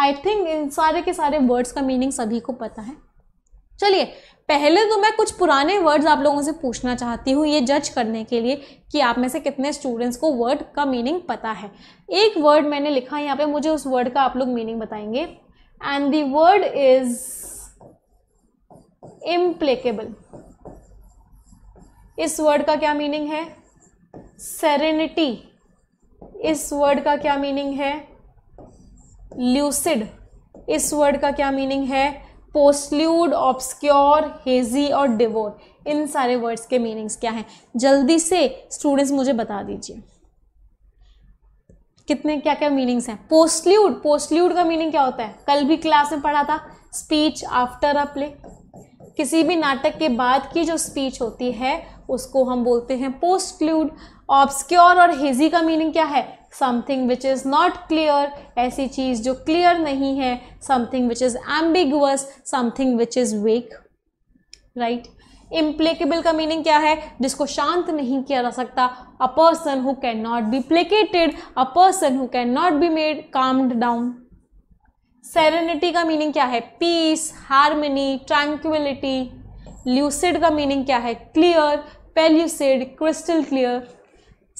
I think in सारे के सारे वर्ड्स का मीनिंग सभी को पता है चलिए पहले तो मैं कुछ पुराने वर्ड्स आप लोगों से पूछना चाहती हूँ ये जज करने के लिए कि आप में से कितने स्टूडेंट्स को वर्ड का मीनिंग पता है एक वर्ड मैंने लिखा है यहाँ पे मुझे उस वर्ड का आप लोग मीनिंग बताएंगे and the word is implacable इस वर्ड का क्या मीनिंग है सेरेनिटी इस वर्ड का क्या मीनिंग है ल्यूसिड इस वर्ड का क्या मीनिंग है पोस्ल्यूड ऑब्सक्योर हेजी और डिवोर इन सारे वर्ड्स के मीनिंग्स क्या हैं जल्दी से स्टूडेंट्स मुझे बता दीजिए कितने क्या क्या मीनिंग्स हैं पोस्ट्ल्यूड पोस्ट्ल्यूड का मीनिंग क्या होता है कल भी क्लास में पढ़ा था स्पीच आफ्टर अ प्ले किसी भी नाटक के बाद की जो स्पीच होती है उसको हम बोलते हैं पोस्ट्ल्यूड ऑब्सक्योर और हेजी का मीनिंग क्या है something which is not clear ऐसी चीज़ जो क्लियर नहीं है something which is ambiguous something which is vague right implacable का मीनिंग क्या है जिसको शांत नहीं किया जा सकता a person who can not be placated a person who can not be made calm down serenity का मीनिंग क्या है पीस हारमनी ट्रैंक्विलिटी ल्यूसिड का मीनिंग क्या है क्लियर पेल्यूसिड क्रिस्टल क्लियर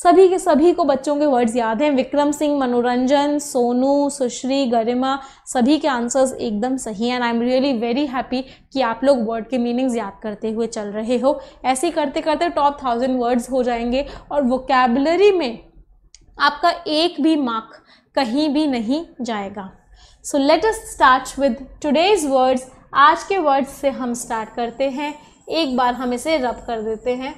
सभी के सभी को बच्चों के वर्ड्स याद हैं विक्रम सिंह मनोरंजन सोनू सुश्री गरिमा सभी के आंसर्स एकदम सही हैं and I am really very happy कि आप लोग वर्ड के मीनिंग्स याद करते हुए चल रहे हो ऐसे करते करते टॉप थाउजेंड वर्ड्स हो जाएंगे और वोकेबलरी में आपका एक भी मार्क कहीं भी नहीं जाएगा so let us start with today's words आज के वर्ड्स से हम स्टार्ट करते हैं एक बार हम इसे रब कर देते हैं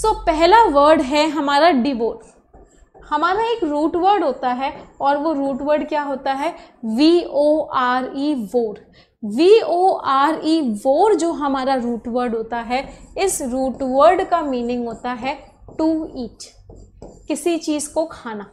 सो so, पहला वर्ड है हमारा डिवोर्स हमारा एक रूट वर्ड होता है और वो रूट वर्ड क्या होता है वी ओ आर ई वोर वी ओ आर ई वोर जो हमारा रूट वर्ड होता है इस रूट वर्ड का मीनिंग होता है टू ईट किसी चीज़ को खाना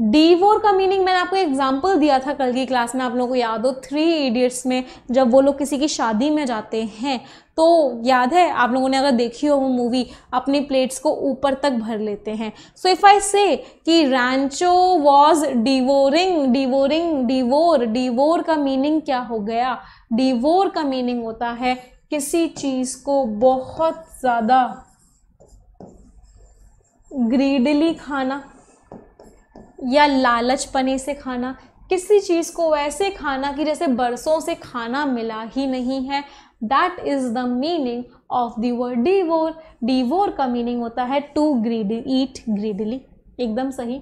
डी वोर का मीनिंग मैंने आपको एग्जाम्पल दिया था कल की क्लास में आप लोगों को याद हो थ्री इडियट्स में जब वो लोग किसी की शादी में जाते हैं तो याद है आप लोगों ने अगर देखी हो वो मूवी अपनी प्लेट्स को ऊपर तक भर लेते हैं सो इफ आई से कि Rancho was devouring devouring devour devour का मीनिंग क्या हो गया डिवोर का मीनिंग होता है किसी चीज को बहुत ज्यादा ग्रीडली खाना या लालचपने से खाना किसी चीज़ को ऐसे खाना कि जैसे बरसों से खाना मिला ही नहीं है that is the meaning of the word devour devour का मीनिंग होता है टू ग्रीड ईट ग्रीडली एकदम सही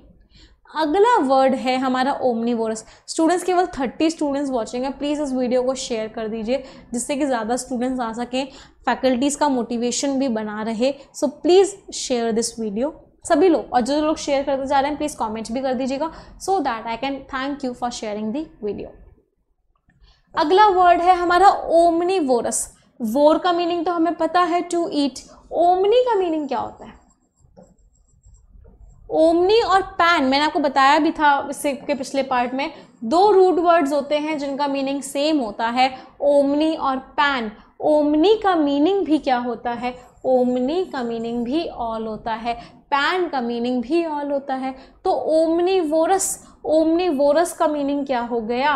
अगला वर्ड है हमारा ओमनीवोरस स्टूडेंट्स केवल थर्टी स्टूडेंट्स वॉचिंग है प्लीज़ इस वीडियो को शेयर कर दीजिए जिससे कि ज़्यादा स्टूडेंट्स आ सकें फैकल्टीज़ का मोटिवेशन भी बना रहे so please share this video सभी लोग और जो लोग शेयर करते जा रहे हैं प्लीज़ कॉमेंट्स भी कर दीजिएगा so that I can thank you for sharing the video अगला वर्ड है हमारा ओमनी वोरस वोर का मीनिंग तो हमें पता है टू ईट ओमनी का मीनिंग क्या होता है ओमनी और पैन मैंने आपको बताया भी था इससे के पिछले पार्ट में दो रूट वर्ड्स होते हैं जिनका मीनिंग सेम होता है ओमनी और पैन ओमनी का मीनिंग भी क्या होता है ओमनी का मीनिंग भी ऑल होता है पैन का मीनिंग भी ऑल होता है तो ओमनी वोरस ओमनी वोरस का मीनिंग क्या हो गया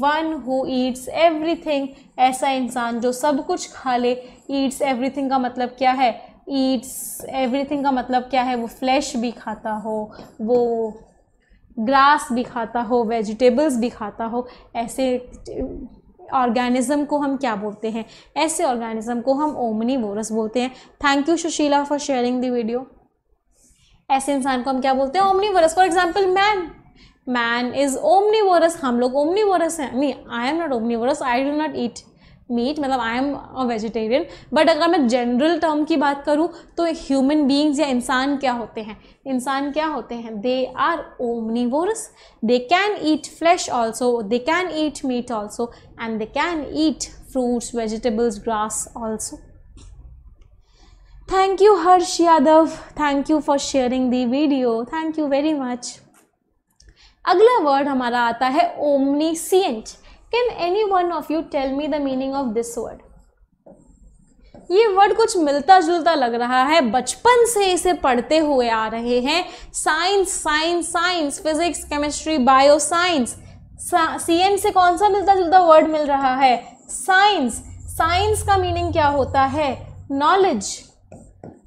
वन हु ईट्स एवरीथिंग ऐसा इंसान जो सब कुछ खा ले ईट्स एवरीथिंग का मतलब क्या है ईट्स एवरीथिंग का मतलब क्या है वो फ्लैश भी खाता हो वो ग्रास भी खाता हो वेजिटेबल्स भी खाता हो ऐसे ऑर्गेनिज्म को हम क्या बोलते हैं ऐसे ऑर्गेनिज्म को हम ओमनी बोलते हैं thank you Sushila for sharing the video ऐसे इंसान को हम क्या बोलते हैं vorous for example man man is omnivorous हम लोग वोरस हैं नहीं I am not omnivorous I do not eat meat मतलब I am a vegetarian but अगर मैं जनरल टर्म की बात करूँ तो ह्यूमन बींग्स या इंसान क्या होते हैं इंसान क्या होते हैं they are omnivorous they can eat flesh also they can eat meat also and they can eat fruits vegetables grass also thank you Harsh Yadav thank you for sharing the video thank you very much अगला word हमारा आता है omniscient can any one of you tell me the meaning of this word ये word कुछ मिलता जुलता लग रहा है बचपन से इसे पढ़ते हुए आ रहे हैं science science science physics chemistry bio science सी एन से कौन सा मिलता जुलता वर्ड मिल रहा है साइंस साइंस का मीनिंग क्या होता है नॉलेज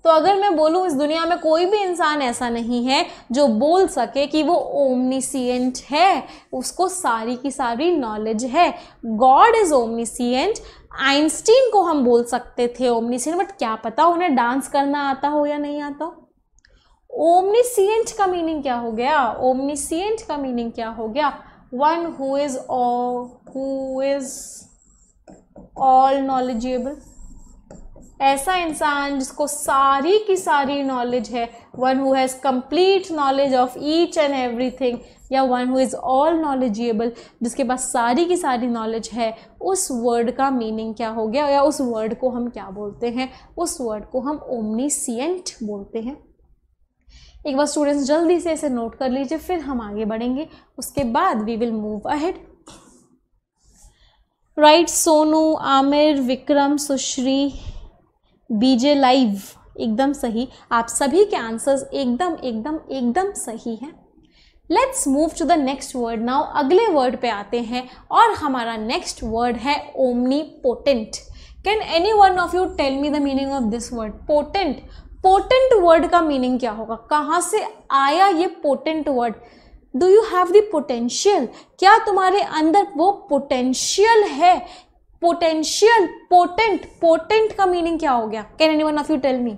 तो अगर मैं बोलूँ इस दुनिया में कोई भी इंसान ऐसा नहीं है जो बोल सके कि वो ओमनीसियंट है उसको सारी की सारी नॉलेज है गॉड इज़ ओमनीसियंट आइंस्टीन को हम बोल सकते थे ओमनीसियंट बट क्या पता उन्हें डांस करना आता हो या नहीं आता हो ओमनीसियंट का मीनिंग क्या हो गया ओमनीसियंट का मीनिंग क्या हो गया one who is who is all knowledgeable ऐसा इंसान जिसको सारी की सारी नॉलेज है one who has complete knowledge of each and everything या one who is all knowledgeable जिसके पास सारी की सारी नॉलेज है उस वर्ड का मीनिंग क्या हो गया या उस वर्ड को हम क्या बोलते हैं उस वर्ड को हम ओमनीसियंट बोलते हैं एक बार स्टूडेंट्स जल्दी से इसे नोट कर लीजिए फिर हम आगे बढ़ेंगे उसके बाद we will move ahead right Sonu Aamir Vikram Sushree B J एकदम सही आप सभी के आंसर्स एकदम एकदम एकदम सही हैं let's move to the next word now अगले वर्ड पे आते हैं और हमारा नेक्स्ट वर्ड है omnipotent can any one of you tell me the meaning of this word potent potent word का मीनिंग क्या होगा कहाँ से आया ये potent word do you have the potential क्या तुम्हारे अंदर वो पोटेंशियल है पोटेंशियल पोटेंट पोटेंट का मीनिंग क्या हो गया can any one of you tell me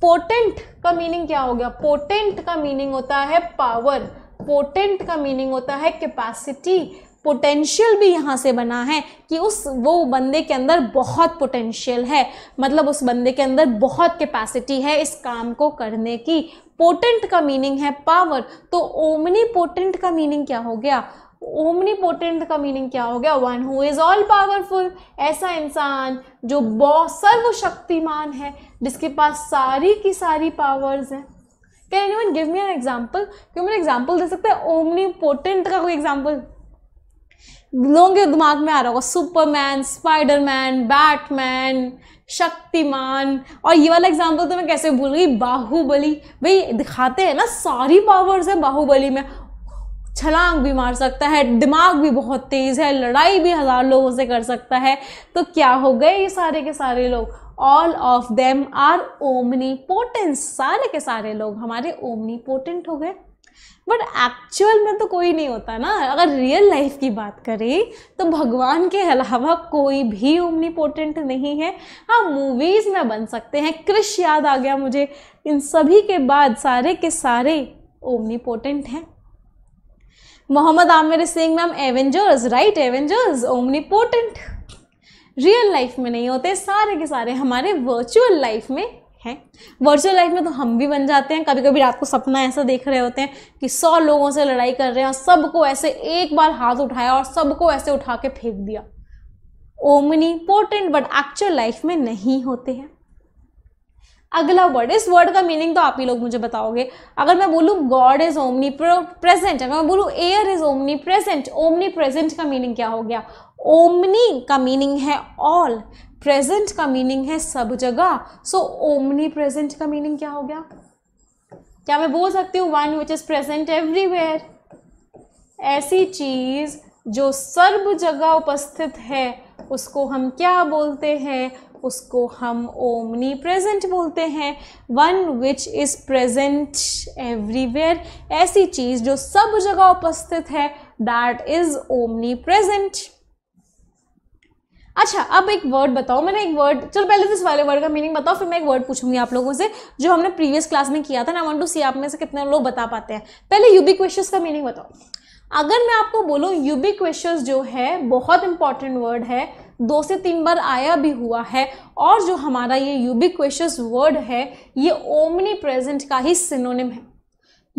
potent का मीनिंग क्या हो गया पोटेंट का मीनिंग होता है पावर पोटेंट का मीनिंग होता है कैपेसिटी पोटेंशियल भी यहाँ से बना है कि उस वो बंदे के अंदर बहुत पोटेंशियल है मतलब उस बंदे के अंदर बहुत कैपेसिटी है इस काम को करने की पोटेंट का मीनिंग है पावर तो ओमनी पोटेंट का मीनिंग क्या हो गया ओमनीपोटेंट का मीनिंग क्या हो गया one who is all powerful ऐसा इंसान जो बहुत सर्वशक्तिमान है जिसके पास सारी की सारी पावर्स हैं can any one give me an example क्यों मेरा एग्जाम्पल दे सकते हैं ओमनी पोटेंट का कोई एग्जाम्पल लोगों के दिमाग में आ रहा होगा सुपरमैन स्पाइडरमैन बैटमैन शक्तिमान और ये वाला एग्जाम्पल तो मैं कैसे भूल गई बाहुबली भाई दिखाते हैं ना सारी पावर्स है बाहुबली में छलांग भी मार सकता है दिमाग भी बहुत तेज़ है लड़ाई भी हज़ार लोगों से कर सकता है तो क्या हो गए ये सारे के सारे लोग all of them are omnipotence सारे के सारे लोग हमारे ओमनी पोटेंट हो गए बट एक्चुअल में तो कोई नहीं होता ना अगर रियल लाइफ की बात करें तो भगवान के अलावा कोई भी ओमनीपोटेंट नहीं है हाँ मूवीज़ में बन सकते हैं क्रिश याद आ गया मुझे इन सभी के बाद सारे के सारे ओमनीपोटेंट हैं Mohammad Aamir Singh ma'am Avengers right Avengers important real life में नहीं होते सारे के सारे हमारे वर्चुअल लाइफ में हैं वर्चुअल लाइफ में तो हम भी बन जाते हैं कभी कभी रात को सपना ऐसा देख रहे होते हैं कि सौ लोगों से लड़ाई कर रहे हैं और सबको ऐसे एक बार हाथ उठाया और सबको ऐसे उठा के फेंक दिया omni important but actual life में नहीं होते हैं अगला वर्ड इस वर्ड का मीनिंग तो आप ही लोग मुझे बताओगे अगर मैं बोलूँ गॉड इज ओमनी प्रेजेंट अगर मैं बोलूँ air is omnipresent omnipresent का मीनिंग क्या हो गया ओमनी का मीनिंग है ऑल प्रेजेंट का मीनिंग है सब जगह सो ओमनी प्रेजेंट का मीनिंग क्या हो गया क्या मैं बोल सकती हूँ one which is present everywhere ऐसी चीज जो सर्व जगह उपस्थित है उसको हम क्या बोलते हैं उसको हम ओमनी प्रेजेंट बोलते हैं one which is present everywhere ऐसी चीज़ जो सब जगह उपस्थित है दैट इज़ ओमनी प्रेजेंट अच्छा अब एक वर्ड बताओ मैंने एक वर्ड चलो पहले तो इस वाले वर्ड का मीनिंग बताओ फिर मैं एक वर्ड पूछूंगी आप लोगों से जो हमने प्रीवियस क्लास में किया था ना वन टू सी आप में से कितने लोग बता पाते हैं पहले क्वेश्चन का मीनिंग बताओ अगर मैं आपको बोलूँ क्वेश्चन जो है बहुत इंपॉर्टेंट वर्ड है दो से तीन बार आया भी हुआ है और जो हमारा ये यूबिक्वेशस वर्ड है ये ओमनी प्रेजेंट का ही सिनोनिम है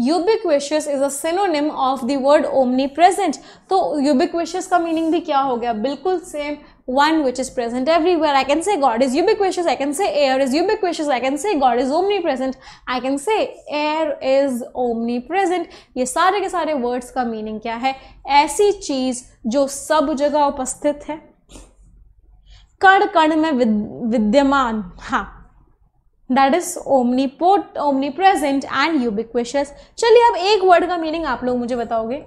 ubiquitous is a synonym of the word omnipresent तो यूबिक्वेश का मीनिंग भी क्या हो गया बिल्कुल same one which is present everywhere I can say God is ubiquitous I can say air is ubiquitous I can say God is omnipresent I can say air is omnipresent ये सारे के सारे words का meaning क्या है ऐसी चीज जो सब जगह उपस्थित है कण कण में विद्यमान हाँ that is omnipotent omnipresent and ubiquitous चलिए अब एक वर्ड का मीनिंग आप लोग मुझे बताओगे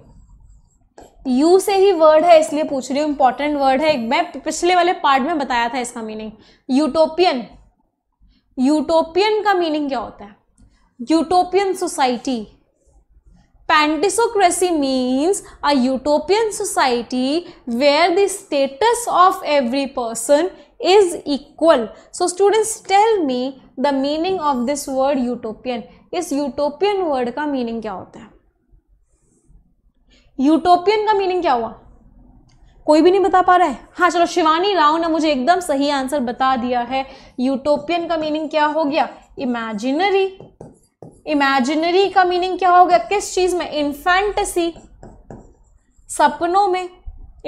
यू से ही वर्ड है इसलिए पूछ रही हूँ इंपॉर्टेंट वर्ड है मैं पिछले वाले पार्ट में बताया था इसका मीनिंग यूटोपियन यूटोपियन का मीनिंग क्या होता है utopian society pantisocracy means a utopian society where the status of every person is equal so students tell me the meaning of this word utopian इस यूटोपियन वर्ड का meaning क्या होता है utopian का मीनिंग क्या हुआ कोई भी नहीं बता पा रहा है हाँ चलो शिवानी राव ने मुझे एकदम सही आंसर बता दिया है यूटोपियन का मीनिंग क्या हो गया इमेजिनरी इमेजिनरी का मीनिंग क्या होगा किस चीज में इन फैंटेसी सपनों में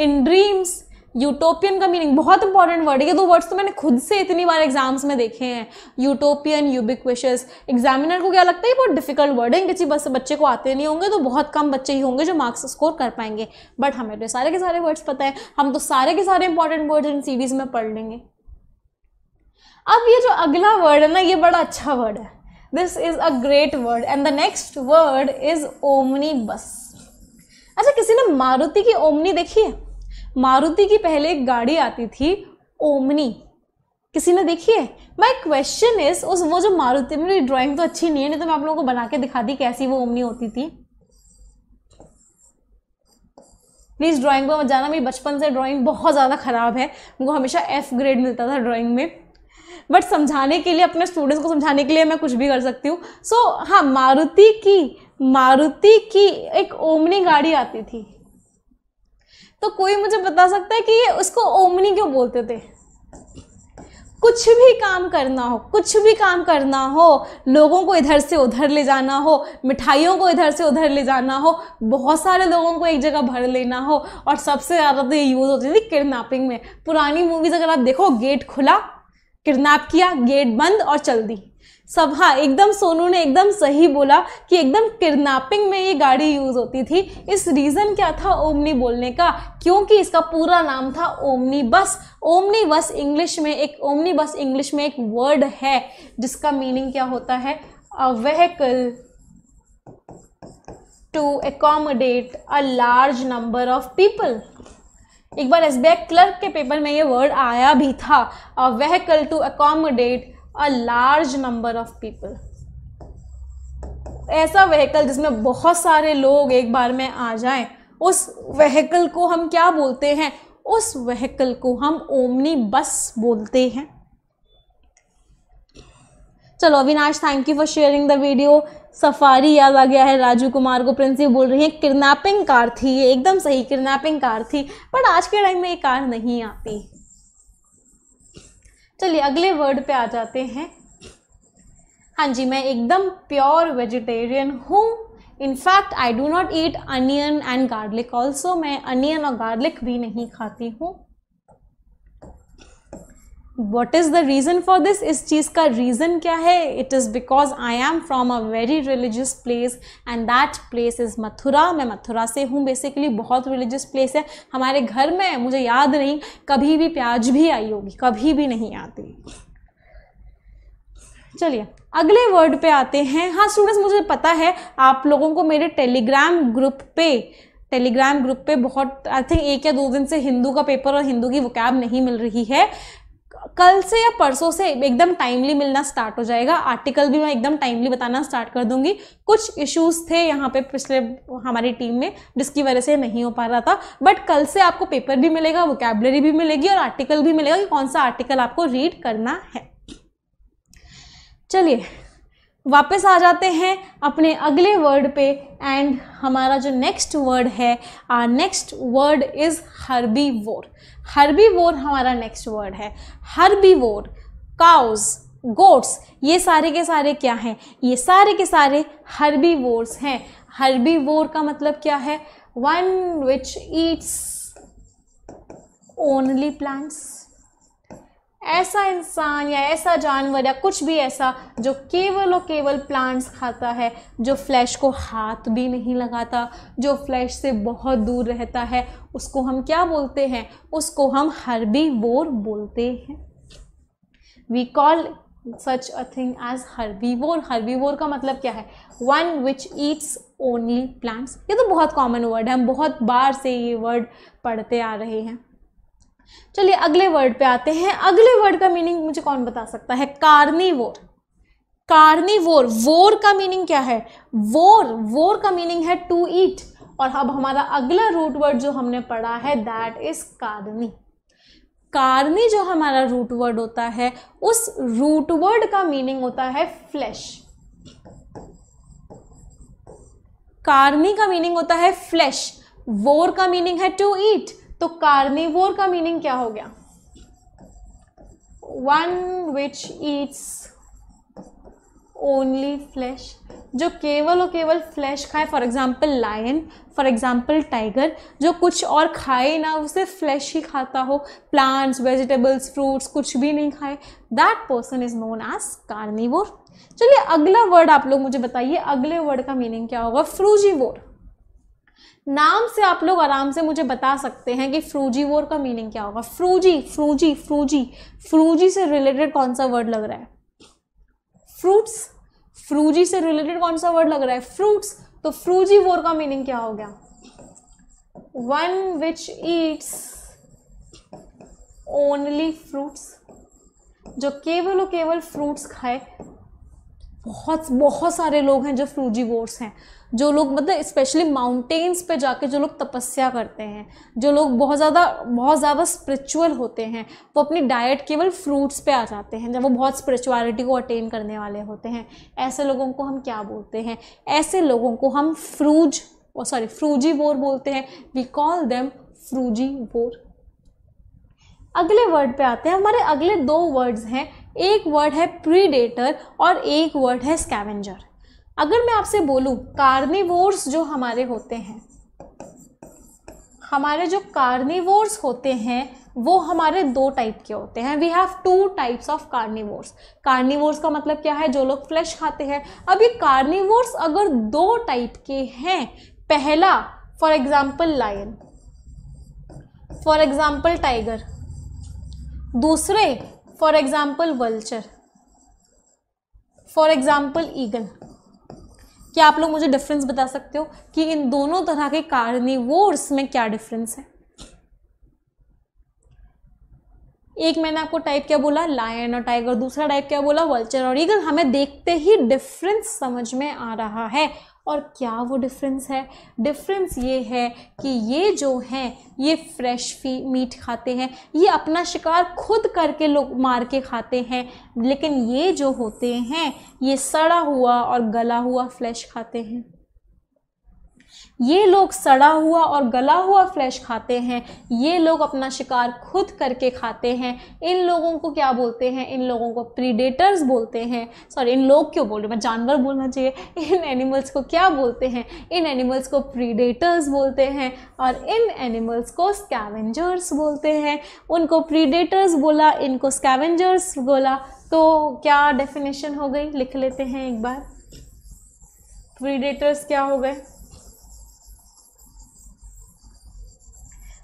इन ड्रीम्स यूटोपियन का मीनिंग बहुत इंपॉर्टेंट वर्ड है ये दो वर्ड्स तो मैंने खुद से इतनी बार एग्जाम्स में देखे हैं यूटोपियन यूबिक्विशस एग्जामिनर को क्या लगता है बहुत डिफिकल्ट वर्ड है किसी बस बच्चे को आते नहीं होंगे तो बहुत कम बच्चे ही होंगे जो मार्क्स स्कोर कर पाएंगे बट हमें तो सारे के सारे वर्ड्स पता है हम तो सारे के सारे इंपॉर्टेंट वर्ड इन सीरीज में पढ़ लेंगे अब ये जो अगला वर्ड है ना ये बड़ा अच्छा वर्ड है this is a great word and the next word is omnibus अच्छा किसी ने मारुति की ओमनी देखी है मारुति की पहले एक गाड़ी आती थी ओमनी किसी ने देखी है माई क्वेश्चन इज उस वो जो मारुति मेरी ड्राइंग तो अच्छी नहीं है नहीं तो मैं आप लोगों को बना के दिखा दी कैसी वो ओमनी होती थी प्लीज़ ड्राइंग में मत जाना मेरी बचपन से ड्राइंग बहुत ज़्यादा ख़राब है मुझे हमेशा एफ ग्रेड मिलता था ड्राइंग में बट समझाने के लिए अपने स्टूडेंट्स को समझाने के लिए मैं कुछ भी कर सकती हूँ सो so, हाँ मारुति की मारुति की एक ओमनी गाड़ी आती थी तो कोई मुझे बता सकता है कि ये उसको ओमनी क्यों बोलते थे कुछ भी काम करना हो कुछ भी काम करना हो लोगों को इधर से उधर ले जाना हो मिठाइयों को इधर से उधर ले जाना हो बहुत सारे लोगों को एक जगह भर लेना हो और सबसे ज़्यादा तो ये यूज़ होती थी किडनैपिंग में पुरानी मूवीज़ अगर आप देखो गेट खुला किडनैप किया गेट बंद और चल दी सब हाँ एकदम सोनू ने एकदम सही बोला कि एकदम किडनैपिंग में ये गाड़ी यूज़ होती थी इस रीज़न क्या था ओमनी बोलने का क्योंकि इसका पूरा नाम था ओमनी बस ओमनी बस इंग्लिश में एक ओमनी बस इंग्लिश में एक वर्ड है जिसका मीनिंग क्या होता है a vehicle to accommodate a large number of people एक बार एस क्लर्क के पेपर में ये वर्ड आया भी था a vehicle to accommodate a large number of people ऐसा वहकल जिसमें बहुत सारे लोग एक बार में आ जाएं उस वहकल को हम क्या बोलते हैं उस वहकल को हम ओमनी बस बोलते हैं चलो Avinash thank you for sharing the video safari याद आ गया है राजू कुमार को प्रिंसी बोल रही है किडनैपिंग कार थी ये एकदम सही किडनैपिंग कार थी बट आज के टाइम में ये कार नहीं आती चलिए अगले वर्ड पे आ जाते हैं हाँ जी मैं एकदम प्योर वेजिटेरियन हूँ in fact I do not eat onion and garlic also मैं अनियन और गार्लिक भी नहीं खाती हूँ what is the reason for this इस चीज़ का रीज़न क्या है it is because I am from a very religious place and that place is Mathura मैं मथुरा से हूँ बेसिकली बहुत रिलीजियस प्लेस है हमारे घर में मुझे याद नहीं कभी भी प्याज भी आई होगी कभी भी नहीं आती चलिए अगले वर्ड पे आते हैं हाँ स्टूडेंट्स मुझे पता है आप लोगों को मेरे टेलीग्राम ग्रुप पे टेलीग्राम ग्रुप पे बहुत आई थिंक एक या दो दिन से हिंदू का पेपर और हिंदू की वकैब नहीं मिल रही है कल से या परसों से एकदम टाइमली मिलना स्टार्ट हो जाएगा आर्टिकल भी मैं एकदम टाइमली बताना स्टार्ट कर दूंगी कुछ इश्यूज थे यहाँ पे पिछले हमारी टीम में जिसकी वजह से नहीं हो पा रहा था बट कल से आपको पेपर भी मिलेगा वोकेबलरी भी मिलेगी और आर्टिकल भी मिलेगा कि कौन सा आर्टिकल आपको रीड करना है चलिए वापस आ जाते हैं अपने अगले वर्ड पे एंड हमारा जो नेक्स्ट वर्ड है are next word is herbivore हर्बी वोर हमारा नेक्स्ट वर्ड है हर्बी वोर काउज़ गोट्स ये सारे के सारे क्या हैं ये सारे के सारे हर्बी वोर्स हैं हर्बी वोर का मतलब क्या है one which eats only plants ऐसा इंसान या ऐसा जानवर या कुछ भी ऐसा जो केवल और केवल प्लांट्स खाता है जो फ्लैश को हाथ भी नहीं लगाता जो फ्लैश से बहुत दूर रहता है उसको हम क्या बोलते हैं उसको हम वोर बोलते हैं we call such a thing as vore herbivore का मतलब क्या है one which eats only plants ये तो बहुत कॉमन वर्ड है हम बहुत बार से ये वर्ड पढ़ते आ रहे हैं चलिए अगले वर्ड पे आते हैं अगले वर्ड का मीनिंग मुझे कौन बता सकता है कार्निवोर कार्निवोर वोर का मीनिंग क्या है वोर वोर का मीनिंग है टू ईट और अब हमारा अगला रूट वर्ड जो हमने पढ़ा है दैट इज कार्नी कार्नी जो हमारा रूट वर्ड होता है उस रूट वर्ड का मीनिंग होता है फ्लैश कार्नी का मीनिंग होता है फ्लैश वोर का मीनिंग है टू ईट तो कार्निवोर का मीनिंग क्या हो गया one which eats only flesh जो केवल और केवल फ्लैश खाए for example lion for example tiger जो कुछ और खाए ना उसे फ्लैश ही खाता हो प्लांट्स वेजिटेबल्स फ्रूट्स कुछ भी नहीं खाए that person is known as carnivore चलिए अगला वर्ड आप लोग मुझे बताइए अगले वर्ड का मीनिंग क्या होगा फ्रूजीवोर नाम से आप लोग आराम से मुझे बता सकते हैं कि फ्रूजी वोर का मीनिंग क्या होगा फ्रूजी फ्रूजी फ्रूजी फ्रूजी से रिलेटेड कौन सा वर्ड लग रहा है फ्रूट्स फ्रूजी से रिलेटेड कौन सा वर्ड लग रहा है फ्रूट्स तो फ्रूजी वोर का मीनिंग क्या हो गया one which eats only fruits जो केवल और केवल फ्रूट्स खाए बहुत बहुत सारे लोग हैं जो फ्रूजी वोर्स हैं जो लोग मतलब स्पेशली माउंटेन्स पे जाके जो लोग तपस्या करते हैं जो लोग बहुत ज़्यादा बहुत ज़्यादा स्पिरिचुअल होते हैं वो अपनी डाइट केवल फ्रूट्स पे आ जाते हैं जब वो बहुत स्पिरिचुअलिटी को अटेन करने वाले होते हैं ऐसे लोगों को हम क्या बोलते हैं ऐसे लोगों को हम फ्रूज सॉरी फ्रूजी बोर बोलते हैं we call them frugivore अगले वर्ड पे आते हैं हमारे अगले दो वर्ड्स हैं एक वर्ड है प्रीडेटर और एक वर्ड है स्कैवेंजर अगर मैं आपसे बोलूं कार्निवोर्स जो हमारे होते हैं हमारे जो कार्निवोर्स होते हैं वो हमारे दो टाइप के होते हैं we have two types of carnivores carnivores का मतलब क्या है जो लोग फ्लैश खाते हैं अब ये कार्निवोर्स अगर दो टाइप के हैं पहला for example lion for example tiger दूसरे for example vulture for example eagle क्या आप लोग मुझे डिफरेंस बता सकते हो कि इन दोनों तरह के कार्निवोर्स में क्या डिफरेंस है एक मैंने आपको टाइप क्या बोला लायन और टाइगर दूसरा टाइप क्या बोला वल्चर और ईगल हमें देखते ही डिफरेंस समझ में आ रहा है और क्या वो डिफरेंस है डिफरेंस ये है कि ये जो हैं ये फ्रेश फी मीट खाते हैं ये अपना शिकार खुद करके लोग मार के खाते हैं लेकिन ये जो होते हैं ये सड़ा हुआ और गला हुआ फ्लैश खाते हैं ये लोग सड़ा हुआ और गला हुआ फ्लैश खाते हैं ये लोग अपना शिकार खुद करके खाते हैं इन लोगों को क्या बोलते हैं इन लोगों को प्रीडेटर्स बोलते हैं सॉरी इन लोग क्यों बोल रहे मैं जानवर बोलना चाहिए इन एनिमल्स को क्या बोलते हैं इन एनिमल्स को प्रीडेटर्स बोलते हैं और इन एनिमल्स को स्कैवेंजर्स बोलते हैं उनको प्रीडेटर्स बोला इनको स्कैवेंजर्स बोला तो क्या डेफिनेशन हो गई लिख लेते हैं एक बार प्रीडेटर्स क्या हो गए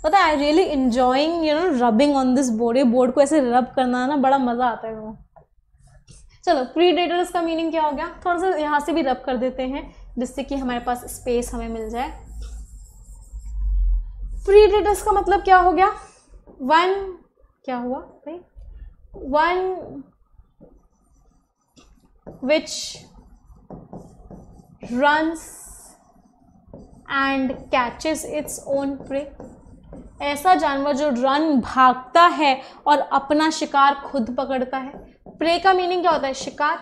पता I really enjoying you know rubbing on this board ये बोर्ड को ऐसे रब करना ना बड़ा मज़ा आता है वो चलो प्रीडेटर्स का मीनिंग क्या हो गया थोड़ा सा यहाँ से भी रब कर देते हैं जिससे कि हमारे पास स्पेस हमें मिल जाए प्रीडेटर्स का मतलब क्या हो गया वन क्या हुआ भाई one which run and catches its own prey ऐसा जानवर जो रन भागता है और अपना शिकार खुद पकड़ता है प्रे का मीनिंग क्या होता है शिकार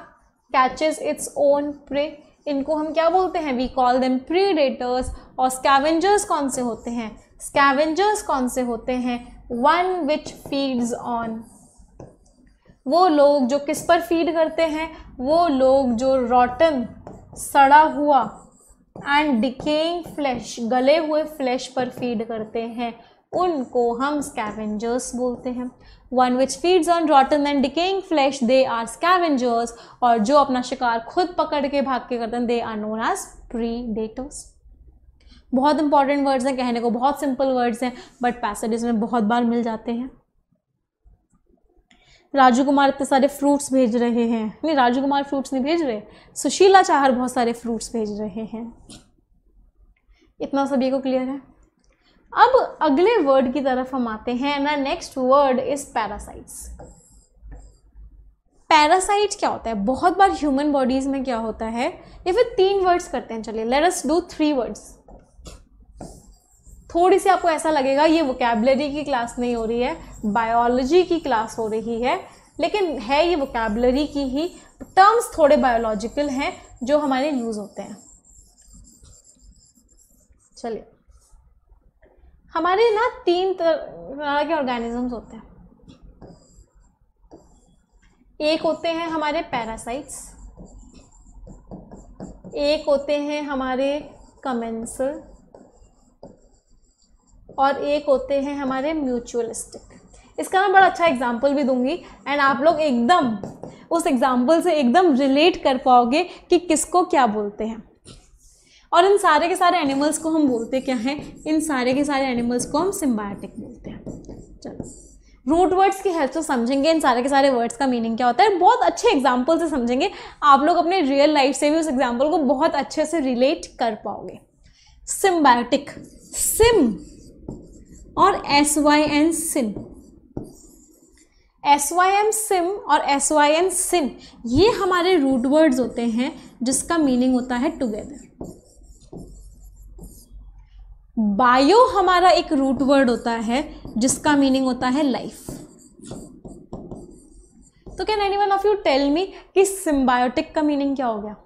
कैचेज इट्स ओन प्रे इनको हम क्या बोलते हैं वी कॉल देम प्रीडेटर्स और स्कैवेंजर्स कौन से होते हैं स्कैवेंजर्स कौन से होते हैं वन विच फीड्स ऑन वो लोग जो किस पर फीड करते हैं वो लोग जो रॉटन सड़ा हुआ एंड डिकेइंग फ्लैश गले हुए फ्लैश पर फीड करते हैं उनको हम स्कैवेंजर्स बोलते हैं one which feeds on rotten and decaying flesh they are scavengers और जो अपना शिकार खुद पकड़ के भाग के करते हैं they are known as predators बहुत इंपॉर्टेंट वर्ड्स हैं कहने को बहुत सिंपल वर्ड्स हैं बट पैसेजेस में बहुत बार मिल जाते हैं राजू कुमार इतने सारे फ्रूट्स भेज रहे हैं नहीं राजू कुमार फ्रूट्स नहीं भेज रहे सुशीला चाहर बहुत सारे फ्रूट्स भेज रहे हैं इतना सभी को क्लियर है अब अगले वर्ड की तरफ हम आते हैं ना next word is parasites parasite क्या होता है बहुत बार ह्यूमन बॉडीज में क्या होता है या फिर तीन वर्ड्स करते हैं चलिए let us do three words थोड़ी सी आपको ऐसा लगेगा ये वोकेबलरी की क्लास नहीं हो रही है बायोलॉजी की क्लास हो रही है लेकिन है ये वोकेबलरी की ही टर्म्स थोड़े बायोलॉजिकल हैं जो हमारे यूज़ होते हैं चलिए हमारे ना तीन तरह के ऑर्गेनिजम्स होते हैं एक होते हैं हमारे पैरासाइट्स एक होते हैं हमारे कमेंसल और एक होते हैं हमारे म्यूचुअलिस्टिक इसका मैं बड़ा अच्छा एग्जाम्पल भी दूंगी एंड आप लोग एकदम उस एग्जाम्पल से एकदम रिलेट कर पाओगे कि किसको क्या बोलते हैं और इन सारे के सारे एनिमल्स को हम बोलते क्या हैं इन सारे के सारे एनिमल्स को हम सिम्बायोटिक बोलते हैं चलो रूट वर्ड्स की हेल्प से समझेंगे इन सारे के सारे वर्ड्स का मीनिंग क्या होता है बहुत अच्छे एग्जाम्पल से समझेंगे आप लोग अपने रियल लाइफ से भी उस एग्जाम्पल को बहुत अच्छे से रिलेट कर पाओगे सिम्बायोटिक सिम और S Y N sim S Y M sim और एस वाई एन सिन ये हमारे रूट वर्ड्स होते हैं जिसका मीनिंग होता है टुगेदर बायो हमारा एक रूट वर्ड होता है जिसका मीनिंग होता है लाइफ तो can any one of you tell me कि सिम्बायोटिक का मीनिंग क्या हो गया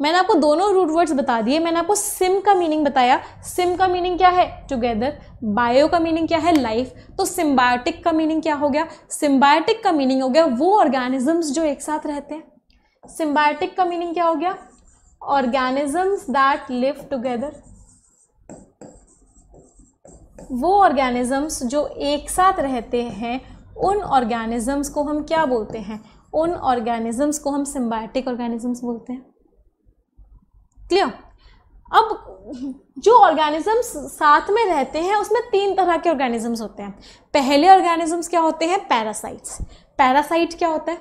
मैंने आपको दोनों रूट वर्ड्स बता दिए मैंने आपको सिम का मीनिंग बताया सिम का मीनिंग क्या है टुगेदर बायो का मीनिंग क्या है लाइफ तो सिम्बायोटिक का मीनिंग क्या हो गया सिम्बायोटिक का मीनिंग हो गया वो ऑर्गेनिजम्स जो एक साथ रहते हैं सिम्बायोटिक का मीनिंग क्या हो गया ऑर्गेनिजम्स दैट लिव टुगेदर वो ऑर्गेनिज़म्स जो एक साथ रहते हैं उन ऑर्गेनिज़म्स को हम क्या बोलते हैं उन ऑर्गेनिज़म्स को हम सिम्बायोटिक ऑर्गेनिज़म्स बोलते हैं क्लियर अब जो ऑर्गेनिजम्स साथ में रहते हैं उसमें तीन तरह के ऑर्गेनिजम्स होते हैं पहले ऑर्गेनिजम्स क्या होते हैं पैरासाइट्स पैरासाइट क्या होता है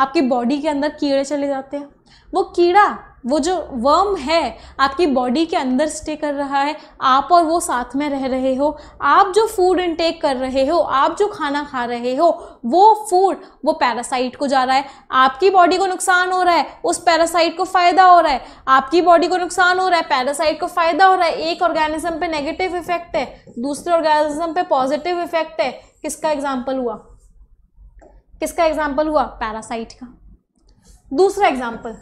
आपकी बॉडी के अंदर कीड़े चले जाते हैं वो कीड़ा वो जो वर्म है आपकी बॉडी के अंदर स्टे कर रहा है आप और वो साथ में रह रहे हो आप जो फूड इनटेक कर रहे हो आप जो खाना खा रहे हो वो फूड वो पैरासाइट को जा रहा है आपकी बॉडी को नुकसान हो रहा है उस पैरासाइट को फ़ायदा हो रहा है आपकी बॉडी को नुकसान हो रहा है पैरासाइट को फ़ायदा हो रहा है एक ऑर्गेनिज्म पे नेगेटिव इफेक्ट है दूसरे ऑर्गेनिज्म पे पॉजिटिव इफेक्ट है किसका एग्जाम्पल हुआ किसका एग्जाम्पल हुआ पैरासाइट का दूसरा एग्जाम्पल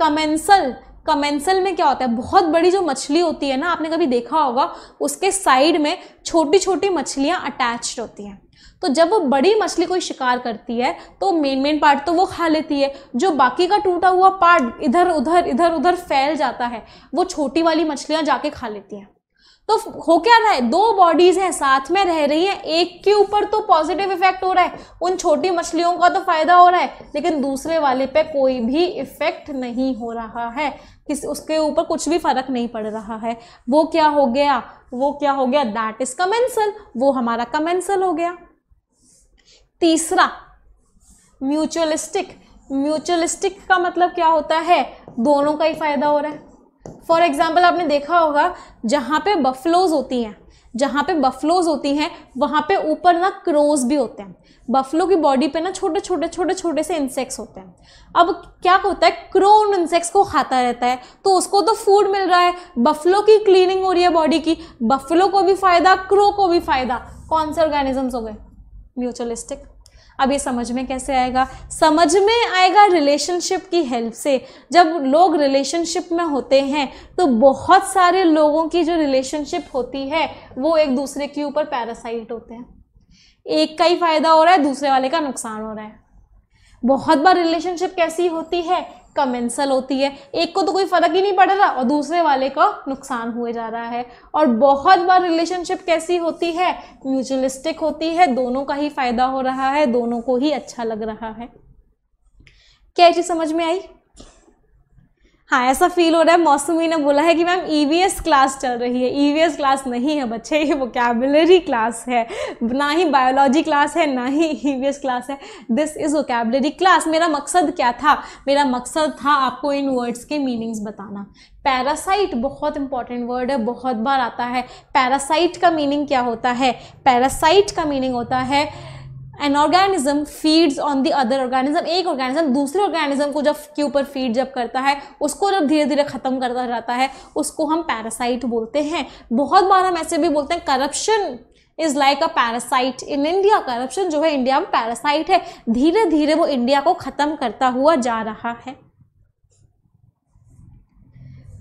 कमेंसल कमेंसल में क्या होता है बहुत बड़ी जो मछली होती है ना आपने कभी देखा होगा उसके साइड में छोटी छोटी मछलियाँ अटैच्ड होती हैं तो जब वो बड़ी मछली कोई शिकार करती है तो मेन मेन पार्ट तो वो खा लेती है जो बाकी का टूटा हुआ पार्ट इधर उधर इधर उधर फैल जाता है वो छोटी वाली मछलियाँ जाके खा लेती हैं तो हो क्या रहा है दो बॉडीज हैं साथ में रह रही हैं एक के ऊपर तो पॉजिटिव इफेक्ट हो रहा है उन छोटी मछलियों का तो फायदा हो रहा है लेकिन दूसरे वाले पे कोई भी इफेक्ट नहीं हो रहा है किस उसके ऊपर कुछ भी फर्क नहीं पड़ रहा है वो क्या हो गया वो क्या हो गया दैट इज कमेंसल वो हमारा कमेंसल हो गया तीसरा म्यूचुअलिस्टिक म्यूचुअलिस्टिक का मतलब क्या होता है दोनों का ही फायदा हो रहा है फॉर एग्जाम्पल आपने देखा होगा जहाँ पे बफलोज होती हैं जहाँ पे बफलोज होती हैं वहाँ पे ऊपर ना क्रोज भी होते हैं बफलो की बॉडी पे ना छोटे छोटे छोटे छोटे से इंसेक्ट्स होते हैं अब क्या होता है क्रो उन इंसेक्ट्स को खाता रहता है तो उसको तो फूड मिल रहा है बफलो की क्लीनिंग हो रही है बॉडी की बफलो को भी फ़ायदा क्रो को भी फ़ायदा कौन से ऑर्गेनिजम्स हो गए म्यूचुअलिस्टिक अब ये समझ में कैसे आएगा समझ में आएगा रिलेशनशिप की हेल्प से जब लोग रिलेशनशिप में होते हैं तो बहुत सारे लोगों की जो रिलेशनशिप होती है वो एक दूसरे के ऊपर पैरासाइट होते हैं एक का ही फायदा हो रहा है दूसरे वाले का नुकसान हो रहा है बहुत बार रिलेशनशिप कैसी होती है कमेंसल होती है एक को तो कोई फ़र्क ही नहीं पड़ रहा और दूसरे वाले का नुकसान हुए जा रहा है और बहुत बार रिलेशनशिप कैसी होती है म्यूचुअलिस्टिक होती है दोनों का ही फ़ायदा हो रहा है दोनों को ही अच्छा लग रहा है क्या चीज़ समझ में आई हाँ ऐसा फील हो रहा है मौसमी ने बोला है कि मैम एस e क्लास चल रही है एस e क्लास नहीं है बच्चे ये वोकेबलरी क्लास है ना ही बायोलॉजी क्लास है ना ही एस e क्लास है दिस इज़ वोकेबलरी क्लास मेरा मकसद क्या था मेरा मकसद था आपको इन वर्ड्स के मीनिंग्स बताना पैरासाइट बहुत इंपॉर्टेंट वर्ड है बहुत बार आता है पैरासाइट का मीनिंग क्या होता है पैरासाइट का मीनिंग होता है an organism feeds on the other organism एक ऑर्गेनिज्म दूसरे ऑर्गेनिज्म को जब के ऊपर फीड जब करता है उसको जब धीरे धीरे ख़त्म करता जाता है उसको हम पैरासाइट बोलते हैं बहुत बार हम ऐसे भी बोलते हैं corruption is like a parasite in India corruption जो है इंडिया में पैरासाइट है धीरे धीरे वो इंडिया को ख़त्म करता हुआ जा रहा है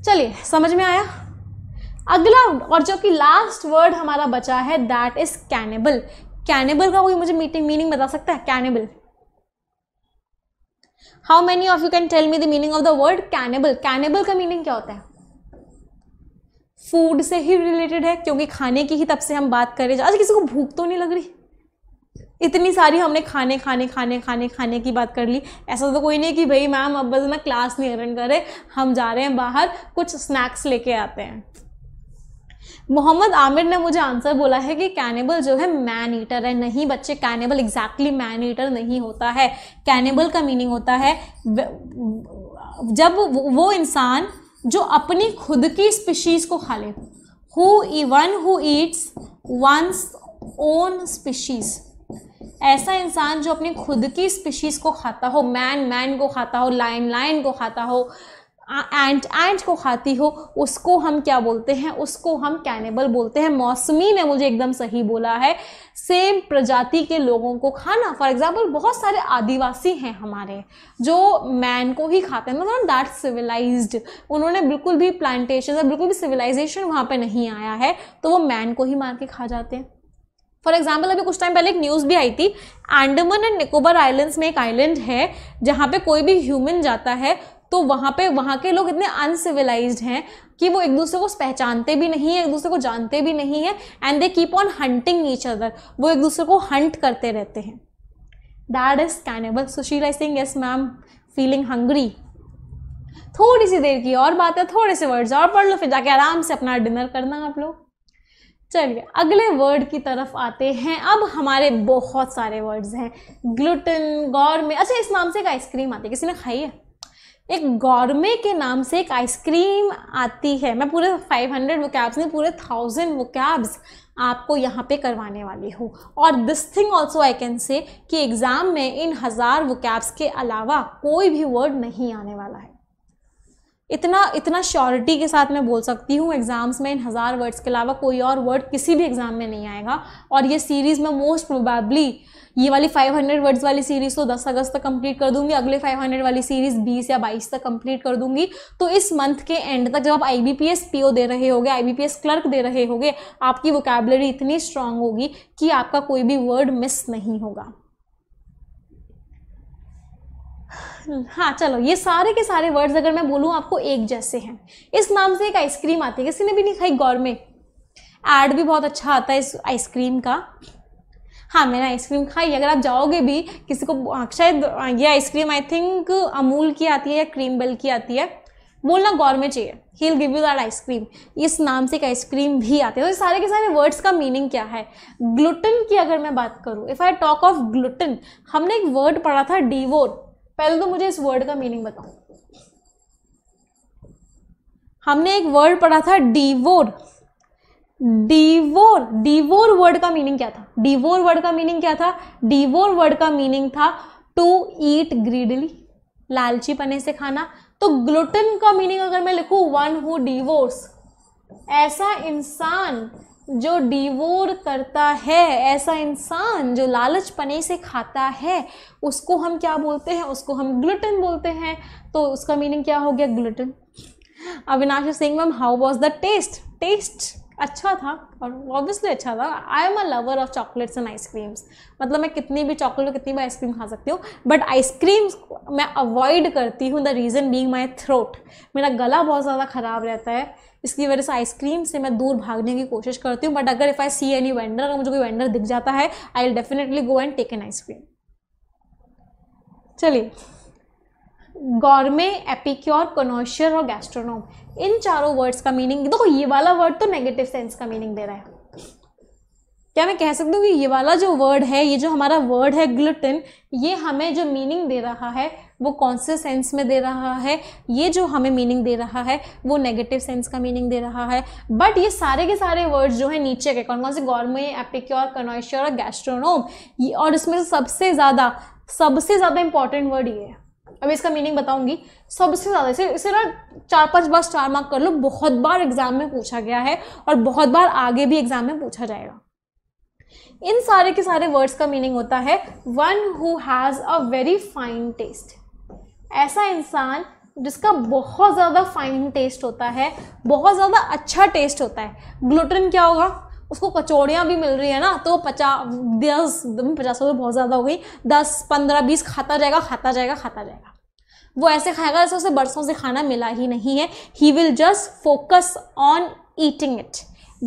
चलिए समझ में आया अगला और जो कि लास्ट वर्ड हमारा बचा है दैट इज कैनेबल कैनेबल का कोई मुझे मीनिंग बता सकता है cannibal how many of you can tell me the meaning of the word cannibal cannibal का मीनिंग क्या होता है फूड से ही रिलेटेड है क्योंकि खाने की ही तब से हम बात करें आज अच्छा, किसी को भूख तो नहीं लग रही इतनी सारी हमने खाने खाने खाने खाने खाने की बात कर ली ऐसा तो कोई नहीं कि भाई मैम अब बस मैं क्लास नहीं अटेंड करे हम जा रहे हैं बाहर कुछ स्नैक्स लेके आते हैं मोहम्मद आमिर ने मुझे आंसर बोला है कि कैनिबल जो है मैन ईटर है नहीं बच्चे कैनिबल एग्जैक्टली मैन ईटर नहीं होता है कैनिबल का मीनिंग होता है जब वो इंसान जो अपनी खुद की स्पीशीज को खा ले who one who eats one's own species ऐसा इंसान जो अपनी खुद की स्पीशीज को खाता हो मैन मैन को खाता हो लाइन लाइन को खाता हो एंट एंट को खाती हो उसको हम क्या बोलते हैं उसको हम कैनेबल बोलते हैं मौसमी ने मुझे एकदम सही बोला है सेम प्रजाति के लोगों को खाना फॉर एग्जाम्पल बहुत सारे आदिवासी हैं हमारे जो मैन को ही खाते हैं मतलब दैट सिविलाइज्ड उन्होंने बिल्कुल भी प्लांटेशन बिल्कुल भी सिविलाइजेशन वहाँ पर नहीं आया है तो वो मैन को ही मार के खा जाते हैं फॉर एग्जाम्पल अभी कुछ टाइम पहले एक न्यूज़ भी आई थी एंडमन एंड निकोबर आइलैंड्स में एक आइलैंड है जहाँ पे कोई भी ह्यूमन जाता है तो वहाँ पे वहाँ के लोग इतने अनसिविलाइज हैं कि वो एक दूसरे को पहचानते भी नहीं है एक दूसरे को जानते भी नहीं है and they keep on hunting each other वो एक दूसरे को हंट करते रहते हैं that is cannibal Sushila Singh yes ma'am feeling hungry थोड़ी सी देर की और बात है थोड़े से वर्ड्स और पढ़ लो फिर जाके आराम से अपना डिनर करना आप लोग चलिए अगले वर्ड की तरफ आते हैं अब हमारे बहुत सारे वर्ड्स हैं ग्लूटन गौर में अच्छा इस नाम से एक आइसक्रीम आती है किसी ने खाई है एक गौरमे के नाम से एक आइसक्रीम आती है मैं पूरे 500 हंड्रेड वोकैब्स नहीं पूरे थाउजेंड वोकैब्स आपको यहाँ पे करवाने वाली हूँ और this thing also I can say कि एग्ज़ाम में इन हज़ार वोकैब्स के अलावा कोई भी वर्ड नहीं आने वाला है इतना इतना श्योरिटी के साथ मैं बोल सकती हूँ एग्ज़ाम्स में इन हज़ार वर्ड्स के अलावा कोई और वर्ड किसी भी एग्ज़ाम में नहीं आएगा और ये सीरीज़ मैं मोस्ट प्रोबेबली ये वाली 500 वर्ड्स वाली सीरीज़ तो 10 अगस्त तक कंप्लीट कर दूंगी अगले 500 वाली सीरीज़ 20 या 22 तक कंप्लीट कर दूंगी तो इस मंथ के एंड तक जब आप I B P S P O दे रहे होगे I B P S clerk दे रहे होगे आपकी वोकेबलरी इतनी स्ट्रांग होगी कि आपका कोई भी वर्ड मिस नहीं होगा हाँ चलो ये सारे के सारे वर्ड्स अगर मैं बोलूँ आपको एक जैसे हैं इस नाम से एक आइसक्रीम आती है किसी ने भी नहीं खाई गौरमे ऐड भी बहुत अच्छा आता है इस आइसक्रीम का हाँ मैंने आइसक्रीम खाई अगर आप जाओगे भी किसी को शायद ये आइसक्रीम आई थिंक अमूल की आती है या क्रीम बल की आती है बोलना गौरमे चाहिए he give you that ice cream इस नाम से एक आइसक्रीम भी आती है तो सारे के सारे वर्ड्स का मीनिंग क्या है ग्लूटन की अगर मैं बात करूँ if I talk of glutton हमने एक वर्ड पढ़ा था डीवोर पहले तो मुझे इस वर्ड का मीनिंग बताओ हमने एक वर्ड पढ़ा था डीवोर डीवोर डीवोर वर्ड का मीनिंग क्या था डीवोर वर्ड का मीनिंग क्या था डीवोर वर्ड का मीनिंग था टू ईट ग्रीडली लालची पने से खाना तो ग्लूटन का मीनिंग अगर मैं लिखू वन हु डिवोर्स ऐसा इंसान जो डिवोर करता है ऐसा इंसान जो लालच पने से खाता है उसको हम क्या बोलते हैं उसको हम ग्लूटन बोलते हैं तो उसका मीनिंग क्या हो गया glutton Avinash Singh ma'am how was the taste taste अच्छा था और ऑब्वियसली अच्छा था I am a lover of chocolates and ice creams मतलब मैं कितनी भी चॉकलेट कितनी भी आइसक्रीम खा सकती हूँ बट आइसक्रीम्स मैं अवॉइड करती हूँ the reason being my throat मेरा गला बहुत ज़्यादा ख़राब रहता है इसकी वजह से आइसक्रीम से मैं दूर भागने की कोशिश करती हूँ बट अगर if I see any vendor अगर मुझे कोई वेंडर दिख जाता है I will definitely go and take an ice cream चलिए गॉर्मे एपिक्योर कनोशियर और गैस्ट्रोनोम इन चारों वर्ड्स का मीनिंग देखो ये वाला वर्ड तो नेगेटिव सेंस का मीनिंग दे रहा है क्या मैं कह सकती हूँ कि ये वाला जो वर्ड है ये जो हमारा वर्ड है ग्लुटन ये हमें जो मीनिंग दे रहा है वो कौन से सेंस में दे रहा है ये जो हमें मीनिंग दे रहा है वो नेगेटिव सेंस का मीनिंग दे रहा है बट ये सारे के सारे वर्ड्स जो है नीचे के कौन कौन से गौरमे एपिक्योर कनोश्योर और गैस्ट्रोनोम और इसमें सबसे ज़्यादा सबसे ज़्यादा इंपॉर्टेंट वर्ड ये है अब इसका मीनिंग बताऊंगी सबसे ज़्यादा इसे इसे ना चार पांच बार स्टार मार्क कर लो बहुत बार एग्जाम में पूछा गया है और बहुत बार आगे भी एग्जाम में पूछा जाएगा इन सारे के सारे वर्ड्स का मीनिंग होता है one who has a very fine taste ऐसा इंसान जिसका बहुत ज़्यादा फाइन टेस्ट होता है बहुत ज़्यादा अच्छा टेस्ट होता है ग्लूटन क्या होगा उसको कचौड़ियाँ भी मिल रही है ना तो पचास दस पचास रुपये बहुत ज़्यादा हो गई दस पंद्रह बीस खाता जाएगा खाता जाएगा खाता जाएगा वो ऐसे खाएगा जैसे उसे बरसों से खाना मिला ही नहीं है he will just focus on eating it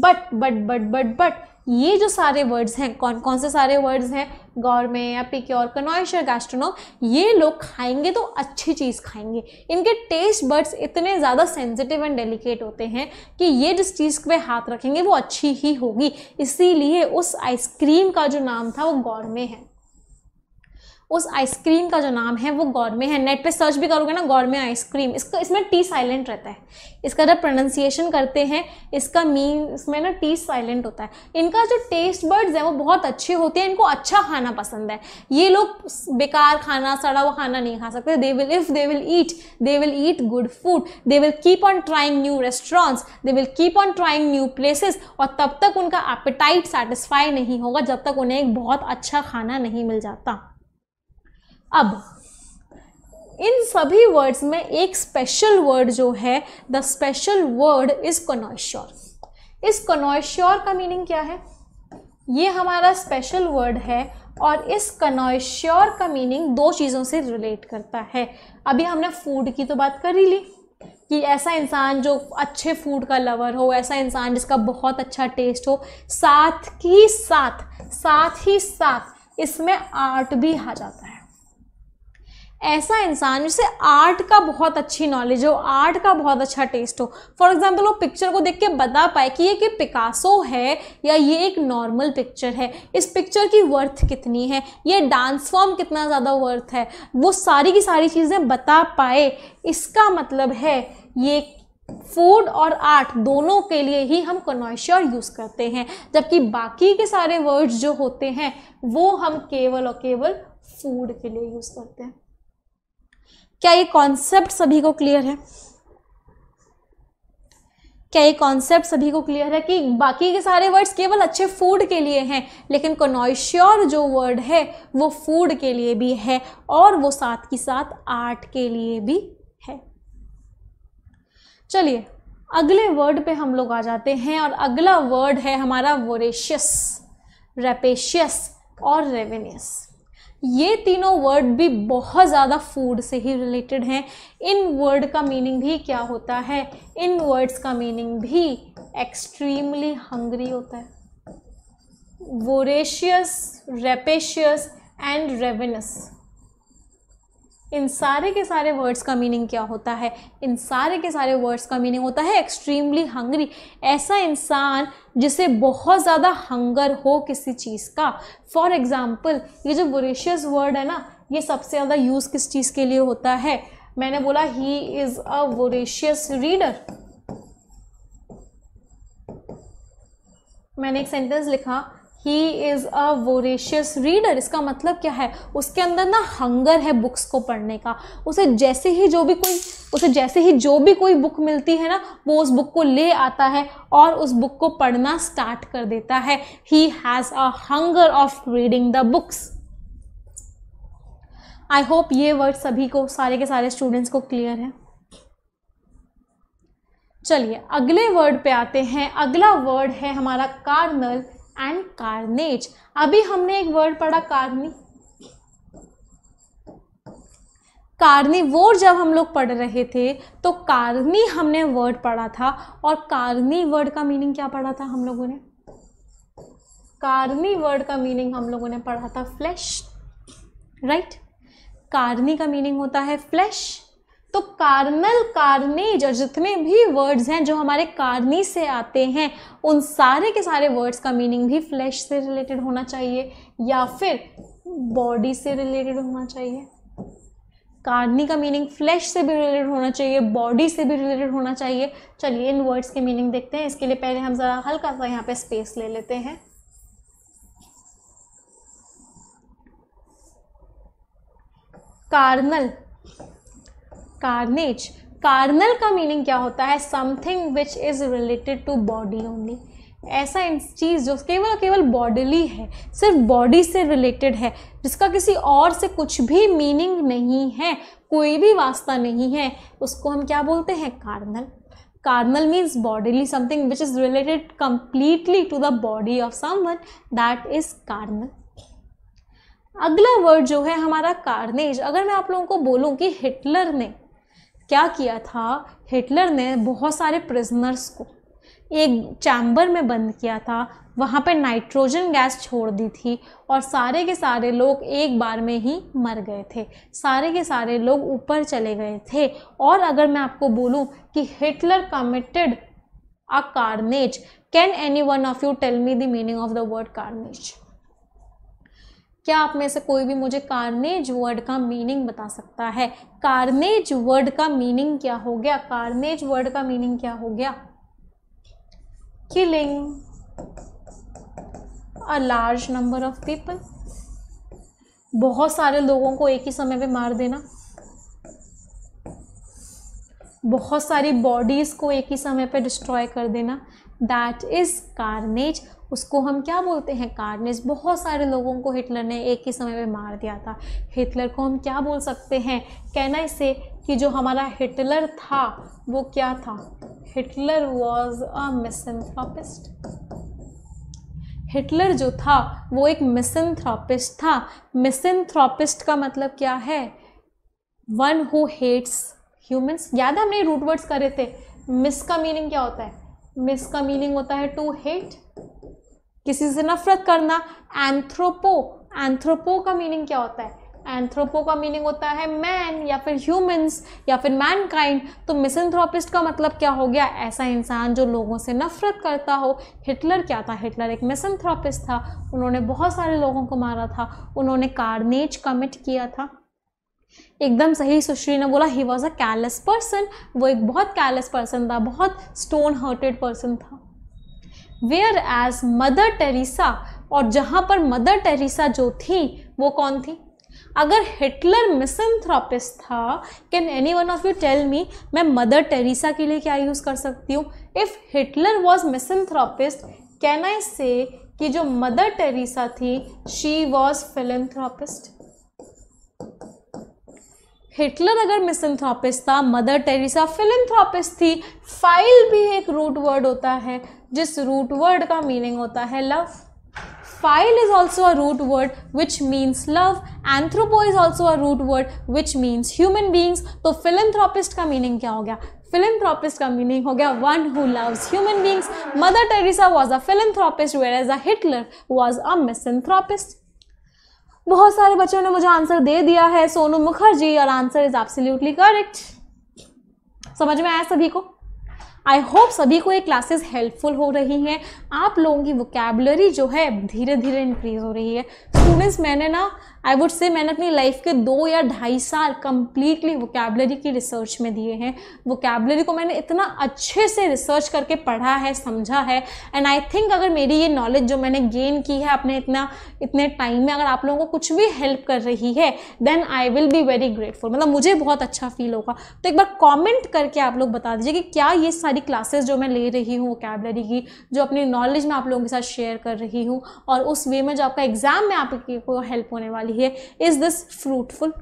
but but but but but ये जो सारे वर्ड्स हैं कौन कौन से सारे वर्ड्स हैं गौरमे या पिक्योर कनॉइशर गैस्ट्रोनोम ये लोग खाएंगे तो अच्छी चीज़ खाएंगे इनके टेस्ट बर्ड्स इतने ज़्यादा सेंसिटिव एंड डेलिकेट होते हैं कि ये जिस चीज़ पे हाथ रखेंगे वो अच्छी ही होगी इसीलिए उस आइसक्रीम का जो नाम था वो गौरमे है उस आइसक्रीम का जो नाम है वो गौरमे है नेट पे सर्च भी करोगे ना गौरमे आइसक्रीम इसका इसमें टी साइलेंट रहता है इसका जब प्रोनाउंसिएशन करते हैं इसका मीन इसमें ना टी साइलेंट होता है इनका जो टेस्ट बर्ड्स है वो बहुत अच्छे होते हैं इनको अच्छा खाना पसंद है ये लोग बेकार खाना सड़ा हुआ खाना नहीं खा सकते they will if they will eat they will eat good food they will keep on trying new restaurants they will keep on trying new places और तब तक उनका एपेटाइट सेटिस्फाई नहीं होगा जब तक उन्हें एक बहुत अच्छा खाना नहीं मिल जाता अब इन सभी वर्ड्स में एक स्पेशल वर्ड जो है the special word is connoisseur इस कनोश्योर का मीनिंग क्या है ये हमारा स्पेशल वर्ड है और इस कनोश्योर का मीनिंग दो चीज़ों से रिलेट करता है अभी हमने फूड की तो बात कर ही ली कि ऐसा इंसान जो अच्छे फूड का लवर हो ऐसा इंसान जिसका बहुत अच्छा टेस्ट हो साथ ही साथ साथ ही साथ इसमें आर्ट भी आ जाता है ऐसा इंसान जिसे आर्ट का बहुत अच्छी नॉलेज हो आर्ट का बहुत अच्छा टेस्ट हो फॉर एग्जाम्पल वो पिक्चर को देख के बता पाए कि ये कि पिकासो है या ये एक नॉर्मल पिक्चर है इस पिक्चर की वर्थ कितनी है ये डांस फॉर्म कितना ज़्यादा वर्थ है वो सारी की सारी चीज़ें बता पाए इसका मतलब है ये फूड और आर्ट दोनों के लिए ही हम कनॉइश्योर यूज़ करते हैं जबकि बाकी के सारे वर्ड्स जो होते हैं वो हम केवल और केवल फूड के लिए यूज़ करते हैं क्या ये कॉन्सेप्ट सभी को क्लियर है क्या ये कॉन्सेप्ट सभी को क्लियर है कि बाकी के सारे वर्ड्स केवल अच्छे फूड के लिए हैं लेकिन कोनोइश्योर जो वर्ड है वो फूड के लिए भी है और वो साथ ही साथ आर्ट के लिए भी है चलिए अगले वर्ड पे हम लोग आ जाते हैं और अगला वर्ड है हमारा वोरेशियस रेपेशियस और रेवेनियस ये तीनों वर्ड भी बहुत ज़्यादा फूड से ही रिलेटेड हैं इन वर्ड का मीनिंग भी क्या होता है इन वर्ड्स का मीनिंग भी एक्सट्रीमली हंग्री होता है वोरेशियस रेपेशियस एंड रेवेनस इन सारे के सारे वर्ड्स का मीनिंग क्या होता है इन सारे के सारे वर्ड्स का मीनिंग होता है एक्सट्रीमली हंगरी ऐसा इंसान जिसे बहुत ज़्यादा हंगर हो किसी चीज़ का फॉर एग्ज़ाम्पल ये जो वोरेशियस वर्ड है ना ये सबसे ज़्यादा यूज़ किस चीज़ के लिए होता है मैंने बोला he is a voracious reader मैंने एक सेंटेंस लिखा he is a voracious reader इसका मतलब क्या है उसके अंदर ना हंगर है बुक्स को पढ़ने का उसे जैसे ही जो भी कोई उसे जैसे ही जो भी कोई बुक मिलती है ना वो उस बुक को ले आता है और उस बुक को पढ़ना स्टार्ट कर देता है he has a hunger of reading the books I hope ये वर्ड सभी को सारे के सारे स्टूडेंट्स को क्लियर है चलिए अगले वर्ड पे आते हैं अगला वर्ड है हमारा कार्नल एंड कार्नेज अभी हमने एक वर्ड पढ़ा कार्नी कार्निवोर जब हम लोग पढ़ रहे थे तो कार्नी हमने वर्ड पढ़ा था और कार्नी वर्ड का मीनिंग क्या पढ़ा था हम लोगों ने कार्नी वर्ड का मीनिंग हम लोगों ने पढ़ा था फ्लैश राइट कार्नी का मीनिंग होता है फ्लैश तो कार्नल कार्नेज और जितने भी वर्ड्स हैं जो हमारे कार्नी से आते हैं उन सारे के सारे वर्ड्स का मीनिंग भी फ्लैश से रिलेटेड होना चाहिए या फिर बॉडी से रिलेटेड होना चाहिए कार्नी का मीनिंग फ्लैश से भी रिलेटेड होना चाहिए बॉडी से भी रिलेटेड होना चाहिए चलिए इन वर्ड्स के मीनिंग देखते हैं इसके लिए पहले हम ज़रा हल्का सा यहाँ पे स्पेस ले लेते हैं कार्नल कार्नेज कार्नल का मीनिंग क्या होता है something which is related to body only ऐसा चीज़ जो केवल केवल बॉडीली है सिर्फ बॉडी से रिलेटेड है जिसका किसी और से कुछ भी मीनिंग नहीं है कोई भी वास्ता नहीं है उसको हम क्या बोलते हैं carnal carnal means bodily something which is related completely to the body of one that is carnal अगला वर्ड जो है हमारा कार्नेज अगर मैं आप लोगों को बोलूँ कि हिटलर ने क्या किया था हिटलर ने बहुत सारे प्रिजनर्स को एक चैम्बर में बंद किया था वहाँ पे नाइट्रोजन गैस छोड़ दी थी और सारे के सारे लोग एक बार में ही मर गए थे सारे के सारे लोग ऊपर चले गए थे और अगर मैं आपको बोलूँ कि Hitler committed a carnage can any one of you tell me the meaning of the word carnage क्या आप में से कोई भी मुझे कार्नेज वर्ड का मीनिंग बता सकता है कार्नेज वर्ड का मीनिंग क्या हो गया कार्नेज वर्ड का मीनिंग क्या हो गया killing a large number of people बहुत सारे लोगों को एक ही समय पे मार देना बहुत सारी बॉडीज़ को एक ही समय पे डिस्ट्रॉय कर देना दैट इज़ कार्नेज उसको हम क्या बोलते हैं कार्नेज बहुत सारे लोगों को हिटलर ने एक ही समय में मार दिया था हिटलर को हम क्या बोल सकते हैं कहना इसे कि जो हमारा हिटलर था वो क्या था Hitler was a misanthropist Hitler जो था वो एक मिसनथ्रॉपिस्ट था मिसनथ्रॉपिस्ट का मतलब क्या है वन हु हेट्स ह्यूमन्स याद है हमने रूट वर्ड्स करे थे मिस का मीनिंग क्या होता है मिस का मीनिंग होता है टू हेट किसी से नफरत करना एंथ्रोपो एंथ्रोपो का मीनिंग क्या होता है एंथ्रोपो का मीनिंग होता है मैन या फिर ह्यूमंस या फिर मैनकाइंड तो मिसेंथ्रोपिस्ट का मतलब क्या हो गया ऐसा इंसान जो लोगों से नफरत करता हो हिटलर क्या था हिटलर एक मिसेंथ्रोपिस्ट था उन्होंने बहुत सारे लोगों को मारा था उन्होंने कार्नेज कमिट किया था एकदम सही सुश्री ने बोला he was a callous person वो एक बहुत कैलस पर्सन था बहुत स्टोन हर्टेड पर्सन था वेयर एज मदर टेरेसा और जहाँ पर मदर टेरेसा जो थी वो कौन थी अगर हिटलर मिसनथ्रॉपिस्ट था can any one of you tell me मैं मदर टेरेसा के लिए क्या यूज़ कर सकती हूँ if Hitler was misanthropist can I say कि जो मदर टेरेसा थी शी वॉज फिलंथ्रॉपिस्ट हिटलर अगर मिसनथ्रॉपिस्ट था मदर टेरेसा फिलंथ्रॉपिस्ट थी फाइल भी एक रूट वर्ड होता है जिस रूट वर्ड का मीनिंग होता है love phile is also a root word which means love anthropo is also a root word which means human beings तो फिलेंथ्रोपिस्ट का मीनिंग क्या हो गया फिलेंथ्रोपिस्ट का मीनिंग हो गया one who loves human beings Mother Teresa was a philanthropist whereas a Hitler was a misanthropist बहुत सारे बच्चों ने मुझे आंसर दे दिया है सोनू मुखर्जी और आंसर इज एब्सोल्यूटली करेक्ट समझ में आया सभी को आई होप सभी को ये क्लासेस हेल्पफुल हो रही हैं आप लोगों की वोकेबलरी जो है धीरे धीरे इंक्रीज़ हो रही है स्टूडेंट्स मैंने ना आई वुड से मैंने अपनी लाइफ के दो या ढाई साल कम्प्लीटली वोकेबलरी की रिसर्च में दिए हैं वोकेबलरी को मैंने इतना अच्छे से रिसर्च करके पढ़ा है समझा है एंड आई थिंक अगर मेरी ये नॉलेज जो मैंने गेन की है अपने इतना इतने टाइम में अगर आप लोगों को कुछ भी हेल्प कर रही है then I will be very grateful मतलब मुझे बहुत अच्छा फील होगा तो एक बार कॉमेंट करके आप लोग बता दीजिए कि क्या ये सारी क्लासेज जो मैं ले रही हूँ वोकेबलरी की जो अपनी नॉलेज मैं आप लोगों के साथ शेयर कर रही हूँ और उस वे में जो आपका एग्ज़ाम में आपकी को हेल्प होने वाली वाली है इज दिस फ्रूटफुल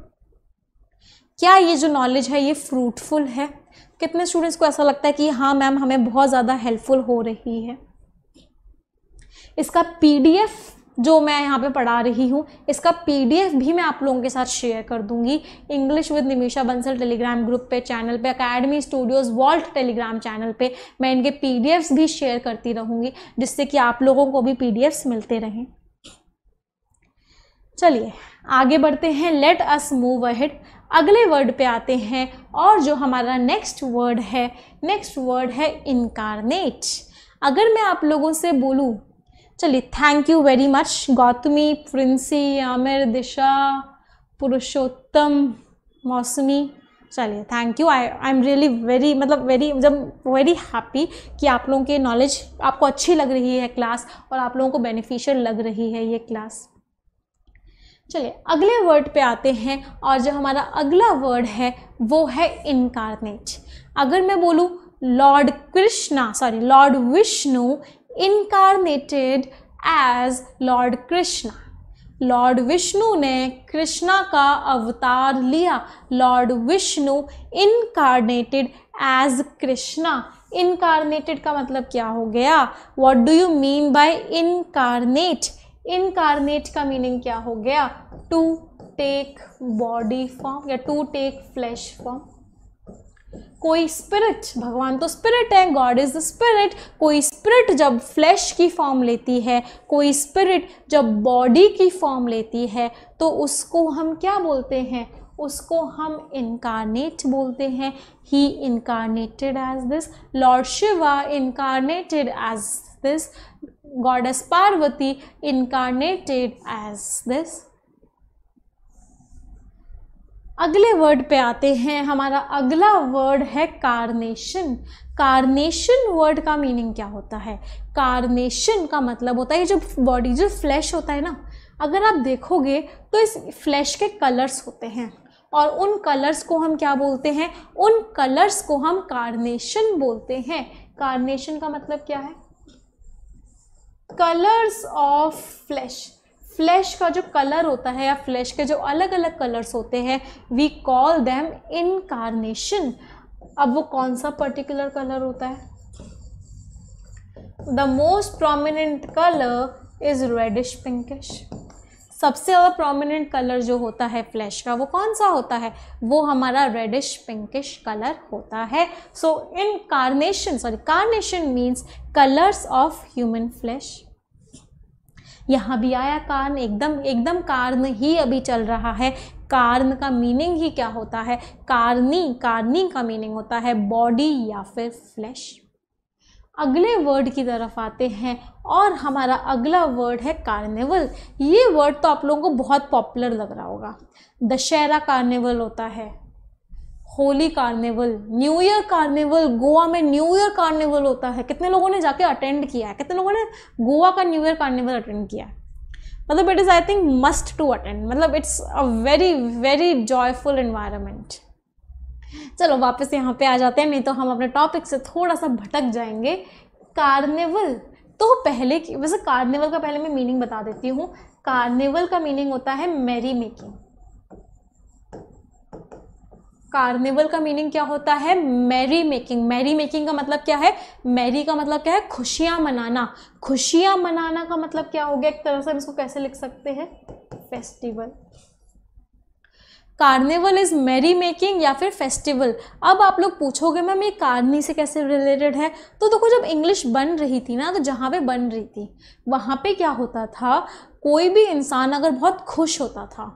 क्या ये जो नॉलेज है ये फ्रूटफुल है कितने स्टूडेंट्स को ऐसा लगता है कि हाँ मैम हमें बहुत ज़्यादा हेल्पफुल हो रही है इसका पीडीएफ जो मैं यहाँ पे पढ़ा रही हूँ इसका पीडीएफ भी मैं आप लोगों के साथ शेयर कर दूंगी English with Nimisha Bansal Telegram group पे चैनल पे academy studios vault Telegram channel पे मैं इनके पीडीएफ्स भी शेयर करती रहूँगी जिससे कि आप लोगों को भी पीडीएफ्स मिलते रहें चलिए आगे बढ़ते हैं लेट अस मूव अहेड अगले वर्ड पे आते हैं और जो हमारा नेक्स्ट वर्ड है नेक्स्ट वर्ड है इनकारनेट अगर मैं आप लोगों से बोलूँ चलिए thank you very much Gautami Princy Aamir Disha Purushottam Mausami चलिए thank you I I am really very मतलब वेरी जब वेरी हैप्पी कि आप लोगों के नॉलेज आपको अच्छी लग रही है क्लास और आप लोगों को बेनिफिशियल लग रही है ये क्लास चलिए अगले वर्ड पे आते हैं और जो हमारा अगला वर्ड है वो है इनकारनेट अगर मैं बोलूँ Lord Krishna sorry Lord Vishnu incarnated as Lord Krishna Lord Vishnu ने कृष्णा का अवतार लिया Lord Vishnu incarnated as Krishna incarnated का मतलब क्या हो गया what do you mean by incarnate incarnate का मीनिंग क्या हो गया टू टेक बॉडी फॉर्म या टू टेक फ्लैश फॉर्म कोई स्पिरिट भगवान तो स्पिरिट है गॉड इज द स्पिरिट कोई स्पिरिट जब फ्लैश की फॉर्म लेती है कोई स्पिरिट जब बॉडी की फॉर्म लेती है तो उसको हम क्या बोलते हैं उसको हम इनकारनेट बोलते हैं he incarnated as this Lord Shiva incarnated as this goddess Parvati incarnated as this अगले वर्ड पे आते हैं हमारा अगला वर्ड है कार्नेशन कार्नेशन वर्ड का मीनिंग क्या होता है कार्नेशन का मतलब होता है जो बॉडी जो फ्लैश होता है ना अगर आप देखोगे तो इस फ्लैश के कलर्स होते हैं और उन कलर्स को हम क्या बोलते हैं उन कलर्स को हम कार्नेशन बोलते हैं कार्नेशन का मतलब क्या है कलर्स ऑफ फ्लैश फ्लैश का जो कलर होता है या फ्लैश के जो अलग अलग कलर्स होते हैं वी कॉल देम इनकारनेशन अब वो कौन सा पर्टिकुलर कलर होता है the most prominent colour is reddish pinkish सबसे ज़्यादा प्रोमिनेंट कलर जो होता है फ्लैश का वो कौन सा होता है वो हमारा रेडिश पिंकिश कलर होता है so in carnation sorry carnation means colours of human flesh यहाँ भी आया कार्न एकदम एकदम कार्न ही अभी चल रहा है कार्न का मीनिंग ही क्या होता है कार्नी कार्नी का मीनिंग होता है बॉडी या फिर फ्लैश अगले वर्ड की तरफ आते हैं और हमारा अगला वर्ड है कार्निवल ये वर्ड तो आप लोगों को बहुत पॉपुलर लग रहा होगा दशहरा कार्निवल होता है Holi carnival new year carnival Goa में न्यू ईयर कार्निवल होता है कितने लोगों ने जाके अटेंड किया है कितने लोगों ने गोवा का न्यू ईयर कार्निवल अटेंड किया है मतलब it is I think must to attend मतलब it's a very very joyful environment चलो वापस यहाँ पे आ जाते हैं नहीं तो हम अपने टॉपिक से थोड़ा सा भटक जाएंगे कार्निवल तो पहले की वैसे कार्निवल का पहले मैं मीनिंग बता देती हूँ कार्निवल का मीनिंग होता है मैरी मेकिंग कार्निवल का मीनिंग क्या होता है मैरी मेकिंग मैरी मेकिंग का मतलब क्या है मैरी का मतलब क्या है खुशियां मनाना खुशियां मनाना का मतलब क्या हो गया एक तरह से हम इसको कैसे लिख सकते हैं festival carnival is merry making या फिर फेस्टिवल अब आप लोग पूछोगे मैम ये कार्नी से कैसे रिलेटेड है तो देखो तो जब इंग्लिश बन रही थी ना तो जहाँ पे बन रही थी वहाँ पे क्या होता था कोई भी इंसान अगर बहुत खुश होता था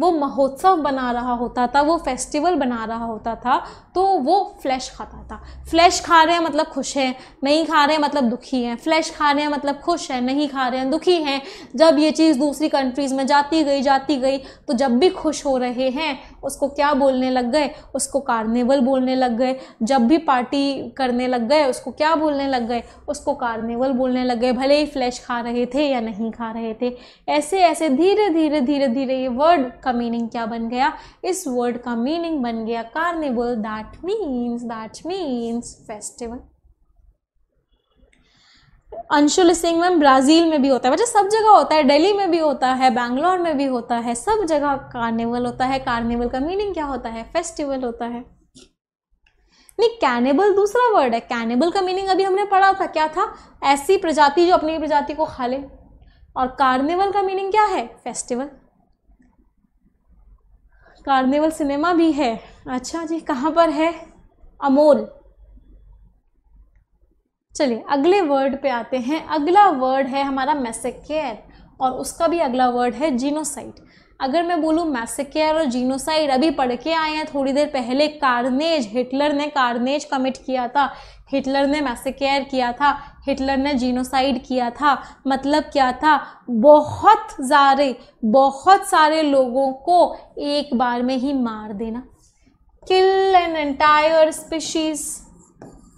वो महोत्सव बना रहा होता था वो फेस्टिवल बना रहा होता था तो वो फ्लैश खाता था फ्लैश खा रहे हैं मतलब खुश हैं नहीं खा रहे हैं मतलब दुखी हैं फ्लैश खा रहे हैं मतलब खुश हैं नहीं खा रहे हैं दुखी हैं जब ये चीज़ दूसरी कंट्रीज़ में जाती गई जाती गई तो जब भी खुश हो रहे हैं उसको क्या बोलने लग गए उसको कार्निवल बोलने लग गए जब भी पार्टी करने लग गए उसको क्या बोलने लग गए उसको कार्निवल बोलने लग गए भले ही फ्लैश खा रहे थे या नहीं खा रहे थे ऐसे ऐसे धीरे धीरे धीरे धीरे ये वर्ड का मीनिंग क्या बन गया इस वर्ड का मीनिंग बन गया carnival that means that means festival Anshul Singh ma'am Brazil में भी होता है बच्चा सब जगह होता है दिल्ली में भी होता है बैंगलोर में भी होता है सब जगह कार्निवल होता है कार्निवल का मीनिंग क्या होता है फेस्टिवल होता है नहीं कैनेबल दूसरा वर्ड है कैनेबल का मीनिंग अभी हमने पढ़ा था क्या था ऐसी प्रजाति जो अपनी प्रजाति को खा ले और कार्निवल का मीनिंग क्या है फेस्टिवल कार्निवल सिनेमा भी है अच्छा जी कहाँ पर है अमोल चलिए अगले वर्ड पे आते हैं अगला वर्ड है हमारा मैसेकेयर और उसका भी अगला वर्ड है जीनोसाइट अगर मैं बोलूँ मैसेकेयर और जीनोसाइड अभी पढ़ के आए हैं थोड़ी देर पहले कार्नेज हिटलर ने कार्नेज कमिट किया था हिटलर ने मैसेकेयर किया था हिटलर ने जीनोसाइड किया था मतलब क्या था बहुत सारे बहुत सारे लोगों को एक बार में ही मार देना किल एन एंटायर स्पीशीज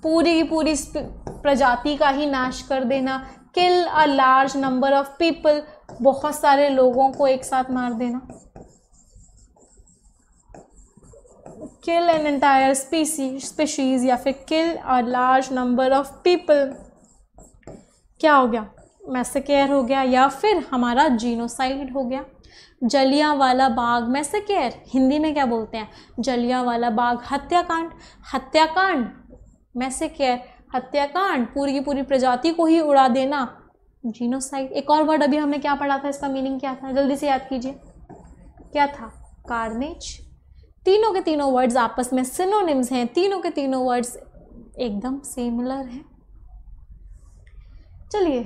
पूरी की पूरी प्रजाति का ही नाश कर देना kill a large number of people बहुत सारे लोगों को एक साथ मार देना kill an entire species species या फिर kill a large number of people क्या हो गया मैसेकेयर हो गया या फिर हमारा जीनोसाइड हो गया जलिया वाला बाग मैसेकेयर हिंदी में क्या बोलते हैं जलिया वाला बाग हत्याकांड हत्याकांड मैसेकेयर हत्याकांड पूरी की पूरी प्रजाति को ही उड़ा देना जीनोसाइड एक और वर्ड अभी हमने क्या पढ़ा था इसका मीनिंग क्या था जल्दी से याद कीजिए क्या था कार्नेज तीनों के तीनों वर्ड्स आपस में सिनोनिम्स हैं तीनों के तीनों वर्ड्स एकदम सिमिलर हैं चलिए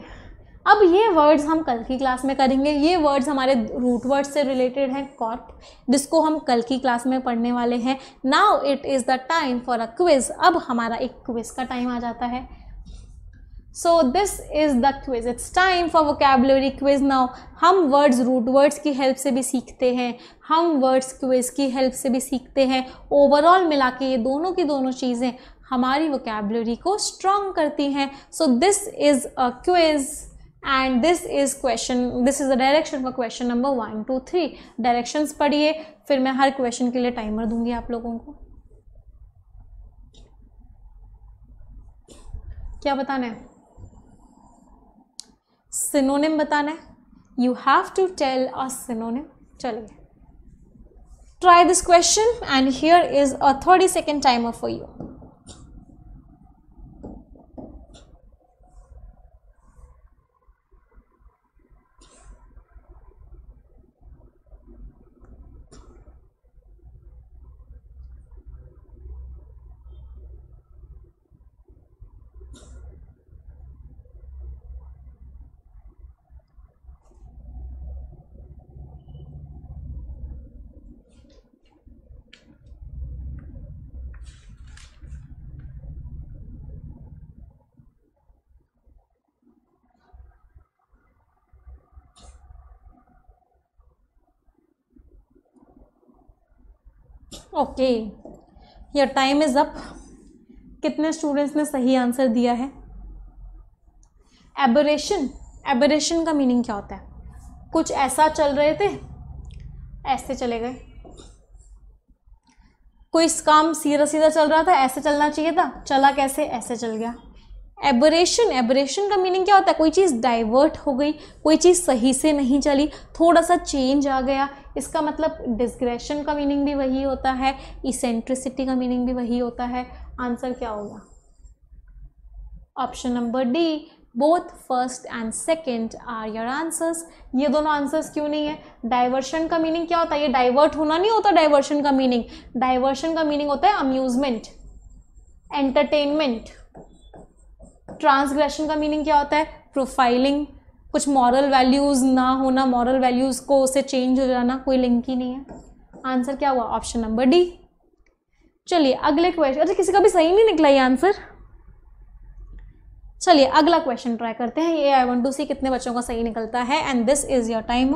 अब ये वर्ड्स हम कल की क्लास में करेंगे ये वर्ड्स हमारे रूट वर्ड से रिलेटेड हैं कॉर्प जिसको हम कल की क्लास में पढ़ने वाले हैं now it is the time for a quiz अब हमारा एक क्विज का टाइम आ जाता है so this is the quiz it's time for vocabulary quiz now हम वर्ड्स रूट वर्ड्स की हेल्प से भी सीखते हैं हम वर्ड्स क्विज़ की हेल्प से भी सीखते हैं ओवरऑल मिला के ये दोनों की दोनों चीज़ें हमारी वोकेबलरी को स्ट्रॉन्ग करती हैं so this is a quiz and this is question this is a direction for question number one two three directions पढ़िए फिर मैं हर क्वेश्चन के लिए टाइमर दूंगी आप लोगों को क्या बताना है सिनोनिम बताना है you have to tell a synonym चलिए try this question and here is a thirty second timer for you okay your time is up कितने स्टूडेंट्स ने सही आंसर दिया है एबरेशन एबरेशन का मीनिंग क्या होता है कुछ ऐसा चल रहे थे ऐसे चले गए कोई काम सीधा सीधा चल रहा था ऐसे चलना चाहिए था चला कैसे ऐसे चल गया एबरेशन एबरेशन का मीनिंग क्या होता है कोई चीज़ डाइवर्ट हो गई कोई चीज़ सही से नहीं चली थोड़ा सा चेंज आ गया इसका मतलब डिस्ग्रेशन का मीनिंग भी वही होता है इसेंट्रिसिटी का मीनिंग भी वही होता है आंसर क्या होगा option number D both first and second are your answers ये दोनों आंसर्स क्यों नहीं है डाइवर्शन का मीनिंग क्या होता है ये डाइवर्ट होना नहीं होता डाइवर्शन का मीनिंग डाइवर्शन का मीनिंग होता है अम्यूजमेंट एंटरटेनमेंट ट्रांसग्रेशन का मीनिंग क्या होता है प्रोफाइलिंग कुछ मॉरल वैल्यूज़ ना होना मॉरल वैल्यूज़ को उसे चेंज हो जाना कोई लिंक ही नहीं है आंसर क्या हुआ ऑप्शन नंबर डी चलिए अगले क्वेश्चन अच्छा किसी का भी सही नहीं निकला ये आंसर चलिए अगला क्वेश्चन ट्राई करते हैं ये आई वन टू सी कितने बच्चों का सही निकलता है and this is your time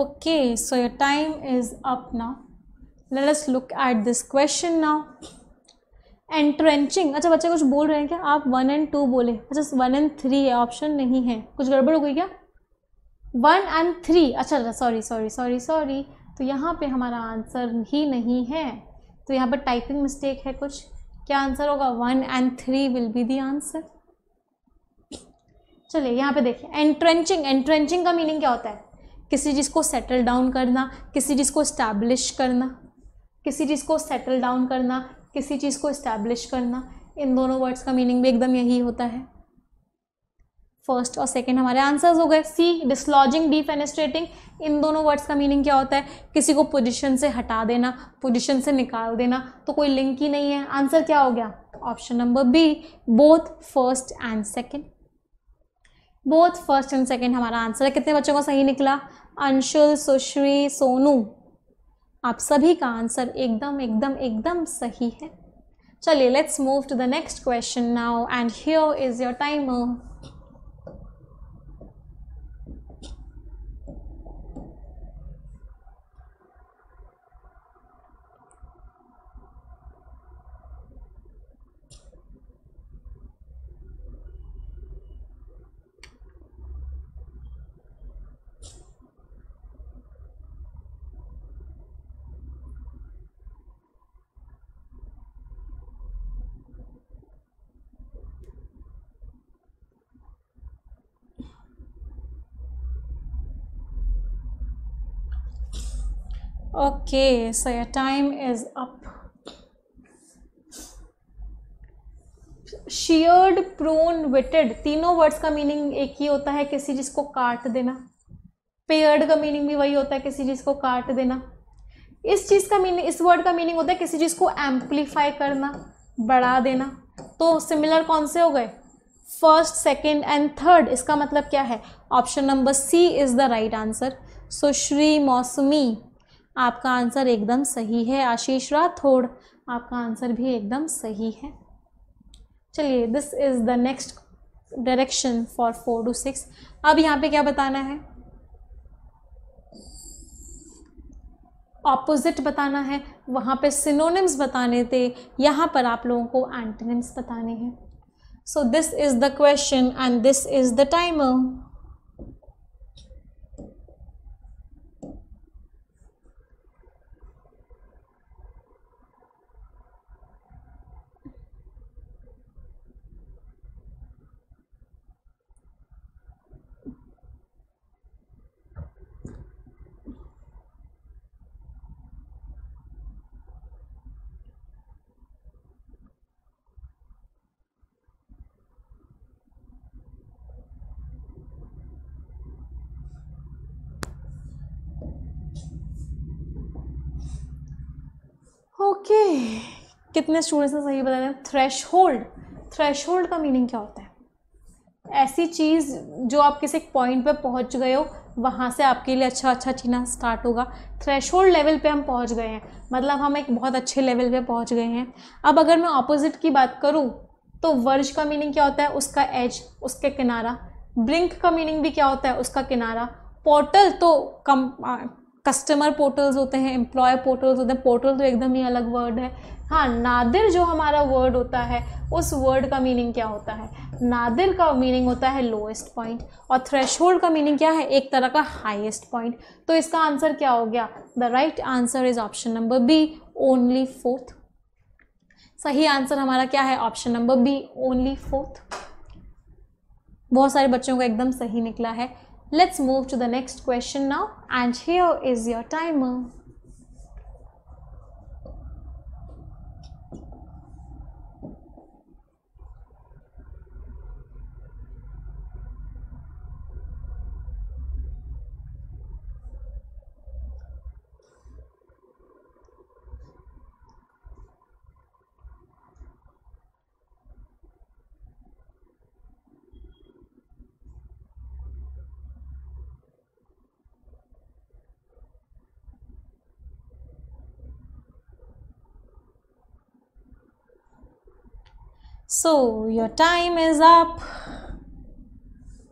Okay, so your time is up now. Let us look at this question now. Entrenching अच्छा बच्चे कुछ बोल रहे हैं क्या आप वन एंड टू बोले अच्छा वन एंड थ्री है ऑप्शन नहीं है कुछ गड़बड़ हो गई क्या वन एंड थ्री अच्छा सॉरी सॉरी सॉरी सॉरी तो यहाँ पे हमारा आंसर ही नहीं है तो यहाँ पर टाइपिंग मिस्टेक है कुछ क्या आंसर होगा one and three will be the answer चलिए यहाँ पे देखिए एंट्रेंचिंग एंट्रेंचिंग का मीनिंग क्या होता है किसी चीज़ को सेटल डाउन करना किसी चीज़ को इस्टेब्लिश करना किसी चीज़ को सेटल डाउन करना किसी चीज़ को इस्टेब्लिश करना इन दोनों वर्ड्स का मीनिंग भी एकदम यही होता है फर्स्ट और सेकेंड हमारे आंसर्स हो गए सी डिसलॉजिंग डिफेनेस्ट्रेटिंग इन दोनों वर्ड्स का मीनिंग क्या होता है किसी को पोजीशन से हटा देना पोजीशन से निकाल देना तो कोई लिंक ही नहीं है आंसर क्या हो गया option number B both first and second both first and second हमारा आंसर है कितने बच्चों का सही निकला अंशुल सुश्री सोनू आप सभी का आंसर एकदम एकदम एकदम सही है चलिए let's move to the next question now and here is your time Okay, so your time is up. sheared prune witted तीनों वर्ड्स का मीनिंग एक ही होता है किसी चीज़ को काट देना पेयर्ड का मीनिंग भी वही होता है किसी चीज़ को काट देना इस चीज़ का मीनिंग इस वर्ड का मीनिंग होता है किसी चीज़ को एम्पलीफाई करना बढ़ा देना तो सिमिलर कौन से हो गए फर्स्ट सेकेंड एंड थर्ड इसका मतलब क्या है option number C is the right answer so Shri Mausami आपका आंसर एकदम सही है आशीष राठौड़ आपका आंसर भी एकदम सही है चलिए this is the next direction for four two six अब यहाँ पे क्या बताना है ऑपोजिट बताना है वहाँ पे सिनोनिम्स बताने थे यहाँ पर आप लोगों को एंटनिम्स बताने हैं so this is the question and this is the timer कितने स्टूडेंट्स ने सही बताया थ्रेश होल्ड थ्रेश होल्ड का मीनिंग क्या होता है ऐसी चीज़ जो आप किसी पॉइंट पे पहुंच गए हो वहाँ से आपके लिए अच्छा अच्छा चीना स्टार्ट होगा थ्रेश होल्ड लेवल पे हम पहुँच गए हैं मतलब हम एक बहुत अच्छे लेवल पे पहुँच गए हैं अब अगर मैं ऑपोजिट की बात करूँ तो वर्ज का मीनिंग क्या होता है उसका एज उसके किनारा ब्रिंक का मीनिंग भी क्या होता है उसका किनारा पोर्टल तो कम कस्टमर पोर्टल्स होते हैं एम्प्लॉय पोर्टल्स होते हैं पोर्टल तो एकदम ही अलग वर्ड है हाँ नादिर जो हमारा वर्ड होता है उस वर्ड का मीनिंग क्या होता है नादिर का मीनिंग होता है लोएस्ट पॉइंट और थ्रेश का मीनिंग क्या है एक तरह का हाइएस्ट पॉइंट तो इसका आंसर क्या हो गया the right answer is option number B only fourth सही आंसर हमारा क्या है option number B only fourth बहुत सारे बच्चों का एकदम सही निकला है Let's move to the next question now and here is your timer. So your time is up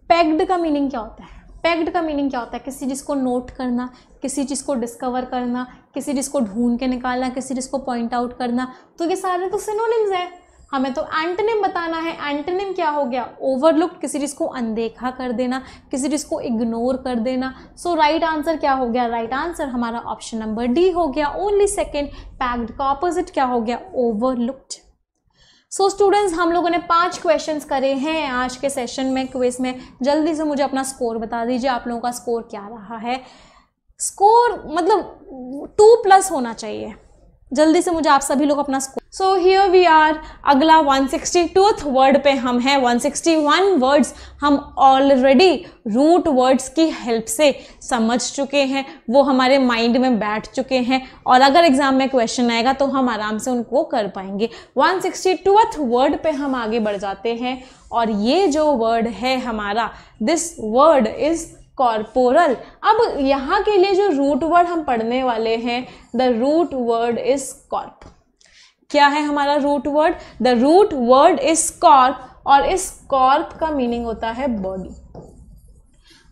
packed का मीनिंग क्या होता है पैक्ड का मीनिंग क्या होता है किसी चीज़ को नोट करना किसी चीज़ को डिस्कवर करना किसी चीज़ को ढूंढ के निकालना किसी चीज़ को पॉइंट आउट करना तो ये सारे तो सिनोनिम्स हैं हमें तो एंटनिम बताना है एंटनिम क्या हो गया ओवरलुक किसी चीज़ को अनदेखा कर देना किसी चीज़ को इग्नोर कर देना सो राइट आंसर क्या हो गया राइट right आंसर हमारा ऑप्शन नंबर डी हो गया ओनली सेकेंड पैक्ड का ऑपोजिट क्या हो गया ओवरलुक्ड सो so, स्टूडेंट्स हम लोगों ने पांच क्वेश्चंस करे हैं आज के सेशन में क्विज में जल्दी से मुझे अपना स्कोर बता दीजिए आप लोगों का स्कोर क्या रहा है स्कोर मतलब टू प्लस होना चाहिए जल्दी से मुझे आप सभी लोग अपना score so here we are अगला 162th वर्ड पे हम हैं 161 वर्ड्स हम ऑलरेडी रूट वर्ड्स की हेल्प से समझ चुके हैं वो हमारे माइंड में बैठ चुके हैं और अगर एग्ज़ाम में क्वेश्चन आएगा तो हम आराम से उनको कर पाएंगे 162th वर्ड पे हम आगे बढ़ जाते हैं और ये जो वर्ड है हमारा दिस वर्ड इज़ कॉर्पोरल अब यहाँ के लिए जो रूट वर्ड हम पढ़ने वाले हैं the root word is corp क्या है हमारा root word the root word is scorp और इस स्कॉर्प का मीनिंग होता है बॉडी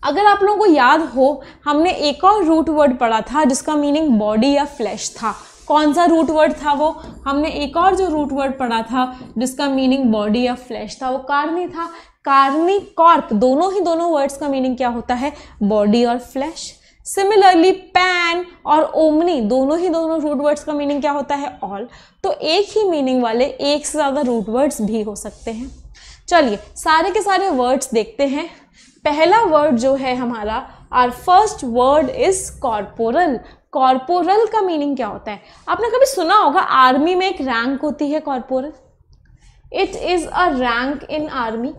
अगर आप लोगों को याद हो हमने एक और रूट वर्ड पढ़ा था जिसका मीनिंग बॉडी या फ्लैश था कौन सा रूट वर्ड था वो हमने एक और जो रूट वर्ड पढ़ा था जिसका मीनिंग बॉडी या फ्लैश था वो कार्नी था कार्नी कॉर्प दोनों ही दोनों वर्ड्स का मीनिंग क्या होता है बॉडी और फ्लैश सिमिलरली पैन और ओमनी दोनों ही दोनों रूट वर्ड्स का मीनिंग क्या होता है ऑल तो एक ही मीनिंग वाले एक से ज़्यादा रूट वर्ड्स भी हो सकते हैं चलिए सारे के सारे वर्ड्स देखते हैं पहला वर्ड जो है हमारा our first word is corporal corporal का मीनिंग क्या होता है आपने कभी सुना होगा आर्मी में एक रैंक होती है corporal it is a rank in army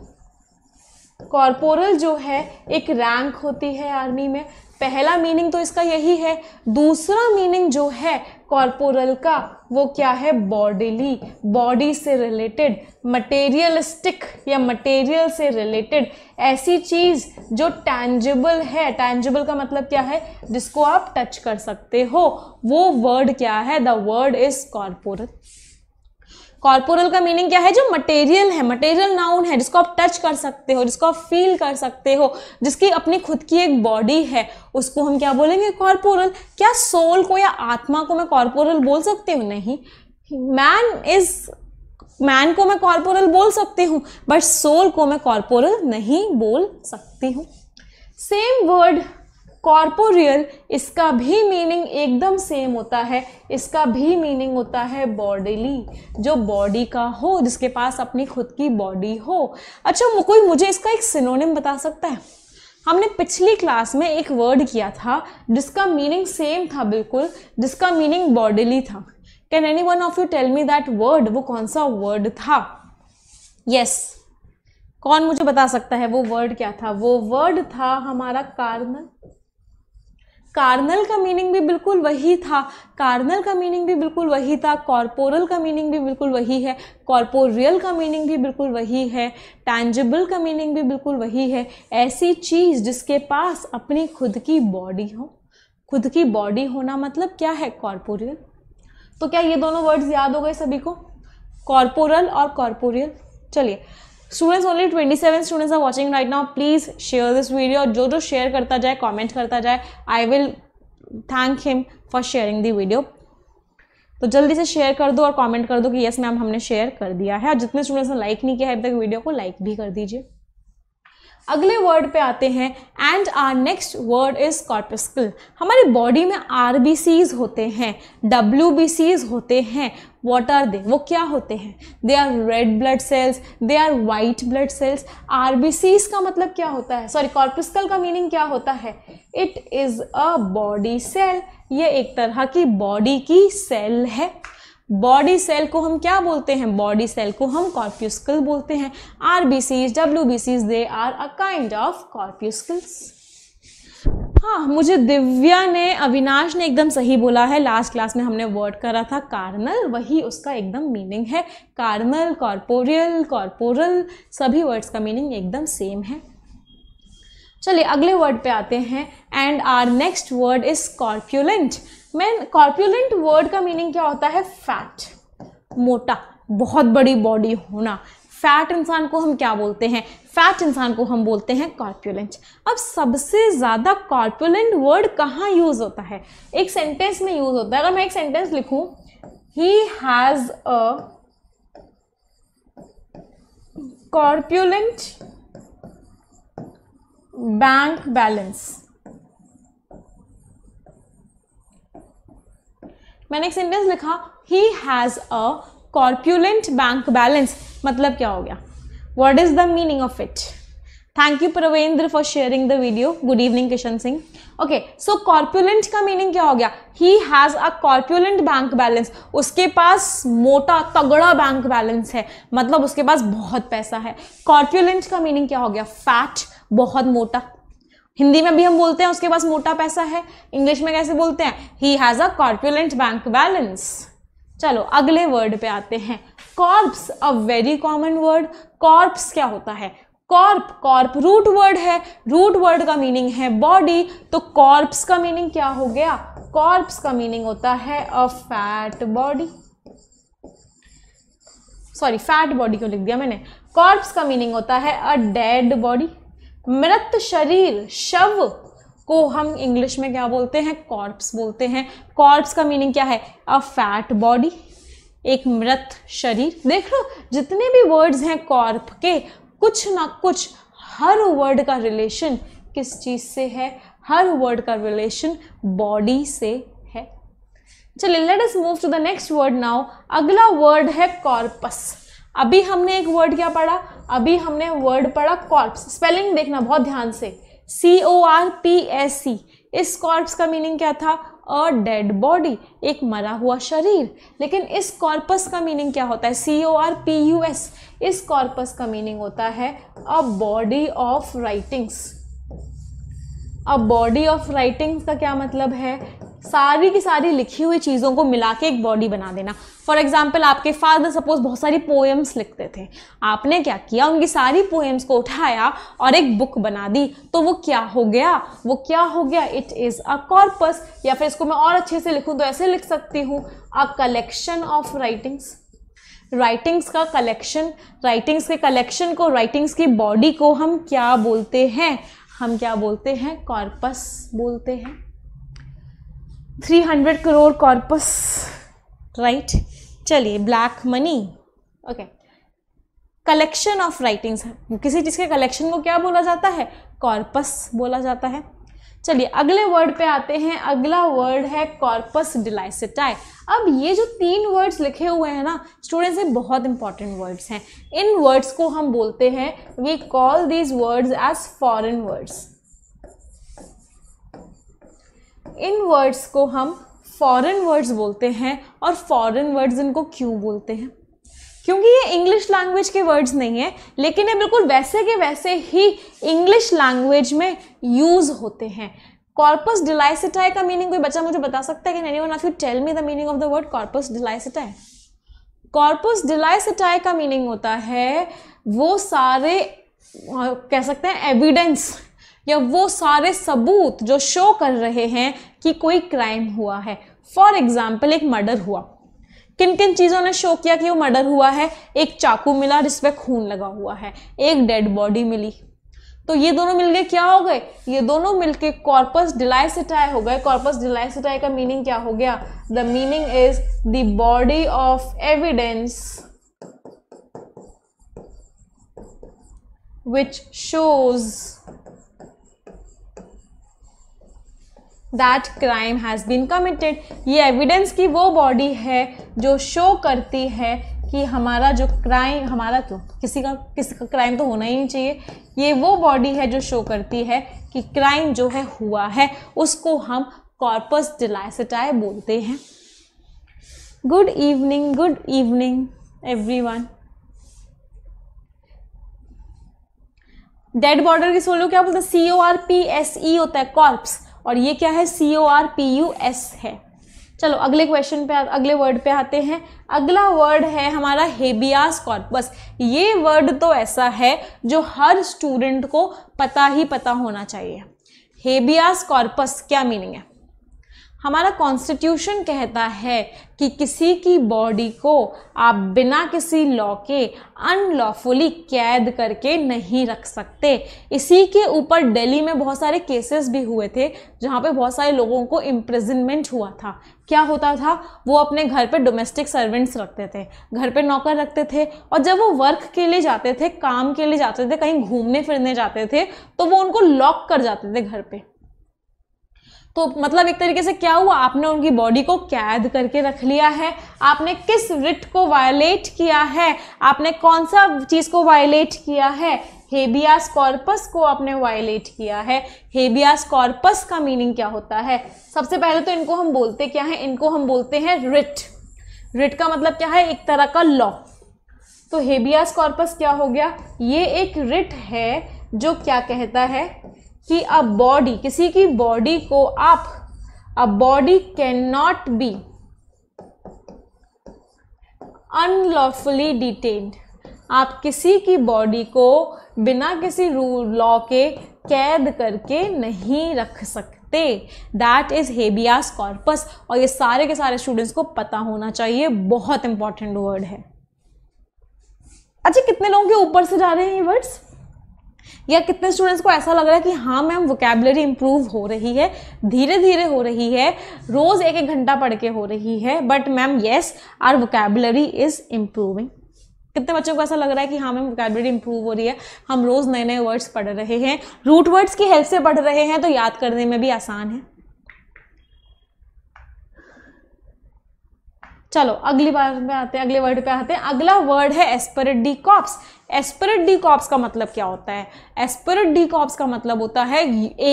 corporal जो है एक रैंक होती है आर्मी में पहला मीनिंग तो इसका यही है दूसरा मीनिंग जो है कॉर्पोरल का वो क्या है बॉडीली बॉडी से रिलेटेड मटेरियलिस्टिक या मटेरियल से रिलेटेड ऐसी चीज़ जो टैंजिबल है टैंजिबल का मतलब क्या है जिसको आप टच कर सकते हो वो वर्ड क्या है the word is corporal corporal का मीनिंग क्या है जो मटेरियल है मटेरियल नाउन है जिसको आप टच कर सकते हो जिसको आप फील कर सकते हो जिसकी अपनी खुद की एक बॉडी है उसको हम क्या बोलेंगे कॉर्पोरल क्या सोल को या आत्मा को मैं कॉर्पोरल बोल सकती हूँ नहीं मैन इज मैन को मैं कॉर्पोरल बोल सकती हूँ बट सोल को मैं कॉर्पोरल नहीं बोल सकती हूँ सेम वर्ड कॉर्पोरियल इसका भी मीनिंग एकदम सेम होता है इसका भी मीनिंग होता है बॉडीली जो बॉडी का हो जिसके पास अपनी खुद की बॉडी हो अच्छा कोई मुझे इसका एक सिनोनिम बता सकता है हमने पिछली क्लास में एक वर्ड किया था जिसका मीनिंग सेम था बिल्कुल जिसका मीनिंग बॉडीली था can any one of you tell me that word वो कौन सा वर्ड था यस yes. कौन मुझे बता सकता है वो वर्ड क्या था वो वर्ड था हमारा कार्नल कार्नल का मीनिंग भी बिल्कुल वही था कार्नल का मीनिंग भी बिल्कुल वही था कॉरपोरल का मीनिंग भी बिल्कुल वही है कॉरपोरियल का मीनिंग भी बिल्कुल वही है टैंजिबल का मीनिंग भी बिल्कुल वही है ऐसी चीज़ जिसके पास अपनी खुद की बॉडी हो खुद की बॉडी होना मतलब क्या है कॉरपोरियल तो क्या ये दोनों वर्ड्स याद हो गए सभी को कॉरपोरल और कॉरपोरियल चलिए students only twenty seven students are watching right now please share this video और जो जो शेयर करता जाए कॉमेंट करता जाए I will thank him for sharing the video तो जल्दी से शेयर कर दो और कमेंट कर दो कि यस मैम हमने शेयर कर दिया है और जितने स्टूडेंट्स ने लाइक नहीं किया है अभी तक वीडियो को लाइक भी कर दीजिए अगले वर्ड पे आते हैं and are next word is corpuscle हमारी बॉडी में आर होते हैं डब्ल्यू होते हैं वॉट आर दे वो क्या होते हैं they are red blood cells they are white blood cells R का मतलब क्या होता है सॉरी कॉर्पस्कल का मीनिंग क्या होता है it is a body cell ये एक तरह की बॉडी की सेल है बॉडी सेल को हम क्या बोलते हैं बॉडी सेल को हम कॉर्प्यूस्कल बोलते हैं R B C W B C they are a kind of corpuscles हाँ मुझे दिव्या ने अविनाश ने एकदम सही बोला है लास्ट क्लास में हमने वर्ड करा था कार्नल वही उसका एकदम मीनिंग है कार्नल कॉर्पोरियल कॉर्पोरल सभी वर्ड्स का मीनिंग एकदम सेम है चलिए अगले वर्ड पे आते हैं and are next word is corpulent man corpulent word का मीनिंग क्या होता है फैट मोटा बहुत बड़ी बॉडी होना फैट इंसान को हम क्या बोलते हैं फैट इंसान को हम बोलते हैं कॉर्पुलेंट अब सबसे ज़्यादा कॉर्पुलेंट वर्ड कहाँ यूज़ होता है एक सेंटेंस में यूज़ होता है अगर मैं एक सेंटेंस लिखूँ he has a corpulent bank balance मैंने एक सेंटेंस लिखा he has a corpulent bank balance मतलब क्या हो गया what is the meaning of it thank you Pravendra for sharing the video good evening Kishan Singh okay so corpulent का meaning क्या हो गया he has a corpulent bank balance उसके पास मोटा तगड़ा बैंक बैलेंस है मतलब उसके पास बहुत पैसा है कॉर्प्यूलेंट का मीनिंग क्या हो गया फैट बहुत मोटा हिंदी में भी हम बोलते हैं उसके पास मोटा पैसा है इंग्लिश में कैसे बोलते हैं he has a corpulent bank balance चलो अगले वर्ड पे आते हैं corpse a very common word corpse क्या होता है कॉर्प कॉर्प रूट वर्ड है रूट वर्ड का मीनिंग है बॉडी तो कॉर्प्स का मीनिंग क्या हो गया कॉर्प्स का मीनिंग होता है a fat body sorry fat body क्यों लिख दिया मैंने कॉर्प्स का मीनिंग होता है अ डेड बॉडी मृत शरीर शव को हम इंग्लिश में क्या बोलते हैं कॉर्प्स बोलते हैं कॉर्प्स का मीनिंग क्या है अ फैट बॉडी एक मृत शरीर देख लो जितने भी वर्ड्स हैं कॉर्प के कुछ ना कुछ हर वर्ड का रिलेशन किस चीज़ से है हर वर्ड का रिलेशन बॉडी से है चलिए let us move to the next word now अगला वर्ड है कॉर्पस अभी हमने एक वर्ड क्या पढ़ा अभी हमने वर्ड पढ़ा कॉर्प्स स्पेलिंग देखना बहुत ध्यान से C O R P S C इस कॉर्प्स का मीनिंग क्या था अ डेड बॉडी एक मरा हुआ शरीर लेकिन इस कॉर्पस का मीनिंग क्या होता है C O R P U S इस कॉर्पस का मीनिंग होता है a body of writings a body of writings का क्या मतलब है सारी की सारी लिखी हुई चीज़ों को मिला के एक बॉडी बना देना फॉर एग्जाम्पल आपके फादर सपोज बहुत सारी पोएम्स लिखते थे आपने क्या किया उनकी सारी पोएम्स को उठाया और एक बुक बना दी तो वो क्या हो गया वो क्या हो गया इट इज़ अ कॉर्पस या फिर इसको मैं और अच्छे से लिखूँ तो ऐसे लिख सकती हूँ a collection of writings writings का कलेक्शन राइटिंग्स के कलेक्शन को राइटिंग्स की बॉडी को हम क्या बोलते हैं हम क्या बोलते हैं कॉर्पस बोलते हैं three hundred crore corpus right चलिए black money okay collection of writings किसी चीज़ के कलेक्शन को क्या बोला जाता है कॉर्पस बोला जाता है चलिए अगले वर्ड पे आते हैं अगला वर्ड है कॉर्पस डिलाइसिटाई अब ये जो तीन वर्ड्स लिखे हुए हैं ना स्टूडेंट्स ये बहुत इंपॉर्टेंट वर्ड्स हैं इन वर्ड्स को हम बोलते हैं we call these words as foreign words इन वर्ड्स को हम फॉरेन वर्ड्स बोलते हैं और फॉरेन वर्ड्स इनको क्यों बोलते हैं क्योंकि ये इंग्लिश लैंग्वेज के वर्ड्स नहीं है लेकिन ये बिल्कुल वैसे के वैसे ही इंग्लिश लैंग्वेज में यूज़ होते हैं कॉर्पस डिलाइसिटाई का मीनिंग कोई बच्चा मुझे बता सकता है कि नहीं one of you tell me the meaning of the word corpus delicti corpus delicti का मीनिंग होता है वो सारे कह सकते हैं एविडेंस या वो सारे सबूत जो शो कर रहे हैं कि कोई क्राइम हुआ है फॉर एग्जाम्पल एक मर्डर हुआ किन किन चीज़ों ने शो किया कि वो मर्डर हुआ है एक चाकू मिला जिसपे खून लगा हुआ है एक डेड बॉडी मिली तो ये दोनों मिलके क्या हो गए ये दोनों मिलके कॉर्पस डिलाइसिटाई हो गए कॉर्पस डिलाइसिटाई का मीनिंग क्या हो गया the meaning is the body of evidence which shows that crime has been committed ये एविडेंस की वो बॉडी है जो शो करती है कि हमारा जो क्राइम हमारा क्यों तो किसी का किसी का क्राइम तो होना ही नहीं चाहिए ये वो बॉडी है जो शो करती है कि क्राइम जो है हुआ है उसको हम कॉर्पस डिलाइसटाए बोलते हैं good evening good evening every one dead body की सोलो क्या बोलते हैं C O R P S E होता है कॉर्प्स और ये क्या है C O R P U S है चलो अगले क्वेश्चन पे अगले वर्ड पे आते हैं अगला वर्ड है हमारा हेबियास कॉर्पस ये वर्ड तो ऐसा है जो हर स्टूडेंट को पता ही पता होना चाहिए हेबियास कॉर्पस क्या मीनिंग है हमारा कॉन्स्टिट्यूशन कहता है कि किसी की बॉडी को आप बिना किसी लॉ के अनलॉफुली कैद करके नहीं रख सकते इसी के ऊपर दिल्ली में बहुत सारे केसेस भी हुए थे जहाँ पे बहुत सारे लोगों को इम्प्रिजनमेंट हुआ था क्या होता था वो अपने घर पे डोमेस्टिक सर्वेंट्स रखते थे घर पे नौकर रखते थे और जब वो वर्क के लिए जाते थे काम के लिए जाते थे कहीं घूमने फिरने जाते थे तो वो उनको लॉक कर जाते थे घर पर तो मतलब एक तरीके से क्या हुआ आपने उनकी बॉडी को कैद करके रख लिया है आपने किस रिट को वायलेट किया है आपने कौन सा चीज़ को वायलेट किया है हेबियास कॉर्पस को आपने वायलेट किया है हेबियास कॉर्पस का मीनिंग क्या होता है सबसे पहले तो इनको हम बोलते क्या है इनको हम बोलते हैं रिट रिट का मतलब क्या है एक तरह का लॉ तो हेबियास कॉर्पस क्या हो गया ये एक रिट है जो क्या कहता है कि अ बॉडी किसी की बॉडी को आप a body can not be unlawfully detained आप किसी की बॉडी को बिना किसी रूल लॉ के कैद करके नहीं रख सकते दैट इज़ हेबियास कॉर्पस और ये सारे के सारे स्टूडेंट्स को पता होना चाहिए बहुत इंपॉर्टेंट वर्ड है अच्छा कितने लोगों के ऊपर से जा रहे हैं ये वर्ड्स या कितने स्टूडेंट्स को ऐसा लग रहा है कि हाँ मैम वोकेबलरी इम्प्रूव हो रही है धीरे धीरे हो रही है रोज़ एक एक घंटा पढ़ के हो रही है but ma'am yes our vocabulary is improving कितने बच्चों को ऐसा लग रहा है कि हाँ मैम वोकेबलरी इंप्रूव हो रही है हम रोज़ नए नए वर्ड्स पढ़ रहे हैं रूट वर्ड्स की हेल्प से पढ़ रहे हैं तो याद करने में भी आसान है चलो अगली बार पे आते हैं अगले वर्ड पे आते हैं अगला वर्ड है कॉप्स एस्परेट कॉप्स का मतलब क्या होता है एस्परेट कॉप्स का मतलब होता है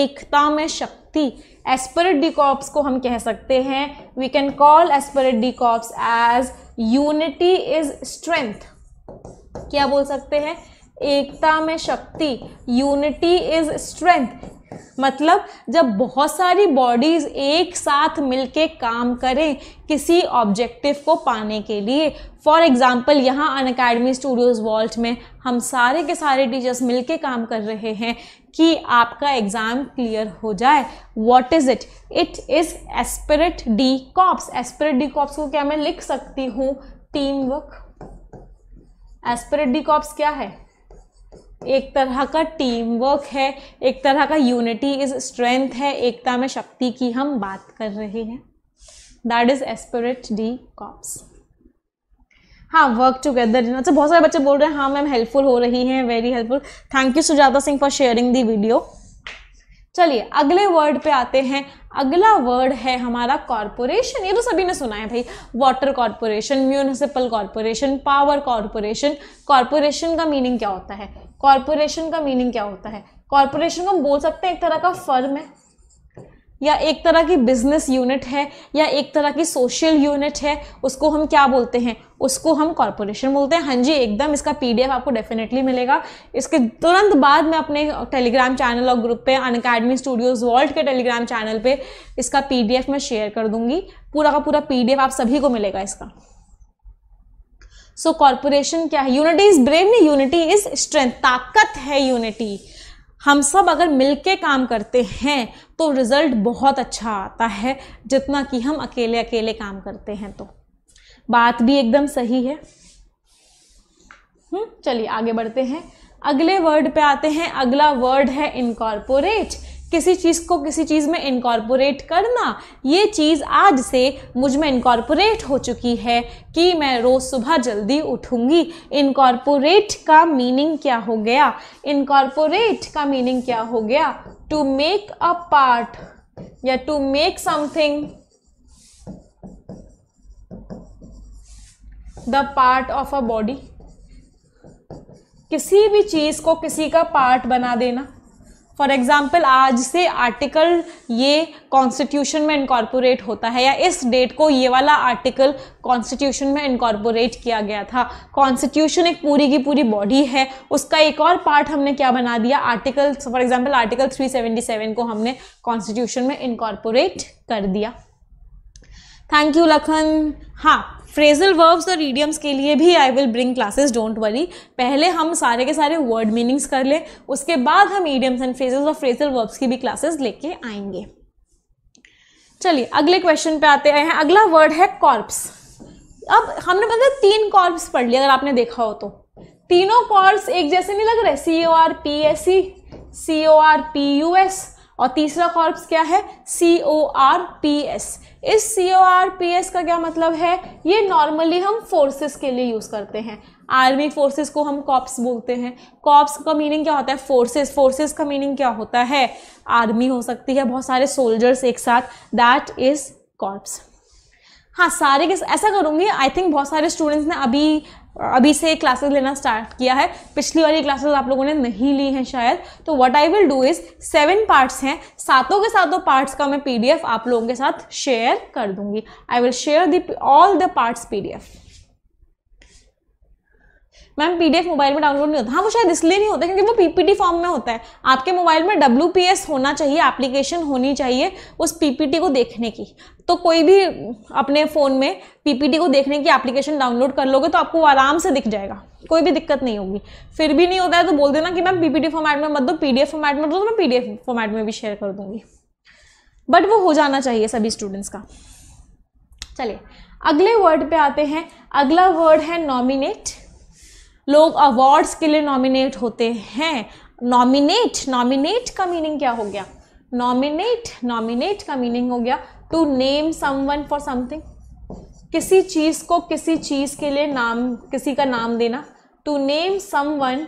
एकता में शक्ति एस्परेट कॉप्स को हम कह सकते हैं we can call esprit corps as unity is strength क्या बोल सकते हैं एकता में शक्ति यूनिटी इज स्ट्रेंथ मतलब जब बहुत सारी बॉडीज़ एक साथ मिलके काम करें किसी ऑब्जेक्टिव को पाने के लिए फॉर एग्ज़ाम्पल यहाँ अन अकेडमी स्टूडियोज़ वॉल्ट में हम सारे के सारे टीचर्स मिलके काम कर रहे हैं कि आपका एग्ज़ाम क्लियर हो जाए what is it it is esprit de corps esprit de corps को क्या मैं लिख सकती हूँ team work esprit de corps क्या है एक तरह का टीम वर्क है एक तरह का यूनिटी इज स्ट्रेंथ है एकता में शक्ति की हम बात कर रहे हैं that is esprit de corps हाँ वर्क टुगेदर यू बहुत सारे बच्चे बोल रहे हैं हाँ मैम हेल्पफुल हो रही हैं very helpful thank you Sujata Singh for sharing the video चलिए अगले वर्ड पे आते हैं अगला वर्ड है हमारा कॉरपोरेशन ये तो सभी ने सुना है भाई water corporation municipal corporation power corporation corporation का मीनिंग क्या होता है कॉरपोरेशन का मीनिंग क्या होता है कॉरपोरेशन को हम बोल सकते हैं एक तरह का फर्म है या एक तरह की बिजनेस यूनिट है या एक तरह की सोशल यूनिट है उसको हम क्या बोलते हैं उसको हम कॉरपोरेशन बोलते हैं हाँ जी एकदम इसका पीडीएफ आपको डेफिनेटली मिलेगा इसके तुरंत बाद मैं अपने टेलीग्राम चैनल और ग्रुप पे अन अकेडमी स्टूडियोज़ वर्ल्ड के टेलीग्राम चैनल पे इसका पीडीएफ मैं शेयर कर दूंगी पूरा का पूरा पीडीएफ आप सभी को मिलेगा इसका सो so, कॉरपोरेशन क्या है यूनिटी इज ब्रेव नहीं यूनिटी इज स्ट्रेंथ ताकत है यूनिटी हम सब अगर मिलके काम करते हैं तो रिजल्ट बहुत अच्छा आता है जितना कि हम अकेले अकेले काम करते हैं तो बात भी एकदम सही है हम्म, चलिए आगे बढ़ते हैं अगले वर्ड पे आते हैं अगला वर्ड है इनकॉर्पोरेट किसी चीज़ को किसी चीज़ में इनकॉर्पोरेट करना ये चीज़ आज से मुझ में इनकॉर्पोरेट हो चुकी है कि मैं रोज़ सुबह जल्दी उठूँगी इनकॉर्पोरेट का मीनिंग क्या हो गया इनकॉर्पोरेट का मीनिंग क्या हो गया टू मेक अ पार्ट या to make something the part of a body किसी भी चीज़ को किसी का पार्ट बना देना फॉर एग्जाम्पल आज से आर्टिकल ये कॉन्स्टिट्यूशन में इनकॉर्पोरेट होता है या इस डेट को ये वाला आर्टिकल कॉन्स्टिट्यूशन में इनकॉर्पोरेट किया गया था कॉन्स्टिट्यूशन एक पूरी की पूरी बॉडी है उसका एक और पार्ट हमने क्या बना दिया आर्टिकल फॉर एग्जाम्पल आर्टिकल 377 को हमने कॉन्स्टिट्यूशन में इनकॉर्पोरेट कर दिया थैंक यू लखन हाँ फ्रेजल वर्ब्स और ईडियम्स के लिए भी I will bring classes don't worry पहले हम सारे के सारे वर्ड मीनिंग्स कर लें उसके बाद हम ईडियम्स एंड फ्रेजेस और फ्रेजल वर्ब्स की भी क्लासेस लेके आएंगे चलिए अगले क्वेश्चन पे आते हैं अगला वर्ड है कॉर्प्स अब हमने मतलब तीन कॉर्प्स पढ़ लिया अगर आपने देखा हो तो तीनों कॉर्प्स एक जैसे नहीं लग रहे C O R P S C C O R P U S और तीसरा कॉर्प्स क्या है C O R P S इस C O R P S का क्या मतलब है ये नॉर्मली हम फोर्सेस के लिए यूज़ करते हैं आर्मी फोर्सेस को हम कॉप्स बोलते हैं कॉप्स का मीनिंग क्या होता है फोर्सेस फोर्सेस का मीनिंग क्या होता है आर्मी हो सकती है बहुत सारे सोल्जर्स एक साथ दैट इज़ कॉप्स हाँ सारे के ऐसा करूँगी आई थिंक बहुत सारे स्टूडेंट्स ने अभी अभी से क्लासेस लेना स्टार्ट किया है पिछली वाली क्लासेस आप लोगों ने नहीं ली हैं शायद तो what I will do is seven parts हैं सातों के सातों पार्ट्स का मैं पीडीएफ आप लोगों के साथ शेयर कर दूंगी I will share the all the parts PDF ma'am P mobile में डाउनलोड नहीं होता हाँ वो शायद इसलिए नहीं होता क्योंकि वो पीपीटी फॉर्म में होता है आपके मोबाइल में डब्ल्यू होना चाहिए एप्लीकेशन होनी चाहिए उस पीपीटी को देखने की तो कोई भी अपने फ़ोन में पीपीटी को देखने की एप्लीकेशन डाउनलोड कर लोगे तो आपको आराम से दिख जाएगा कोई भी दिक्कत नहीं होगी फिर भी नहीं होता है तो बोल देना कि मैम पीपीटी फॉर्मेट में मत दो पीडीएफ फॉर्मेट में दो तो मैं पीडीएफ फॉर्मेट में भी शेयर कर दूंगी बट वो हो जाना चाहिए सभी स्टूडेंट्स का चलिए अगले वर्ड पे आते हैं अगला वर्ड है नॉमिनेट लोग अवार्ड्स के लिए नॉमिनेट होते हैं नॉमिनेट नॉमिनेट का मीनिंग क्या हो गया नॉमिनेट नॉमिनेट का मीनिंग हो गया to name someone for something किसी चीज़ को किसी चीज़ के लिए नाम किसी का नाम देना to name someone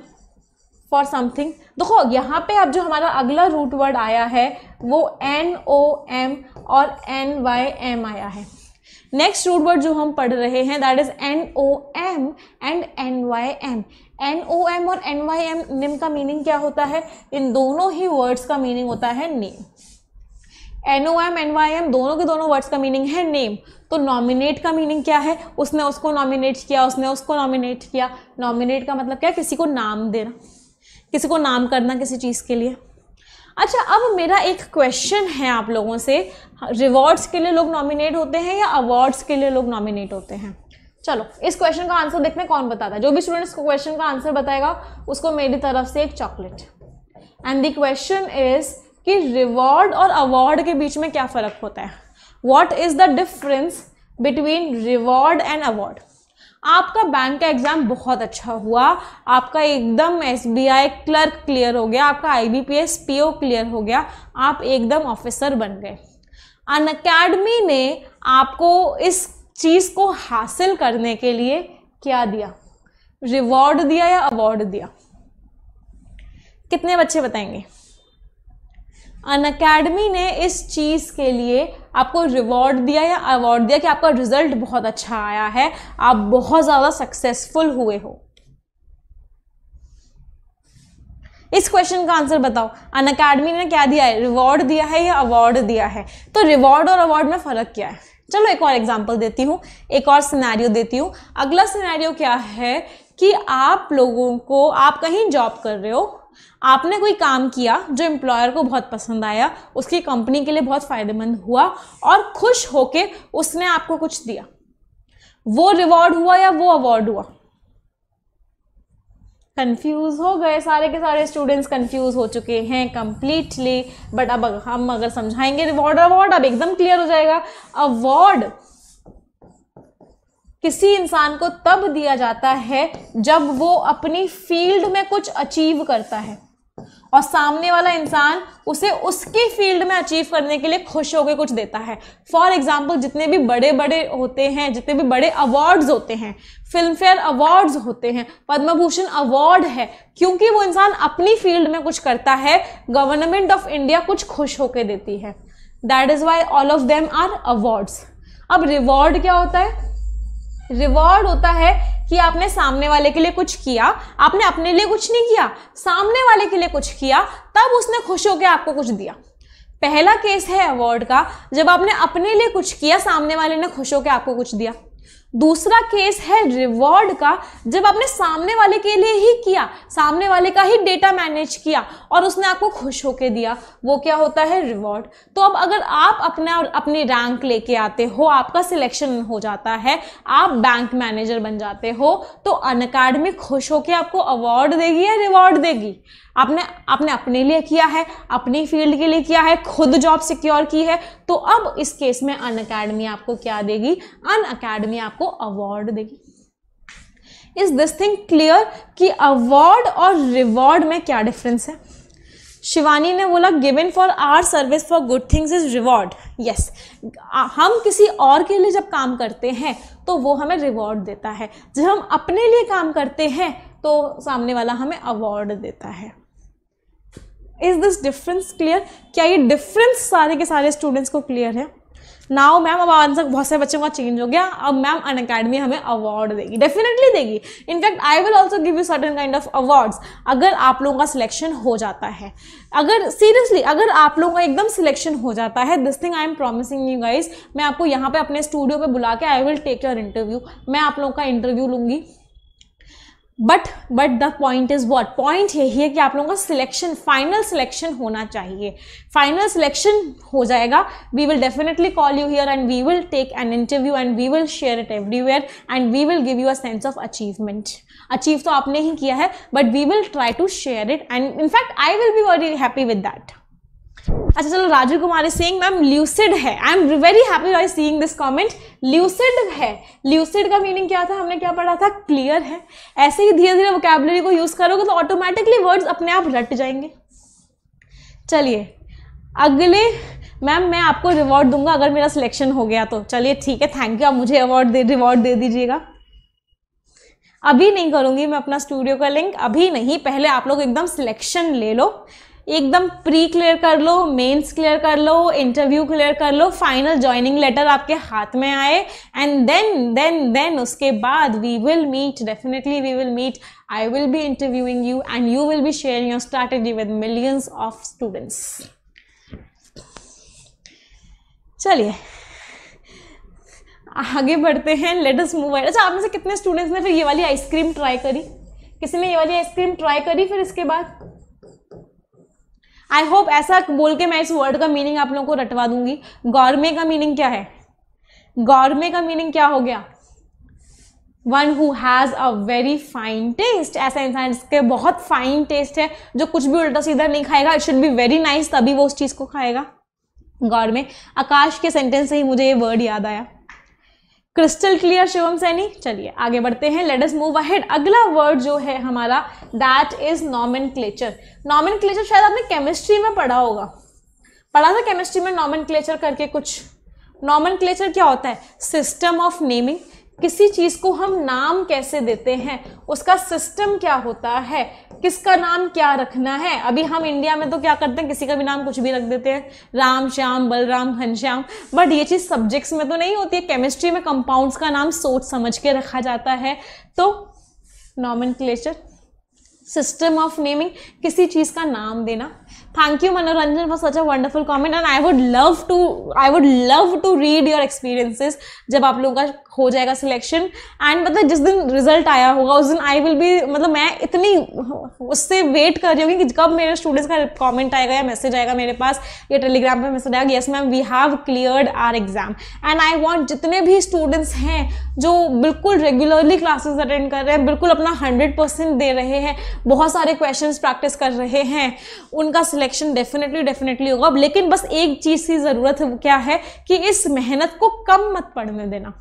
for something देखो यहाँ पे अब जो हमारा अगला रूट वर्ड आया है वो एन ओ एम और एन वाई एम आया है नेक्स्ट रूट वर्ड जो हम पढ़ रहे हैं that is N O M and N Y M N O M और एन वाई एम निम का मीनिंग क्या होता है इन दोनों ही वर्ड्स का मीनिंग होता है name N O M N Y M दोनों के दोनों वर्ड्स का मीनिंग है नेम तो नॉमिनेट का मीनिंग क्या है उसने उसको नॉमिनेट किया उसने उसको नॉमिनेट किया नॉमिनेट का मतलब क्या किसी को नाम देना किसी को नाम करना किसी चीज़ के लिए अच्छा अब मेरा एक क्वेश्चन है आप लोगों से रिवॉर्ड्स के लिए लोग नॉमिनेट होते हैं या अवार्ड्स के लिए लोग नॉमिनेट होते हैं चलो इस क्वेश्चन का आंसर देखने कौन बताता है जो भी स्टूडेंट्स को क्वेश्चन का आंसर बताएगा उसको मेरी तरफ से एक chocolate and the question is कि रिवॉर्ड और अवार्ड के बीच में क्या फ़र्क होता है what is the difference between reward and award आपका बैंक का एग्ज़ाम बहुत अच्छा हुआ आपका एकदम एस क्लर्क क्लियर हो गया आपका आई बी क्लियर हो गया आप एकदम ऑफिसर बन गए अन अकेडमी ने आपको इस चीज़ को हासिल करने के लिए क्या दिया रिवॉर्ड दिया या अवार्ड दिया कितने बच्चे बताएंगे अन अकेडमी ने इस चीज़ के लिए आपको रिवॉर्ड दिया या अवार्ड दिया कि आपका रिजल्ट बहुत अच्छा आया है आप बहुत ज़्यादा सक्सेसफुल हुए हो इस क्वेश्चन का आंसर बताओ अन अकेडमी ने क्या दिया है रिवॉर्ड दिया है या अवार्ड दिया है तो रिवॉर्ड और अवार्ड में फ़र्क क्या है चलो एक और एग्जाम्पल देती हूँ एक और सिनेरियो देती हूँ अगला सिनेरियो क्या है कि आप लोगों को आप कहीं जॉब कर रहे हो आपने कोई काम किया जो एम्प्लॉयर को बहुत पसंद आया उसकी कंपनी के लिए बहुत फ़ायदेमंद हुआ और खुश होके उसने आपको कुछ दिया वो रिवॉर्ड हुआ या वो अवार्ड हुआ कंफ्यूज हो गए सारे के सारे स्टूडेंट्स कंफ्यूज हो चुके हैं कंप्लीटली बट अब हम अगर समझाएंगे रिवॉर्ड अवार्ड अब एकदम क्लियर हो जाएगा अवार्ड किसी इंसान को तब दिया जाता है जब वो अपनी फील्ड में कुछ अचीव करता है और सामने वाला इंसान उसे उसकी फील्ड में अचीव करने के लिए खुश होकर कुछ देता है फॉर एग्जाम्पल जितने भी बड़े बड़े होते हैं जितने भी बड़े अवार्ड्स होते हैं फिल्म फेयर अवार्ड्स होते हैं पद्म भूषण अवार्ड है क्योंकि वो इंसान अपनी फील्ड में कुछ करता है गवर्नमेंट ऑफ इंडिया कुछ खुश होकर देती है that is why all of them are awards अब रिवॉर्ड क्या होता है रिवॉर्ड होता है कि आपने सामने वाले के लिए कुछ किया आपने अपने लिए कुछ नहीं किया सामने वाले के लिए कुछ किया तब उसने खुश होकर आपको कुछ दिया पहला केस है अवार्ड का जब आपने अपने लिए कुछ किया सामने वाले ने खुश होकर आपको कुछ दिया दूसरा केस है रिवॉर्ड का जब आपने सामने वाले के लिए ही किया सामने वाले का ही डेटा मैनेज किया और उसने आपको खुश होके दिया वो क्या होता है रिवॉर्ड तो अब अगर आप अपना अपनी रैंक लेके आते हो आपका सिलेक्शन हो जाता है आप बैंक मैनेजर बन जाते हो तो अन खुश होके आपको अवार्ड देगी या रिवॉर्ड देगी आपने आपने अपने लिए किया है अपनी फील्ड के लिए किया है खुद जॉब सिक्योर की है तो अब इस केस में अन अकेडमी आपको क्या देगी अन अकेडमी आपको अवार्ड देगी इज दिस थिंग क्लियर कि अवार्ड और रिवॉर्ड में क्या डिफरेंस है शिवानी ने बोला given for our service for good things is reward yes हम किसी और के लिए जब काम करते हैं तो वो हमें रिवॉर्ड देता है जब हम अपने लिए काम करते हैं तो सामने वाला हमें अवार्ड देता है इज दिस डिफरेंस क्लियर क्या ये डिफरेंस सारे के सारे स्टूडेंट्स को क्लियर है नाउ मैम अब आंसर बहुत सारे बच्चों का चेंज हो गया अब मैम अन अकेडमी हमें अवार्ड देगी डेफिनेटली देगी in fact I will also give you certain kind of awards अगर आप लोगों का सिलेक्शन हो जाता है अगर सीरियसली अगर आप लोगों का एकदम सिलेक्शन हो जाता है this thing I am promising you guys मैं आपको यहाँ पे अपने स्टूडियो पे बुला के I will take your interview मैं आप लोगों का इंटरव्यू लूंगी but but the point is what point यही है कि आप लोगों का सिलेक्शन फाइनल सिलेक्शन होना चाहिए फाइनल सिलेक्शन हो जाएगा we will definitely call you here and we will take an interview and we will share it everywhere and we will give you a sense of achievement achieve तो आपने ही किया है but we will try to share it and in fact I will be very happy with that अच्छा चलो Raju Kumari Singh ma'am lucid है I am very happy I seeing this comment lucid है lucid का मीनिंग क्या था हमने क्या पढ़ा था क्लियर है ऐसे ही धीरे धीरे वोकेबलरी को यूज़ करोगे तो ऑटोमेटिकली वर्ड्स अपने आप रट जाएंगे चलिए अगले मैम मैं आपको रिवॉर्ड दूंगा अगर मेरा सिलेक्शन हो गया तो चलिए ठीक है थैंक यू आप मुझे अवार्ड दे रिवॉर्ड दे दीजिएगा अभी नहीं करूंगी मैं अपना स्टूडियो का लिंक अभी नहीं पहले आप लोग एकदम सिलेक्शन ले लो एकदम प्री क्लियर कर लो मेंस क्लियर कर लो इंटरव्यू क्लियर कर लो फाइनल ज्वाइनिंग लेटर आपके हाथ में आए एंड देन देन देन उसके बाद we will meet definitely we will meet I will be interviewing you and you will be sharing your strategy with millions of students चलिए आगे बढ़ते हैं लेटेस्ट मूव अच्छा आप में से कितने स्टूडेंट्स ने फिर ये वाली आइसक्रीम ट्राई करी किसी ने ये वाली आइसक्रीम ट्राई करी फिर इसके बाद आई होप ऐसा बोल के मैं इस वर्ड का मीनिंग आप लोगों को रटवा दूंगी गौरमे का मीनिंग क्या है गौरमे का मीनिंग क्या हो गया one who has a very fine taste ऐसा इंसान जिसके बहुत फाइन टेस्ट है जो कुछ भी उल्टा सीधा नहीं खाएगा it should be very nice तभी वो उस चीज़ को खाएगा गौरमे आकाश के सेंटेंस से ही मुझे ये वर्ड याद आया क्रिस्टल क्लियर शिवम सैनी चलिए आगे बढ़ते हैं लेट अस मूव अहेड अगला वर्ड जो है हमारा that is nomenclature nomenclature शायद आपने केमिस्ट्री में पढ़ा होगा पढ़ा था केमिस्ट्री में नॉमिन क्लेचर करके कुछ नॉमिन क्लेचर क्या होता है सिस्टम ऑफ नेमिंग किसी चीज़ को हम नाम कैसे देते हैं उसका सिस्टम क्या होता है किसका नाम क्या रखना है अभी हम इंडिया में तो क्या करते हैं किसी का भी नाम कुछ भी रख देते हैं राम श्याम बलराम घनश्याम बट ये चीज़ सब्जेक्ट्स में तो नहीं होती है केमिस्ट्री में कंपाउंड्स का नाम सोच समझ के रखा जाता है तो नॉमिन सिस्टम ऑफ नेमिंग किसी चीज़ का नाम देना thank you Manoranjan for such a wonderful comment and I would love to I would love to read your experiences जब आप लोगों का हो जाएगा सिलेक्शन एंड मतलब जिस दिन रिजल्ट आया होगा उस दिन आई विल भी मतलब मैं इतनी उससे वेट कर रही हूँ कि कब मेरे स्टूडेंट्स का कॉमेंट आएगा या मैसेज आएगा मेरे पास या टेलीग्राम पर मैसेज आएगा yes ma'am we have cleared our exam and I want जितने भी स्टूडेंट्स हैं जो बिल्कुल रेगुलरली क्लासेस अटेंड कर रहे हैं बिल्कुल अपना हंड्रेड परसेंट दे रहे हैं बहुत सारे क्वेश्चन प्रैक्टिस कर रहे हैं उनका सिलेक्शन रिएक्शन डेफिनेटली डेफिनेटली होगा लेकिन बस एक चीज़ की ज़रूरत है वो क्या है कि इस मेहनत को कम मत पड़ने देना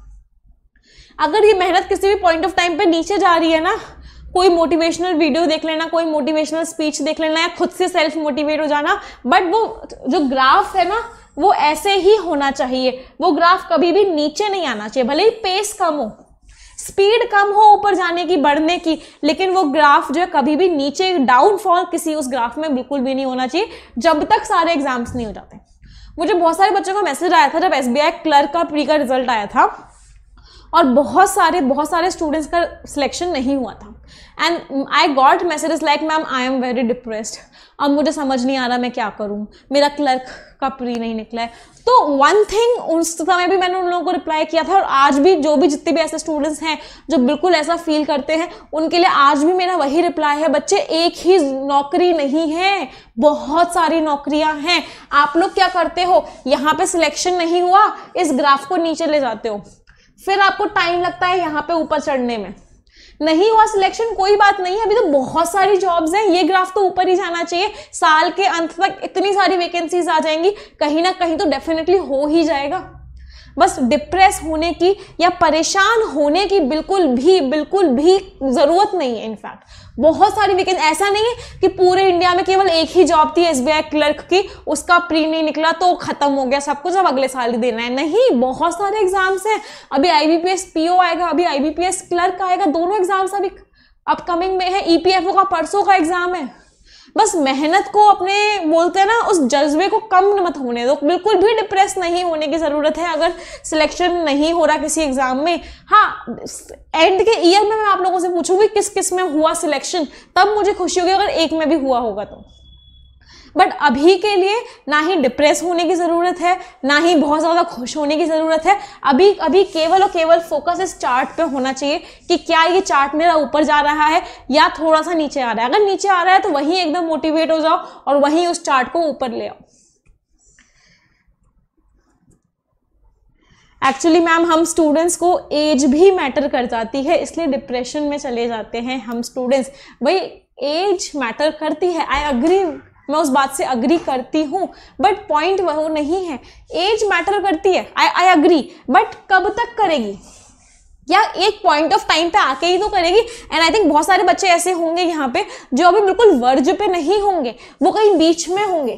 अगर ये मेहनत किसी भी पॉइंट ऑफ टाइम पे नीचे जा रही है ना कोई मोटिवेशनल वीडियो देख लेना कोई मोटिवेशनल स्पीच देख लेना या खुद से सेल्फ मोटिवेट हो जाना बट वो जो ग्राफ है ना वो ऐसे ही होना चाहिए वो ग्राफ कभी भी नीचे नहीं आना चाहिए भले ही पेस कम हो स्पीड कम हो ऊपर जाने की बढ़ने की लेकिन वो ग्राफ जो है कभी भी नीचे डाउनफॉल किसी उस ग्राफ में बिल्कुल भी नहीं होना चाहिए जब तक सारे एग्जाम्स नहीं हो जाते मुझे बहुत सारे बच्चों का मैसेज आया था जब एस क्लर्क का प्री का रिजल्ट आया था और बहुत सारे बहुत सारे स्टूडेंट्स का सिलेक्शन नहीं हुआ था and I got message like ma'am I am very depressed अब मुझे समझ नहीं आ रहा मैं क्या करूँ मेरा क्लर्क का प्री नहीं निकला है तो वन थिंग उस समय भी मैंने उन लोगों को रिप्लाई किया था और आज भी जो भी जितने भी ऐसे स्टूडेंट्स हैं जो बिल्कुल ऐसा फील करते हैं उनके लिए आज भी मेरा वही रिप्लाई है बच्चे एक ही नौकरी नहीं है बहुत सारी नौकरियां हैं आप लोग क्या करते हो यहाँ पे सिलेक्शन नहीं हुआ इस ग्राफ को नीचे ले जाते हो फिर आपको टाइम लगता है यहाँ पे ऊपर चढ़ने में नहीं हुआ सिलेक्शन कोई बात नहीं है अभी तो बहुत सारी जॉब्स हैं ये ग्राफ तो ऊपर ही जाना चाहिए साल के अंत तक इतनी सारी वैकेंसीज आ जाएंगी कहीं ना कहीं तो डेफिनेटली हो ही जाएगा बस डिप्रेस होने की या परेशान होने की बिल्कुल भी बिल्कुल भी ज़रूरत नहीं है इनफैक्ट बहुत सारी वैकेंसी ऐसा नहीं है कि पूरे इंडिया में केवल एक ही जॉब थी एस क्लर्क की उसका प्री नहीं निकला तो खत्म हो गया सब कुछ अब अगले साल ही देना है नहीं बहुत सारे एग्जाम्स हैं अभी आईबीपीएस पीओ आएगा अभी आईबीपीएस क्लर्क आएगा दोनों एग्जाम्स अभी अपकमिंग में है ईपीएफओ e का परसों का एग्जाम है बस मेहनत को अपने बोलते हैं ना उस जज्बे को कम मत होने दो बिल्कुल भी डिप्रेस नहीं होने की ज़रूरत है अगर सिलेक्शन नहीं हो रहा किसी एग्ज़ाम में हाँ एंड के ईयर में मैं आप लोगों से पूछूंगी किस किस में हुआ सिलेक्शन तब मुझे खुशी होगी अगर एक में भी हुआ होगा तो बट अभी के लिए ना ही डिप्रेस होने की ज़रूरत है ना ही बहुत ज़्यादा खुश होने की ज़रूरत है अभी अभी केवल और केवल फोकस इस चार्ट पे होना चाहिए कि क्या ये चार्ट मेरा ऊपर जा रहा है या थोड़ा सा नीचे आ रहा है अगर नीचे आ रहा है तो वहीं एकदम मोटिवेट हो जाओ और वहीं उस चार्ट को ऊपर ले आओ एक्चुअली मैम हम स्टूडेंट्स को एज भी मैटर कर जाती है इसलिए डिप्रेशन में चले जाते हैं हम स्टूडेंट्स भाई एज मैटर करती है आई अग्री मैं उस बात से अग्री करती हूँ बट पॉइंट वो नहीं है एज मैटर करती है आई आई अग्री बट कब तक करेगी या एक पॉइंट ऑफ टाइम पे आके ही तो करेगी एंड आई थिंक बहुत सारे बच्चे ऐसे होंगे यहाँ पे जो अभी बिल्कुल वर्ज पे नहीं होंगे वो कहीं बीच में होंगे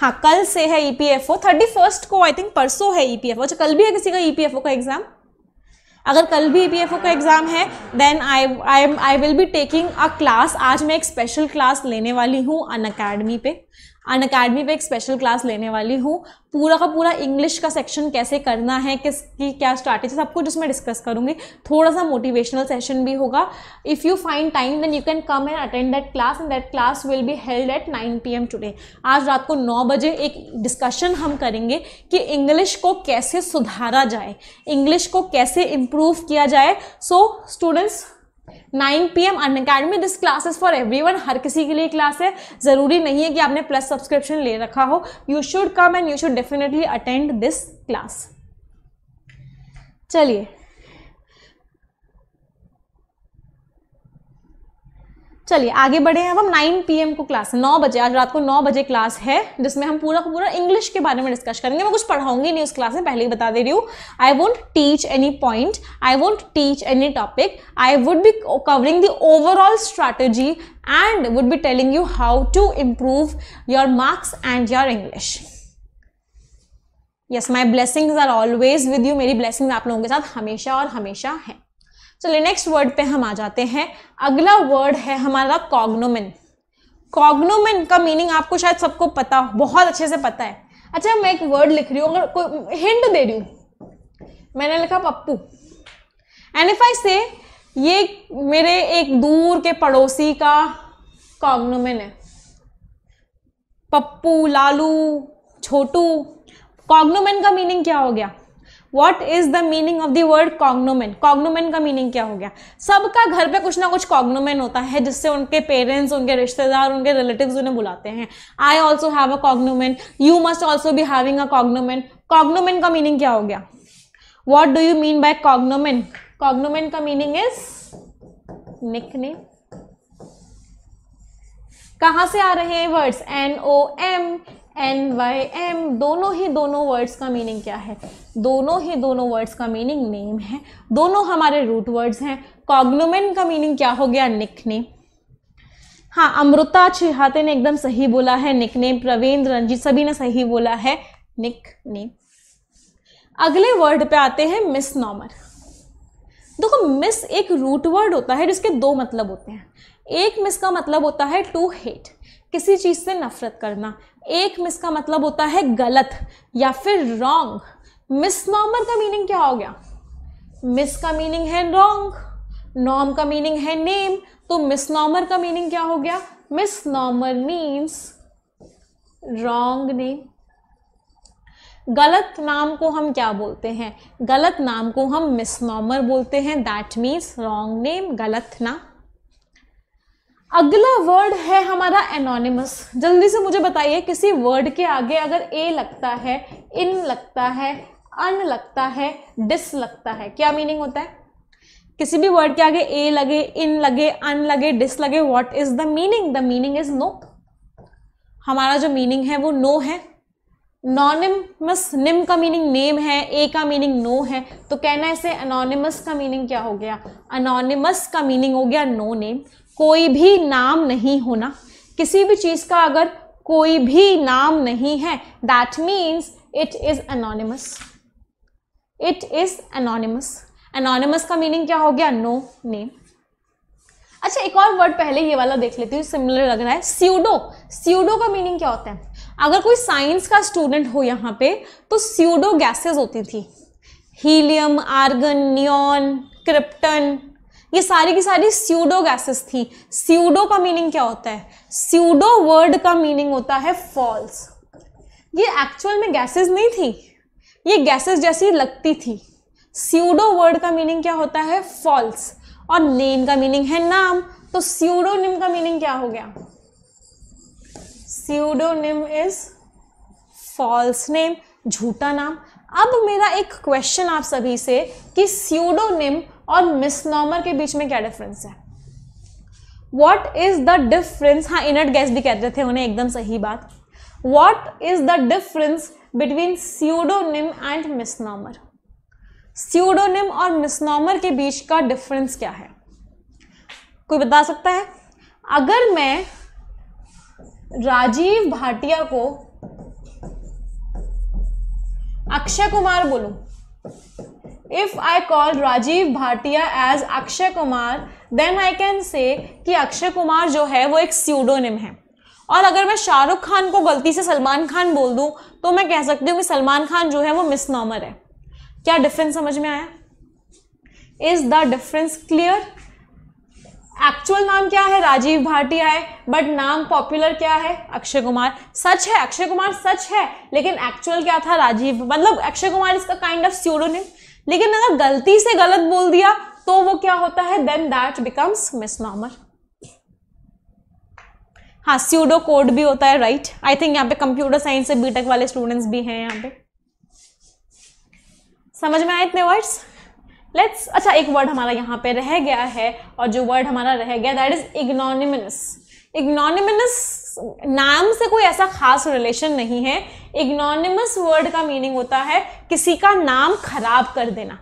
हाँ कल से है ईपीएफओ थर्टी फर्स्ट को आई थिंक परसों है ईपीएफओ e अच्छा कल भी है किसी का ईपीएफओ e का एग्जाम अगर कल भी ई का एग्ज़ाम है then I I I will be taking a class आज मैं एक स्पेशल क्लास लेने वाली हूँ अन अकेडमी पे अन अकेडमी पे एक स्पेशल क्लास लेने वाली हूँ पूरा का पूरा इंग्लिश का सेक्शन कैसे करना है किसकी क्या स्ट्रैटेजी सब कुछ उसमें डिस्कस करूँगी थोड़ा सा मोटिवेशनल सेशन भी होगा if you find time then you can come and attend that class and that class will be held at 9 P M today आज रात को 9 बजे एक डिस्कशन हम करेंगे कि इंग्लिश को कैसे सुधारा जाए इंग्लिश को कैसे इम्प्रूव किया जाए so students P M Unacademy this class is for one हर किसी के लिए क्लास है ज़रूरी नहीं है कि आपने प्लस सब्सक्रिप्शन ले रखा हो you should come and you should definitely attend this class चलिए चलिए आगे बढ़े हैं अब हम 9 पीएम को क्लास है नौ बजे आज रात को 9 बजे क्लास है जिसमें हम पूरा पूरा इंग्लिश के बारे में डिस्कस करेंगे मैं कुछ पढ़ाऊंगी नहीं उस क्लास में पहले ही बता दे रही हूँ I won't teach any point I won't teach any topic I would be covering the overall strategy and would be telling you how to improve your marks and your English yes my blessings are always with you मेरी blessings आप लोगों के साथ हमेशा और हमेशा है चलिए नेक्स्ट वर्ड पे हम आ जाते हैं अगला वर्ड है हमारा कॉग्नोमिन कॉग्नोमिन का मीनिंग आपको शायद सबको पता बहुत अच्छे से पता है अच्छा मैं एक वर्ड लिख रही हूँ अगर कोई हिंट दे रही हूँ मैंने लिखा Pappu and if I say ये मेरे एक दूर के पड़ोसी का कॉग्नोमिन है पप्पू लालू छोटू कॉग्नोमिन का मीनिंग क्या हो गया what is the meaning of the word cognomen cognomen का मीनिंग क्या हो गया सबका घर पे कुछ ना कुछ कॉग्नोमेन होता है जिससे उनके पेरेंट्स उनके रिश्तेदार उनके रिलेटिव उन्हें बुलाते हैं I also have a cognomen you must also be having a cognomen cognomen का मीनिंग क्या हो गया what do you mean by cognomen cognomen का मीनिंग इज निकनेम कहा से आ रहे हैं words N O M N Y M दोनों ही दोनों वर्ड्स का मीनिंग क्या है दोनों ही दोनों वर्ड्स का मीनिंग नेम है दोनों हमारे रूट वर्ड्स हैं कॉग्नोमेन का मीनिंग क्या हो गया ने हाँ अमृता छिहाते ने एकदम सही बोला है निक नेम प्रवेंद्र रंजीत सभी ने सही बोला है निक नेम अगले वर्ड पे आते हैं मिस नॉमर देखो मिस एक रूट वर्ड होता है जिसके दो मतलब होते हैं एक मिस का मतलब होता है टू हेट किसी चीज़ से नफरत करना एक मिस का मतलब होता है गलत या फिर रॉन्ग मिस नॉमर का मीनिंग क्या हो गया मिस का मीनिंग है रॉन्ग नॉम का मीनिंग है नेम तो मिस नॉमर का मीनिंग क्या हो गया misnomer means wrong name गलत नाम को हम क्या बोलते हैं गलत नाम को हम मिस नॉमर बोलते हैं दैट मीन्स रॉन्ग नेम गलत नाम अगला वर्ड है हमारा एनोनिमस जल्दी से मुझे बताइए किसी वर्ड के आगे अगर ए लगता है इन लगता है अन लगता है डिस लगता है क्या मीनिंग होता है किसी भी वर्ड के आगे ए लगे इन लगे अन लगे डिस लगे what is the meaning the meaning is no हमारा जो मीनिंग है वो नो है नॉनिमस निम का मीनिंग नेम है ए का मीनिंग नो है तो कहना ऐसे अनोनिमस का मीनिंग क्या हो गया अनोनिमस का मीनिंग हो गया नो नेम कोई भी नाम नहीं होना किसी भी चीज़ का अगर कोई भी नाम नहीं है that means it is anonymous it is anonymous anonymous का मीनिंग क्या हो गया नो no नेम अच्छा एक और वर्ड पहले ये वाला देख लेती हूँ सिमिलर लग रहा है स्यूडो स्यूडो का मीनिंग क्या होता है अगर कोई साइंस का स्टूडेंट हो यहाँ पे तो स्यूडो गैसेस होती थी हीलियम आर्गन नियॉन क्रिप्टन ये सारी की सारी स्यूडो गैसेस थी स्यूडो का मीनिंग क्या होता है स्यूडो वर्ड का मीनिंग होता है फॉल्स ये एक्चुअल में गैसेज नहीं थी ये गैसेस जैसी लगती थी स्यूडो वर्ड का मीनिंग क्या होता है फॉल्स और नेम का मीनिंग है नाम तो स्यूडोनिम का मीनिंग क्या हो गया स्यूडोनिम इज फॉल्स नेम झूठा नाम अब मेरा एक क्वेश्चन आप सभी से कि स्यूडोनिम और मिसनॉमर के बीच में क्या डिफरेंस है वॉट इज द डिफरेंस हाँ इनट गैस भी कहते थे उन्हें एकदम सही बात what is the difference between pseudonym and misnomer pseudonym और मिसनॉमर के बीच का डिफरेंस क्या है कोई बता सकता है अगर मैं राजीव भाटिया को अक्षय कुमार बोलूं if I call Rajiv Bhatia as Akshay Kumar then I can say कि अक्षय कुमार जो है वो एक स्यूडोनिम है और अगर मैं शाहरुख खान को गलती से सलमान खान बोल दूं तो मैं कह सकती हूँ कि सलमान खान जो है वो मिस नॉमर है क्या डिफरेंस समझ में आया is the difference clear actual नाम क्या है राजीव भाटिया है बट नाम पॉपुलर क्या है अक्षय कुमार सच है अक्षय कुमार सच है लेकिन एक्चुअल क्या था राजीव मतलब अक्षय कुमार इसका काइंड ऑफ स्यूडोनिम लेकिन अगर गलती से गलत बोल दिया तो वो क्या होता है then that becomes misnomer हाँ स्यूडो कोड भी होता है राइट आई थिंक यहाँ पे कंप्यूटर साइंस से बीटेक वाले स्टूडेंट्स भी हैं यहाँ पे समझ में आए इतने वर्ड्स लेट्स अच्छा एक वर्ड हमारा यहाँ पे रह गया है और जो वर्ड हमारा रह गया दैट इज इग्नोनिमिनस इग्नोनिमिनस नाम से कोई ऐसा खास रिलेशन नहीं है इग्नोनिमस वर्ड का मीनिंग होता है किसी का नाम खराब कर देना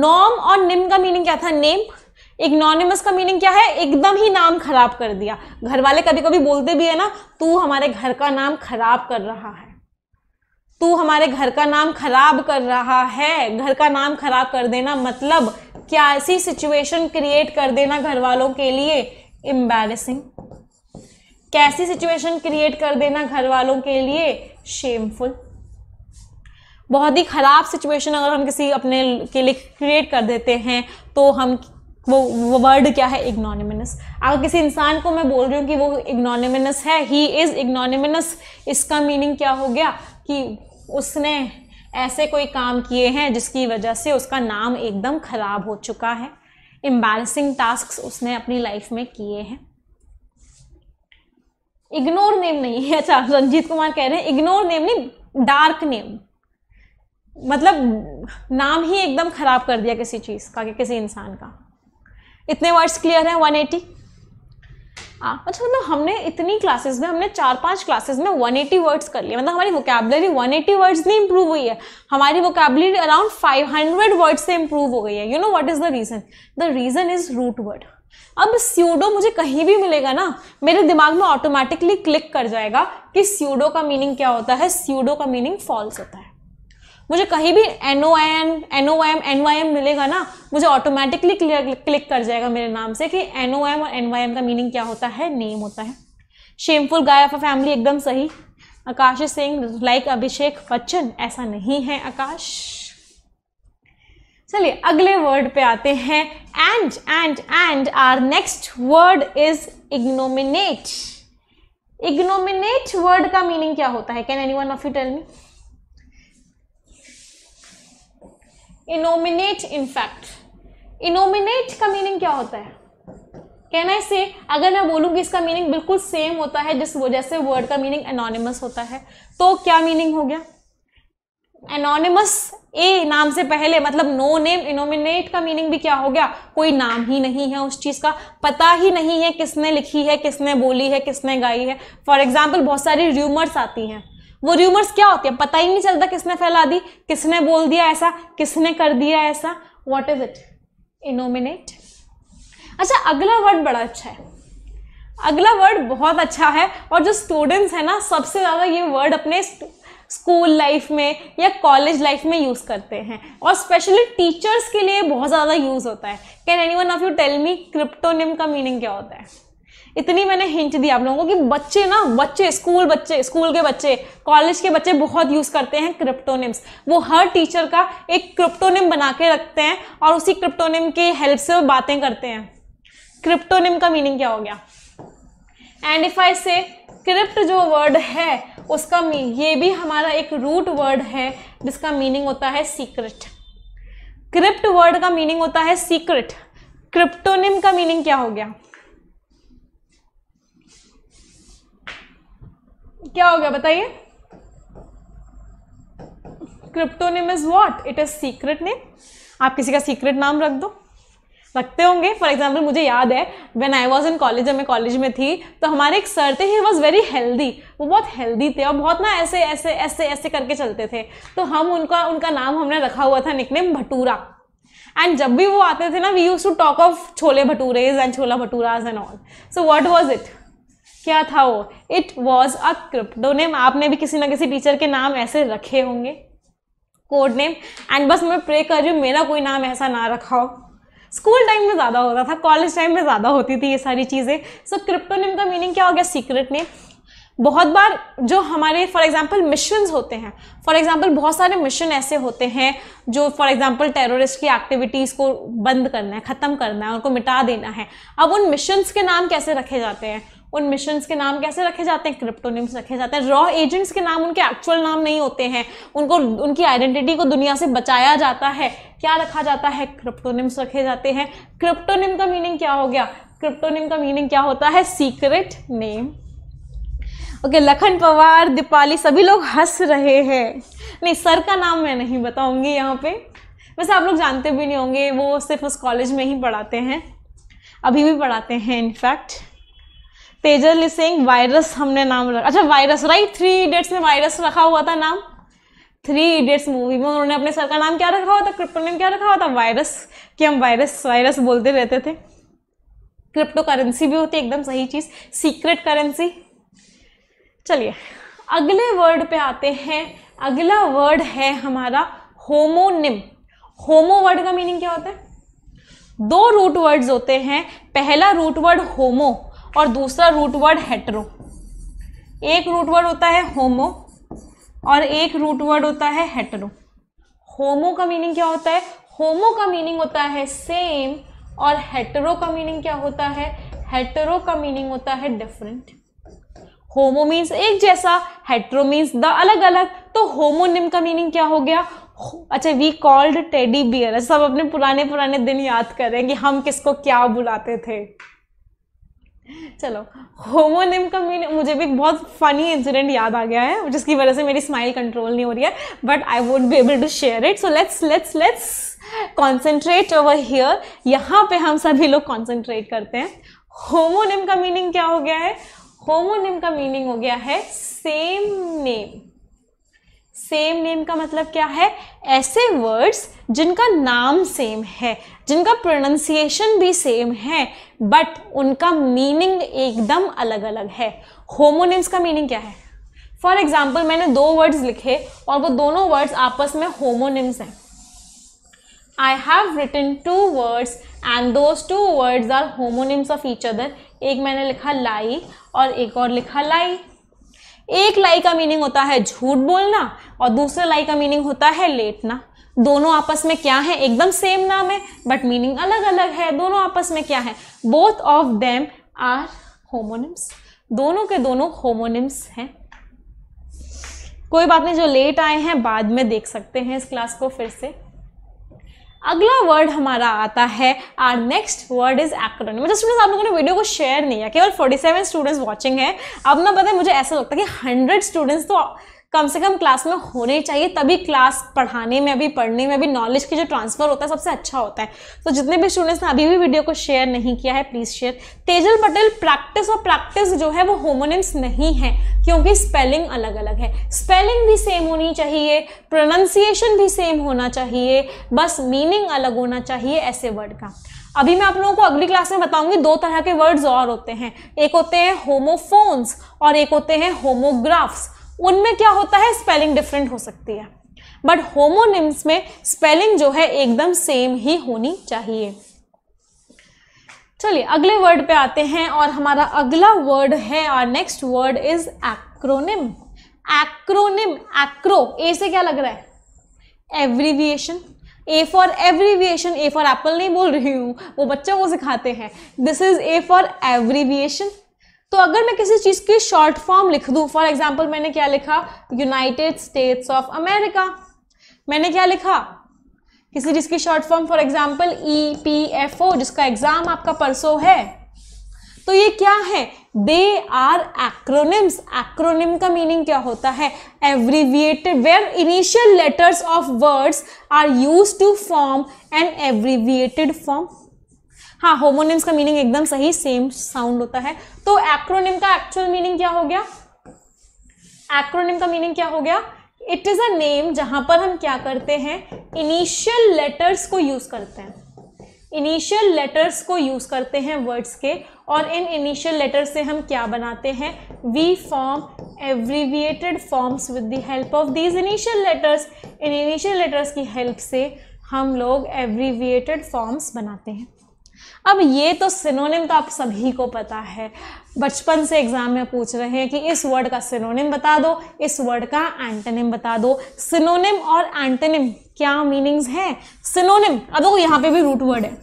नॉम और निम का मीनिंग क्या था नेम इग्नोनिमस का मीनिंग क्या है एकदम ही नाम खराब कर दिया घर वाले कभी कभी बोलते भी है ना तू हमारे घर का नाम खराब कर रहा है तू हमारे घर का नाम खराब कर रहा है घर का नाम खराब कर देना मतलब क्या ऐसी सिचुएशन क्रिएट कर देना घर वालों के लिए एम्बेरसिंग कैसी सिचुएशन क्रिएट कर देना घर वालों के लिए शेमफुल बहुत ही ख़राब सिचुएशन अगर हम किसी अपने के लिए क्रिएट कर देते हैं तो हम वो वो वर्ड क्या है इग्नोनिमिनस अगर किसी इंसान को मैं बोल रही हूँ कि वो इग्नोनिमिनस है ही इज़ इग्नोनिमिनस इसका मीनिंग क्या हो गया कि उसने ऐसे कोई काम किए हैं जिसकी वजह से उसका नाम एकदम ख़राब हो चुका है एम्बेरसिंग टास्क उसने अपनी लाइफ में किए हैं इग्नोर नेम नहीं है अच्छा रंजीत कुमार कह रहे हैं इग्नोर नेम नहीं डार्क नेम मतलब नाम ही एकदम ख़राब कर दिया किसी चीज़ का कि किसी इंसान का इतने वर्ड्स क्लियर हैं वन एटी हाँ, अच्छा मतलब हमने इतनी क्लासेस में हमने चार पांच क्लासेस में 180 वर्ड्स कर लिए मतलब हमारी वोकेबलरी 180 वर्ड्स नहीं इंप्रूव हुई है हमारी वोकेबलरी अराउंड 500 वर्ड्स से इंप्रूव हो गई है you know what is the reason the reason is root word अब स्यूडो मुझे कहीं भी मिलेगा ना मेरे दिमाग में ऑटोमेटिकली क्लिक कर जाएगा कि स्यूडो का मीनिंग क्या होता है स्यूडो का मीनिंग फॉल्स होता है मुझे कहीं भी N O N N O M N Y M मिलेगा ना मुझे ऑटोमेटिकली क्लियर क्लिक कर जाएगा मेरे नाम से कि एन ओ एम और एन वाई एम का मीनिंग क्या होता है नेम होता है shameful guy of a family एकदम सही आकाश सिंह लाइक अभिषेक बच्चन ऐसा नहीं है आकाश चलिए अगले वर्ड पे आते हैं and and and are next word is ignominate ignominate word का मीनिंग क्या होता है can any one of you tell me innominate in fact innominate का मीनिंग क्या होता है कहना है से अगर मैं बोलूँगी इसका मीनिंग बिल्कुल सेम होता है जिस वजह से वर्ड का मीनिंग एनोनिमस होता है तो क्या मीनिंग हो गया एनोनिमस ए नाम से पहले मतलब नो नेम इनोमिनेट का मीनिंग भी क्या हो गया कोई नाम ही नहीं है उस चीज़ का पता ही नहीं है किसने लिखी है किसने बोली है किसने गाई है फॉर एग्जाम्पल बहुत सारी र्यूमर्स आती हैं वो र्यूमर्स क्या होते हैं पता ही नहीं चलता किसने फैला दी किसने बोल दिया ऐसा किसने कर दिया ऐसा वॉट इज इट इनोमिनेट अच्छा अगला वर्ड बड़ा अच्छा है अगला वर्ड बहुत अच्छा है और जो स्टूडेंट्स हैं ना सबसे ज़्यादा ये वर्ड अपने स्कूल लाइफ में या कॉलेज लाइफ में यूज़ करते हैं और स्पेशली टीचर्स के लिए बहुत ज़्यादा यूज़ होता है can any one of you tell me cryptonym का मीनिंग क्या होता है इतनी मैंने हिंट दी आप लोगों को कि बच्चे ना बच्चे स्कूल बच्चे स्कूल के बच्चे कॉलेज के बच्चे बहुत यूज़ करते हैं क्रिप्टोनिम्स वो हर टीचर का एक क्रिप्टोनिम बना के रखते हैं और उसी क्रिप्टोनिम के हेल्प से बातें करते हैं क्रिप्टोनिम का मीनिंग क्या हो गया एंड इफ आई से क्रिप्ट जो वर्ड है उसका ये भी हमारा एक रूट वर्ड है जिसका मीनिंग होता है सीक्रेट क्रिप्ट वर्ड का मीनिंग होता है सीक्रेट क्रिप्टोनिम का मीनिंग क्या हो गया क्या हो गया बताइए cryptonym is what it is secret name आप किसी का सीक्रेट नाम रख दो रखते होंगे फॉर एग्जाम्पल मुझे याद है when I was in college जब मैं कॉलेज में थी तो हमारे एक सर थे ही वॉज वेरी हेल्दी वो बहुत हेल्दी थे और बहुत ना ऐसे ऐसे ऐसे ऐसे करके चलते थे तो हम उनका उनका नाम हमने रखा हुआ था निकनेम भटूरा एंड जब भी वो आते थे ना we use to talk of chole bhatures and chola bhaturas and all so what was it क्या था वो इट वॉज अ क्रिप्टोनेम आपने भी किसी ना किसी टीचर के नाम ऐसे रखे होंगे कोड नेम एंड बस मैं प्रे कर रही हूँ मेरा कोई नाम ऐसा ना रखा हो स्कूल टाइम में ज़्यादा होता था कॉलेज टाइम में ज़्यादा होती थी ये सारी चीज़ें सो क्रिप्टो क्रिप्टोनेम का मीनिंग क्या हो गया सीक्रेट नेम बहुत बार जो हमारे फॉर एग्जांपल मिशन होते हैं फॉर एग्जांपल बहुत सारे मिशन ऐसे होते हैं जो फॉर एग्जांपल टेररिस्ट की एक्टिविटीज़ को बंद करना है ख़त्म करना है उनको मिटा देना है अब उन मिशन के नाम कैसे रखे जाते हैं उन मिशन के नाम कैसे रखे जाते हैं क्रिप्टोनिम्स रखे जाते हैं रॉ एजेंट्स के नाम उनके एक्चुअल नाम नहीं होते हैं उनको उनकी आइडेंटिटी को दुनिया से बचाया जाता है क्या रखा जाता है क्रिप्टोनिम्स रखे जाते हैं क्रिप्टोनिम का मीनिंग क्या हो गया क्रिप्टोनिम का मीनिंग क्या होता है secret name okay okay, Lakhan Pawar Deepali सभी लोग हंस रहे हैं नहीं सर का नाम मैं नहीं बताऊंगी यहाँ पे वैसे आप लोग जानते भी नहीं होंगे वो सिर्फ उस कॉलेज में ही पढ़ाते हैं अभी भी पढ़ाते हैं in fact Tejal is saying virus हमने नाम रखा अच्छा वायरस राइट थ्री इडियट्स में वायरस रखा हुआ था नाम थ्री इडियट्स मूवी में उन्होंने अपने सर का नाम क्या रखा हुआ था क्रिप्टो नेम क्या रखा हुआ था वायरस कि हम वायरस वायरस बोलते रहते थे क्रिप्टो करेंसी भी होती है एकदम सही चीज़ सीक्रेट करेंसी चलिए अगले वर्ड पे आते हैं अगला वर्ड है हमारा होमोनिम होमो वर्ड का मीनिंग क्या होता है दो रूट वर्ड्स होते हैं पहला रूट वर्ड होमो और दूसरा रूट वर्ड हेटरो एक रूट वर्ड होता है होमो और एक रूट वर्ड होता है हेटरो होमो का मीनिंग क्या होता है होमो का मीनिंग होता है सेम और हेटरो का मीनिंग क्या होता है हेटरो का मीनिंग होता है डिफरेंट होमो मीन्स एक जैसा हेटरो मीन्स द अलग अलग तो होमोनिम का मीनिंग क्या हो गया अच्छा वी कॉल्ड टेडी बियर सब अपने पुराने पुराने दिन याद करें कि हम किसको क्या बुलाते थे चलो होमोनिम का मीन मुझे भी एक बहुत फनी इंसिडेंट याद आ गया है जिसकी वजह से मेरी स्माइल कंट्रोल नहीं हो रही है but I would be able to share it so let's let's let's concentrate over here यहाँ पे हम सभी लोग कॉन्सेंट्रेट करते हैं होमोनिम का मीनिंग क्या हो गया है होमोनिम का मीनिंग हो गया है सेम नेम सेम नेम का मतलब क्या है ऐसे वर्ड्स जिनका नाम सेम है जिनका प्रोनाउंसिएशन भी सेम है बट उनका मीनिंग एकदम अलग अलग है होमोनिम्स का मीनिंग क्या है फॉर एग्जाम्पल मैंने दो वर्ड्स लिखे और वो दोनों वर्ड्स आपस में होमोनिम्स हैं I have written two words and those two words are homonyms of each other एक मैंने लिखा लाई और एक और लिखा लाई एक लाई का मीनिंग होता है झूठ बोलना और दूसरे लाई का मीनिंग होता है लेटना दोनों आपस में क्या है एकदम सेम नाम है बट मीनिंग अलग अलग है दोनों आपस में क्या है both of them are homonyms दोनों के दोनों होमोनिम्स हैं कोई बात नहीं जो लेट आए हैं बाद में देख सकते हैं इस क्लास को फिर से अगला वर्ड हमारा आता है are next word is acronym मतलब स्टूडेंट्स आप लोगों ने वीडियो को शेयर नहीं किया केवल 47 स्टूडेंट्स वॉचिंग है अब ना पता है मुझे ऐसा लगता है कि 100 स्टूडेंट्स तो कम से कम क्लास में होने चाहिए तभी क्लास पढ़ाने में अभी पढ़ने में अभी नॉलेज की जो ट्रांसफर होता है सबसे अच्छा होता है तो जितने भी स्टूडेंट्स ने अभी भी वीडियो को शेयर नहीं किया है please share Tejal Patel practice और प्रैक्टिस जो है वो होमोनिम्स नहीं है क्योंकि स्पेलिंग अलग अलग है स्पेलिंग भी सेम होनी चाहिए प्रोनाउंसिएशन भी सेम होना चाहिए बस मीनिंग अलग होना चाहिए ऐसे वर्ड का अभी मैं आप लोगों को अगली क्लास में बताऊंगी दो तरह के वर्ड्स और होते हैं एक होते हैं होमोफोन्स और एक होते हैं होमोग्राफ्स उनमें क्या होता है स्पेलिंग डिफरेंट हो सकती है बट होमोनिम्स में स्पेलिंग जो है एकदम सेम ही होनी चाहिए चलिए अगले वर्ड पे आते हैं और हमारा अगला वर्ड है और next word is acronym acronym acro A से क्या लग रहा है abbreviation A for abbreviation A for apple नहीं बोल रही हूँ वो बच्चों को सिखाते हैं this is A for abbreviation तो अगर मैं किसी चीज़ की शॉर्ट फॉर्म लिख दू फॉर एग्जाम्पल मैंने क्या लिखा यूनाइटेड स्टेट्स ऑफ अमेरिका मैंने क्या लिखा किसी चीज़ की short form for example E P F O जिसका एग्ज़ाम आपका परसों है तो ये क्या है दे आर एक्रोनिम्स एक्रोनिम का मीनिंग क्या होता है abbreviated where initial letters of words are use to form an abbreviated form हाँ होमोनिम्स का मीनिंग एकदम सही सेम साउंड होता है तो एक्रोनिम का एक्चुअल मीनिंग क्या हो गया एक्रोनिम का मीनिंग क्या हो गया इट इज अ नेम जहां पर हम क्या करते हैं इनिशियल लेटर्स को यूज करते हैं इनिशियल लेटर्स को यूज करते हैं वर्ड्स के और इन इनिशियल लेटर्स से हम क्या बनाते हैं we form abbreviated forms with the help of these initial letters इन इनिशियल लेटर्स की हेल्प से हम लोग एवरीविएटेड फॉर्म्स बनाते हैं अब ये तो सिनोनिम तो आप सभी को पता है बचपन से एग्जाम में पूछ रहे हैं कि इस वर्ड का सिनोनिम बता दो इस वर्ड का एंटेनिम बता दो सिनोनिम और एंटेनिम क्या मीनिंग्स हैं सिनोनिम अब देखो यहाँ पे भी रूट वर्ड है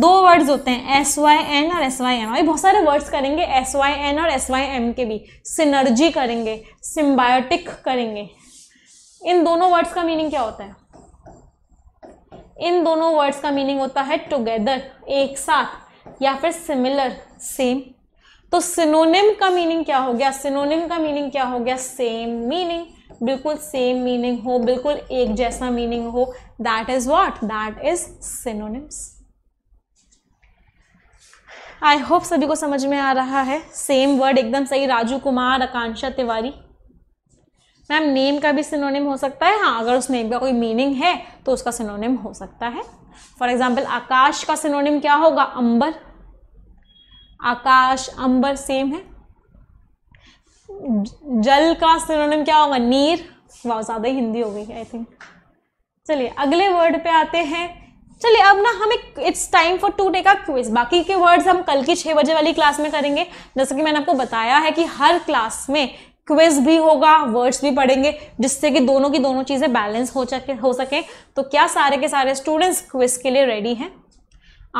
दो वर्ड्स होते हैं एस वाई एन और एस वाई एम अभी बहुत सारे वर्ड्स करेंगे एस वाई एन और एस वाई एम के भी सिनर्जी करेंगे सिम्बायोटिक करेंगे इन दोनों वर्ड्स का मीनिंग क्या होता है इन दोनों वर्ड्स का मीनिंग होता है टुगेदर एक साथ या फिर सिमिलर सेम तो सिनोनिम का मीनिंग क्या हो गया सिनोनिम का मीनिंग क्या हो गया सेम मीनिंग बिल्कुल सेम मीनिंग हो बिल्कुल एक जैसा मीनिंग हो that is what that is synonyms I hope सभी को समझ में आ रहा है सेम वर्ड एकदम सही राजू कुमार आकांक्षा तिवारी मैम नेम का भी सिनोनिम हो सकता है हाँ अगर उस नेम का कोई मीनिंग है तो उसका सिनोनिम हो सकता है फॉर एग्जाम्पल आकाश का सिनोनिम क्या होगा अंबर आकाश अंबर सेम है जल का सिनोनिम क्या होगा नीर बहुत ज़्यादा ही हिंदी हो गई है आई थिंक चलिए अगले वर्ड पे आते हैं चलिए अब ना हमें it's time for to take a quiz बाकी के वर्ड्स हम कल की छः बजे वाली क्लास में करेंगे जैसे कि मैंने आपको बताया है कि हर क्लास में क्विज भी होगा वर्ड्स भी पढ़ेंगे जिससे कि दोनों की दोनों चीज़ें बैलेंस हो सके हो सके तो क्या सारे के सारे स्टूडेंट्स क्विज के लिए रेडी हैं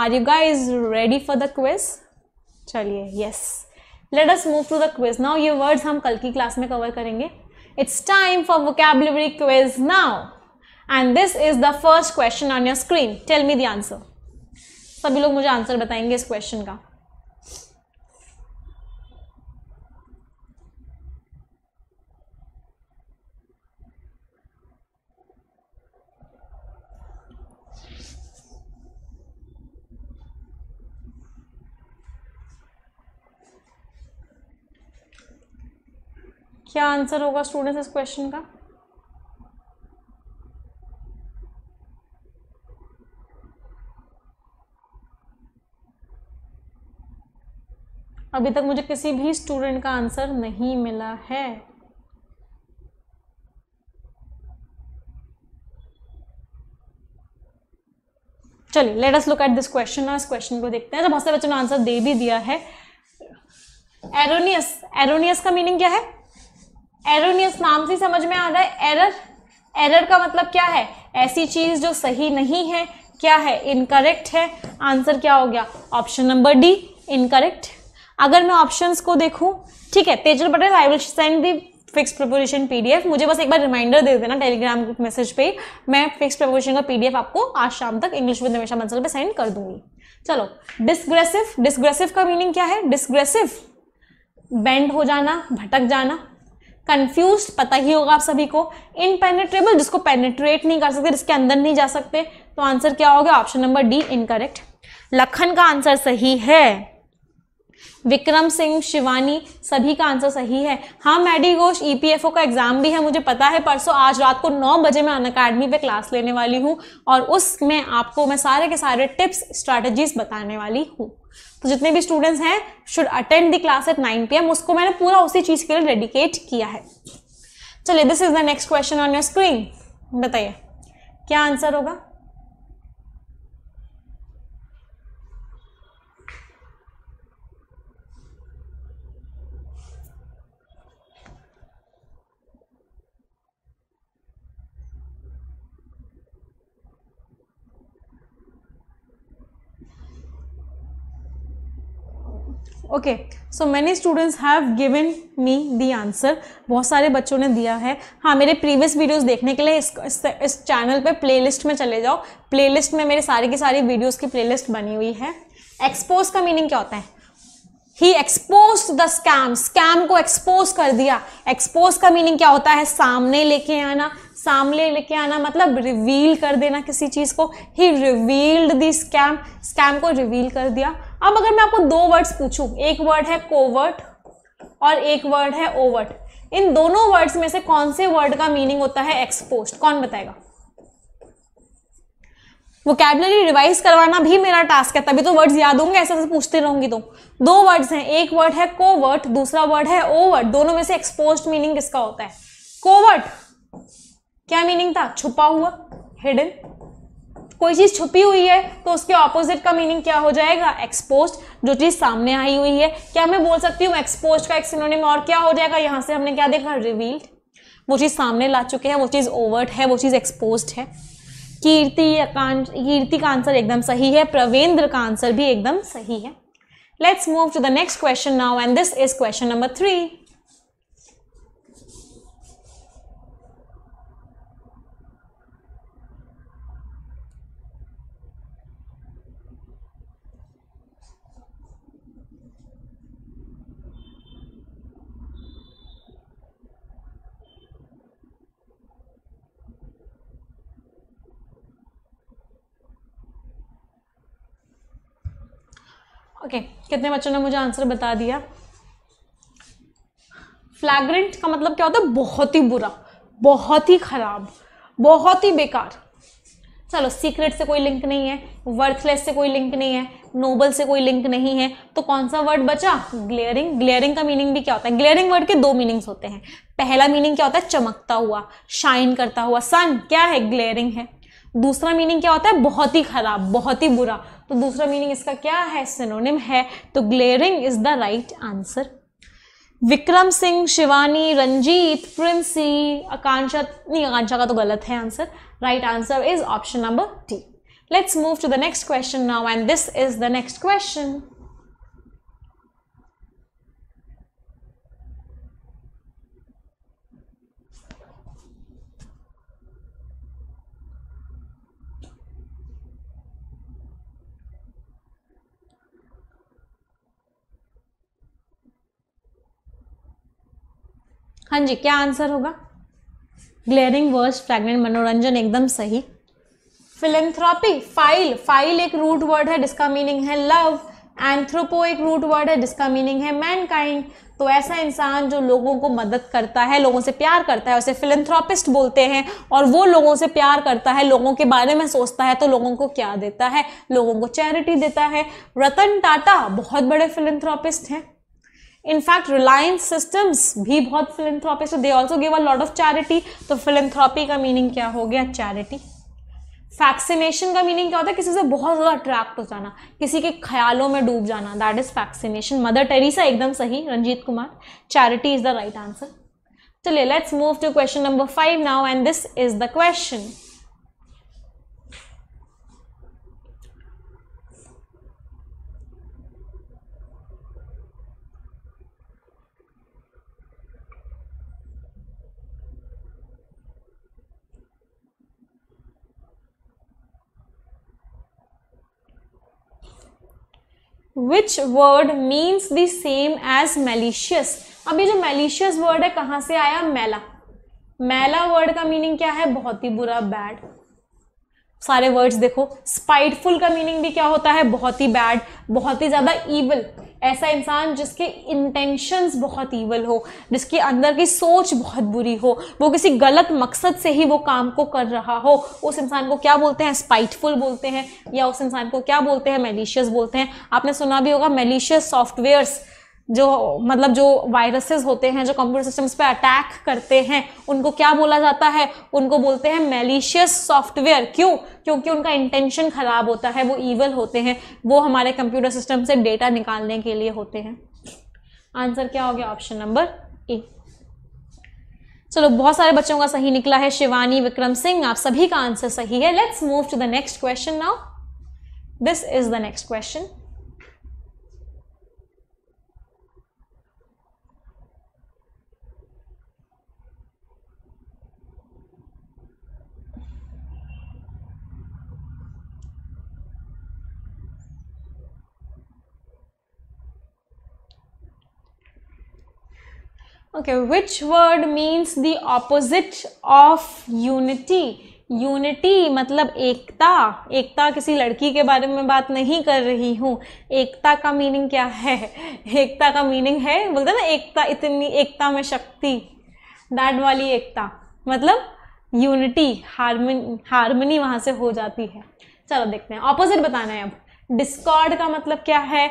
are you guys ready for the quiz चलिए yes let us move to the quiz now ये वर्ड्स हम कल की क्लास में कवर करेंगे it's time for vocabulary quiz now and this is the first question on your screen tell me the answer सभी लोग मुझे आंसर बताएंगे इस क्वेश्चन का क्या आंसर होगा स्टूडेंट्स इस क्वेश्चन का अभी तक मुझे किसी भी स्टूडेंट का आंसर नहीं मिला है चलिए let us look at this question और इस क्वेश्चन को देखते हैं तो बहुत सारे बच्चों ने आंसर दे भी दिया है एरोनियस एरोनियस का मीनिंग क्या है एरोनियस नाम से समझ में आ रहा है एरर एरर का मतलब क्या है ऐसी चीज जो सही नहीं है क्या है इनकरेक्ट है आंसर क्या हो गया ऑप्शन नंबर डी इनकरेक्ट अगर मैं ऑप्शंस को देखूं ठीक है Tejal Patel I will send the fix preposition PDF मुझे बस एक बार रिमाइंडर दे देना टेलीग्राम ग्रुप मैसेज पे मैं फिक्स प्रपोजिशन का पीडीएफ आपको आज शाम तक इंग्लिश विद निमेशा मंसल पे सेंड कर दूंगी चलो डिस्ग्रेसिव डिस्ग्रेसिव का मीनिंग क्या है डिस्ग्रेसिव बेंड हो जाना भटक जाना कंफ्यूज पता ही होगा आप सभी को इनपेनेट्रेबल जिसको पेनेट्रेट नहीं कर सकते जिसके अंदर नहीं जा सकते तो आंसर क्या हो गया option number D incorrect Lakhan का आंसर सही है विक्रम सिंह शिवानी सभी का आंसर सही है हाँ मैडी घोष ईपीएफओ e का एग्जाम भी है मुझे पता है परसों आज रात को नौ बजे मैं अन अकेडमी पर क्लास लेने वाली हूँ और उसमें आपको मैं सारे के सारे टिप्स स्ट्रैटेजीज बताने वाली हूँ तो जितने भी स्टूडेंट्स हैं should attend the class at nine P उसको मैंने पूरा उसी चीज़ के लिए डेडिकेट किया है चलिए this is the next question on your screen बताइए क्या आंसर होगा okay so many students have given me the answer बहुत सारे बच्चों ने दिया है हाँ मेरे प्रीवियस वीडियोज देखने के लिए इस इस, इस चैनल पे प्लेलिस्ट में चले जाओ प्लेलिस्ट में मेरे सारे की सारी वीडियोज की प्लेलिस्ट बनी हुई है एक्सपोज का मीनिंग क्या होता है ही एक्सपोज द स्कैम स्कैम को एक्सपोज कर दिया एक्सपोज का मीनिंग क्या होता है सामने लेके आना सामने लेके आना मतलब रिवील कर देना किसी चीज को ही रिवील्ड द स्कैम स्कैम को रिवील कर दिया अब अगर मैं आपको दो वर्ड्स पूछूं एक वर्ड है कोवर्ट और एक वर्ड है ओवर्ट इन दोनों वर्ड्स में से कौन से वर्ड का मीनिंग होता है एक्सपोज कौन बताएगा वोकेबलरी रिवाइज करवाना भी मेरा टास्क है तभी तो वर्ड्स याद होंगे ऐसे ऐसे पूछते रहूंगी तो दो वर्ड्स हैं एक वर्ड है कोवर्ट दूसरा वर्ड है ओवर्ट दोनों में से एक्सपोज मीनिंग किसका होता है कोवर्ट क्या मीनिंग था छुपा हुआ हिडन कोई चीज़ छुपी हुई है तो उसके ऑपोजिट का मीनिंग क्या हो जाएगा एक्सपोज जो चीज़ सामने आई हुई है क्या मैं बोल सकती हूँ एक्सपोज का एक सिनोनिम और क्या हो जाएगा यहाँ से हमने क्या देखा रिवील्ड वो चीज़ सामने ला चुके हैं वो चीज़ ओवर्ट है वो चीज़ एक्सपोज है कीर्ति कीर्ति का आंसर एकदम सही है प्रवेंद्र का आंसर भी एकदम सही है let's move to the next question now and this is question number three okay okay, कितने बच्चों ने मुझे आंसर बता दिया फ्लैग्रेंट का मतलब क्या होता है बहुत ही बुरा बहुत ही खराब बहुत ही बेकार चलो सीक्रेट से कोई लिंक नहीं है वर्थलेस से कोई लिंक नहीं है नोबल से कोई लिंक नहीं है तो कौन सा वर्ड बचा ग्लेयरिंग ग्लेयरिंग का मीनिंग भी क्या होता है ग्लेयरिंग वर्ड के दो मीनिंग्स होते हैं पहला मीनिंग क्या होता है चमकता हुआ शाइन करता हुआ सन क्या है ग्लेयरिंग है दूसरा मीनिंग क्या होता है बहुत ही खराब बहुत ही बुरा तो दूसरा मीनिंग इसका क्या है सिनोनिम है तो glaring is the right answer Vikram Singh Shivani Ranjit Princy Akanksha नहीं आकांक्षा का तो गलत है answer right answer is option number T let's move to the next question now and this is the next question हाँ जी क्या आंसर होगा ग्लेरिंग वर्स्ट फ्रेगनेंट मनोरंजन एकदम सही फिलेंथ्रॉपी फाइल फाइल एक रूट वर्ड है जिसका मीनिंग है लव एंथ्रोपो एक रूट वर्ड है जिसका मीनिंग है मैनकाइंड तो ऐसा इंसान जो लोगों को मदद करता है लोगों से प्यार करता है उसे फिलेंथ्रॉपिस्ट बोलते हैं और वो लोगों से प्यार करता है लोगों के बारे में सोचता है तो लोगों को क्या देता है लोगों को चैरिटी देता है रतन टाटा बहुत बड़े फिलेंथ्रॉपिस्ट हैं इनफैक्ट रिलायंस सिस्टम्स भी बहुत philanthropic so they also give a lot of charity तो फिलेंथ्रॉपी का मीनिंग क्या हो गया चैरिटी फैक्सीनेशन का मीनिंग क्या होता है किसी से बहुत ज़्यादा अट्रैक्ट हो जाना किसी के ख्यालों में डूब जाना that is fascination Mother Teresa एकदम सही Ranjit Kumar charity is the right answer चलिए let's move to question number five now and this is the question which word means the same as malicious अब ये जो मेलिशियस वर्ड है कहाँ से आया मैला मैला वर्ड का मीनिंग क्या है बहुत ही बुरा बैड सारे वर्ड्स देखो स्पाइटफुल का मीनिंग भी क्या होता है बहुत ही बैड बहुत ही ज़्यादा ईवल ऐसा इंसान जिसके इंटेंशंस बहुत ईवल हो जिसके अंदर की सोच बहुत बुरी हो वो किसी गलत मकसद से ही वो काम को कर रहा हो उस इंसान को क्या बोलते हैं स्पाइटफुल बोलते हैं या उस इंसान को क्या बोलते हैं मेलिशियस बोलते हैं आपने सुना भी होगा मेलिशियस सॉफ्टवेयर्स जो मतलब जो वायरसेस होते हैं जो कंप्यूटर सिस्टम्स पे अटैक करते हैं उनको क्या बोला जाता है उनको बोलते हैं मेलिशियस सॉफ्टवेयर क्यों क्योंकि उनका इंटेंशन ख़राब होता है वो ईवल होते हैं वो हमारे कंप्यूटर सिस्टम से डेटा निकालने के लिए होते हैं आंसर क्या हो गया ऑप्शन नंबर ए चलो बहुत सारे बच्चों का सही निकला है शिवानी विक्रम सिंह आप सभी का आंसर सही है let's move to the next question now this is the next question Okay, which word means the opposite of unity? Unity मतलब एकता एकता किसी लड़की के बारे में बात नहीं कर रही हूँ एकता का मीनिंग क्या है एकता का मीनिंग है बोलते ना एकता इतनी एकता में शक्ति दैट वाली एकता मतलब यूनिटी हारमोनी हारमोनी वहाँ से हो जाती है चलो देखते हैं ऑपोजिट बताना है अब डिस्कॉर्ड का मतलब क्या है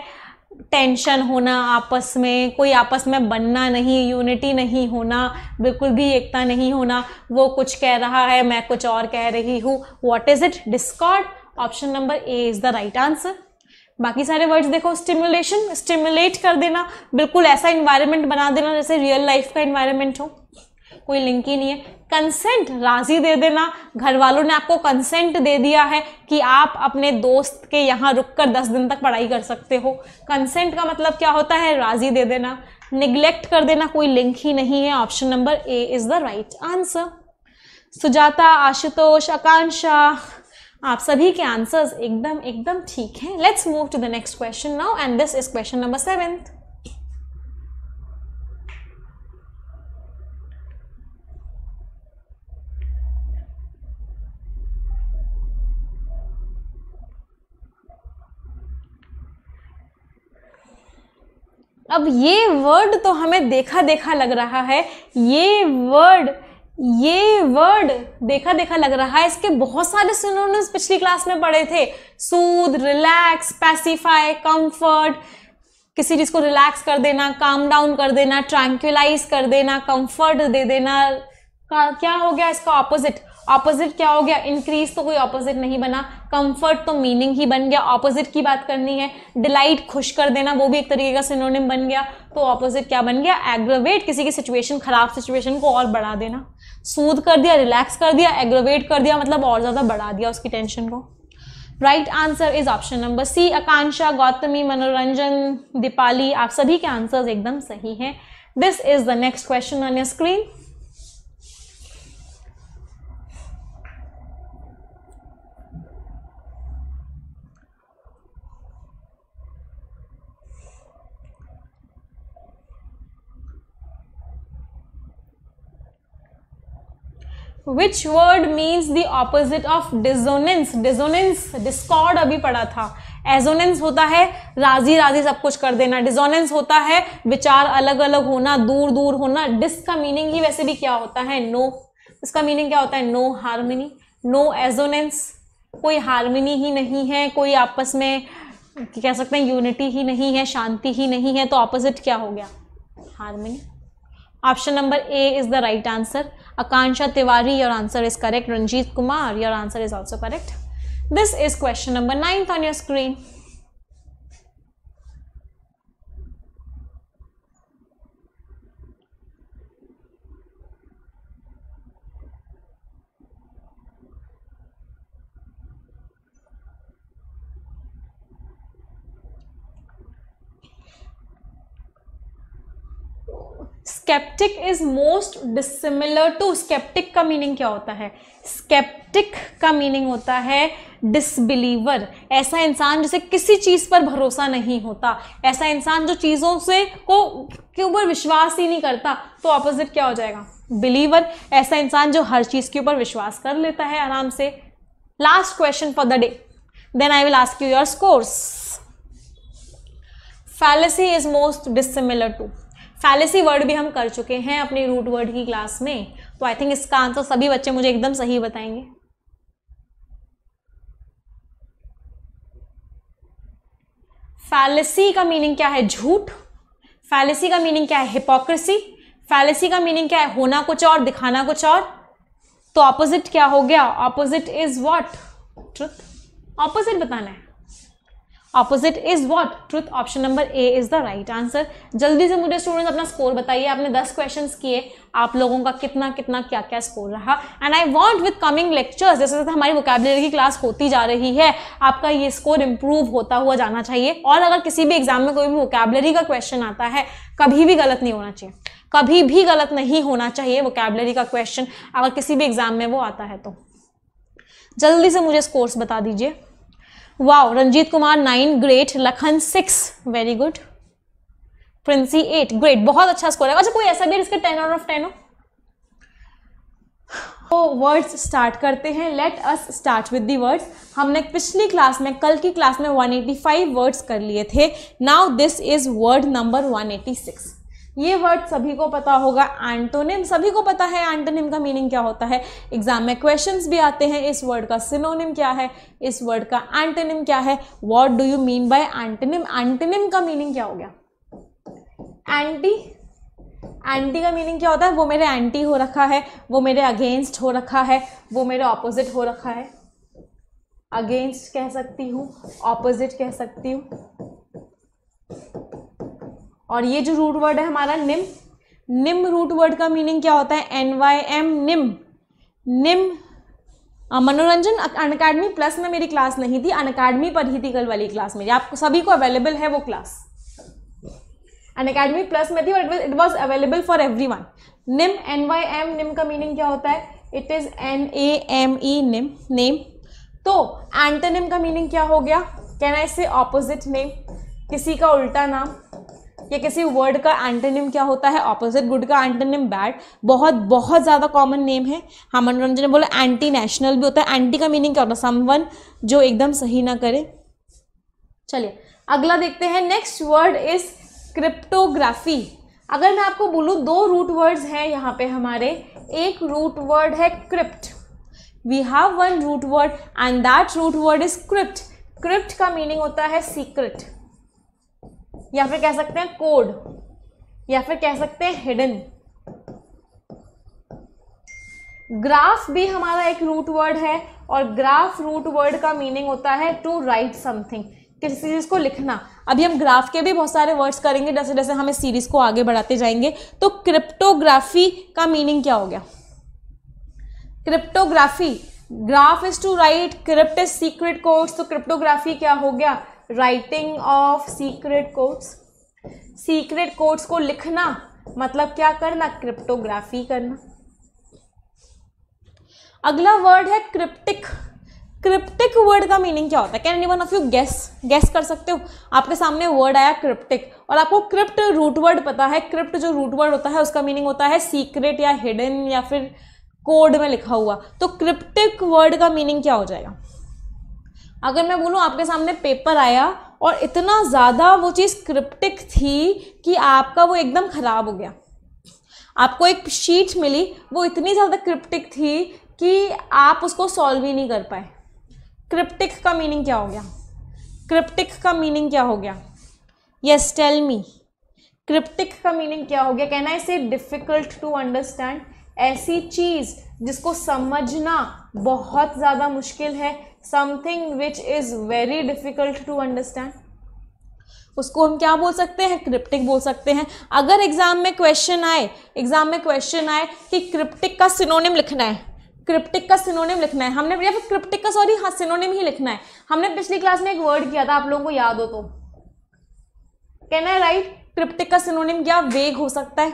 टेंशन होना आपस में कोई आपस में बनना नहीं यूनिटी नहीं होना बिल्कुल भी एकता नहीं होना वो कुछ कह रहा है मैं कुछ और कह रही हूँ what is it discord option number A is the right answer बाकी सारे वर्ड्स देखो स्टिमुलेशन स्टिमुलेट कर देना बिल्कुल ऐसा इन्वायरमेंट बना देना जैसे रियल लाइफ का इन्वायरमेंट हो कोई लिंक ही नहीं है कंसेंट राजी दे देना घर वालों ने आपको कंसेंट दे दिया है कि आप अपने दोस्त के यहाँ रुक कर दस दिन तक पढ़ाई कर सकते हो कंसेंट का मतलब क्या होता है राजी दे देना निग्लेक्ट कर देना कोई लिंक ही नहीं है option number A is the right answer Sujata Ashutosh Akanksha आप सभी के आंसर्स एकदम एकदम ठीक हैं let's move to the next question now and this is question number seventh अब ये वर्ड तो हमें देखा देखा लग रहा है ये वर्ड ये वर्ड देखा देखा लग रहा है इसके बहुत सारे सिनोनिम्स पिछली क्लास में पढ़े थे सूद रिलैक्स पैसिफाई कंफर्ट किसी चीज को रिलैक्स कर देना काम डाउन कर देना ट्रैंक्यूलाइज कर देना कंफर्ट दे देना क्या हो गया इसका ऑपोजिट ऑपोजिट क्या हो गया इंक्रीज तो कोई ऑपोजिट नहीं बना कंफर्ट तो मीनिंग ही बन गया ऑपोजिट की बात करनी है डिलाइट खुश कर देना वो भी एक तरीके का सिनोनिम बन गया तो ऑपोजिट क्या बन गया एग्रोवेट किसी की सिचुएशन खराब सिचुएशन को और बढ़ा देना सूद कर दिया रिलैक्स कर दिया एग्रोवेट कर दिया मतलब और ज़्यादा बढ़ा दिया उसकी टेंशन को right answer is option number C Akanksha Gautami Manoranjan Deepali आप सभी के आंसर्स एकदम सही हैं this is the next question on your screen which word means the opposite of dissonance dissonance discord अभी पढ़ा था एजोनेंस होता है राजी राजी सब कुछ कर देना डिजोनेंस होता है विचार अलग अलग होना दूर दूर होना डिस का मीनिंग ही वैसे भी क्या होता है नो इसका मीनिंग क्या होता है नो हारमोनी नो एजोनेंस कोई हारमोनी ही नहीं है कोई आपस में कह सकते हैं यूनिटी ही नहीं है शांति ही नहीं है तो ऑपोजिट क्या हो गया harmony option number A is the right answer Akansha Tiwari, your answer is correct. Ranjit Kumar, your answer is also correct. This is question number 9th on your screen. Sceptic is most dissimilar to sceptic का meaning क्या होता है sceptic का meaning होता है disbeliever ऐसा इंसान जिसे किसी चीज़ पर भरोसा नहीं होता ऐसा इंसान जो चीज़ों से को के ऊपर विश्वास ही नहीं करता तो ऑपोजिट क्या हो जाएगा बिलीवर ऐसा इंसान जो हर चीज़ के ऊपर विश्वास कर लेता है आराम से last question for the day then I will ask you your scores fallacy is most dissimilar to fallacy word भी हम कर चुके हैं अपने रूट वर्ड की क्लास में तो आई थिंक इसका आंसर सभी बच्चे मुझे एकदम सही बताएंगे फैलेसी का मीनिंग क्या है झूठ फैलेसी का मीनिंग क्या है हिपोक्रेसी फैलेसी का मीनिंग क्या है होना कुछ और दिखाना कुछ और तो ऑपोजिट क्या हो गया opposite is what truth opposite बताना है opposite is what truth option number A is the right answer जल्दी से मुझे स्टूडेंट अपना स्कोर बताइए आपने दस क्वेश्चन किए आप लोगों का कितना कितना क्या क्या स्कोर रहा and I want with coming lectures जैसे जैसे हमारी वोकेबलरी की क्लास होती जा रही है आपका ये स्कोर इंप्रूव होता हुआ जाना चाहिए और अगर किसी भी एग्जाम में कोई भी वोकेबलरी का क्वेश्चन आता है कभी भी गलत नहीं होना चाहिए कभी भी गलत नहीं होना चाहिए वोकेबलरी का क्वेश्चन अगर किसी भी एग्जाम में वो आता है तो जल्दी से मुझे स्कोर्स बता दीजिए wow Ranjeet Kumar nine great Lakhan six very good Princy eight great बहुत अच्छा स्कोर है अच्छा कोई ऐसा भी इसका टेन आउट ऑफ टेन हो तो वर्ड्स स्टार्ट करते हैं let us start with the words हमने पिछली क्लास में कल की क्लास में 185 वर्ड्स कर लिए थे now this is word number 186 ये वर्ड सभी को पता होगा एंटोनिम सभी को पता है एंटोनिम का मीनिंग क्या होता है एग्जाम में क्वेश्चंस भी आते हैं इस वर्ड का सिनोनिम क्या है इस वर्ड का एंटोनिम क्या है what do you mean by antonym antonym का मीनिंग क्या हो गया एंटी एंटी का मीनिंग क्या होता है वो मेरे एंटी हो रखा है वो मेरे अगेंस्ट हो रखा है वो मेरे ऑपोजिट हो रखा है अगेंस्ट कह सकती हूँ ऑपोजिट कह सकती हूँ और ये जो रूट वर्ड है हमारा निम निम रूट वर्ड का मीनिंग क्या होता है एन वाई एम निम निम मनोरंजन अकेडमी प्लस में मेरी क्लास नहीं थी अकेडमी पर ही थी कल वाली क्लास मेरी आप सभी को अवेलेबल है वो क्लास अकेडमी प्लस में थी और it was available for every one nym N Y M nym का मीनिंग क्या होता है it is N A M E nym name तो एंटनिम का मीनिंग क्या हो गया कैन आई से ऑपोजिट नेम किसी का उल्टा नाम या किसी वर्ड का एंटेनिम क्या होता है ऑपोजिट गुड का एंटेनिम बैड बहुत बहुत ज़्यादा कॉमन नेम है हाँ मनोरंजन ने बोला एंटी नेशनल भी होता है एंटी का मीनिंग क्या होता है समवन जो एकदम सही ना करे चलिए अगला देखते हैं नेक्स्ट वर्ड इज क्रिप्टोग्राफी अगर मैं आपको बोलूँ दो रूट वर्ड्स हैं यहाँ पे हमारे एक रूट वर्ड है crypt we have one root word and that root word is crypt crypt का मीनिंग होता है सीक्रेट या फिर कह सकते हैं कोड या फिर कह सकते हैं हिडन ग्राफ भी हमारा एक रूट वर्ड है और ग्राफ रूट वर्ड का मीनिंग होता है टू राइट समथिंग किसी चीज़ को लिखना अभी हम ग्राफ के भी बहुत सारे वर्ड्स करेंगे जैसे जैसे हम इस सीरीज को आगे बढ़ाते जाएंगे तो क्रिप्टोग्राफी का मीनिंग क्या हो गया cryptography graph is to write crypt is secret codes तो क्रिप्टोग्राफी क्या हो गया writing of secret codes secret codes को लिखना मतलब क्या करना क्रिप्टोग्राफी करना अगला वर्ड है क्रिप्टिक क्रिप्टिक वर्ड का मीनिंग क्या होता है can any one of you guess guess कर सकते हो आपके सामने वर्ड आया क्रिप्टिक और आपको क्रिप्ट रूट वर्ड पता है क्रिप्ट जो रूट वर्ड होता है उसका मीनिंग होता है सीक्रेट या हिडन या फिर कोड में लिखा हुआ तो क्रिप्टिक वर्ड का मीनिंग क्या हो जाएगा अगर मैं बोलूँ आपके सामने पेपर आया और इतना ज़्यादा वो चीज़ क्रिप्टिक थी कि आपका वो एकदम ख़राब हो गया आपको एक शीट मिली वो इतनी ज़्यादा क्रिप्टिक थी कि आप उसको सॉल्व ही नहीं कर पाए क्रिप्टिक का मीनिंग क्या हो गया क्रिप्टिक का मीनिंग क्या हो गया यस टेल मी क्रिप्टिक का मीनिंग क्या हो गया कहना इसे डिफ़िकल्ट टू अंडरस्टैंड ऐसी चीज़ जिसको समझना बहुत ज़्यादा मुश्किल है something which is very difficult to understand उसको हम क्या बोल सकते हैं क्रिप्टिक बोल सकते हैं अगर एग्जाम में क्वेश्चन आए एग्जाम में क्वेश्चन आए कि क्रिप्टिक का सिनोनिम लिखना है क्रिप्टिक का सिनोनिम लिखना है हमने या फिर क्रिप्टिक का सॉरी हाँ सिनोनिम ही लिखना है हमने पिछली क्लास में एक वर्ड किया था आप लोगों को याद हो तो कैन आई राइट क्रिप्टिक का सिनोनिम क्या वेग हो सकता है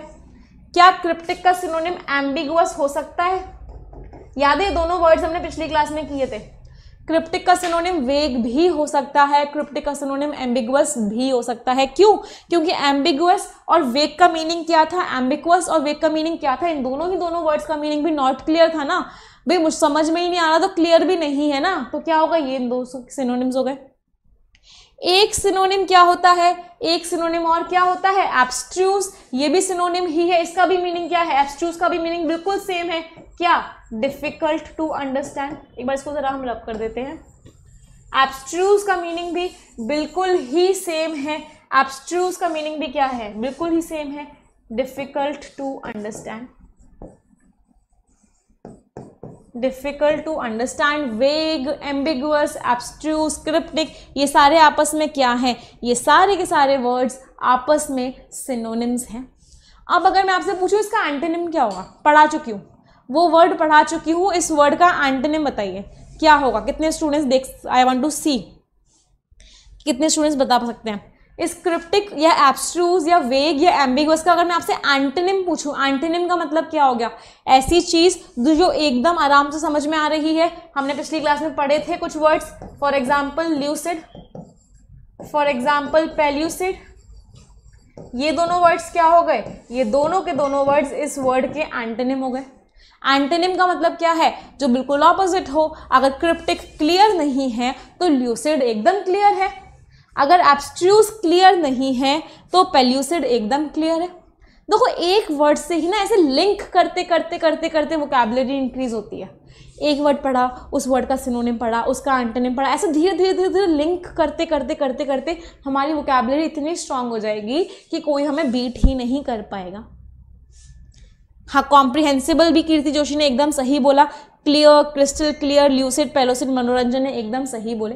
क्या क्रिप्टिक का सिनोनिम एम्बिगुअस हो सकता है याद है दोनों वर्ड्स हमने पिछली क्लास में किए थे क्रिप्टिक का सिनोनिम वेग भी हो सकता है क्रिप्टिक का सिनोनिम एम्बिगुअस भी हो सकता है क्यों क्योंकि एम्बिगुअस और वेग का मीनिंग क्या था एम्बिगुअस और वेग का मीनिंग क्या था इन दोनों ही दोनों वर्ड्स का मीनिंग भी नॉट क्लियर था ना भाई मुझ समझ में ही नहीं आ रहा तो क्लियर भी नहीं है ना तो क्या होगा ये इन दो सिनोनिम्स हो गए एक सिनोनिम क्या होता है एक सिनोनिम और क्या होता है एब्स्ट्रूस ये भी सिनोनिम ही है इसका भी मीनिंग क्या है एब्स्ट्रूस का भी मीनिंग बिल्कुल सेम है क्या डिफिकल्ट टू अंडरस्टैंड एक बार इसको ज़रा हम रब कर देते हैं एब्स्ट्रूज का मीनिंग भी बिल्कुल ही सेम है एब्स्ट्रूज का मीनिंग भी क्या है बिल्कुल ही सेम है difficult to understand difficult to understand vague ambiguous abstruse cryptic ये सारे आपस में क्या हैं ये सारे के सारे वर्ड्स आपस में सिनोनिम्स हैं अब अगर मैं आपसे पूछूँ इसका एंटेनिम क्या होगा पढ़ा चुकी हूँ वो वर्ड पढ़ा चुकी हूँ इस वर्ड का एंटनिम बताइए क्या होगा कितने स्टूडेंट्स देख आई वॉन्ट टू सी कितने स्टूडेंट्स बता सकते हैं स्क्रिप्टिक या एब्स्ट्रूज या वेग या एम्बिगस का अगर मैं आपसे एंटनिम पूछूं एंटनिम का मतलब क्या हो गया ऐसी चीज़ जो एकदम आराम से समझ में आ रही है हमने पिछली क्लास में पढ़े थे कुछ words for example lucid for example pellucid ये दोनों वर्ड्स क्या हो गए ये दोनों के दोनों वर्ड्स इस वर्ड के एंटनिम हो गए एंटेनिम का मतलब क्या है जो बिल्कुल ऑपोजिट हो अगर क्रिप्टिक क्लियर नहीं है तो ल्यूसिड एकदम क्लियर है अगर एब्स्ट्रूस क्लियर नहीं है तो पेल्यूसिड एकदम क्लियर है देखो एक वर्ड से ही ना ऐसे लिंक करते करते करते करते वोकेबलरी इंक्रीज होती है एक वर्ड पढ़ा उस वर्ड का सिनोनिम पढ़ा उसका एंटेनिम पढ़ा ऐसे धीरे धीरे धीरे धीरे लिंक करते करते करते करते हमारी वोकेबलरी इतनी स्ट्रांग हो जाएगी कि कोई हमें बीट ही नहीं कर पाएगा हाँ कॉम्प्रिहेंसिबल भी कीर्ति जोशी ने एकदम सही बोला clear crystal clear lucid pellucid Manoranjan ने एकदम सही बोले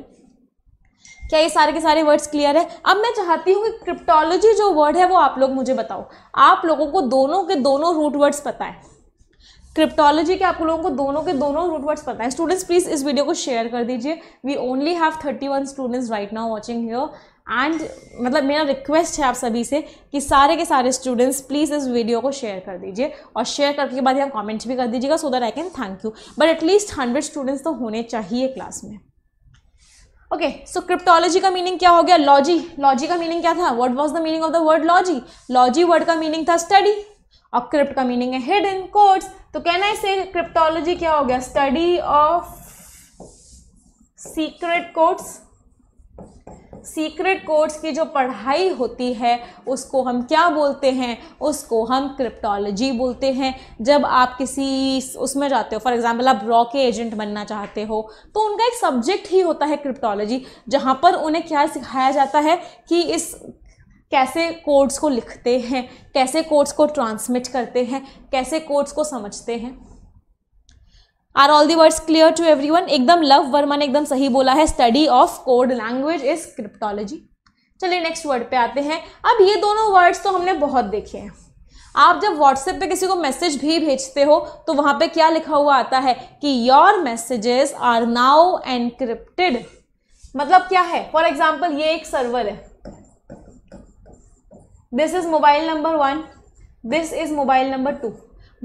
क्या ये सारे के सारे वर्ड्स क्लियर है अब मैं चाहती हूँ कि क्रिप्टोलॉजी जो वर्ड है वो आप लोग मुझे बताओ आप लोगों को दोनों के दोनों रूट वर्ड्स पता है क्रिप्टोलॉजी के आप लोगों को दोनों के दोनों रूट वर्ड्स पता है स्टूडेंट्स प्लीज़ इस वीडियो को शेयर कर दीजिए we only have thirty one students right now watching here and मतलब मेरा रिक्वेस्ट है आप सभी से कि सारे के सारे स्टूडेंट्स प्लीज़ इस वीडियो को शेयर कर दीजिए और शेयर करके बाद यहाँ कॉमेंट्स भी कर दीजिएगा so that I can thank you but at least hundred students तो होने चाहिए क्लास में ओके सो क्रिप्टोलॉजी का मीनिंग क्या हो गया लॉजी लॉजी का मीनिंग क्या था word was the meaning of the word logy logy word का मीनिंग था स्टडी और क्रिप्ट का मीनिंग है हिडन कोड्स तो कहना है से क्रिप्टोलॉजी क्या हो गया study of secret codes secret codes की जो पढ़ाई होती है उसको हम क्या बोलते हैं उसको हम क्रिप्टोलॉजी बोलते हैं जब आप किसी उसमें जाते हो फॉर एग्जाम्पल आप रॉ के एजेंट बनना चाहते हो तो उनका एक सब्जेक्ट ही होता है क्रिप्टोलॉजी जहाँ पर उन्हें क्या सिखाया जाता है कि इस कैसे कोड्स को लिखते हैं कैसे कोड्स को ट्रांसमिट करते हैं कैसे कोड्स को समझते हैं are all the words clear to every one एकदम लव वर्मा ने एकदम सही बोला है study of code language is cryptology चलिए नेक्स्ट वर्ड पे आते हैं अब ये दोनों वर्ड्स तो हमने बहुत देखे हैं आप जब व्हाट्सएप पे किसी को मैसेज भी भेजते हो तो वहां पे क्या लिखा हुआ आता है कि your messages are now encrypted मतलब क्या है फॉर एग्जाम्पल ये एक सर्वर है this is mobile number one this is mobile number two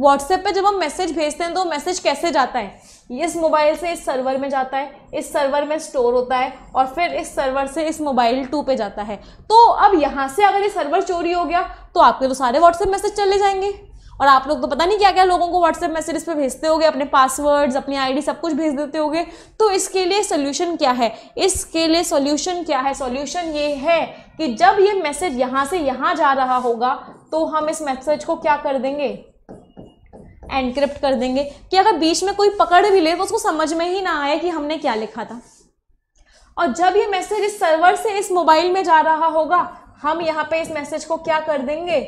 WhatsApp पे जब हम मैसेज भेजते हैं तो मैसेज कैसे जाता है इस मोबाइल से इस सर्वर में जाता है इस सर्वर में स्टोर होता है और फिर इस सर्वर से इस मोबाइल टू पे जाता है तो अब यहाँ से अगर ये सर्वर चोरी हो गया तो आपके तो सारे व्हाट्सएप मैसेज चले जाएंगे और आप लोग तो पता नहीं क्या क्या लोगों को व्हाट्सएप मैसेज पे भेजते होगे अपने पासवर्ड्स अपनी आईडी सब कुछ भेज देते होगे तो इसके लिए सोल्यूशन क्या है इसके लिए सोल्यूशन क्या है सोल्यूशन ये है कि जब ये मैसेज यहाँ से यहाँ जा रहा होगा तो हम इस मैसेज को क्या कर देंगे एनक्रिप्ट कर देंगे कि अगर बीच में कोई पकड़ भी ले तो उसको समझ में ही ना आए कि हमने क्या लिखा था और जब ये मैसेज इस सर्वर से इस मोबाइल में जा रहा होगा हम यहाँ पे इस मैसेज को क्या कर देंगे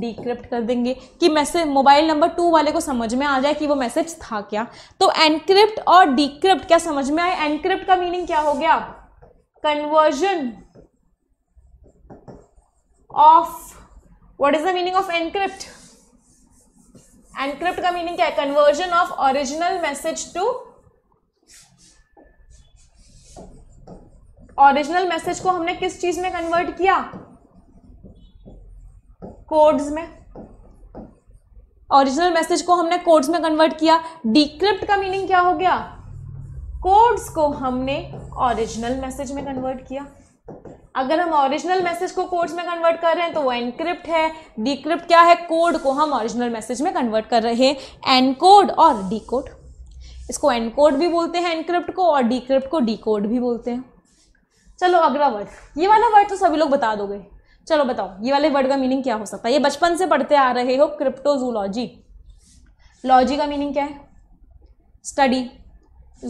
डिक्रिप्ट कर देंगे कि मैसेज मोबाइल नंबर टू वाले को समझ में आ जाए कि वो मैसेज था क्या तो एनक्रिप्ट और डिक्रिप्ट क्या समझ में आए एनक्रिप्ट का मीनिंग क्या हो गया conversion of what is the meaning of encrypt encrypt का मीनिंग क्या है conversion of original message to original message को हमने किस चीज में कन्वर्ट किया कोड्स में ओरिजिनल मैसेज को हमने कोड्स में कन्वर्ट किया डिक्रिप्ट का मीनिंग क्या हो गया कोड्स को हमने ओरिजिनल मैसेज में कन्वर्ट किया अगर हम ओरिजिनल मैसेज को कोड्स में कन्वर्ट कर रहे हैं तो वो एनक्रिप्ट है डिक्रिप्ट क्या है कोड को हम ओरिजिनल मैसेज में कन्वर्ट कर रहे हैं एनकोड और डीकोड इसको एनकोड भी बोलते हैं एनक्रिप्ट को और डीक्रिप्ट को डीकोड भी बोलते हैं चलो अगला वर्ड ये वाला वर्ड तो सभी लोग बता दोगे चलो बताओ ये वाले वर्ड का मीनिंग क्या हो सकता है ये बचपन से पढ़ते आ रहे हो क्रिप्टोजूलॉजी लॉजी का मीनिंग क्या है स्टडी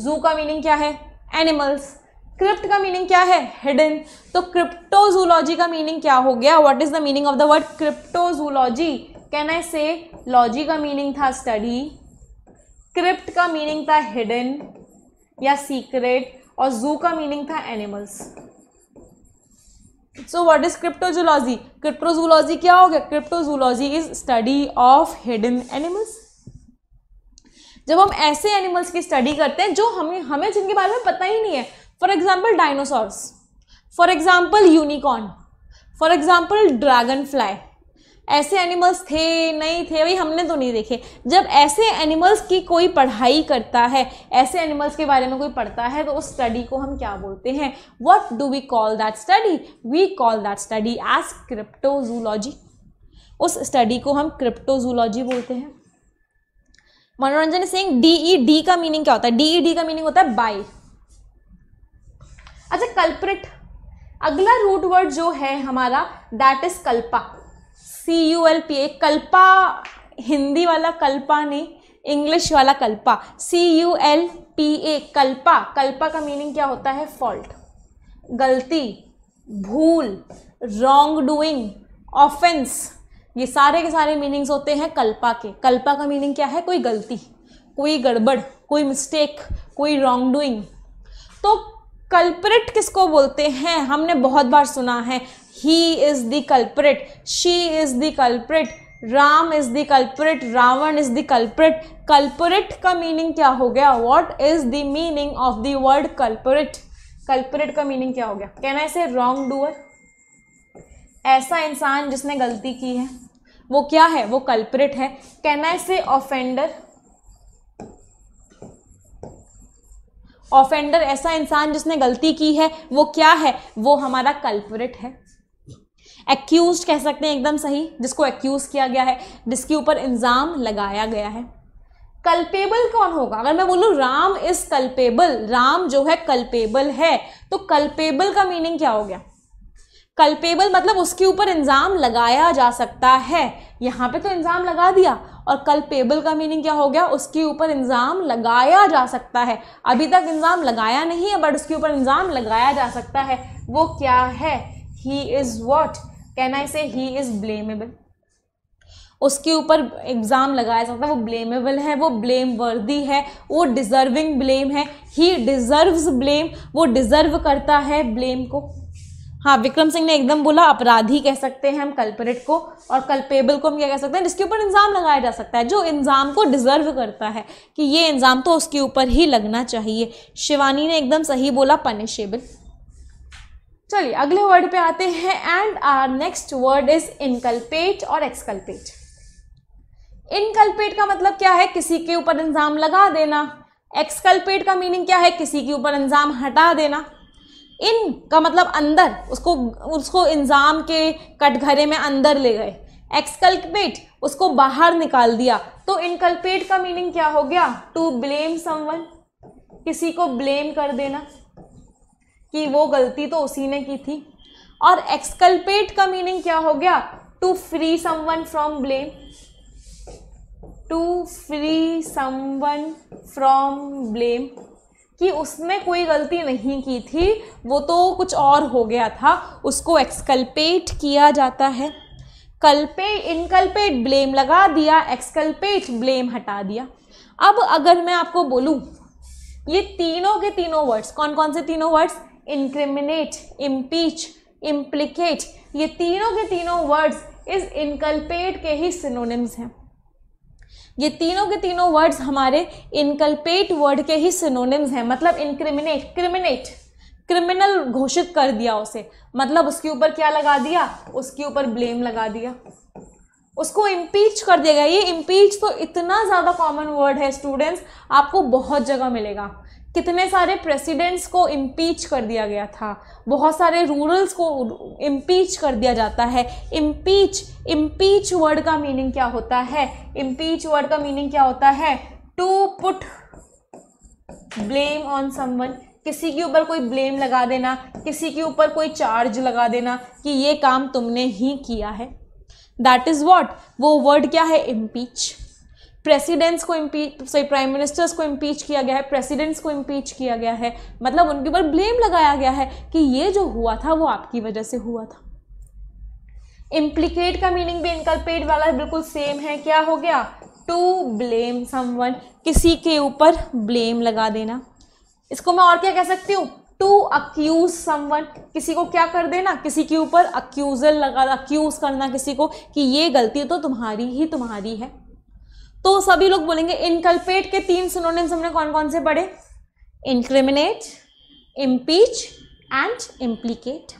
जू का मीनिंग क्या है एनिमल्स क्रिप्ट का मीनिंग क्या है हिडन तो क्रिप्टोजूलॉजी का मीनिंग क्या हो गया what is the meaning of the word cryptozoology can I say logy का मीनिंग था स्टडी क्रिप्ट का मीनिंग था हिडन या सीक्रेट और जू का मीनिंग था animals so what is cryptozoology cryptozoology क्या हो गया cryptozoology is study of hidden animals जब हम ऐसे एनिमल्स की स्टडी करते हैं जो हमें हमें जिनके बारे में पता ही नहीं है for example dinosaurs for example unicorn for example dragon fly ऐसे एनिमल्स थे नहीं थे भाई हमने तो नहीं देखे जब ऐसे एनिमल्स की कोई पढ़ाई करता है ऐसे एनिमल्स के बारे में कोई पढ़ता है तो उस स्टडी को हम क्या बोलते हैं what do we call that study we call that study as cryptozoology उस स्टडी को हम क्रिप्टोजूलॉजी बोलते हैं Manoranjan Singh D E D का मीनिंग क्या होता है डी ई डी का मीनिंग होता है बाई अच्छा कल्प्रिट अगला रूट वर्ड जो है हमारा that is culpa C U L P A culpa Hindi वाला कल्पा नहीं इंग्लिश वाला culpa C U L P A culpa culpa का मीनिंग क्या होता है फॉल्ट गलती भूल रॉन्ग डूइंग ऑफेंस ये सारे के सारे मीनिंग्स होते हैं कल्पा के कल्पा का मीनिंग क्या है कोई गलती कोई गड़बड़ कोई मिस्टेक कोई रॉन्ग डूइंग तो कल्प्रिट किसको बोलते हैं हमने बहुत बार सुना है he is the culprit she is the culprit Ram is the culprit Ravan is the culprit culprit का मीनिंग क्या हो गया what is the meaning of the word culprit culprit का मीनिंग क्या हो गया कैन आई से रॉन्ग डूअर ऐसा इंसान जिसने गलती की है वो क्या है वो कल्परेट है कैन आई से ऑफेंडर ऑफेंडर ऐसा इंसान जिसने गलती की है वो क्या है वो हमारा कल्परेट है एक्यूज कह सकते हैं एकदम सही जिसको एक्यूज किया गया है जिसके ऊपर इंजाम लगाया गया है कल्पेबल कौन होगा अगर मैं बोलूँ राम इज कल्पेबल राम जो है कल्पेबल है तो कल्पेबल का मीनिंग क्या हो गया कल्पेबल मतलब उसके ऊपर इंजाम लगाया जा सकता है यहाँ पे तो इंजाम लगा दिया और कल पेबल का मीनिंग क्या हो गया उसके ऊपर इंजाम लगाया जा सकता है अभी तक इंजाम लगाया नहीं है बट उसके ऊपर इंजाम लगाया जा सकता है वो क्या है he is what can I say he is ब्लेमेबल उसके ऊपर एग्ज़ाम लगाया जाता है वो ब्लेमेबल है वो ब्लेम वर्दी है वो डिज़र्विंग ब्लेम है ही डिज़र्व्स ब्लेम वो डिज़र्व करता है ब्लेम को हाँ विक्रम सिंह ने एकदम बोला अपराधी कह सकते हैं हम कल्परेट को और कल्पेबल को हम क्या कह सकते हैं जिसके ऊपर इंजाम लगाया जा सकता है जो इंजाम को डिज़र्व करता है कि ये इंजाम तो उसके ऊपर ही लगना चाहिए शिवानी ने एकदम सही बोला पनिशेबल चलिए अगले वर्ड पे आते हैं and are next word is inculpate और एक्सकल्पेट इनकल्पेट का मतलब क्या है किसी के ऊपर इंजाम लगा देना एक्सकल्पेट का मीनिंग क्या है किसी के ऊपर इंजाम हटा देना इन का मतलब अंदर उसको उसको इंजाम के कटघरे में अंदर ले गए एक्सकल्पेट उसको बाहर निकाल दिया तो इनकल्पेट का मीनिंग क्या हो गया टू ब्लेम समवन किसी को ब्लेम कर देना कि वो गलती तो उसी ने की थी और एक्सकल्पेट का मीनिंग क्या हो गया to free someone from blame to free someone from blame कि उसने कोई गलती नहीं की थी वो तो कुछ और हो गया था उसको एक्सकल्पेट किया जाता है कल्पे इनकल्पेट ब्लेम लगा दिया एक्सकल्पेट ब्लेम हटा दिया अब अगर मैं आपको बोलूँ ये तीनों के तीनों वर्ड्स कौन कौन से तीनों वर्ड्स इंक्रिमिनेट इम्पीच इम्प्लिकेट ये तीनों के तीनों वर्ड्स इस इनकल्पेट के ही सिनोनिम्स हैं ये तीनों के तीनों वर्ड्स हमारे इनकल्पेट वर्ड के ही सिनोनिम्स हैं मतलब इनक्रिमिनेट क्रिमिनेट क्रिमिनल घोषित कर दिया उसे मतलब उसके ऊपर क्या लगा दिया उसके ऊपर ब्लेम लगा दिया उसको इम्पीच कर दिया गया ये इम्पीच तो इतना ज़्यादा कॉमन वर्ड है स्टूडेंट्स आपको बहुत जगह मिलेगा कितने सारे प्रेसिडेंट्स को इम्पीच कर दिया गया था बहुत सारे रूरल्स को इम्पीच कर दिया जाता है इम्पीच इम्पीच वर्ड का मीनिंग क्या होता है इम्पीच वर्ड का मीनिंग क्या होता है to put blame on someone किसी के ऊपर कोई ब्लेम लगा देना किसी के ऊपर कोई चार्ज लगा देना कि ये काम तुमने ही किया है दैट इज़ वॉट वो वर्ड क्या है इम्पीच प्रेसिडेंट्स को इम्पीच सॉरी प्राइम मिनिस्टर्स को इम्पीच किया गया है प्रेसिडेंट्स को इम्पीच किया गया है मतलब उनके ऊपर ब्लेम लगाया गया है कि ये जो हुआ था वो आपकी वजह से हुआ था इम्प्लीकेट का मीनिंग भी इनकलपेट वाला बिल्कुल सेम है क्या हो गया टू ब्लेम समवन किसी के ऊपर ब्लेम लगा देना इसको मैं और क्या कह सकती हूँ टू अक्यूज समवन किसी को क्या कर देना किसी के ऊपर अक्यूजल लगा अक्यूज करना किसी को कि ये गलती तो तुम्हारी ही तुम्हारी है तो सभी लोग बोलेंगे इनकल्पेट के तीन सिनोनिम्स हमने कौन कौन से पढ़े इनक्रिमिनेट इम्पीच एंड इम्प्लीकेट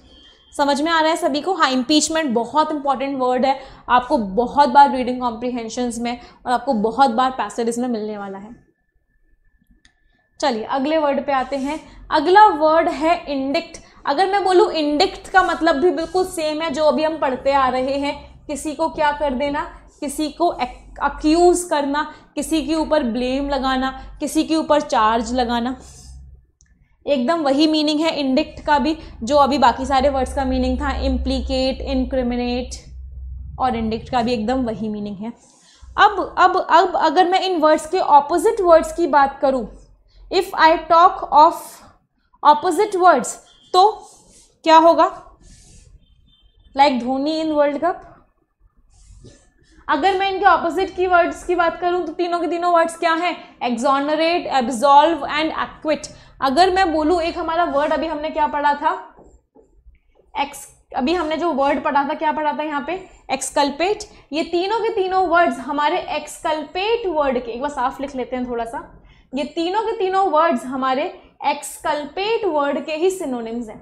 समझ में आ रहा है सभी को हाँ इम्पीचमेंट बहुत इंपॉर्टेंट वर्ड है आपको बहुत बार रीडिंग कॉम्प्रीहेंशन में और आपको बहुत बार पैसेज में मिलने वाला है चलिए अगले वर्ड पे आते हैं अगला वर्ड है इंडिक्ट अगर मैं बोलूँ इंडिक्ट का मतलब भी बिल्कुल सेम है जो अभी हम पढ़ते आ रहे हैं किसी को क्या कर देना किसी को अक्यूज़ करना किसी के ऊपर ब्लेम लगाना किसी के ऊपर चार्ज लगाना एकदम वही मीनिंग है इंडिक्ट का भी जो अभी बाकी सारे वर्ड्स का मीनिंग था इम्प्लीकेट इनक्रिमिनेट और इंडिक्ट का भी एकदम वही मीनिंग है अब अब अब अगर मैं इन वर्ड्स के ऑपोजिट वर्ड्स की बात करूं if I talk of opposite words तो क्या होगा like Dhoni in world cup अगर मैं इनके ऑपोजिट की वर्ड्स की बात करूं तो तीनों के तीनों वर्ड्स क्या हैं एग्जॉनरेट एब्जॉल्व एंड एक्विट अगर मैं बोलूं एक हमारा वर्ड अभी हमने क्या पढ़ा था एक्स अभी हमने जो वर्ड पढ़ा था क्या पढ़ा था यहाँ पे एक्सकल्पेट ये तीनों के तीनों वर्ड्स हमारे एक्सकल्पेट वर्ड के एक बार साफ लिख लेते हैं थोड़ा सा ये तीनों के तीनों वर्ड्स हमारे एक्सकल्पेट वर्ड के ही सिनोनिम्स हैं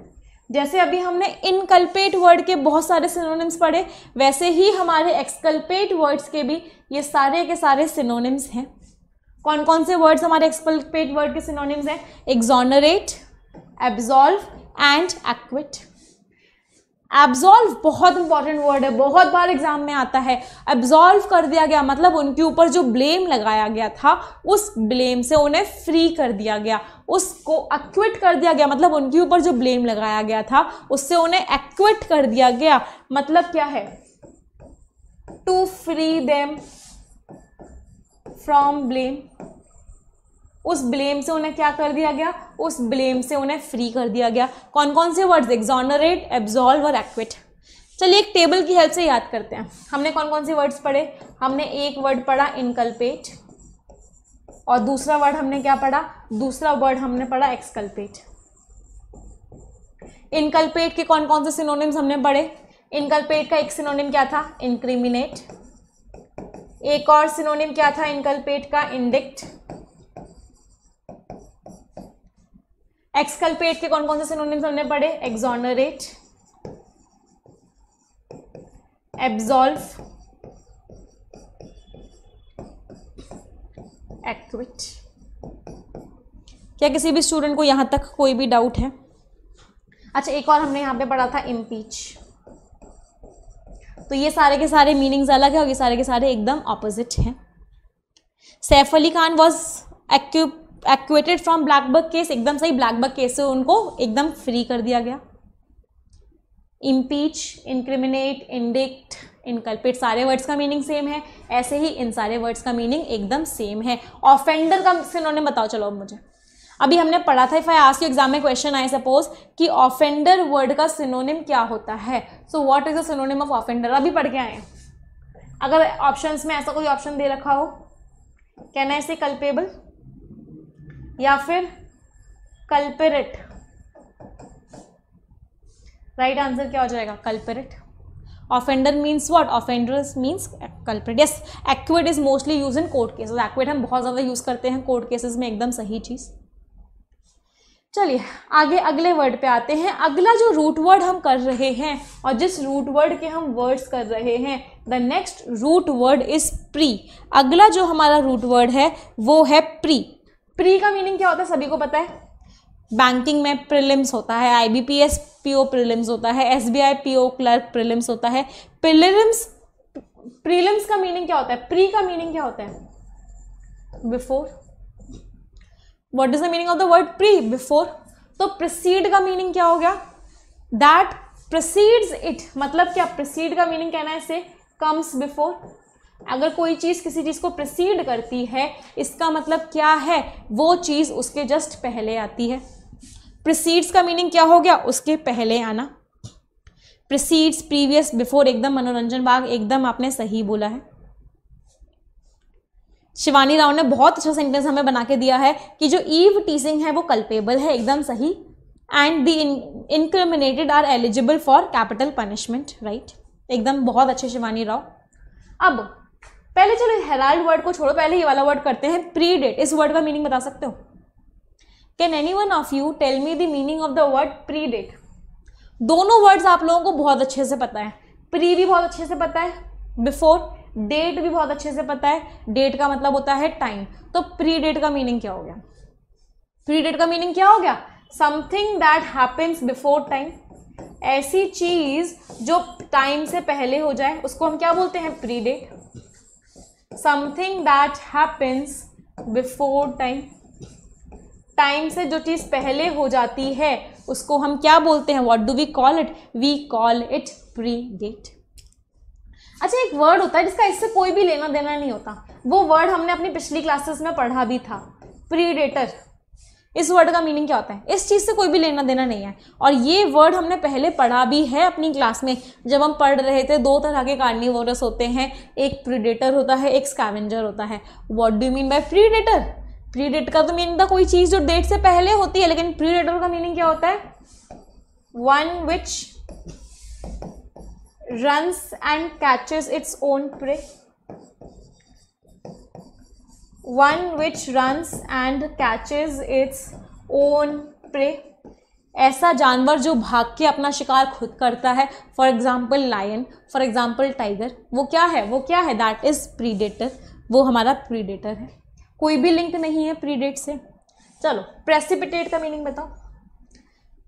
जैसे अभी हमने इनकल्पेट वर्ड के बहुत सारे सिनोनिम्स पढ़े वैसे ही हमारे एक्सकल्पेट वर्ड्स के भी ये सारे के सारे सिनोनिम्स हैं कौन कौन से वर्ड्स हमारे एक्सकल्पेट वर्ड के सिनोनिम्स हैं exonerate absolve and acquit absolve बहुत इंपॉर्टेंट वर्ड है बहुत बार एग्जाम में आता है एब्जॉल्व कर दिया गया मतलब उनके ऊपर जो ब्लेम लगाया गया था उस ब्लेम से उन्हें फ्री कर दिया गया उसको एक्विट कर दिया गया मतलब उनके ऊपर जो ब्लेम लगाया गया था उससे उन्हें एक्विट कर दिया गया मतलब क्या है to free them from blame उस ब्लेम से उन्हें क्या कर दिया गया उस ब्लेम से उन्हें फ्री कर दिया गया कौन कौन से वर्ड्स एग्जॉनरेट एब्जॉल्व और एक्विट चलिए एक टेबल की हेल्प से याद करते हैं हमने कौन कौन से वर्ड्स पढ़े हमने एक वर्ड पढ़ा इनकल्पेट और दूसरा वर्ड हमने क्या पढ़ा दूसरा वर्ड हमने पढ़ा एक्सकल्पेट इनकल्पेट के कौन कौन से सिनोनिम्स हमने पढ़े इनकल्पेट का एक सिनोनिम क्या था इनक्रिमिनेट एक और सिनोनिम क्या था इनकल्पेट का इंडिक्ट एक्सकल्पेट के कौन कौन से सिनोनिम्स हमने पढ़े एक्सोनरेट एब्जॉल्व एक्विट क्या किसी भी स्टूडेंट को यहां तक कोई भी डाउट है अच्छा एक और हमने यहां पे पढ़ा था इम्पीच तो ये सारे के सारे मीनिंग्स अलग है और ये सारे के सारे एकदम ऑपोजिट हैं Saif Ali Khan was acquitted from blackbuck case एकदम सही ब्लैकबक केस से उनको एकदम फ्री कर दिया गया इम्पीच इंक्रिमिनेट इंडिक्ट इनकल्पेट सारे वर्ड्स का मीनिंग सेम है ऐसे ही इन सारे वर्ड्स का मीनिंग एकदम सेम है ऑफेंडर का इन्होंने बताओ चलो अब मुझे अभी हमने पढ़ा था इफ आई आस्क एग्जाम में क्वेश्चन आए सपोज कि ऑफेंडर वर्ड का सिनोनिम क्या होता है so what is the synonym of offender अभी पढ़ के आए अगर ऑप्शंस में ऐसा कोई ऑप्शन दे रखा हो कैन आई से कल्पेबल या फिर कल्पेरेट राइट आंसर क्या हो जाएगा culprit offender means what offender means culprit yes acquit is mostly use in court cases acquit हम बहुत ज़्यादा यूज़ करते हैं कोर्ट केसेस में एकदम सही चीज़ चलिए आगे अगले वर्ड पे आते हैं अगला जो रूट वर्ड हम कर रहे हैं और जिस रूट वर्ड के हम वर्ड्स कर रहे हैं the next root word is pre अगला जो हमारा रूट वर्ड है वो है प्री प्री का मीनिंग क्या होता है सभी को पता है बैंकिंग में प्रिलिम्स होता है I B P S P O prelims होता है S B I P O clerk prelims होता है प्रिलिम्स प्रिलिम्स का मीनिंग क्या होता है प्री का मीनिंग क्या होता है before what is the meaning of the word pre before तो प्रसीड का मीनिंग क्या हो गया दैट प्रसीड्स इट मतलब क्या प्रसीड का मीनिंग कहना है इसे कम्स बिफोर अगर कोई चीज़ किसी चीज़ को प्रसीड करती है इसका मतलब क्या है वो चीज़ उसके जस्ट पहले आती है प्रसीड्स का मीनिंग क्या हो गया उसके पहले आना प्रसीड्स प्रीवियस बिफोर एकदम मनोरंजन बाग एकदम आपने सही बोला है शिवानी राव ने बहुत अच्छा सेंटेंस हमें बना के दिया है कि जो ईव टीसिंग है वो कल्पेबल है एकदम सही and the incriminated are eligible for capital punishment right एकदम बहुत अच्छे शिवानी राव अब पहले चलो हेराल्ड वर्ड को छोड़ो पहले ये वाला वर्ड करते हैं प्री डेट इस वर्ड का मीनिंग बता सकते हो can any one of you tell me the meaning of the word predate दोनों वर्ड्स आप लोगों को बहुत अच्छे से पता है प्री भी बहुत अच्छे से पता है बिफोर डेट भी बहुत अच्छे से पता है डेट का मतलब होता है टाइम तो प्री डेट का मीनिंग क्या हो गया प्री डेट का मीनिंग क्या हो गया something that happens before time ऐसी चीज जो टाइम से पहले हो जाए उसको हम क्या बोलते हैं predate something that happens before time time से जो चीज़ पहले हो जाती है उसको हम क्या बोलते हैं what do we call it we call it predate अच्छा एक वर्ड होता है जिसका इससे कोई भी लेना देना नहीं होता वो वर्ड हमने अपनी पिछली क्लासेस में पढ़ा भी था प्रीडेटर इस वर्ड का मीनिंग क्या होता है इस चीज़ से कोई भी लेना देना नहीं है और ये वर्ड हमने पहले पढ़ा भी है अपनी क्लास में जब हम पढ़ रहे थे दो तरह के कार्निवोरस होते हैं एक प्रीडेटर होता है एक स्कैवेंजर होता है what do mean by predator predate का तो मीनिंग था कोई चीज़ जो डेट से पहले होती है लेकिन प्रीडेटर का मीनिंग क्या होता है one which runs and catches its own prey one which runs and catches its own prey ऐसा जानवर जो भाग के अपना शिकार खुद करता है for example lion for example tiger वो क्या है वो क्या है दैट इज़ प्रीडेटर वो हमारा प्रीडेटर है कोई भी लिंक नहीं है प्रीडेट से चलो प्रेसिपिटेट का मीनिंग बताओ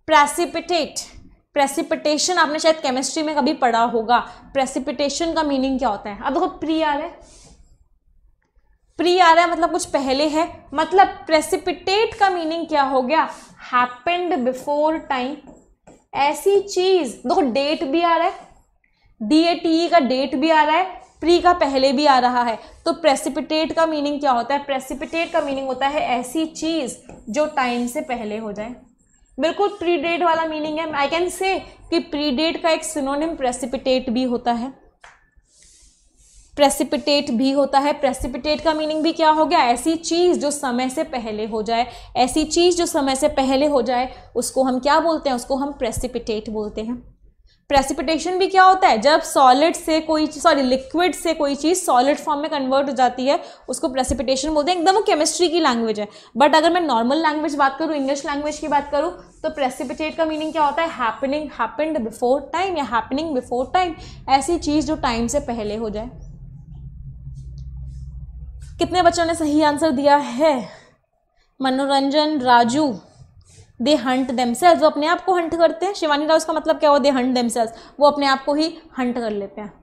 प्रेसिपिटेट प्रेसिपिटेशन आपने शायद केमिस्ट्री में कभी पढ़ा होगा प्रेसिपिटेशन का मीनिंग क्या होता है अब देखो प्री आ रहा है प्री आ रहा है मतलब कुछ पहले है मतलब प्रेसिपिटेट का मीनिंग क्या हो गया हैपेंड बिफोर टाइम ऐसी चीज देखो डेट भी आ रहा है डी ए टी ई का डेट भी आ रहा है प्री का पहले भी आ रहा है तो प्रेसिपिटेट का मीनिंग क्या होता है प्रेसिपिटेट का मीनिंग होता है ऐसी चीज जो टाइम से पहले हो जाए बिल्कुल प्री डेट वाला मीनिंग है आई कैन से कि प्री डेट का एक सिनोनिम प्रेसिपिटेट भी होता है प्रेसिपिटेट भी होता है प्रेसिपिटेट का मीनिंग भी क्या हो गया ऐसी चीज़ जो समय से पहले हो जाए ऐसी चीज़ जो समय से पहले हो जाए उसको हम क्या बोलते हैं उसको हम प्रेसिपिटेट बोलते हैं प्रेसिपिटेशन भी क्या होता है जब सॉलिड से कोई सॉरी लिक्विड से कोई चीज़ सॉलिड फॉर्म में कन्वर्ट हो जाती है उसको प्रेसिपिटेशन बोलते हैं एकदम वो केमिस्ट्री की लैंग्वेज है बट अगर मैं नॉर्मल लैंग्वेज बात करूँ इंग्लिश लैंग्वेज की बात करूँ तो प्रेसिपिटेट का मीनिंग क्या होता है हैपनिंग हैपेंड बिफोर टाइम या हैपनिंग बिफोर टाइम ऐसी चीज़ जो टाइम से पहले हो जाए कितने बच्चों ने सही आंसर दिया है मनोरंजन राजू दे हंट देमसेल्स वो अपने आप को हंट करते हैं शिवानी राव उसका मतलब क्या हुआ दे हंट देमसेल्स वो अपने आप को ही हंट कर लेते हैं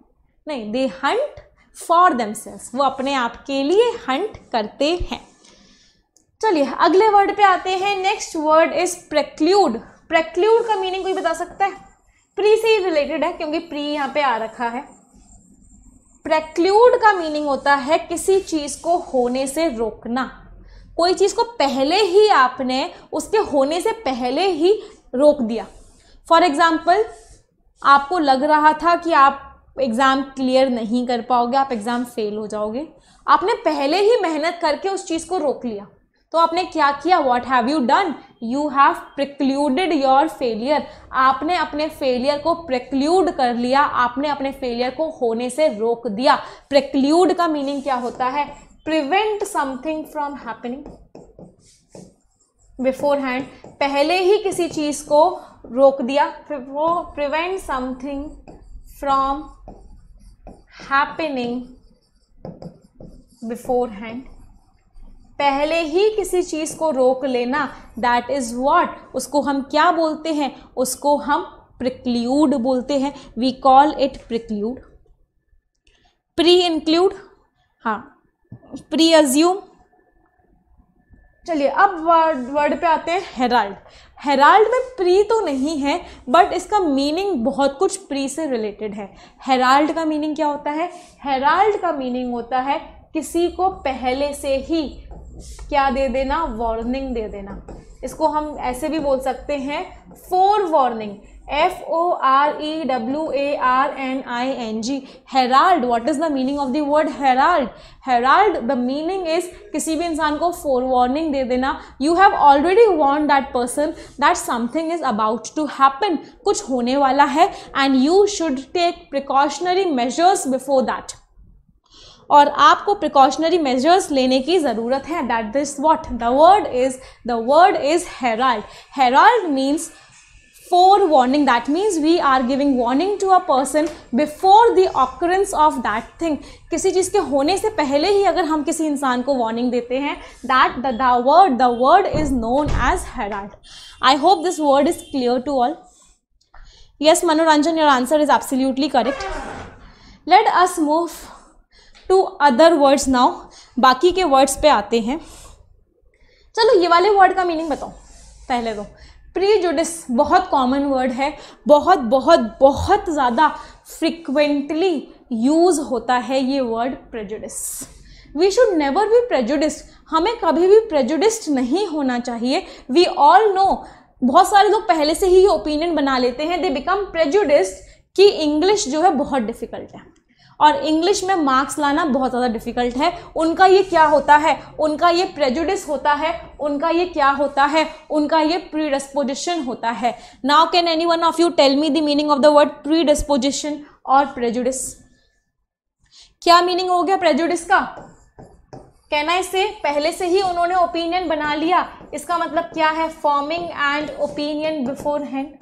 नहीं दे हंट फॉर देमसेल्स वो अपने आप के लिए हंट करते हैं चलिए अगले वर्ड पे आते हैं next word is preclude preclude का मीनिंग कोई बता सकता है प्री से ही रिलेटेड है क्योंकि प्री यहाँ पे आ रखा है प्रेक्लूड का मीनिंग होता है किसी चीज़ को होने से रोकना कोई चीज़ को पहले ही आपने उसके होने से पहले ही रोक दिया फॉर एग्ज़ाम्पल आपको लग रहा था कि आप एग्ज़ाम क्लियर नहीं कर पाओगे आप एग्ज़ाम फेल हो जाओगे आपने पहले ही मेहनत करके उस चीज़ को रोक लिया तो आपने क्या किया what have you done you have precluded your failure आपने अपने फेलियर को प्रिक्लूड कर लिया आपने अपने फेलियर को होने से रोक दिया प्रिक्लूड का मीनिंग क्या होता है prevent something from happening beforehand पहले ही किसी चीज़ को रोक दिया वो prevent something from happening beforehand पहले ही किसी चीज़ को रोक लेना दैट इज़ वॉट उसको हम क्या बोलते हैं उसको हम प्रिक्ल्यूड बोलते हैं we call it preclude pre include हाँ प्री अज्यूम चलिए अब वर्ड वर्ड पे आते हैं हेराल्ड हेराल्ड में प्री तो नहीं है बट इसका मीनिंग बहुत कुछ प्री से रिलेटेड है हेराल्ड का मीनिंग क्या होता है हेराल्ड का मीनिंग होता है किसी को पहले से ही क्या दे देना वार्निंग दे देना इसको हम ऐसे भी बोल सकते हैं forewarning F O R E W A R N I N G herald what is the meaning of the word herald herald the meaning is किसी भी इंसान को फोर वार्निंग दे देना you have already warned that person that something is about to happen कुछ होने वाला है and you should take precautionary measures before that और आपको प्रिकॉशनरी मेजर्स लेने की ज़रूरत है that this what the word is the word is herald herald means forewarning that means we are giving warning to a person before the occurrence of that thing किसी चीज़ के होने से पहले ही अगर हम किसी इंसान को वार्निंग देते हैं that the word the word is known as herald I hope this word is clear to all yes Manoranjan your answer is absolutely correct let us move to other words now बाकी के words पे आते हैं चलो ये वाले word का meaning बताओ पहले तो प्रीजुडिस बहुत कॉमन वर्ड है बहुत बहुत बहुत ज़्यादा फ्रिक्वेंटली यूज़ होता है ये word prejudice we should never be prejudiced हमें कभी भी प्रेजुडिस्ड नहीं होना चाहिए वी ऑल नो बहुत सारे लोग पहले से ही ये ओपिनियन बना लेते हैं दे बिकम प्रेजुडिस्ड कि इंग्लिश जो है बहुत डिफ़िकल्ट है और इंग्लिश में मार्क्स लाना बहुत ज़्यादा डिफिकल्ट है उनका ये क्या होता है उनका ये प्रेजुडिस होता है उनका ये क्या होता है उनका ये प्री डिस्पोजिशन होता है now can any one of you tell me the meaning of the word predisposition और प्रेजुडिस क्या मीनिंग हो गया प्रेजुडिस का कहना इसे पहले से ही उन्होंने ओपिनियन बना लिया इसका मतलब क्या है forming and opinion beforehand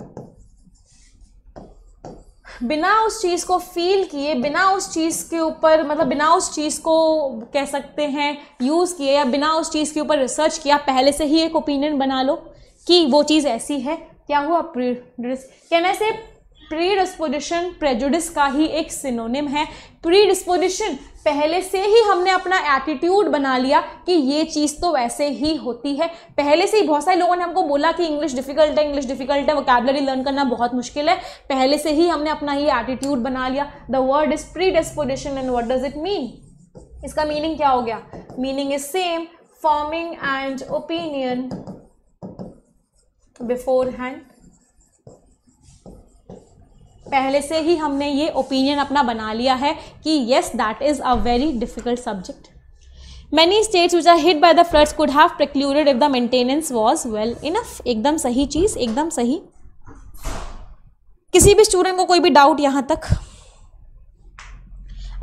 बिना उस चीज़ को फील किए बिना उस चीज़ के ऊपर मतलब बिना उस चीज़ को कह सकते हैं यूज़ किए या बिना उस चीज़ के ऊपर रिसर्च किया पहले से ही एक ओपिनियन बना लो कि वो चीज़ ऐसी है क्या हुआ प्री कहने से प्री डिस्पोजिशन प्रेजुडिस का ही एक सिनोनिम है प्री डिस्पोजिशन पहले से ही हमने अपना एटीट्यूड बना लिया कि ये चीज़ तो वैसे ही होती है पहले से ही बहुत सारे लोगों ने हमको बोला कि इंग्लिश डिफिकल्ट है इंग्लिश डिफिकल्ट है वोकेबलरी लर्न करना बहुत मुश्किल है पहले से ही हमने अपना ये एटीट्यूड बना लिया the word is predisposition and what does it mean इसका मीनिंग क्या हो गया meaning is same forming and opinion beforehand पहले से ही हमने ये ओपिनियन अपना बना लिया है कि yes that is a very difficult subject many states which are hit by the floods could have precluded if the maintenance was well enough एकदम सही चीज़ एकदम सही किसी भी स्टूडेंट को कोई भी डाउट यहाँ तक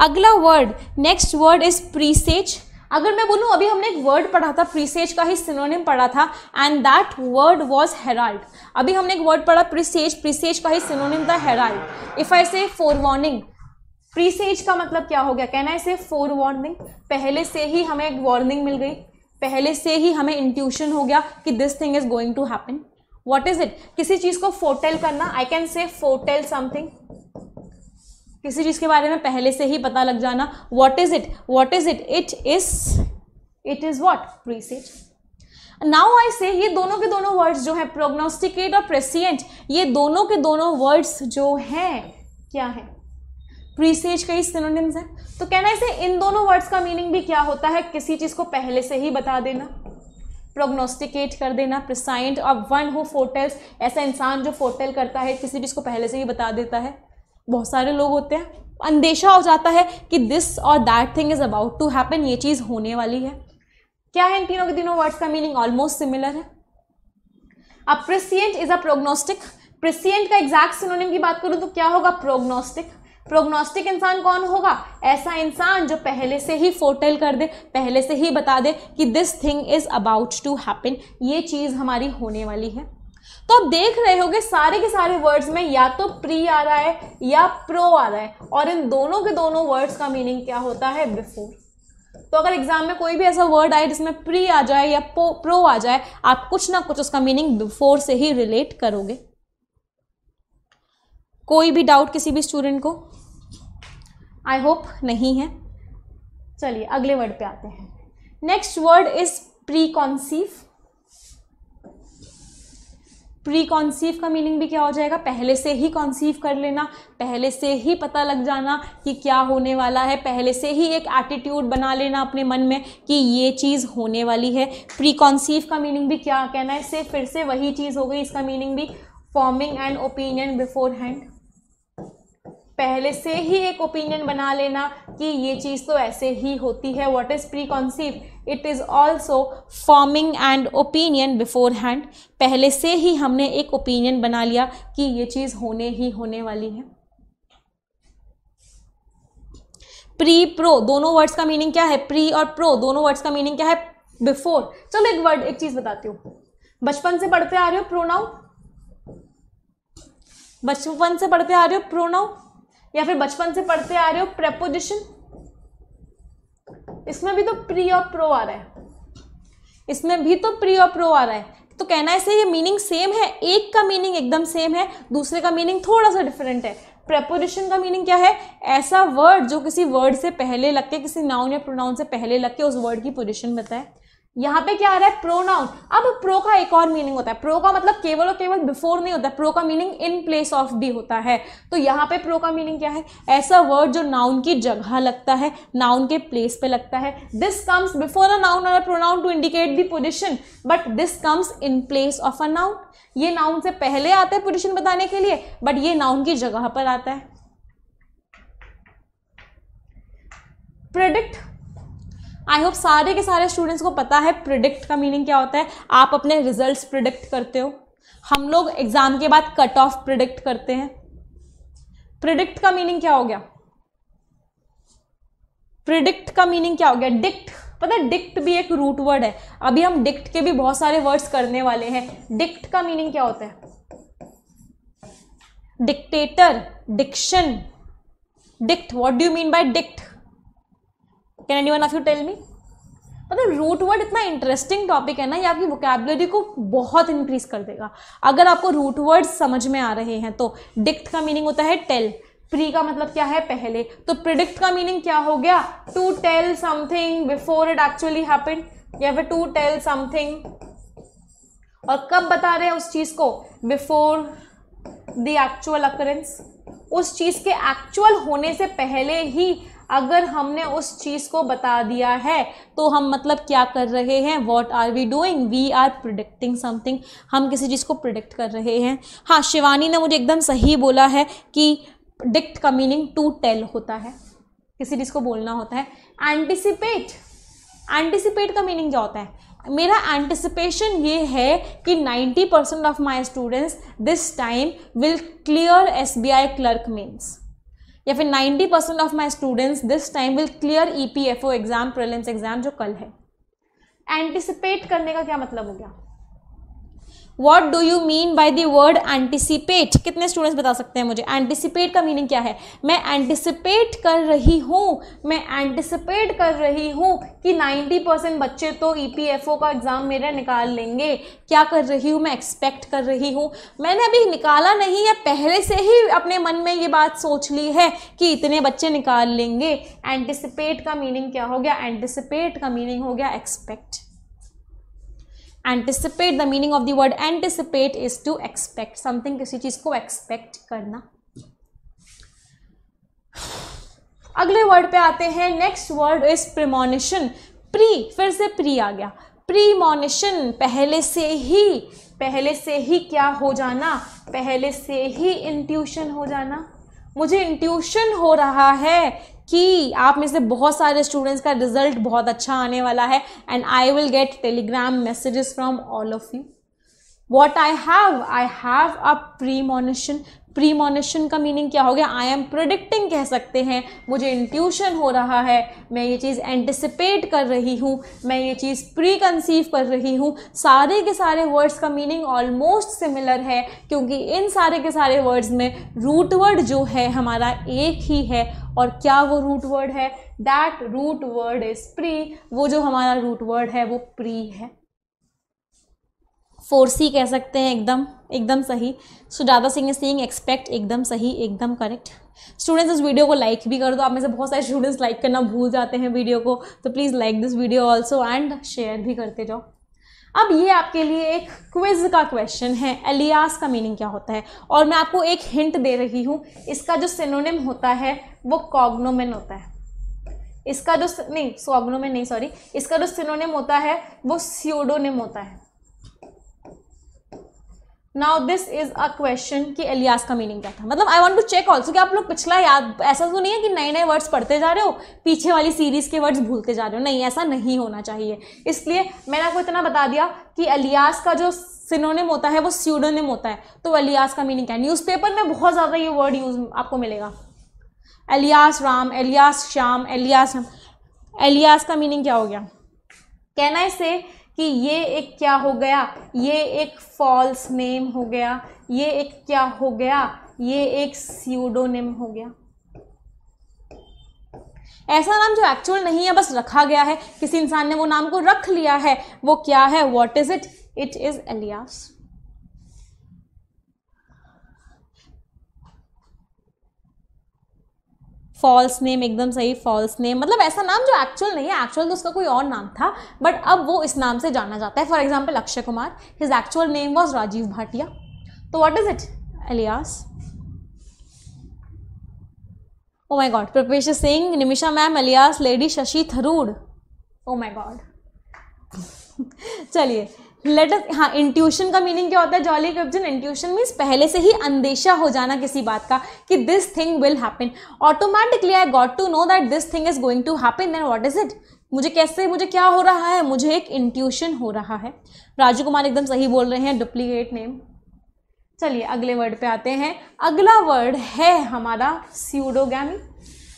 अगला word next word is presage अगर मैं बोलूँ अभी हमने एक वर्ड पढ़ा था प्रीसेज का ही सिनोनिम पढ़ा था and that word was herald अभी हमने एक वर्ड पढ़ा प्रीसेज प्रीसेज का ही सिनोनिम था herald if I say four warning प्रीसेज का मतलब क्या हो गया कहना है से फोर वार्निंग पहले से ही हमें एक वार्निंग मिल गई पहले से ही हमें इंट्यूशन हो गया कि this thing is going to happen what is it किसी चीज़ को फोटेल करना आई कैन से फोटेल समथिंग किसी चीज़ के बारे में पहले से ही पता लग जाना what is it what is it it is it is what presage now I say ये दोनों के दोनों वर्ड्स जो है प्रोग्नोस्टिकेट और प्रेसियंट ये दोनों के दोनों वर्ड्स जो हैं क्या है प्रीसेज कई सिनोनिम्स हैं तो कहना इसे इन दोनों वर्ड्स का मीनिंग भी क्या होता है किसी चीज़ को पहले से ही बता देना प्रोग्नोस्टिकेट कर देना प्रिसाइंट और वन हो फोटेल्स ऐसा इंसान जो फोटेल करता है किसी चीज को पहले से ही बता देता है बहुत सारे लोग होते हैं अंदेशा हो जाता है कि दिस और that thing is about to happen ये चीज़ होने वाली है क्या है इन तीनों के तीनों वर्ड्स का मीनिंग ऑलमोस्ट सिमिलर है अब प्रिसियंट इज़ अ प्रोग्नोस्टिक प्रिसियंट का एग्जैक्ट सिनोनिम की बात करूँ तो क्या होगा प्रोग्नोस्टिक प्रोग्नोस्टिक इंसान कौन होगा ऐसा इंसान जो पहले से ही फोटेल कर दे पहले से ही बता दे कि this thing is about to happen ये चीज़ हमारी होने वाली है तो आप देख रहे होंगे सारे के सारे वर्ड्स में या तो प्री आ रहा है या प्रो आ रहा है और इन दोनों के दोनों वर्ड्स का मीनिंग क्या होता है बिफोर तो अगर एग्जाम में कोई भी ऐसा वर्ड आए जिसमें प्री आ जाए या प्रो आ जाए आप कुछ ना कुछ उसका मीनिंग बिफोर से ही रिलेट करोगे कोई भी डाउट किसी भी स्टूडेंट को आई होप नहीं है चलिए अगले वर्ड पे आते हैं next word is preconceive preconceive का मीनिंग भी क्या हो जाएगा पहले से ही कॉन्सीव कर लेना पहले से ही पता लग जाना कि क्या होने वाला है पहले से ही एक एटीट्यूड बना लेना अपने मन में कि ये चीज़ होने वाली है प्री कॉन्सीव का मीनिंग भी क्या कहना है इससे फिर से वही चीज़ हो गई इसका मीनिंग भी forming and opinion beforehand पहले से ही एक ओपिनियन बना लेना कि ये चीज़ तो ऐसे ही होती है what is preconceive it is also forming and opinion beforehand पहले से ही हमने एक ओपिनियन बना लिया कि ये चीज़ होने ही होने वाली है प्री प्रो दोनों वर्ड्स का मीनिंग क्या है प्री और प्रो दोनों वर्ड्स का मीनिंग क्या है बिफोर चलो एक वर्ड एक चीज़ बताती हूँ बचपन से पढ़ते आ रहे हो प्रोनाउ बचपन से पढ़ते आ रहे हो प्रोनाउ या फिर बचपन से पढ़ते आ रहे हो प्रेपोजिशन इसमें भी तो प्री और प्रो आ रहा है इसमें भी तो प्री और प्रो आ रहा है तो कहना ऐसे ये मीनिंग सेम है एक का मीनिंग एकदम सेम है दूसरे का मीनिंग थोड़ा सा डिफरेंट है प्रेपोजिशन का मीनिंग क्या है ऐसा वर्ड जो किसी वर्ड से पहले लग के किसी नाउन या प्रोनाउन से पहले लग के उस वर्ड की पोजिशन बताए यहाँ पे क्या आ रहा है प्रोनाउन अब प्रो का एक और मीनिंग होता है प्रो का मतलब केवल और केवल बिफोर नहीं होता है प्रो का meaning in place of the होता है तो यहाँ पे प्रो का मीनिंग क्या है ऐसा वर्ड जो नाउन की जगह लगता है नाउन के प्लेस पे लगता है this comes before a noun और a pronoun to indicate the position but this comes in place of a noun ये नाउन से पहले आता है पोजिशन बताने के लिए बट ये नाउन की जगह पर आता है प्रेडिक्ट आई होप सारे के सारे स्टूडेंट्स को पता है प्रिडिक्ट का मीनिंग क्या होता है आप अपने रिजल्ट्स प्रिडिक्ट करते हो हम लोग एग्जाम के बाद कट ऑफ प्रिडिक्ट करते हैं प्रिडिक्ट का मीनिंग क्या हो गया प्रिडिक्ट का मीनिंग क्या हो गया डिक्ट पता है डिक्ट भी एक रूट वर्ड है अभी हम डिक्ट के भी बहुत सारे वर्ड्स करने वाले हैं डिक्ट का मीनिंग क्या होता है dictator diction dict what do mean by dict can any one of you tell me मतलब रूट वर्ड इतना इंटरेस्टिंग टॉपिक है ना ये आपकी वोकेबलरी को बहुत इंक्रीज कर देगा अगर आपको रूट वर्ड समझ में आ रहे हैं तो डिक्ट का मीनिंग होता है टेल प्री का मतलब क्या है पहले तो प्रिडिक्ट का मीनिंग क्या हो गया to tell something before it actually happen या फिर टू टेल समथिंग और कब बता रहे हैं उस चीज़ को बिफोर द एक्चुअल अकरेंस उस चीज़ के एक्चुअल होने से पहले ही अगर हमने उस चीज़ को बता दिया है तो हम मतलब क्या कर रहे हैं what are we doing we are predicting something हम किसी चीज़ को प्रोडिक्ट कर रहे हैं हाँ शिवानी ने मुझे एकदम सही बोला है कि डिक्ट का मीनिंग टू टेल होता है किसी चीज़ को बोलना होता है एंटिसिपेट एंटिसिपेट का मीनिंग क्या होता है मेरा एंटिसिपेशन ये है कि 90% of my students this time will clear SBI clerk means या फिर 90 percent of my students this time will clear E P F O exam prelims exam जो कल है एंटिसिपेट करने का क्या मतलब हो गया what do you mean by third word anticipate कितने स्टूडेंट्स बता सकते हैं मुझे एंटिसिपेट का मीनिंग क्या है मैं एंटिसिपेट कर रही हूँ मैं एंटिसिपेट कर रही हूँ कि 90 परसेंट बच्चे तो ई पी एफ ओ का एग्ज़ाम मेरा निकाल लेंगे क्या कर रही हूँ मैं एक्सपेक्ट कर रही हूँ मैंने अभी निकाला नहीं या पहले से ही अपने मन में ये बात सोच ली है कि इतने बच्चे निकाल लेंगे एंटिसिपेट का मीनिंग क्या हो गया एंटिसिपेट का मीनिंग हो गया expect anticipate the meaning of the word anticipate is to expect something किसी चीज़ को एक्सपेक्ट करना अगले वर्ड पे आते हैं next word is premonition pre फिर से प्री आ गया प्रीमोनिशन पहले से ही पहले से ही क्या हो जाना पहले से ही इंट्यूशन हो जाना मुझे इंट्यूशन हो रहा है कि आप में से बहुत सारे स्टूडेंट्स का रिजल्ट बहुत अच्छा आने वाला है and I will get Telegram messages from all of you I have I have a premonition premonition का मीनिंग क्या हो गया आई एम प्रोडिक्टिंग कह सकते हैं मुझे इंट्यूशन हो रहा है मैं ये चीज़ एंटिसिपेट कर रही हूँ मैं ये चीज़ प्री कंसीव कर रही हूँ सारे के सारे वर्ड्स का मीनिंग ऑलमोस्ट सिमिलर है क्योंकि इन सारे के सारे वर्ड्स में रूट वर्ड जो है हमारा एक ही है और क्या वो रूट वर्ड है that root word is pre वो जो हमारा रूट वर्ड है वो प्री है फोर्सी कह सकते हैं एकदम एकदम सही सुजाता सिंह इज सींग एक्सपेक्ट एकदम सही एकदम करेक्ट स्टूडेंट्स इस वीडियो को लाइक भी कर दो आप में से बहुत सारे स्टूडेंट्स लाइक करना भूल जाते हैं वीडियो को तो please like this video also and share भी करते जाओ अब ये आपके लिए एक क्विज का क्वेश्चन है एलियास का मीनिंग क्या होता है और मैं आपको एक हिंट दे रही हूँ इसका जो सिनोनिम होता है वो कॉग्नोमेन होता है इसका जो नहीं सॉग्नोमेन नहीं सॉरी इसका जो सिनोनिम होता है वो सियोडोनिम होता है now this is a question कि एलियास का मीनिंग क्या था मतलब I want to check also कि आप लोग पिछला याद ऐसा तो नहीं है कि नए नए वर्ड्स पढ़ते जा रहे हो पीछे वाली सीरीज के वर्ड्स भूलते जा रहे हो नहीं ऐसा नहीं होना चाहिए इसलिए मैंने आपको इतना बता दिया कि एलियास का जो सिनोनिम होता है वो स्यूडोनिम होता है तो एलियास का मीनिंग क्या है न्यूज़पेपर में बहुत ज़्यादा ये वर्ड यूज आपको मिलेगा alias Ram alias Shyam alias alias का मीनिंग क्या हो गया कैन आई से कि ये एक क्या हो गया ये एक फॉल्स नेम हो गया ये एक क्या हो गया ये एक नेम हो गया ऐसा नाम जो एक्चुअल नहीं है बस रखा गया है किसी इंसान ने वो नाम को रख लिया है वो क्या है what is it it is alias false name एकदम सही फॉल्स नेम मतलब ऐसा नाम जो एक्चुअल नहीं है एक्चुअल तो उसका कोई और नाम था बट अब वो इस नाम से जाना जाता है for example Akshay Kumar his actual name was Rajiv Bhatia तो what is it alias oh my god Prapesh Singh Nimisha ma'am alias lady Shashi Tharoor oh my god चलिए लेट अस हाँ इंट्यूशन का मीनिंग क्या होता है जॉली कब्जन इंट्यूशन मीन्स पहले से ही अंदेशा हो जाना किसी बात का कि this thing will happen automatically I got to know that this thing is going to happen then what is it मुझे कैसे मुझे क्या हो रहा है मुझे एक इंट्यूशन हो रहा है राजू कुमार एकदम सही बोल रहे हैं डुप्लीकेट नेम चलिए अगले वर्ड पे आते हैं अगला वर्ड है हमारा स्यूडोगी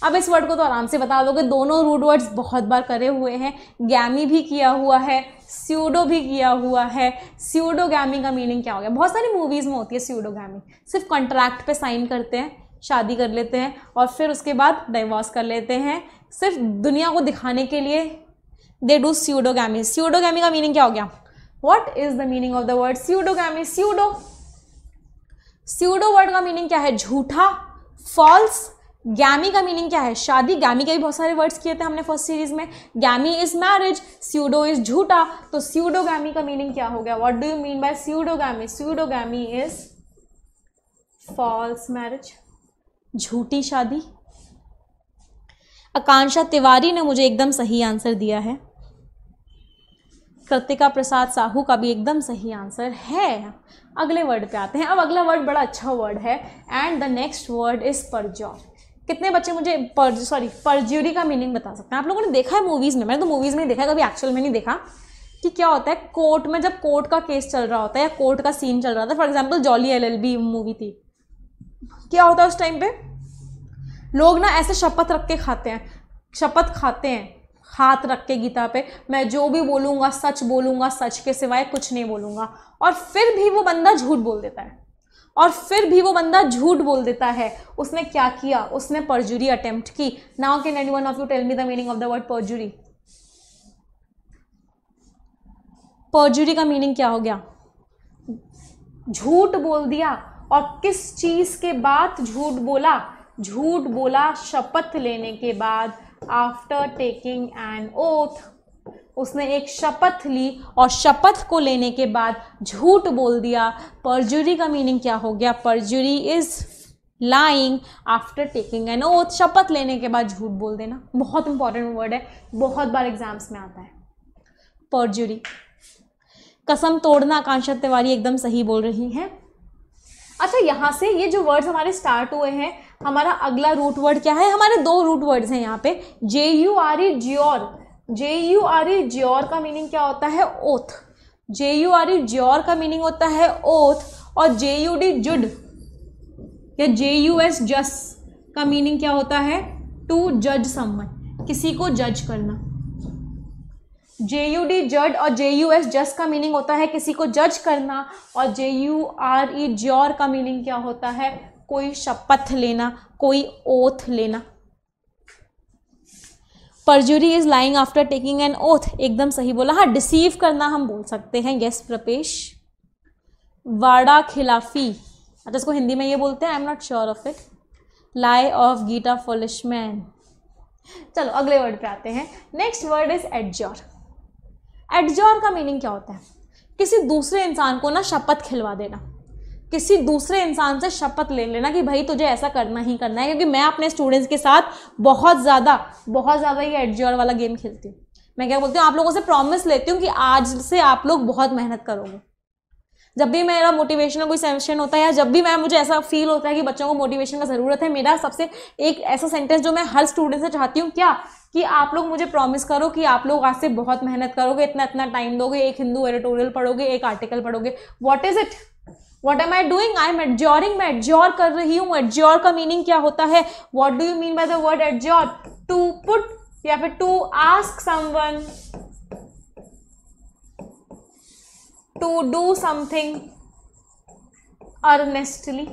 अब इस वर्ड को तो आराम से बता दोगे दोनों रूट वर्ड्स बहुत बार करे हुए हैं गैमी भी किया हुआ है स्यूडो भी किया हुआ है स्यूडो गैमी का मीनिंग क्या हो गया बहुत सारी मूवीज़ में होती है स्यूडो गैमी सिर्फ कॉन्ट्रैक्ट पे साइन करते हैं शादी कर लेते हैं और फिर उसके बाद डिवॉर्स कर लेते हैं सिर्फ दुनिया को दिखाने के लिए दे डू स्यूडो गैमी का मीनिंग क्या हो गया what is the meaning of the word gamy pseudo pseudo word का मीनिंग क्या है झूठा फॉल्स गैमी का मीनिंग क्या है शादी गैमी के भी बहुत सारे वर्ड्स किए थे हमने फर्स्ट सीरीज में gamy is marriage pseudo is झूठा तो स्यूडो गैमी का मीनिंग क्या हो गया what do you mean by pseudo gamy pseudo gamy is false marriage झूठी शादी आकांक्षा तिवारी ने मुझे एकदम सही आंसर दिया है कृतिका प्रसाद साहू का भी एकदम सही आंसर है अगले वर्ड पे आते हैं अब अगला वर्ड बड़ा अच्छा वर्ड है and the next word is perjury कितने बच्चे मुझे सॉरी परज्यूरी का मीनिंग बता सकते हैं आप लोगों ने देखा है मूवीज़ में मैंने तो मूवीज़ में देखा है कभी एक्चुअल में नहीं देखा कि क्या होता है कोर्ट में जब कोर्ट का केस चल रहा होता है या कोर्ट का सीन चल रहा था for example Jolly L movie थी क्या होता है उस टाइम पे लोग ना ऐसे शपथ रख के खाते हैं शपथ खाते हैं हाथ रख के गीता पे मैं जो भी बोलूँगा सच बोलूँगा सच के सिवाय कुछ नहीं बोलूँगा और फिर भी वो बंदा झूठ बोल देता है और फिर भी वो बंदा झूठ बोल देता है उसने क्या किया उसने परजुरी अटेम्प्ट की now can any one of you tell me the meaning of the word perjury perjury का मीनिंग क्या हो गया झूठ बोल दिया और किस चीज के बाद झूठ बोला झूठ बोला शपथ लेने के बाद आफ्टर टेकिंग एन ओथ उसने एक शपथ ली और शपथ को लेने के बाद झूठ बोल दिया परजुरी का मीनिंग क्या हो गया perjury is lying after taking an oath शपथ लेने के बाद झूठ बोल देना बहुत इंपॉर्टेंट वर्ड है बहुत बार एग्जाम्स में आता है परजुरी कसम तोड़ना आकांक्षा तिवारी एकदम सही बोल रही हैं अच्छा यहाँ से ये जो वर्ड्स हमारे स्टार्ट हुए हैं हमारा अगला रूट वर्ड क्या है हमारे दो रूट वर्ड्स हैं यहाँ पे जे U R E jure J U R E jure का मीनिंग क्या होता है oath J U R E jure का मीनिंग होता है ओथ और जे यू डी जुड या जे यू एस जस का मीनिंग क्या होता है टू जज समवन किसी को जज करना जे यू डी जड और जे यू एस जस का मीनिंग होता है किसी को जज करना और J U R E jure का मीनिंग क्या होता है कोई शपथ लेना कोई ओथ लेना perjury is lying after taking an oath एकदम सही बोला हाँ डिसीव करना हम बोल सकते हैं यस प्रपेश वाड़ा खिलाफी अच्छा इसको हिंदी में ये बोलते हैं I am not sure of it lie of गीटा फॉलिशमैन चलो अगले वर्ड पे आते हैं next word is adjure adjure का मीनिंग क्या होता है किसी दूसरे इंसान को ना शपथ खिलवा देना किसी दूसरे इंसान से शपथ ले लेना कि भाई तुझे ऐसा करना ही करना है क्योंकि मैं अपने स्टूडेंट्स के साथ बहुत ज़्यादा बहुत ज़्यादा ये एडजोर वाला गेम खेलती हूँ मैं क्या बोलती हूँ आप लोगों से प्रॉमिस लेती हूँ कि आज से आप लोग बहुत मेहनत करोगे जब भी मेरा मोटिवेशनल कोई सेंशन होता है या जब भी मैं मुझे ऐसा फील होता है कि बच्चों को मोटिवेशन का ज़रूरत है मेरा सबसे एक ऐसा सेंटेंस जो मैं हर स्टूडेंट से चाहती हूँ क्या कि आप लोग मुझे प्रॉमिस करो कि आप लोग आज से बहुत मेहनत करोगे इतना इतना टाइम दोगे एक हिंदू एडिटोरियल पढ़ोगे एक आर्टिकल पढ़ोगे what is it what am I doing I am adjuring मैं एडजोर कर रही हूँ एडजोर का मीनिंग क्या होता है what do you mean by the word adjure to put या फिर to ask someone to do something earnestly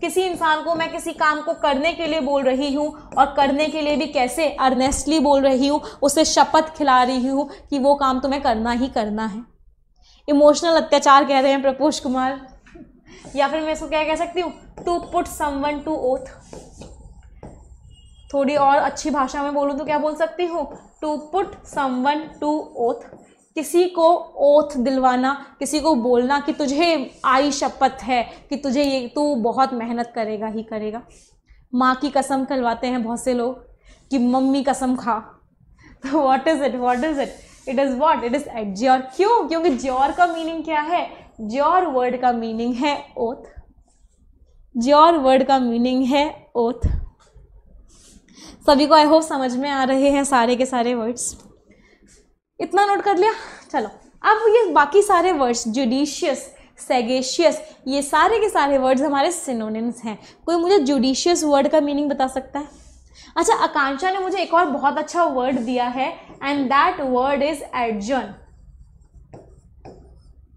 किसी इंसान को मैं किसी काम को करने के लिए बोल रही हूँ और करने के लिए भी कैसे अर्नेस्टली बोल रही हूँ उसे शपथ खिला रही हूँ कि वो काम तुम्हें तो करना ही करना है इमोशनल अत्याचार कह रहे हैं प्रपोष कुमार या फिर मैं इसको क्या कह सकती हूँ to put someone to oath थोड़ी और अच्छी भाषा में बोलूँ तो क्या बोल सकती हूँ to put someone to oath किसी को ओथ दिलवाना किसी को बोलना कि तुझे आई शपथ है कि तुझे ये तू बहुत मेहनत करेगा ही करेगा माँ की कसम खिलवाते हैं बहुत से लोग कि मम्मी कसम खा तो what is it what is it it is what it is adjure क्यों क्योंकि ज्योर का मीनिंग क्या है ज्योर वर्ड का मीनिंग है ओथ ज्योर वर्ड का मीनिंग है ओथ सभी को आई होप समझ में आ रहे हैं सारे के सारे वर्ड्स इतना नोट कर लिया चलो अब ये बाकी सारे वर्ड्स जुडिशियस सेगेशियस ये सारे के सारे वर्ड्स हमारे सिनोनिम्स हैं कोई मुझे जुडिशियस वर्ड का मीनिंग बता सकता है अच्छा आकांक्षा ने मुझे एक और बहुत अच्छा वर्ड दिया है and that word is adjourn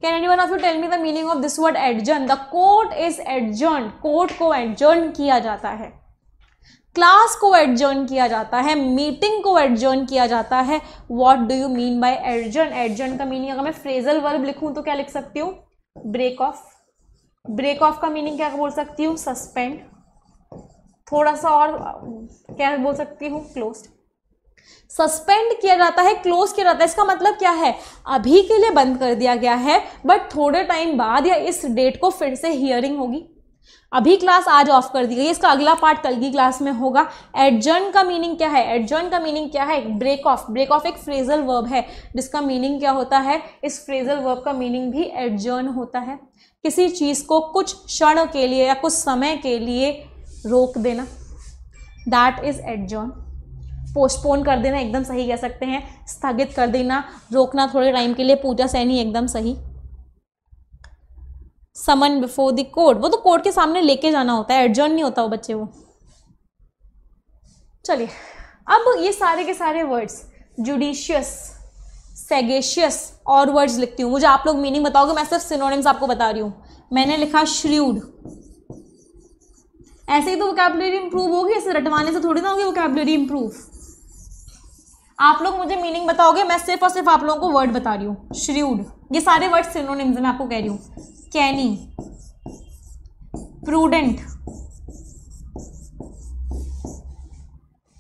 can any one of you tell me the meaning of this word adjourn the court is adjourn court को एडजर्न किया जाता है क्लास को एडजर्न किया जाता है मीटिंग को एडजर्न किया जाता है what do you mean by adjourn adjourn का मीनिंग अगर मैं फ्रेजल वर्ब लिखूं तो क्या लिख सकती हूँ ब्रेक ऑफ ब्रेक ऑफ का मीनिंग क्या बोल सकती हूँ सस्पेंड थोड़ा सा और क्या बोल सकती हूँ क्लोज सस्पेंड किया जाता है क्लोज किया जाता है इसका मतलब क्या है अभी के लिए बंद कर दिया गया है बट थोड़े टाइम बाद या इस डेट को फिर से हियरिंग होगी अभी क्लास आज ऑफ कर दी गई इसका अगला पार्ट कल की क्लास में होगा एडजर्न का मीनिंग क्या है एडजर्न का मीनिंग क्या है ब्रेक ऑफ ब्रेक ऑफ एक फ्रेजल वर्ब है जिसका मीनिंग क्या होता है इस फ्रेजल वर्ब का मीनिंग भी एडजर्न होता है किसी चीज़ को कुछ क्षण के लिए या कुछ समय के लिए रोक देना दैट इज एडजर्न पोस्टपोन कर देना एकदम सही कह सकते हैं स्थगित कर देना रोकना थोड़े टाइम के लिए पूजा सैनी एकदम सही समन बिफोर द कोर्ट वो तो कोर्ट के सामने लेके जाना होता है एडजर्न नहीं होता वो बच्चे वो चलिए अब ये सारे के सारे वर्ड्स जुडिशियस सेगेशियस और वर्ड्स लिखती हूँ मुझे आप लोग मीनिंग बताओगे मैं सिर्फ सिनोनिम्स आपको बता रही हूँ मैंने लिखा श्र्यूड ऐसे ही तो वोकेबलरी इंप्रूव होगी ऐसे रटवाने से थोड़ी ना होगी वोकेबलरी इंप्रूव आप लोग मुझे मीनिंग बताओगे मैं सिर्फ और सिर्फ आप लोगों को वर्ड बता रही हूँ श्र्यूड ये सारे वर्ड सिनोनिम्स हैं मैं आपको कह रही हूँ कैनी प्रूडेंट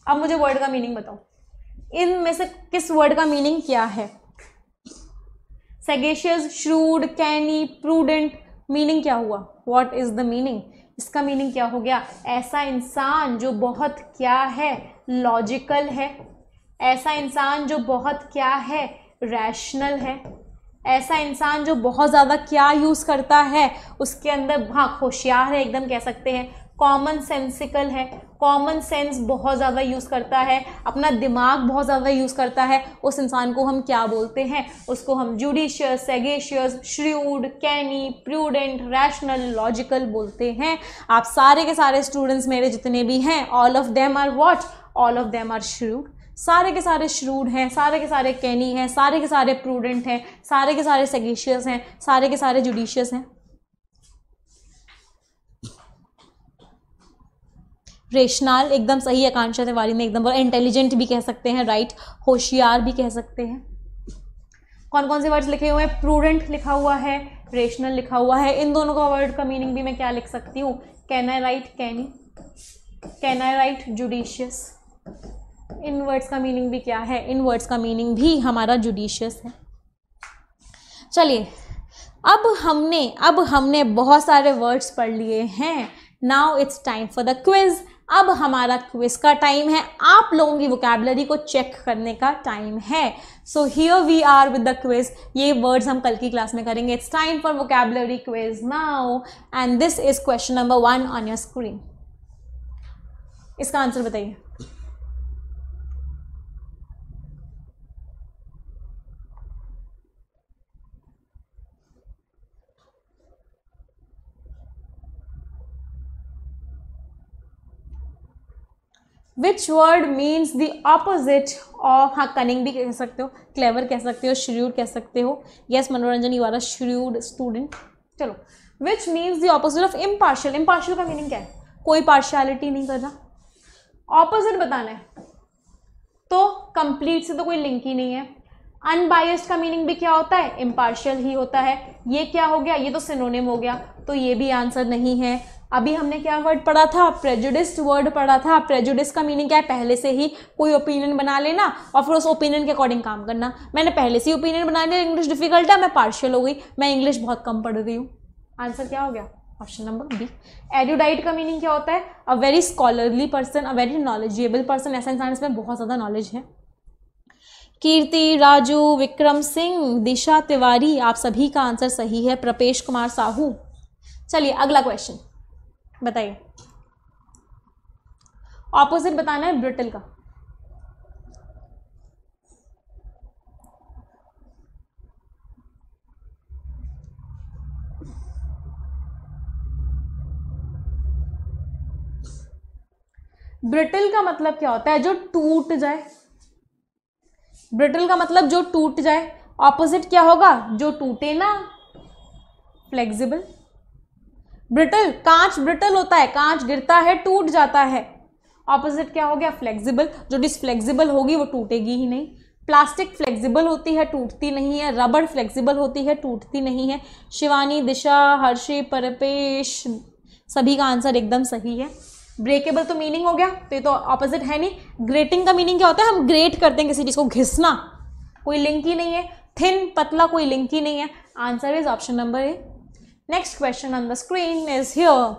अब मुझे वर्ड का मीनिंग बताओ इन में से किस वर्ड का मीनिंग क्या है sagacious shrewd canny prudent meaning क्या हुआ वॉट इज द मीनिंग इसका मीनिंग क्या हो गया ऐसा इंसान जो बहुत क्या है लॉजिकल है ऐसा इंसान जो बहुत क्या है रैशनल है ऐसा इंसान जो बहुत ज़्यादा क्या यूज़ करता है उसके अंदर हाँ होशियार है एकदम कह सकते हैं कॉमन सेंसिकल है कॉमन सेंस बहुत ज़्यादा यूज़ करता है अपना दिमाग बहुत ज़्यादा यूज़ करता है उस इंसान को हम क्या बोलते हैं उसको हम judicious sagacious shrewd canny prudent rational logical बोलते हैं आप सारे के सारे स्टूडेंट्स मेरे जितने भी हैं all of them are what all of them are shrewd सारे के सारे श्रूड हैं सारे के सारे कैनी हैं सारे के सारे प्रूडेंट हैं सारे के सारे सगेशियस हैं सारे के सारे जुडिशियस हैं रेशनाल एकदम सही है कांक्षा तिवारी में एकदम बोला इंटेलिजेंट भी कह सकते हैं राइट होशियार भी कह सकते हैं कौन कौन से वर्ड्स लिखे हुए हैं प्रूडेंट लिखा हुआ है रेशनल लिखा हुआ है इन दोनों का वर्ड का मीनिंग भी मैं क्या लिख सकती हूँ can I write canny can I write judicious इन वर्ड्स का मीनिंग भी क्या है इन वर्ड्स का मीनिंग भी हमारा जुडिशियस है चलिए अब हमने अब हमने बहुत सारे वर्ड्स पढ़ लिए हैं now it's time for the quiz अब हमारा क्विज का टाइम है आप लोगों की वोकेबलरी को चेक करने का टाइम है so here we are with the quiz ये वर्ड्स हम कल की क्लास में करेंगे it's time for vocabulary quiz now and this is question number one on your screen इसका आंसर बताइए which word means the opposite of हाँ cunning भी कह सकते हो क्लेवर कह सकते हो श्र्यूड कह सकते हो yes Manoranjan you are a shrewd student चलो which means the opposite of impartial impartial का मीनिंग क्या है कोई पार्शलिटी नहीं कर रहा ऑपोजिट बताना है तो कंप्लीट से तो कोई लिंक ही नहीं है अनबायस्ड का मीनिंग भी क्या होता है इम्पार्शल ही होता है ये क्या हो गया ये तो सिनोनिम हो गया तो ये भी आंसर नहीं है अभी हमने क्या वर्ड पढ़ा था प्रेजुडिस्ट वर्ड पढ़ा था प्रेजुडिस का मीनिंग क्या है पहले से ही कोई ओपिनियन बना लेना और फिर उस ओपिनियन के अकॉर्डिंग काम करना मैंने पहले से ही ओपिनियन बना लिया इंग्लिश डिफिकल्ट है मैं पार्शियल हो गई मैं इंग्लिश बहुत कम पढ़ रही हूँ आंसर क्या हो गया ऑप्शन नंबर बी एडोडाइट का मीनिंग क्या होता है a very scholarly person a very knowledgeable person ऐसा इंसान इसमें बहुत ज़्यादा नॉलेज है कीर्ति राजू विक्रम सिंह दिशा तिवारी आप सभी का आंसर सही है प्रपेश कुमार साहू चलिए अगला क्वेश्चन बताइए ऑपोजिट बताना है ब्रिटल का ब्रिटल का मतलब क्या होता है जो टूट जाए ब्रिटल का मतलब जो टूट जाए ऑपोजिट क्या होगा जो टूटे ना फ्लेक्सिबल ब्रिटल कांच ब्रिटल होता है कांच गिरता है टूट जाता है ऑपोजिट क्या हो गया फ्लेक्सिबल जो डिश होगी वो टूटेगी ही नहीं प्लास्टिक फ्लेक्सिबल होती है टूटती नहीं है रबड़ फ्लेक्सिबल होती है टूटती नहीं है शिवानी दिशा हर्षी परपेश सभी का आंसर एकदम सही है ब्रेकेबल तो मीनिंग हो गया तो ये तो ऑपोजिट है नहीं ग्रेटिंग का मीनिंग क्या होता है हम ग्रेट करते हैं किसी चीज़ को घिसना कोई लिंक ही नहीं है थिन पतला कोई लिंक ही नहीं है answer is option number A Next question on the screen is here.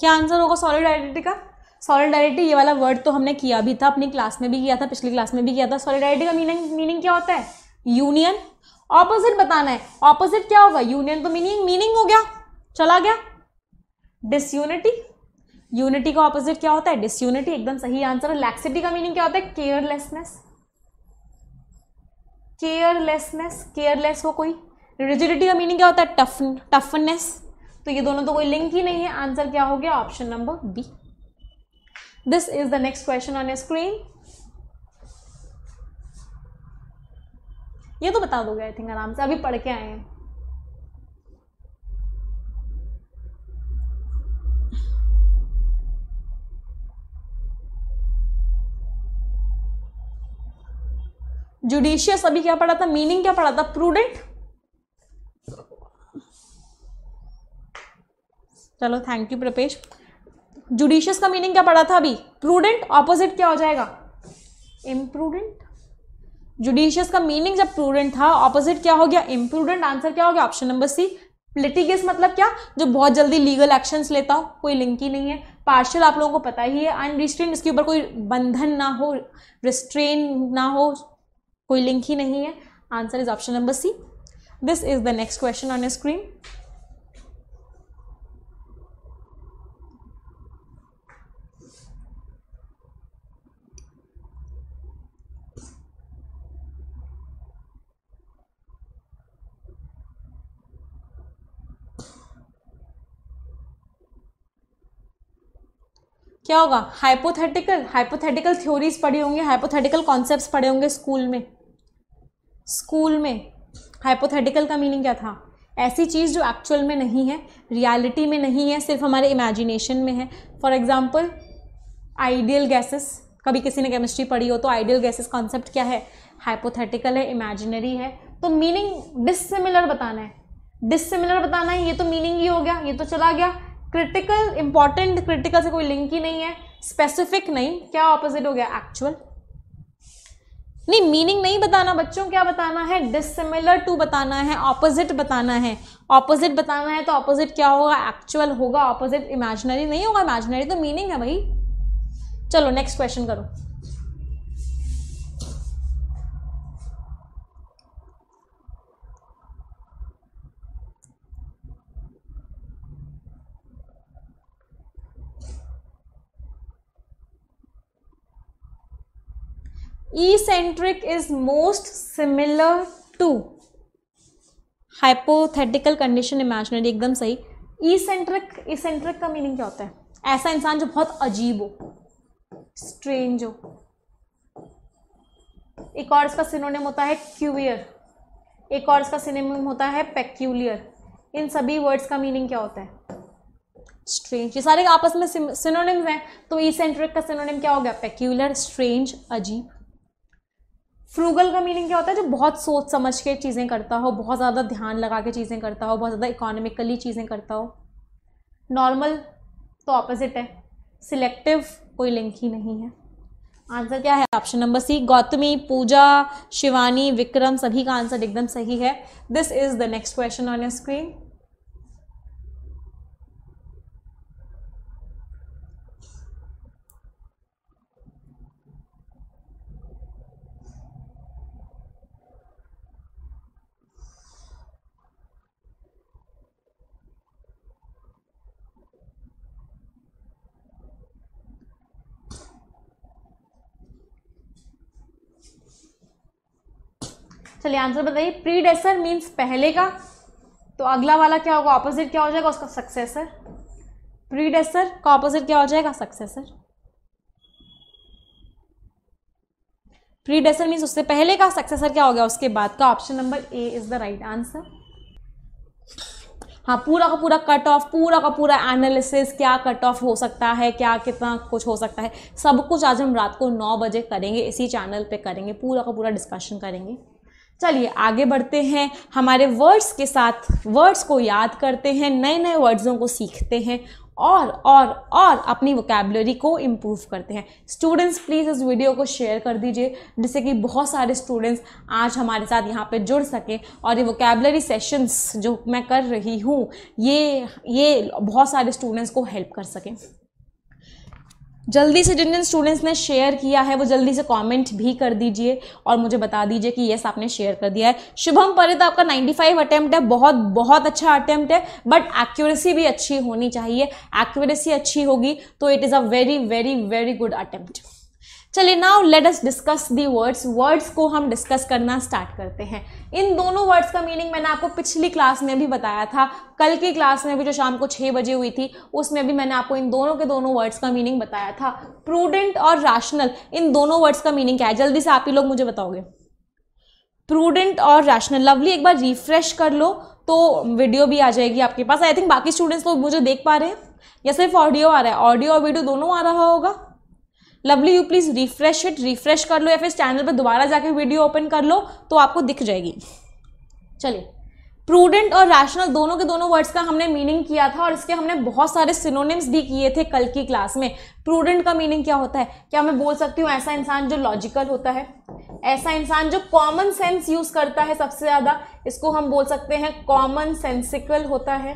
क्या आंसर होगा आइडेंटिटी का सॉलिडारिटी ये वाला वर्ड तो हमने किया भी था अपनी क्लास में भी किया था पिछली क्लास में भी किया था सॉलिडारिटी का मीनिंग मीनिंग क्या होता है यूनियन ऑपोजिट बताना है ऑपोजिट क्या होगा यूनियन तो मीनिंग मीनिंग हो गया चला गया डिसयूनिटी यूनिटी का ऑपोजिट क्या होता है डिसयूनिटी एकदम सही आंसर है लैक्सिटी का मीनिंग क्या होता है केयरलेसनेस केयरलेसनेस केयरलेस हो कोई रिजिडिटी का मीनिंग क्या होता है टफ टफनेस तो ये दोनों तो कोई लिंक ही नहीं है आंसर क्या हो गया option number B this is the next question on screen ये तो बता दोगे आई थिंक आराम से अभी पढ़ के आए हैं जुडिशियस अभी क्या पढ़ा था मीनिंग क्या पढ़ा था प्रूडेंट चलो थैंक यू प्रपेश जुडिशियस का मीनिंग क्या पढ़ा था अभी प्रूडेंट ऑपोजिट क्या हो जाएगा इम्प्रूडेंट जुडिशियस का मीनिंग जब प्रूडेंट था ऑपोजिट क्या हो गया इम्प्रूडेंट आंसर क्या हो गया ऑप्शन नंबर सी लिटिगेस मतलब क्या जो बहुत जल्दी लीगल एक्शंस लेता हो कोई लिंक ही नहीं है पार्शल आप लोगों को पता ही है अनरिस्ट्रेन इसके ऊपर कोई बंधन ना हो रिस्ट्रेन ना हो कोई लिंक ही नहीं है answer is option number C this is the next question on screen क्या होगा हाइपोथेटिकल हाइपोथेटिकल थ्योरीज पढ़ी होंगी हाइपोथेटिकल कॉन्सेप्ट्स पढ़े होंगे स्कूल में स्कूल में हाइपोथेटिकल का मीनिंग क्या था ऐसी चीज़ जो एक्चुअल में नहीं है रियलिटी में नहीं है सिर्फ हमारे इमेजिनेशन में है फॉर एग्ज़ाम्पल आइडियल गैसेस कभी किसी ने केमिस्ट्री पढ़ी हो तो आइडियल गैसेस कॉन्सेप्ट क्या है हाइपोथेटिकल है इमेजिनरी है तो मीनिंग डिसिमिलर बताना है डिसिमिलर बताना है ये तो मीनिंग ही हो गया ये तो चला गया क्रिटिकल इंपॉर्टेंट क्रिटिकल से कोई लिंक ही नहीं है स्पेसिफिक नहीं क्या ऑपोजिट हो गया एक्चुअल नहीं मीनिंग नहीं बताना बच्चों क्या बताना है डिसिमिलर टू बताना है ऑपोजिट बताना है ऑपोजिट बताना है तो ऑपोजिट क्या होगा एक्चुअल होगा ऑपोजिट इमेजनरी नहीं होगा इमेजनरी तो मीनिंग है भाई चलो नेक्स्ट क्वेश्चन करो eccentric is most similar to hypothetical condition imaginary एकदम सही ईसेंट्रिक ईसेंट्रिक का मीनिंग क्या होता है ऐसा इंसान जो बहुत अजीब हो स्ट्रेंज हो एक और इसका सिनोनिम होता है क्यूवियर एक और इसका सिनोनिम होता है पेक्यूलियर इन सभी वर्ड्स का मीनिंग क्या होता है स्ट्रेंज ये सारे आपस में सिनोनिम्स हैं तो ईसेंट्रिक का सिनोनिम क्या हो गया पेक्यूलर स्ट्रेंज अजीब फ्रूगल का मीनिंग क्या होता है जो बहुत सोच समझ के चीज़ें करता हो बहुत ज़्यादा ध्यान लगा के चीज़ें करता हो बहुत ज़्यादा इकोनॉमिकली चीज़ें करता हो नॉर्मल तो ऑपोजिट है सिलेक्टिव कोई लिंक ही नहीं है आंसर क्या है option number C Gautami Pooja Shivani Vikram सभी का आंसर एकदम सही है this is the next question on your screen चलिए आंसर बताइए प्रीडेसर मीन्स पहले का तो अगला वाला क्या होगा ऑपोजिट क्या हो जाएगा उसका सक्सेसर प्रीडेसर का ऑपोजिट क्या हो जाएगा सक्सेसर प्रीडेसर मीन्स उससे पहले का सक्सेसर क्या हो गया उसके बाद का option number A is the right answer हाँ पूरा का पूरा कट ऑफ पूरा का पूरा एनालिसिस क्या कट ऑफ हो सकता है क्या कितना कुछ हो सकता है सब कुछ आज हम रात को नौ बजे करेंगे इसी चैनल पे करेंगे पूरा का पूरा डिस्कशन करेंगे चलिए आगे बढ़ते हैं हमारे वर्ड्स के साथ वर्ड्स को याद करते हैं नए नए वर्ड्सों को सीखते हैं और और और अपनी वोकेबलरी को इम्प्रूव करते हैं स्टूडेंट्स प्लीज़ इस वीडियो को शेयर कर दीजिए जिससे कि बहुत सारे स्टूडेंट्स आज हमारे साथ यहाँ पे जुड़ सकें और ये वोकेबलरी सेशंस जो मैं कर रही हूँ ये ये बहुत सारे स्टूडेंट्स को हेल्प कर सकें जल्दी से जिन जिन स्टूडेंट्स ने शेयर किया है वो जल्दी से कमेंट भी कर दीजिए और मुझे बता दीजिए कि यस आपने शेयर कर दिया है शुभम परित आपका 95 अटैम्प्ट है बहुत बहुत अच्छा अटैम्प्ट है बट एक्यूरेसी भी अच्छी होनी चाहिए एक्यूरेसी अच्छी होगी तो it is a very very very good attempt चलिए now let us discuss the words words को हम डिस्कस करना स्टार्ट करते हैं इन दोनों वर्ड्स का मीनिंग मैंने आपको पिछली क्लास में भी बताया था कल की क्लास में भी जो शाम को छः बजे हुई थी उसमें भी मैंने आपको इन दोनों के दोनों वर्ड्स का मीनिंग बताया था प्रूडेंट और राशनल इन दोनों वर्ड्स का मीनिंग क्या है जल्दी से आप ही लोग मुझे बताओगे प्रूडेंट और रैशनल लवली एक बार रिफ्रेश कर लो तो वीडियो भी आ जाएगी आपके पास आई थिंक बाकी स्टूडेंट्स लोग मुझे देख पा रहे हैं या सिर्फ ऑडियो आ रहा है ऑडियो और वीडियो दोनों आ रहा होगा lovely you please refresh it refresh कर लो या फिर चैनल पर दोबारा जाके वीडियो ओपन कर लो तो आपको दिख जाएगी चलिए प्रूडेंट और रैशनल दोनों के दोनों वर्ड्स का हमने मीनिंग किया था और इसके हमने बहुत सारे सिनोनिम्स भी किए थे कल की क्लास में प्रूडेंट का मीनिंग क्या होता है क्या मैं बोल सकती हूँ ऐसा इंसान जो लॉजिकल होता है ऐसा इंसान जो कॉमन सेंस यूज़ करता है सबसे ज़्यादा इसको हम बोल सकते हैं कॉमन सेंसिकल होता है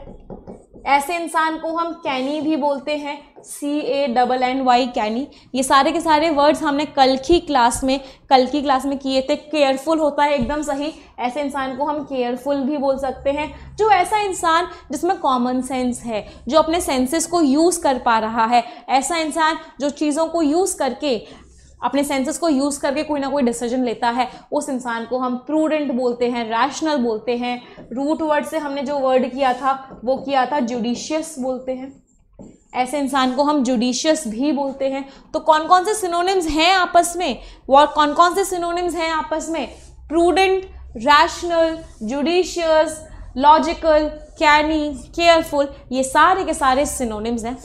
ऐसे इंसान को हम कैनी भी बोलते हैं C A double N Y canny ये सारे के सारे वर्ड्स हमने कल की क्लास में कल की क्लास में किए थे केयरफुल होता है एकदम सही ऐसे इंसान को हम केयरफुल भी बोल सकते हैं जो ऐसा इंसान जिसमें कॉमन सेंस है जो अपने सेंसेस को यूज़ कर पा रहा है ऐसा इंसान जो चीज़ों को यूज़ करके अपने सेंसेस को यूज़ करके कोई ना कोई डिसीजन लेता है उस इंसान को हम प्रूडेंट बोलते हैं रैशनल बोलते हैं रूट वर्ड से हमने जो वर्ड किया था वो किया था जुडिशियस बोलते हैं ऐसे इंसान को हम जुडिशियस भी बोलते हैं तो कौन कौन से सिनोनिम्स हैं आपस में और कौन कौन से सिनोनिम्स हैं आपस में prudent rational judicious logical canny careful ये सारे के सारे सिनोनिम्स हैं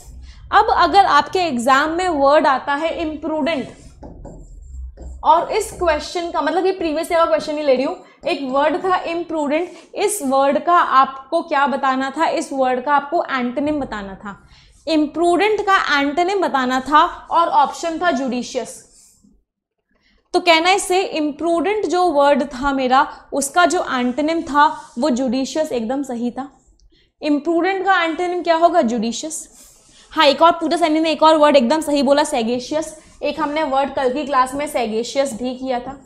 अब अगर आपके एग्ज़ाम में वर्ड आता है इम्प्रूडेंट और इस क्वेश्चन का मतलब ये प्रीवियस ईयर का क्वेश्चन ही ले रही हूँ एक वर्ड था इम्प्रूडेंट इस वर्ड का आपको क्या बताना था इस वर्ड का आपको एंटनिम बताना था इम्प्रूडेंट का एंटनिम बताना था और ऑप्शन था जुडिशियस तो कहना इससे इम्प्रूडेंट जो वर्ड था मेरा उसका जो एंटनिम था वो जुडिशियस एकदम सही था इम्प्रूडेंट का एंटनिम क्या होगा जुडिशियस हाँ एक और पूजा सैनी ने एक और वर्ड एकदम सही बोला सेगेशियस एक हमने वर्ड कल की क्लास में सेगेशियस भी किया था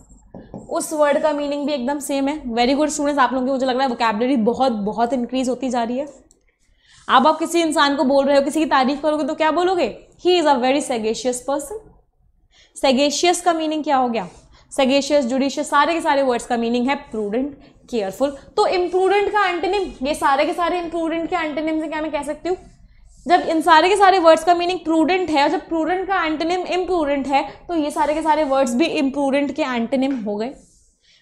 उस वर्ड का मीनिंग भी एकदम सेम है वेरी गुड स्टूडेंट्स आप लोगों की मुझे लग रहा है वोकेबलरी बहुत बहुत इंक्रीज होती जा रही है अब आप किसी इंसान को बोल रहे हो किसी की तारीफ करोगे तो क्या बोलोगे he is a very sagacious person sagacious का मीनिंग क्या हो गया सेगेशियस जुडिशियस सारे के सारे वर्ड्स का मीनिंग है प्रूडेंट केयरफुल तो इम्प्रूडेंट का एंटेनिम ये सारे के सारे इम्प्रूडेंट के एंटेनिम से क्या मैं कह सकती हूँ जब इन सारे के सारे वर्ड्स का मीनिंग प्रूडेंट है और जब प्रूडेंट का एंटनिम इम्प्रूडेंट है तो ये सारे के सारे वर्ड्स भी इम्प्रूडेंट के एंटनिम हो गए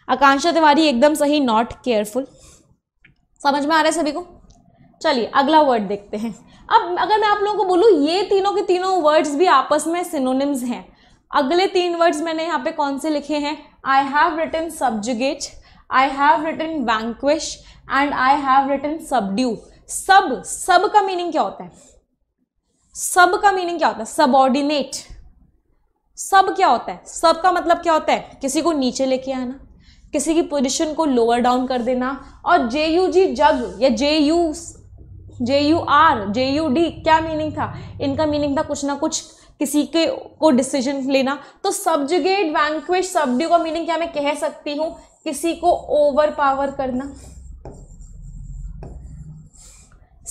आकांक्षा तिवारी एकदम सही नॉट केयरफुल समझ में आ रहा है सभी को चलिए अगला वर्ड देखते हैं अब अगर मैं आप लोगों को बोलूँ ये तीनों के तीनों वर्ड्स भी आपस में सिनोनिम्स हैं अगले तीन वर्ड्स मैंने यहाँ पे कौन से लिखे हैं I have written subjugate I have written vanquish and I have written subdue sub sub का मीनिंग क्या होता है सब का मीनिंग क्या होता है सबऑर्डिनेट सब क्या होता है सब का मतलब क्या होता है किसी को नीचे लेके आना किसी की पोजीशन को लोअर डाउन कर देना और जे यू जी जग या J U J U R J U D क्या मीनिंग था इनका मीनिंग था कुछ ना कुछ किसी के को डिसीजन लेना तो सब्जुगेट वैंक्विश सब्ड्यू का मीनिंग क्या मैं कह सकती हूँ किसी को ओवर पावर करना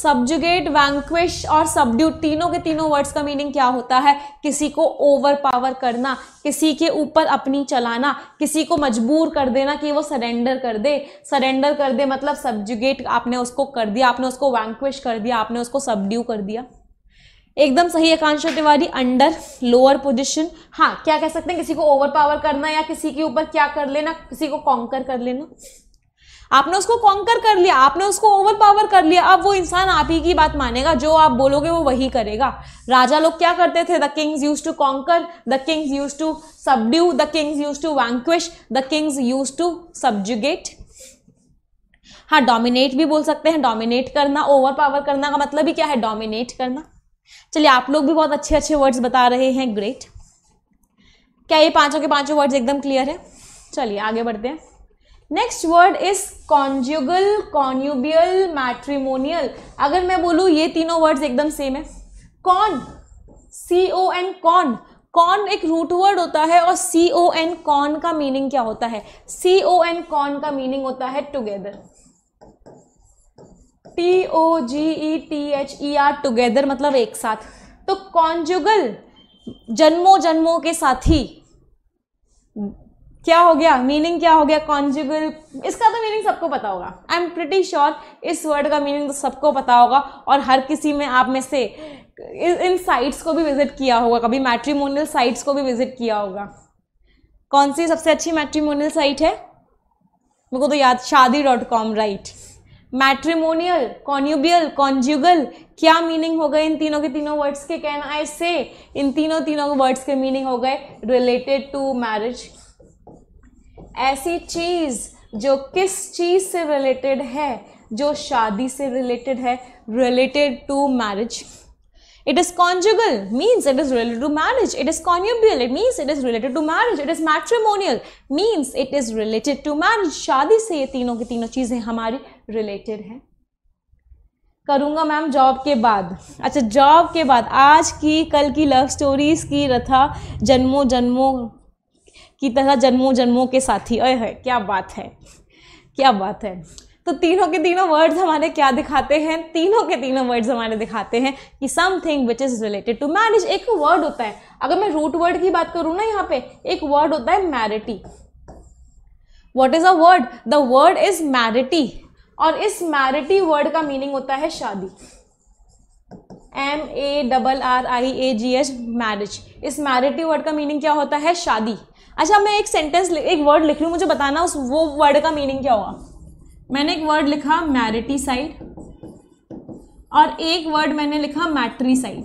सब्जुगेट वैंक्विश और सबड्यू तीनों के तीनों वर्ड्स का मीनिंग क्या होता है किसी को ओवर पावर करना किसी के ऊपर अपनी चलाना किसी को मजबूर कर देना कि वो सरेंडर कर दे सरेंडर कर दे मतलब सब्जुगेट आपने उसको कर दिया आपने उसको वैंक्विश कर दिया आपने उसको सबड्यू कर दिया एकदम सही Akanksha Tiwari under lower position हाँ क्या कह सकते हैं किसी को ओवर पावर करना या किसी के ऊपर क्या कर लेना किसी को कॉन्कर कर लेना आपने उसको कॉन्कर कर लिया आपने उसको ओवर पावर कर लिया अब वो इंसान आप ही की बात मानेगा जो आप बोलोगे वो वही करेगा राजा लोग क्या करते थे the kings used to conquer the kings used to subdue the kings used to vanquish the kings used to subjugate हाँ डोमिनेट भी बोल सकते हैं डोमिनेट करना ओवर पावर करना का मतलब ही क्या है डोमिनेट करना चलिए आप लोग भी बहुत अच्छे अच्छे वर्ड्स बता रहे हैं ग्रेट क्या ये पांचों के पांचों वर्ड्स एकदम क्लियर है चलिए आगे बढ़ते हैं next word is conjugal connubial matrimonial अगर मैं बोलूँ ये तीनों वर्ड्स एकदम सेम है कौन सी ओ एन कौन कौन एक रूट वर्ड होता है और सी ओ एन कॉन का मीनिंग क्या होता है सी ओ एन कॉन का मीनिंग होता है together T O G E T H E R together मतलब एक साथ तो कॉन्जुगल जन्मों जन्मों के साथ ही क्या हो गया मीनिंग क्या हो गया कॉन्जुगल इसका तो मीनिंग सबको पता होगा आई एम प्रिटी श्योर इस वर्ड का मीनिंग तो सबको पता होगा और हर किसी में आप में से इन साइट्स को भी विजिट किया होगा कभी मैट्रीमोनियल साइट्स को भी विजिट किया होगा कौन सी सबसे अच्छी मैट्रीमोनियल साइट है मेरे को तो याद Shaadi dot com right matrimonial connubial conjugal क्या मीनिंग हो गए इन तीनों के तीनों वर्ड्स के कैन आई से इन तीनों तीनों वर्ड्स के मीनिंग हो गए रिलेटेड टू मैरिज ऐसी चीज़ जो किस चीज़ से रिलेटेड है जो शादी से रिलेटेड है related to marriage it is conjugal means it is related to marriage it is connubial it means it is related to marriage it is matrimonial means it is related to marriage शादी से ये तीनों की तीनों चीज़ें हमारी related है करूँगा मैम जॉब के बाद अच्छा जॉब के बाद आज की कल की लव स्टोरीज की रथा जन्मों जन्मों की तरह जन्मों जन्मों के साथी अय है क्या बात है क्या बात है तो तीनों के तीनों वर्ड्स हमारे क्या दिखाते हैं तीनों के तीनों वर्ड्स हमारे दिखाते हैं कि something which is related to marriage एक वर्ड होता है अगर मैं रूट वर्ड की बात करूँ ना यहाँ पे एक वर्ड होता है marity what is a word the word is marity और इस मैरिटी वर्ड का मीनिंग होता है शादी M A double R I A G H marriage इस मैरिटी वर्ड का मीनिंग क्या होता है शादी अच्छा मैं एक सेंटेंस एक वर्ड लिख रही हूँ मुझे बताना उस वो वर्ड का मीनिंग क्या हुआ मैंने एक वर्ड लिखा मैरिटी साइड और एक वर्ड मैंने लिखा मैट्री साइड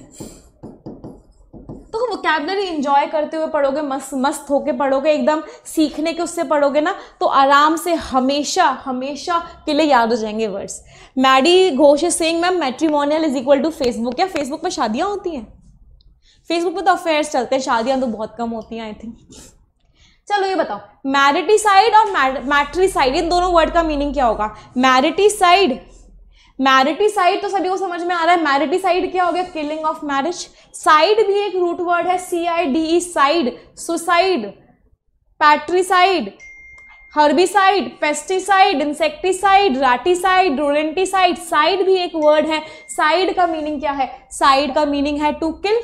तो कैबलरी इंजॉय करते हुए पढ़ोगे मस्त मस्त होके पढ़ोगे एकदम सीखने के उससे पढ़ोगे ना तो आराम से हमेशा हमेशा के लिए याद हो जाएंगे words Maddy Ghosh Singh ma'am matrimonial is equal to Facebook या फेसबुक पर शादियाँ होती हैं फेसबुक पर तो अफेयर्स चलते हैं शादियाँ तो बहुत कम होती हैं आई थिंक चलो ये बताओ मैरिटी साइड और मैट्री साइड इन दोनों वर्ड का मीनिंग क्या होगा मैरिटी साइड मैरिटी साइड तो सभी को समझ में आ रहा है मैरिटी साइड क्या हो गया किलिंग ऑफ मैरिज साइड भी एक रूट वर्ड है C I D E cide suicide patricide herbicide pesticide insecticide raticide rodenticide cide भी एक वर्ड है साइड का मीनिंग क्या है साइड का मीनिंग है टू किल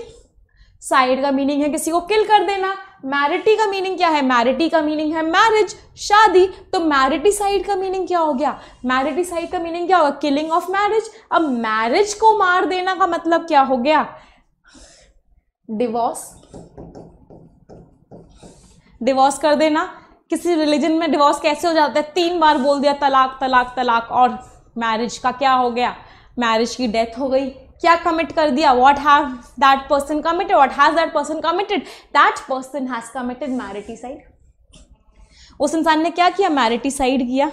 साइड का मीनिंग है किसी को किल कर देना मैरिटी का मीनिंग क्या है मैरिटी का मीनिंग है मैरिज शादी तो मैरिटी साइड का मीनिंग क्या हो गया मैरिटी साइड का मीनिंग क्या होगा किलिंग ऑफ मैरिज अब मैरिज को मार देना का मतलब क्या हो गया डिवोर्स डिवोर्स कर देना किसी रिलीजन में डिवोर्स कैसे हो जाता है तीन बार बोल दिया तलाक तलाक तलाक और मैरिज का क्या हो गया मैरिज की डेथ हो गई क्या कमिट कर दिया what have that person committed what has that person committed that person has committed cide उस इंसान ने क्या किया मैरिटी साइड किया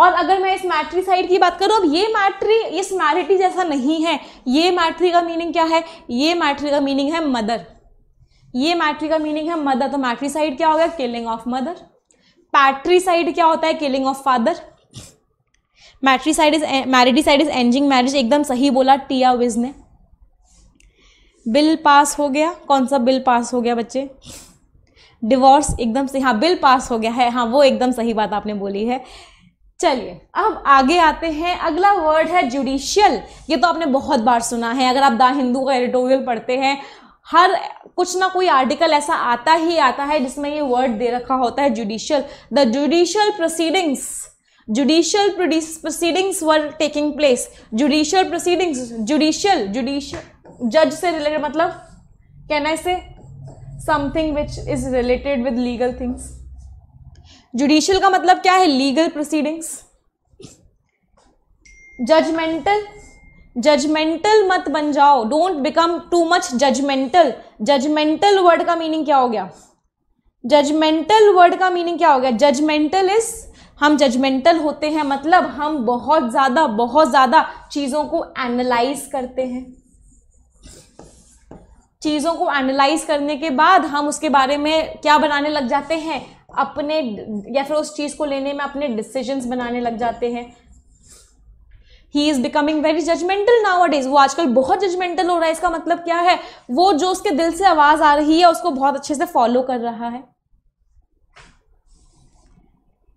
और अगर मैं इस मैट्री साइड की बात करूँ अब ये मैट्री इस मैरिटी जैसा नहीं है ये मैट्री का मीनिंग क्या है ये मैट्री का मीनिंग है मदर ये मैट्री का मीनिंग है मदर तो मैट्री साइड क्या हो गया killing of mother patricide क्या होता है killing of father matricide mariticide is ending marriage एकदम सही बोला टिया विज ने बिल पास हो गया कौन सा बिल पास हो गया बच्चे डिवोर्स एकदम सही हाँ बिल पास हो गया है हाँ वो एकदम सही बात आपने बोली है चलिए अब आगे आते हैं अगला वर्ड है जुडिशियल ये तो आपने बहुत बार सुना है अगर आप द हिंदू का एडिटोरियल पढ़ते हैं हर कुछ ना कोई आर्टिकल ऐसा आता ही आता है जिसमें ये वर्ड दे रखा होता है judicial the judicial proceedings judicial proceedings were taking place judicial proceedings judicial judicial judge से related मतलब can I say something which is related with legal things judicial का मतलब क्या है legal proceedings judgmental जजमेंटल मत बन जाओ don't become too much judgmental judgmental word का मीनिंग क्या हो गया जजमेंटल वर्ड का मीनिंग क्या हो गया जजमेंटल इज हम जजमेंटल होते हैं मतलब हम बहुत ज़्यादा बहुत ज़्यादा चीज़ों को एनालाइज करते हैं चीज़ों को एनालाइज करने के बाद हम उसके बारे में क्या बनाने लग जाते हैं अपने या फिर उस चीज़ को लेने में अपने डिसीजंस बनाने लग जाते हैं he is becoming very judgmental nowadays वो आजकल बहुत जजमेंटल हो रहा है इसका मतलब क्या है वो जो उसके दिल से आवाज़ आ रही है उसको बहुत अच्छे से फॉलो कर रहा है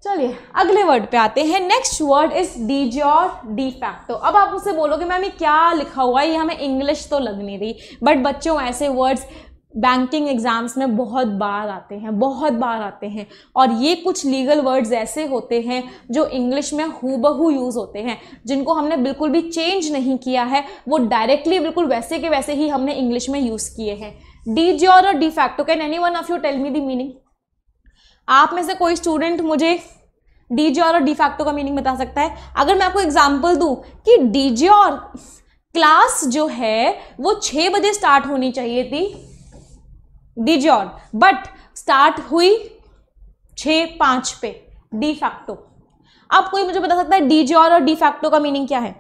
चलिए अगले वर्ड पे आते हैं next word is de jure de facto अब आप मुझसे बोलोगे मैम ये क्या लिखा हुआ है ये हमें इंग्लिश तो लग नहीं रही बट बच्चों ऐसे वर्ड्स बैंकिंग एग्ज़ाम्स में बहुत बार आते हैं बहुत बार आते हैं और ये कुछ लीगल वर्ड्स ऐसे होते हैं जो इंग्लिश में हु बहू यूज़ होते हैं जिनको हमने बिल्कुल भी चेंज नहीं किया है वो डायरेक्टली बिल्कुल वैसे के वैसे ही हमने इंग्लिश में यूज़ किए हैं डी डीजोर और de facto can any one of you tell me the meaning आप में से कोई स्टूडेंट मुझे डीजोर और डिफैक्टो का मीनिंग बता सकता है अगर मैं आपको एग्जाम्पल दूँ कि डीजोर क्लास जो है वो छः बजे स्टार्ट होनी चाहिए थी डीजोर बट स्टार्ट हुई छः पाँच पे डिफैक्टो आप कोई मुझे बता सकता है डीजोर और डिफैक्टो का मीनिंग क्या है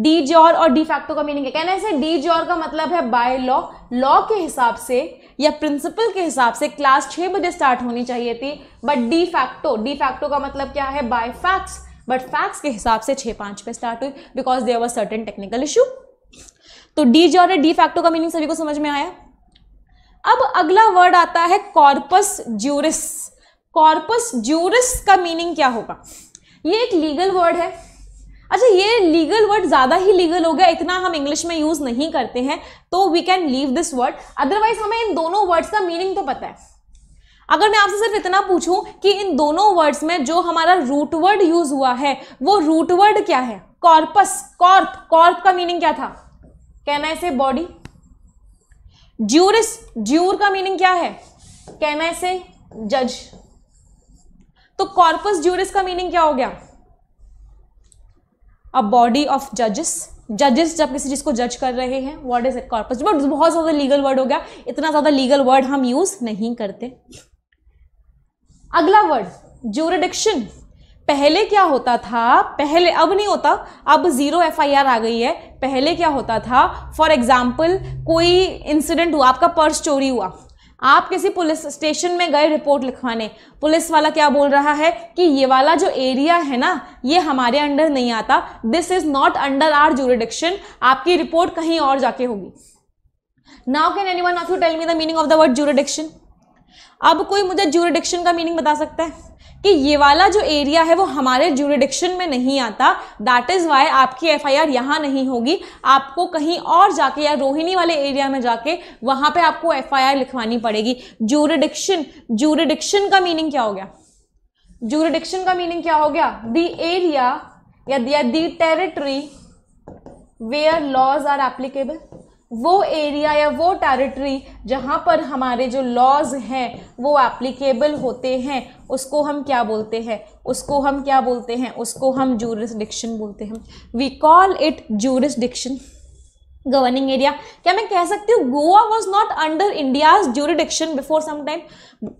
डी जॉर और डी फैक्टो का मीनिंग है कहना ऐसे डी जॉर का मतलब है बाय लॉ लॉ के हिसाब से या प्रिंसिपल के हिसाब से क्लास छह बजे स्टार्ट होनी चाहिए थी but de facto de facto का मतलब क्या है बाय फैक्ट्स बट फैक्ट्स के हिसाब से छह पांच पे स्टार्ट हुई because there was certain technical issue तो डी जॉर और डी फैक्टो का मीनिंग सभी को समझ में आया अब अगला वर्ड आता है कॉर्पस ज्यूरिस कॉर्पस ज्यूरिस का मीनिंग क्या होगा ये एक लीगल वर्ड है अच्छा ये लीगल वर्ड ज़्यादा ही लीगल हो गया इतना हम इंग्लिश में यूज़ नहीं करते हैं तो we can leave this word otherwise हमें इन दोनों वर्ड्स का मीनिंग तो पता है अगर मैं आपसे सिर्फ इतना पूछूं कि इन दोनों वर्ड्स में जो हमारा रूट वर्ड यूज हुआ है वो रूट वर्ड क्या है कॉर्पस कॉर्प कॉर्प का मीनिंग क्या था कहना आई से बॉडी ज्यूरिस ज्यूर का मीनिंग क्या है कैन आई से जज तो कॉर्पस ज्यूरिस का मीनिंग क्या हो गया अ बॉडी ऑफ जजेस जजेस जब किसी चीज़ को जज कर रहे हैं word is a corpus but बहुत ज़्यादा लीगल वर्ड हो गया इतना ज़्यादा लीगल वर्ड हम यूज़ नहीं करते अगला वर्ड ज्यूरिडिक्शन पहले क्या होता था पहले अब नहीं होता अब ज़ीरो एफ आई आर आ गई है पहले क्या होता था फॉर एग्ज़ाम्पल कोई इंसिडेंट हुआ आपका पर्स चोरी हुआ आप किसी पुलिस स्टेशन में गए रिपोर्ट लिखवाने पुलिस वाला क्या बोल रहा है कि ये वाला जो एरिया है ना ये हमारे अंडर नहीं आता this is not under our jurisdiction आपकी रिपोर्ट कहीं और जाके होगी now can any one of you tell me the meaning of the word jurisdiction अब कोई मुझे जूरिडिक्शन का मीनिंग बता सकता है कि ये वाला जो एरिया है वो हमारे जूरिडिक्शन में नहीं आता दैट इज़ वाई आपकी एफ आई आर यहाँ नहीं होगी आपको कहीं और जाके या रोहिणी वाले एरिया में जाके वहां पे आपको एफ आई आर लिखवानी पड़ेगी जूरिडिक्शन जूरिडिक्शन का मीनिंग क्या हो गया जूरिडिक्शन का मीनिंग क्या हो गया द एरिया या the territory where laws are applicable वो एरिया या वो टेरिटरी जहाँ पर हमारे जो लॉज हैं वो एप्लीकेबल होते हैं उसको हम क्या बोलते हैं उसको हम क्या बोलते हैं उसको हम जूरिस बोलते हैं we call it juris governing area क्या मैं कह सकती हूँ Goa was not under India's jurisdiction before some time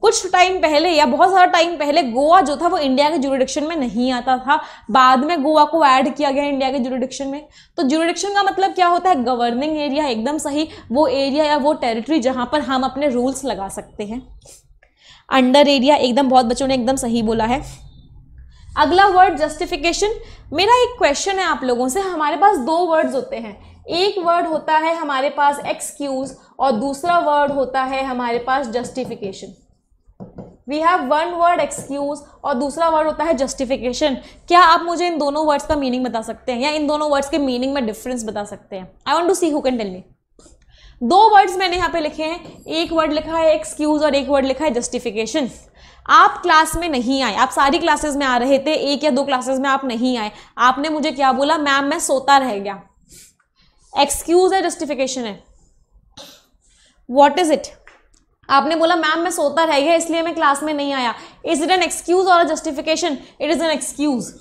कुछ टाइम पहले या बहुत सारा टाइम पहले गोवा जो था वो इंडिया के ज्यूरिडिक्शन में नहीं आता था बाद में गोवा को ऐड किया गया इंडिया के ज्यूरिडिक्शन में तो ज्यूरिडिक्शन का मतलब क्या होता है गवर्निंग एरिया एकदम सही वो एरिया या वो टेरिटरी जहाँ पर हम अपने रूल्स लगा सकते हैं अंडर एरिया एकदम बहुत बच्चों ने एकदम सही बोला है अगला वर्ड जस्टिफिकेशन मेरा एक क्वेश्चन है आप लोगों से हमारे पास दो वर्ड्स होते हैं एक वर्ड होता है हमारे पास एक्सक्यूज और दूसरा वर्ड होता है हमारे पास justification we have one word excuse और दूसरा वर्ड होता है जस्टिफिकेशन क्या आप मुझे इन दोनों वर्ड्स का मीनिंग बता सकते हैं या इन दोनों वर्ड्स के मीनिंग में डिफरेंस बता सकते हैं I want to see who can tell me दो वर्ड्स मैंने यहाँ पे लिखे हैं एक वर्ड लिखा है एक्सक्यूज और एक वर्ड लिखा है जस्टिफिकेशन आप क्लास में नहीं आए आप सारी क्लासेस में आ रहे थे एक या दो क्लासेस में आप नहीं आए आपने मुझे क्या बोला मैम मैं सोता रह गया एक्सक्यूज है जस्टिफिकेशन है वॉट इज इट आपने बोला मैम मैं सोता रह गया इसलिए मैं क्लास में नहीं आया इज इट एन एक्सक्यूज और justification it is an excuse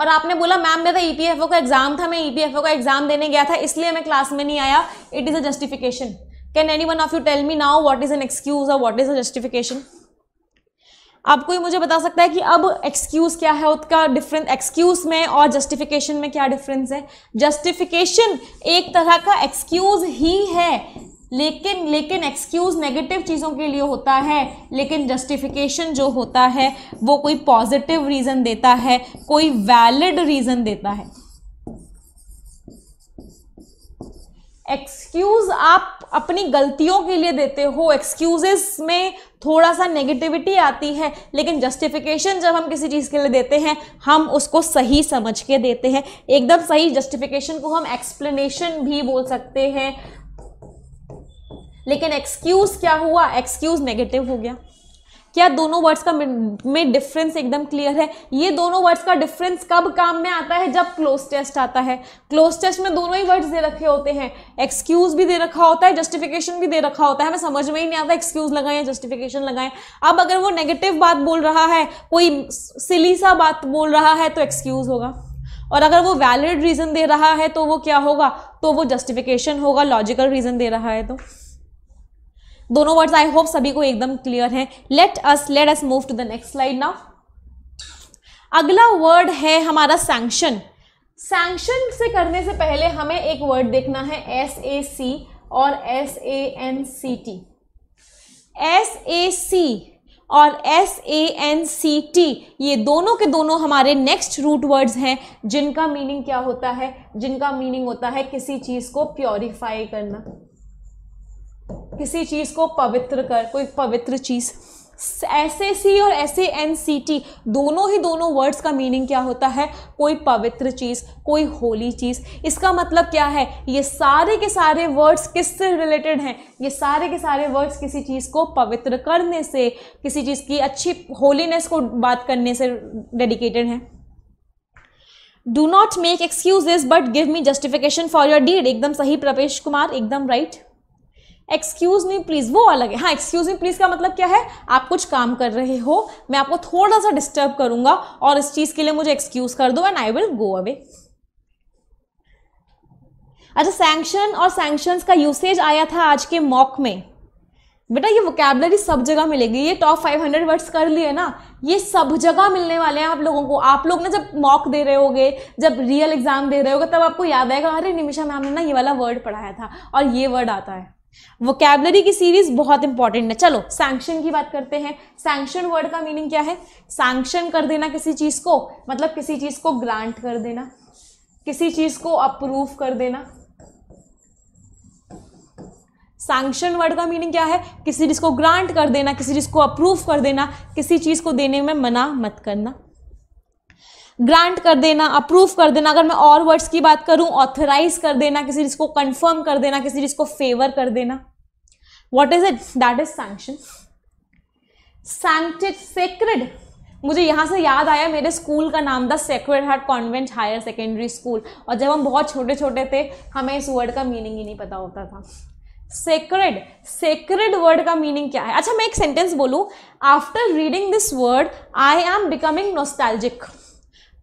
और आपने बोला मैम मेरा ई e का एग्जाम था मैं ई e का एग्जाम देने गया था इसलिए मैं क्लास में नहीं आया it is a justification can any one of you tell me now what is an excuse और वॉट इज़ अ जस्टिफिकेशन आप कोई मुझे बता सकता है कि अब एक्सक्यूज क्या है उसका डिफरेंस एक्सक्यूज में और जस्टिफिकेशन में क्या डिफरेंस है जस्टिफिकेशन एक तरह का एक्सक्यूज ही है लेकिन लेकिन एक्सक्यूज नेगेटिव चीज़ों के लिए होता है लेकिन जस्टिफिकेशन जो होता है वो कोई पॉजिटिव रीज़न देता है कोई वैलिड रीज़न देता है एक्सक्यूज आप अपनी गलतियों के लिए देते हो एक्सक्यूजेस में थोड़ा सा नेगेटिविटी आती है लेकिन जस्टिफिकेशन जब हम किसी चीज़ के लिए देते हैं हम उसको सही समझ के देते हैं एकदम सही जस्टिफिकेशन को हम एक्सप्लेनेशन भी बोल सकते हैं लेकिन एक्सक्यूज़ क्या हुआ एक्सक्यूज़ नेगेटिव हो गया क्या दोनों वर्ड्स का में डिफरेंस एकदम क्लियर है ये दोनों वर्ड्स का डिफरेंस कब काम में आता है जब क्लोज टेस्ट आता है क्लोज टेस्ट में दोनों ही वर्ड्स दे रखे होते हैं एक्सक्यूज भी दे रखा होता है जस्टिफिकेशन भी दे रखा होता है हमें समझ में ही नहीं आता एक्सक्यूज लगाएं जस्टिफिकेशन लगाएं अब अगर वो नेगेटिव बात बोल रहा है कोई सिली सा बात बोल रहा है तो एक्सक्यूज होगा और अगर वो वैलिड रीज़न दे रहा है तो वो क्या होगा तो वो जस्टिफिकेशन होगा लॉजिकल रीज़न दे रहा है तो दोनों वर्ड्स आई होप सभी को एकदम क्लियर है let us let us move to the next slide now अगला वर्ड है हमारा सैंक्शन सैंक्शन से करने से पहले हमें एक वर्ड देखना है एस ए सी और S A N C T S A C और S A N C T ये दोनों के दोनों हमारे नेक्स्ट रूट वर्ड्स हैं जिनका मीनिंग क्या होता है जिनका मीनिंग होता है किसी चीज़ को प्योरीफाई करना किसी चीज़ को पवित्र कर कोई पवित्र चीज़ एस ए सी और S A N C T दोनों ही दोनों वर्ड्स का मीनिंग क्या होता है कोई पवित्र चीज़ कोई होली चीज़ इसका मतलब क्या है ये सारे के सारे वर्ड्स किससे रिलेटेड हैं ये सारे के सारे वर्ड्स किसी चीज़ को पवित्र करने से किसी चीज़ की अच्छी होलीनेस को बात करने से डेडिकेटेड हैं do not make excuses, but give me justification for your deed एकदम सही प्रवेश कुमार एकदम right right. Excuse me please वो अलग है हाँ एक्सक्यूज मी प्लीज़ का मतलब क्या है आप कुछ काम कर रहे हो मैं आपको थोड़ा सा डिस्टर्ब करूंगा और इस चीज़ के लिए मुझे एक्सक्यूज कर दो and I will go away अच्छा सैंक्शन और सैंक्शन का यूसेज आया था आज के मॉक में बेटा ये वोकेबलरी सब जगह मिलेगी ये टॉप 500 वर्ड्स कर लिए ना ये सब जगह मिलने वाले हैं आप लोगों को आप लोग ना जब मॉक दे रहे होगे जब रियल एग्जाम दे रहे होगे तब आपको याद आएगा अरे निमिषा मैम ने ना ये वाला वर्ड पढ़ाया था और ये वर्ड आता है वोकेबलरी की सीरीज बहुत इंपॉर्टेंट है चलो सैंक्शन की बात करते हैं सैंक्शन वर्ड का मीनिंग क्या है सैंक्शन कर देना किसी चीज को मतलब किसी चीज को ग्रांट कर देना किसी चीज को अप्रूव कर देना सैंक्शन वर्ड का मीनिंग क्या है किसी चीज को ग्रांट कर देना किसी चीज को अप्रूव कर देना किसी चीज को देने में मना मत करना ग्रांट कर देना अप्रूव कर देना अगर मैं और वर्ड्स की बात करूं ऑथराइज कर देना किसी चीज को कंफर्म कर देना किसी चीज को फेवर कर देना what is it that is sanction sanctioned sacred मुझे यहाँ से याद आया मेरे स्कूल का नाम था sacred heart convent higher secondary school और जब हम बहुत छोटे छोटे थे हमें इस वर्ड का मीनिंग ही नहीं पता होता था सेक्रेड सेक्रेड वर्ड का मीनिंग क्या है अच्छा मैं एक सेंटेंस बोलूँ after reading this word I am becoming nostalgic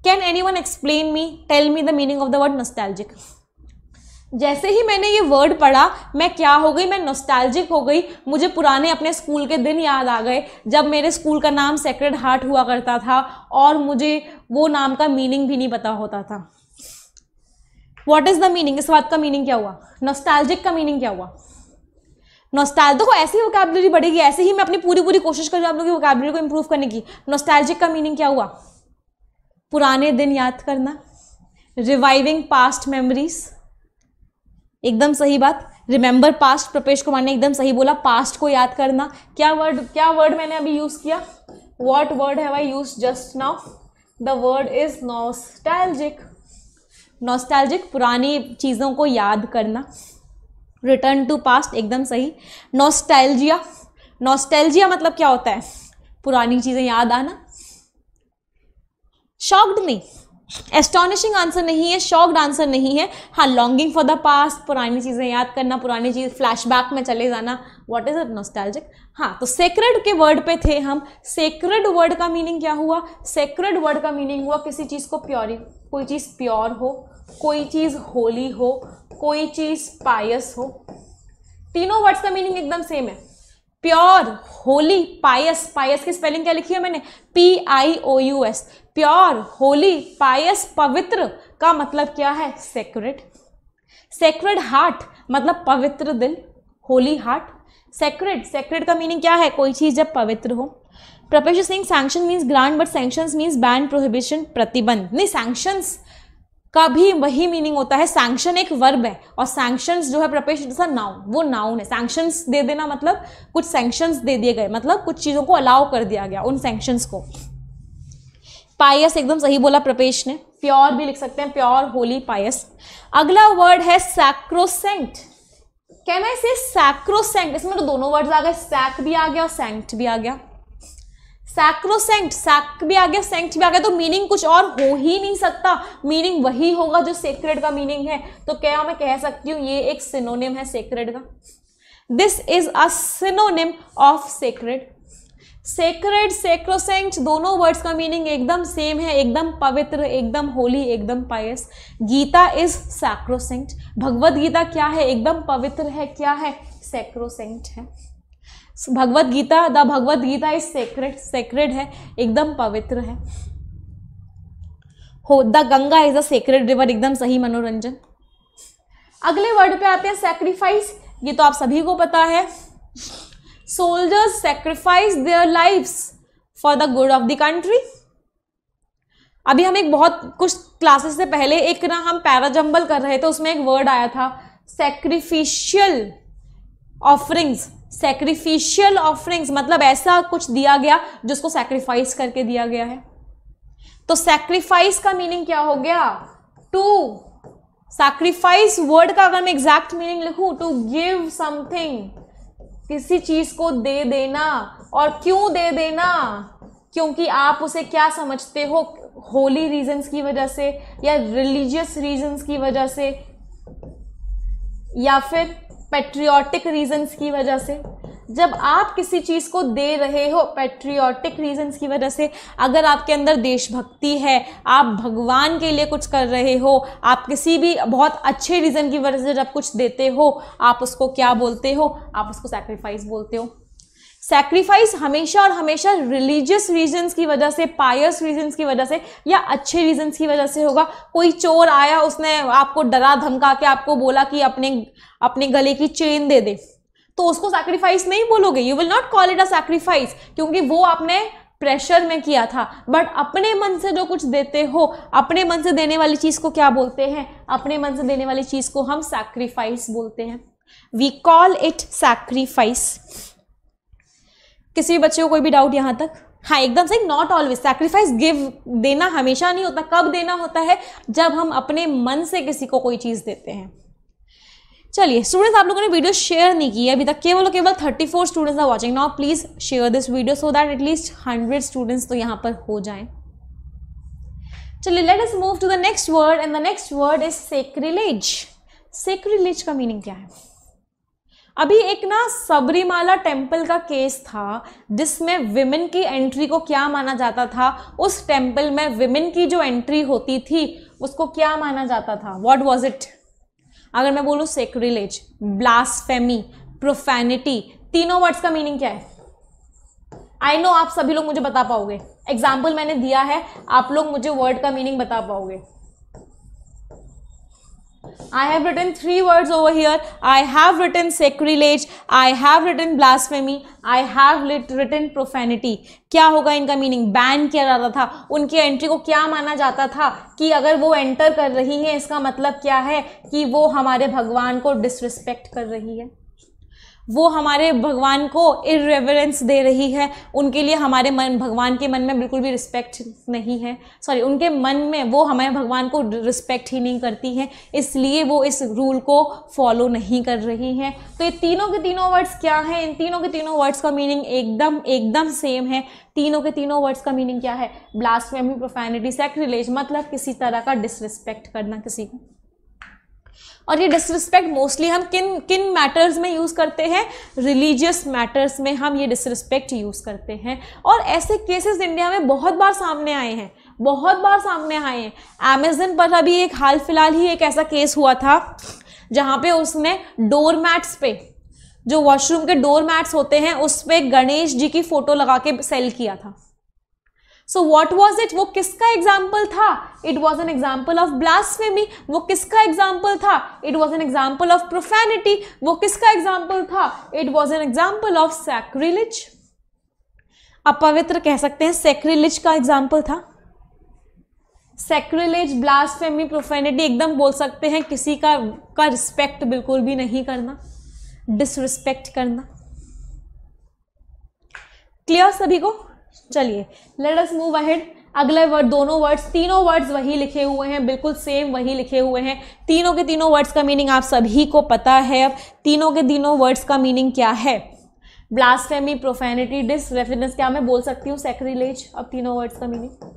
can any anyone explain me tell me the meaning of the word nostalgic जैसे ही मैंने ये वर्ड पढ़ा मैं क्या हो गई मैं नोस्टैल्जिक हो गई मुझे पुराने अपने स्कूल के दिन याद आ गए जब मेरे स्कूल का नाम सेक्रेड हार्ट हुआ करता था और मुझे वो नाम का मीनिंग भी नहीं पता होता था वॉट इज़ द मीनिंग इस बात का मीनिंग क्या हुआ नोस्टैल्जिक का मीनिंग क्या हुआ नोस्टैल देखो ऐसी वोकेबलरी बढ़ेगी ऐसे ही मैं अपनी पूरी पूरी कोशिश कर रही हूँ आप लोगों की वोकेबलरी को इम्प्रूव करने की नोस्टैल्जिक का मीनिंग क्या हुआ पुराने दिन याद करना रिवाइविंग पास्ट मेमोरीज एकदम सही बात रिमेंबर पास्ट प्रपेश कुमार ने एकदम सही बोला पास्ट को याद करना क्या वर्ड क्या वर्ड मैंने अभी यूज़ किया what word have I use just now the word is nostalgic nostalgic पुरानी चीज़ों को याद करना रिटर्न टू पास्ट एकदम सही नॉस्टैल्जिया नॉस्टैल्जिया मतलब क्या होता है पुरानी चीज़ें याद आना शॉक्ड नहीं एस्टॉनिशिंग आंसर नहीं है शॉक्ड आंसर नहीं है हाँ लॉन्गिंग फॉर द पास्ट पुरानी चीज़ें याद करना पुरानी चीज़ फ्लैशबैक में चले जाना वॉट इज़ इट नोस्टैल्जिक हाँ तो सेक्रेड के वर्ड पे थे हम सेक्रेड वर्ड का मीनिंग क्या हुआ सेक्रेड वर्ड का मीनिंग हुआ किसी चीज़ को प्योरी कोई चीज़ प्योर हो कोई चीज़ होली हो कोई चीज़ पायस हो तीनों वर्ड्स का मीनिंग एकदम सेम है प्योर होली पायस पायस की स्पेलिंग क्या लिखी है मैंने P I O U S pure holy pious पवित्र का मतलब क्या है सेक्रेड सेक्रेड हार्ट मतलब पवित्र दिल होली हार्ट सेक्रेड सेक्रेड का मीनिंग क्या है कोई चीज़ जब पवित्र हो Prapesh Singh sanction means grand but sanction means ban prohibition प्रतिबंध नहीं सैंक्शंस का भी वही मीनिंग होता है सैंक्शन एक वर्ब है और सैंक्शंस जो है प्रपेश जैसा नाउन वो नाउन है सैंक्शंस दे देना मतलब कुछ सैंक्शंस दे दिए गए मतलब कुछ चीज़ों को अलाउ कर दिया गया उन सैंक्शंस को पायस एकदम सही बोला प्रपेश ने प्योर भी लिख सकते हैं प्योर होली पायस अगला वर्ड है सैक्रोसेंट क्या मैं इसे सैक्रोसेंट इसमें तो दोनों वर्ड्स आ गए सैक भी आ गया और सेंट भी आ गया सैक्रोसेंट सैक भी आ गया सेंट भी आ गया तो मीनिंग कुछ और हो ही नहीं सकता मीनिंग वही होगा जो सेक्रेड का मीनिंग है तो क्या मैं कह सकती हूँ ये एक सिनोनिम है सेक्रेड का this is a of sacred sacred sacrosanct दोनों वर्ड्स का मीनिंग एकदम सेम है एकदम पवित्र एकदम होली एकदम pious Gita is sacrosanct Bhagwat Gita क्या है एकदम पवित्र है क्या है सेक्रोसेंट है Bhagwat Gita the Bhagwat Gita is sacred sacred है एकदम पवित्र है हो the Ganga is a sacred river एकदम सही मनोरंजन अगले वर्ड पे आते हैं सेक्रीफाइस ये तो आप सभी को पता है soldiers sacrificed their lives for the good of the country अभी हम एक बहुत कुछ क्लासेस से पहले एक ना हम पैराजम्बल कर रहे थे उसमें एक वर्ड आया था सेक्रीफिशियल ऑफरिंग्स सेक्रीफिशियल ऑफरिंग्स मतलब ऐसा कुछ दिया गया जिसको सेक्रीफाइस करके दिया गया है तो सेक्रीफाइस का मीनिंग क्या हो गया टू सेक्रीफाइस वर्ड का अगर मैं एग्जैक्ट मीनिंग लिखूं टू गिव समथिंग किसी चीज को दे देना और क्यों दे देना क्योंकि आप उसे क्या समझते हो होली रीजंस की वजह से या रिलीजियस रीजंस की वजह से या फिर पेट्रियाटिक रीजंस की वजह से जब आप किसी चीज़ को दे रहे हो पेट्रियोटिक रीजंस की वजह से अगर आपके अंदर देशभक्ति है आप भगवान के लिए कुछ कर रहे हो आप किसी भी बहुत अच्छे रीज़न की वजह से जब कुछ देते हो आप उसको क्या बोलते हो आप उसको सेक्रीफाइस बोलते हो सेक्रीफाइस हमेशा और हमेशा रिलीजियस रीजंस की वजह से पायस रीजंस की वजह से या अच्छे रीजंस की वजह से होगा कोई चोर आया उसने आपको डरा धमका के आपको बोला कि अपने अपने गले की चेन दे दे तो उसको सैक्रीफाइस नहीं बोलोगे you will not call it a sacrifice क्योंकि वो आपने प्रेशर में किया था बट अपने मन से जो कुछ देते हो अपने मन से देने वाली चीज़ को क्या बोलते हैं अपने मन से देने वाली चीज़ को हम सैक्रीफाइस बोलते हैं वी कॉल इट सैक्रीफाइस किसी भी बच्चे को कोई भी डाउट यहाँ तक हाँ एकदम सही नॉट ऑलवेज सैक्रीफाइस गिव देना हमेशा नहीं होता कब देना होता है जब हम अपने मन से किसी को कोई चीज़ देते हैं चलिए स्टूडेंट्स आप लोगों ने वीडियो शेयर नहीं की है अभी तक केवल और केवल 34 students are watching now please share this video so that at least 100 students तो यहाँ पर हो जाएं चलिए let us move to the next word and the next word is sacrilege sacrilege का मीनिंग क्या है अभी एक ना सबरीमाला टेम्पल का केस था जिसमें विमेन की एंट्री को क्या माना जाता था उस टेम्पल में विमेन की जो एंट्री होती थी उसको क्या माना जाता था वॉट वॉज इट अगर मैं बोलूँ सेक्रिलेज ब्लास्फेमी प्रोफेनिटी तीनों वर्ड्स का मीनिंग क्या है आई नो आप सभी लोग मुझे बता पाओगे एग्जाम्पल मैंने दिया है आप लोग मुझे वर्ड का मीनिंग बता पाओगे I have written three words over here. I have written sacrilege. I have written blasphemy. I have lit, written profanity. क्या होगा इनका मीनिंग बैन किया जाता था उनकी एंट्री को क्या माना जाता था कि अगर वो एंटर कर रही है इसका मतलब क्या है कि वो हमारे भगवान को डिसरिस्पेक्ट कर रही है वो हमारे भगवान को इरेवरेंस दे रही है उनके लिए हमारे मन भगवान के मन में बिल्कुल भी रिस्पेक्ट नहीं है सॉरी उनके मन में वो हमारे भगवान को रिस्पेक्ट ही नहीं करती है इसलिए वो इस रूल को फॉलो नहीं कर रही हैं तो ये तीनों के तीनों वर्ड्स क्या हैं इन तीनों के तीनों वर्ड्स का मीनिंग एकदम एकदम सेम है तीनों के तीनों वर्ड्स का मीनिंग क्या है ब्लास्ट में प्रोफेनिटी सेक्रिलेज मतलब किसी तरह का डिसरिस्पेक्ट करना किसी को और ये डिसरिस्पेक्ट मोस्टली हम किन किन मैटर्स में यूज़ करते हैं रिलीजियस मैटर्स में हम ये डिसरिस्पेक्ट यूज़ करते हैं और ऐसे केसेस इंडिया में बहुत बार सामने आए हैं बहुत बार सामने आए हैं अमेजन पर अभी एक हाल फिलहाल ही एक ऐसा केस हुआ था जहाँ पे उसने डोर मैट्स पे जो वॉशरूम के डोर मैट्स होते हैं उस पर गणेश जी की फ़ोटो लगा के सेल किया था सो वॉट वॉज इट वो किसका एग्जाम्पल था it was an example of blasphemy वो किसका एग्जाम्पल था it was an example of profanity वो किसका एग्जाम्पल था it was an example of sacrilege अपवित्र कह सकते हैं सेक्रिलिज का एग्जाम्पल था सेक्रिलेज ब्लास्फेमी प्रोफेनिटी एकदम बोल सकते हैं किसी का का रिस्पेक्ट बिल्कुल भी नहीं करना डिसरिस्पेक्ट करना क्लियर सभी को चलिए लेट अस मूव अहेड अगले वर्ड दोनों वर्ड्स तीनों वर्ड्स वही लिखे हुए हैं बिल्कुल सेम वही लिखे हुए हैं तीनों के तीनों वर्ड्स का मीनिंग आप सभी को पता है अब तीनों के तीनों वर्ड्स का मीनिंग क्या है ब्लास्टेमी प्रोफेनिटी डिस रेफरेंस क्या मैं बोल सकती हूँ सेक्रिलेज अब तीनों वर्ड्स का मीनिंग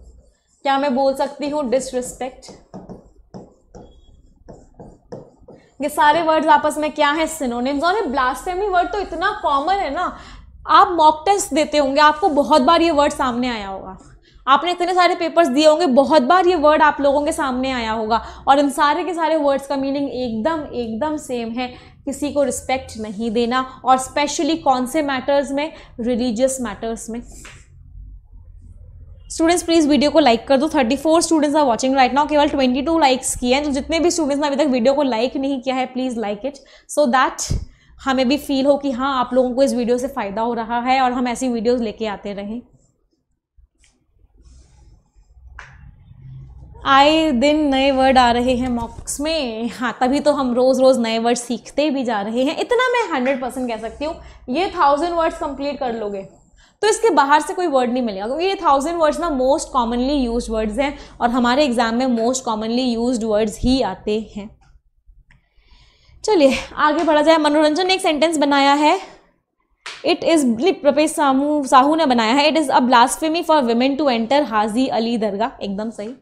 क्या मैं बोल सकती हूँ डिसरिस्पेक्ट ये सारे वर्ड्स आपस में क्या है सिनोनिम्स और ये ब्लास्टेमी वर्ड तो इतना कॉमन है ना आप मॉक टेस्ट देते होंगे आपको बहुत बार ये वर्ड सामने आया होगा आपने इतने सारे पेपर्स दिए होंगे बहुत बार ये वर्ड आप लोगों के सामने आया होगा और इन सारे के सारे वर्ड्स का मीनिंग एकदम एकदम सेम है किसी को रिस्पेक्ट नहीं देना और स्पेशली कौन से मैटर्स में रिलीजियस मैटर्स में स्टूडेंट्स प्लीज़ वीडियो को लाइक कर दो 34 students are watching right now केवल 22 लाइक्स किए हैं तो जितने भी स्टूडेंट्स ने अभी तक वीडियो को लाइक नहीं किया है please like it so that हमें भी फील हो कि हाँ आप लोगों को इस वीडियो से फ़ायदा हो रहा है और हम ऐसी वीडियोज़ लेके आते रहें आए दिन नए वर्ड आ रहे हैं मॉक्स में हाँ तभी तो हम रोज़ रोज़ नए वर्ड सीखते भी जा रहे हैं इतना मैं हंड्रेड परसेंट कह सकती हूँ ये थाउजेंड वर्ड्स कंप्लीट कर लोगे तो इसके बाहर से कोई वर्ड नहीं मिलेगा क्योंकि ये थाउजेंड वर्ड्स ना मोस्ट कॉमनली यूज वर्ड्स हैं और हमारे एग्ज़ाम में मोस्ट कॉमनली यूज वर्ड्स ही आते हैं चलिए आगे बढ़ा जाए मनोरंजन ने एक सेंटेंस बनाया है इट इज़ प्रपेश सामू साहू ने बनाया है it is a blasphemy for women to enter Haji Ali Dargah एकदम सही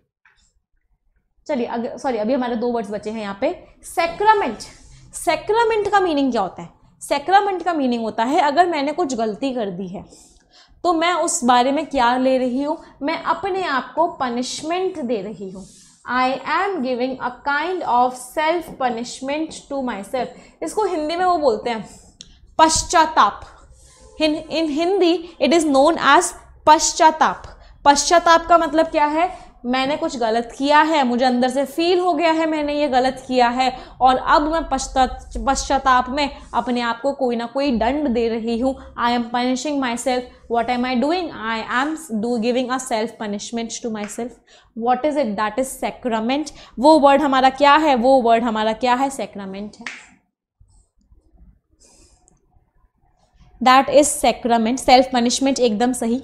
चलिए सॉरी अभी हमारे दो वर्ड्स बचे हैं यहाँ पे सेक्रामेंट सेक्रामेंट का मीनिंग क्या होता है सेक्रामेंट का मीनिंग होता है अगर मैंने कुछ गलती कर दी है तो मैं उस बारे में क्या ले रही हूँ मैं अपने आप को पनिशमेंट दे रही हूँ I am giving a kind of self punishment to myself इसको हिंदी में वो बोलते हैं पश्चाताप हिन in Hindi it is known as पश्चाताप पश्चाताप का मतलब क्या है मैंने कुछ गलत किया है मुझे अंदर से फील हो गया है मैंने ये गलत किया है और अब मैं पश्चाताप में अपने आप को कोई ना कोई दंड दे रही हूँ I am punishing myself what am I doing I am do giving a self punishment to myself what is it that is sacrament वो वर्ड हमारा क्या है वो वर्ड हमारा क्या है सेक्रामेंट है that is sacrament self punishment एकदम सही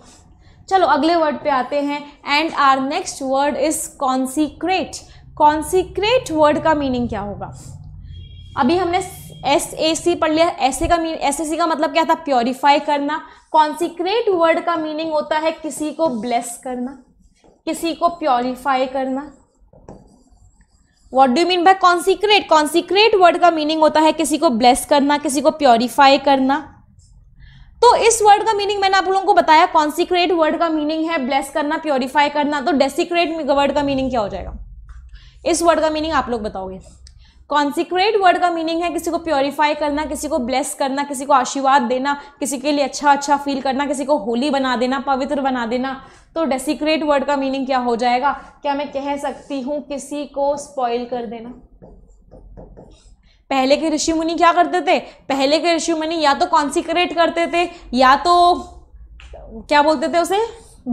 चलो अगले वर्ड पे आते हैं and are next word is consecrate consecrate word का मीनिंग क्या होगा अभी हमने एस ए सी पढ़ लिया ऐसे का मीन एस ए सी का मतलब क्या था प्योरीफाई करना कॉन्सिक्रेट वर्ड का मीनिंग होता है किसी को ब्लेस करना किसी को प्योरीफाई करना what do mean by consecrate consecrate word का मीनिंग होता है किसी को ब्लेस करना किसी को प्योरीफाई करना तो इस वर्ड का मीनिंग मैंने आप लोगों को बताया कॉन्सिक्रेट वर्ड का मीनिंग है ब्लेस करना प्योरीफाई करना तो डेसिक्रेट वर्ड का मीनिंग क्या हो जाएगा इस वर्ड का मीनिंग आप लोग बताओगे कॉन्सिक्रेट वर्ड का मीनिंग है किसी को प्योरीफाई करना किसी को ब्लेस करना किसी को आशीर्वाद देना किसी के लिए अच्छा अच्छा फील करना किसी को होली बना देना पवित्र बना देना तो डेसिक्रेट वर्ड का मीनिंग क्या हो जाएगा क्या मैं कह सकती हूँ किसी को स्पॉइल कर देना पहले के ऋषि मुनि क्या करते थे पहले के ऋषि मुनि या तो कॉन्सिक्रेट करते थे या तो क्या बोलते थे उसे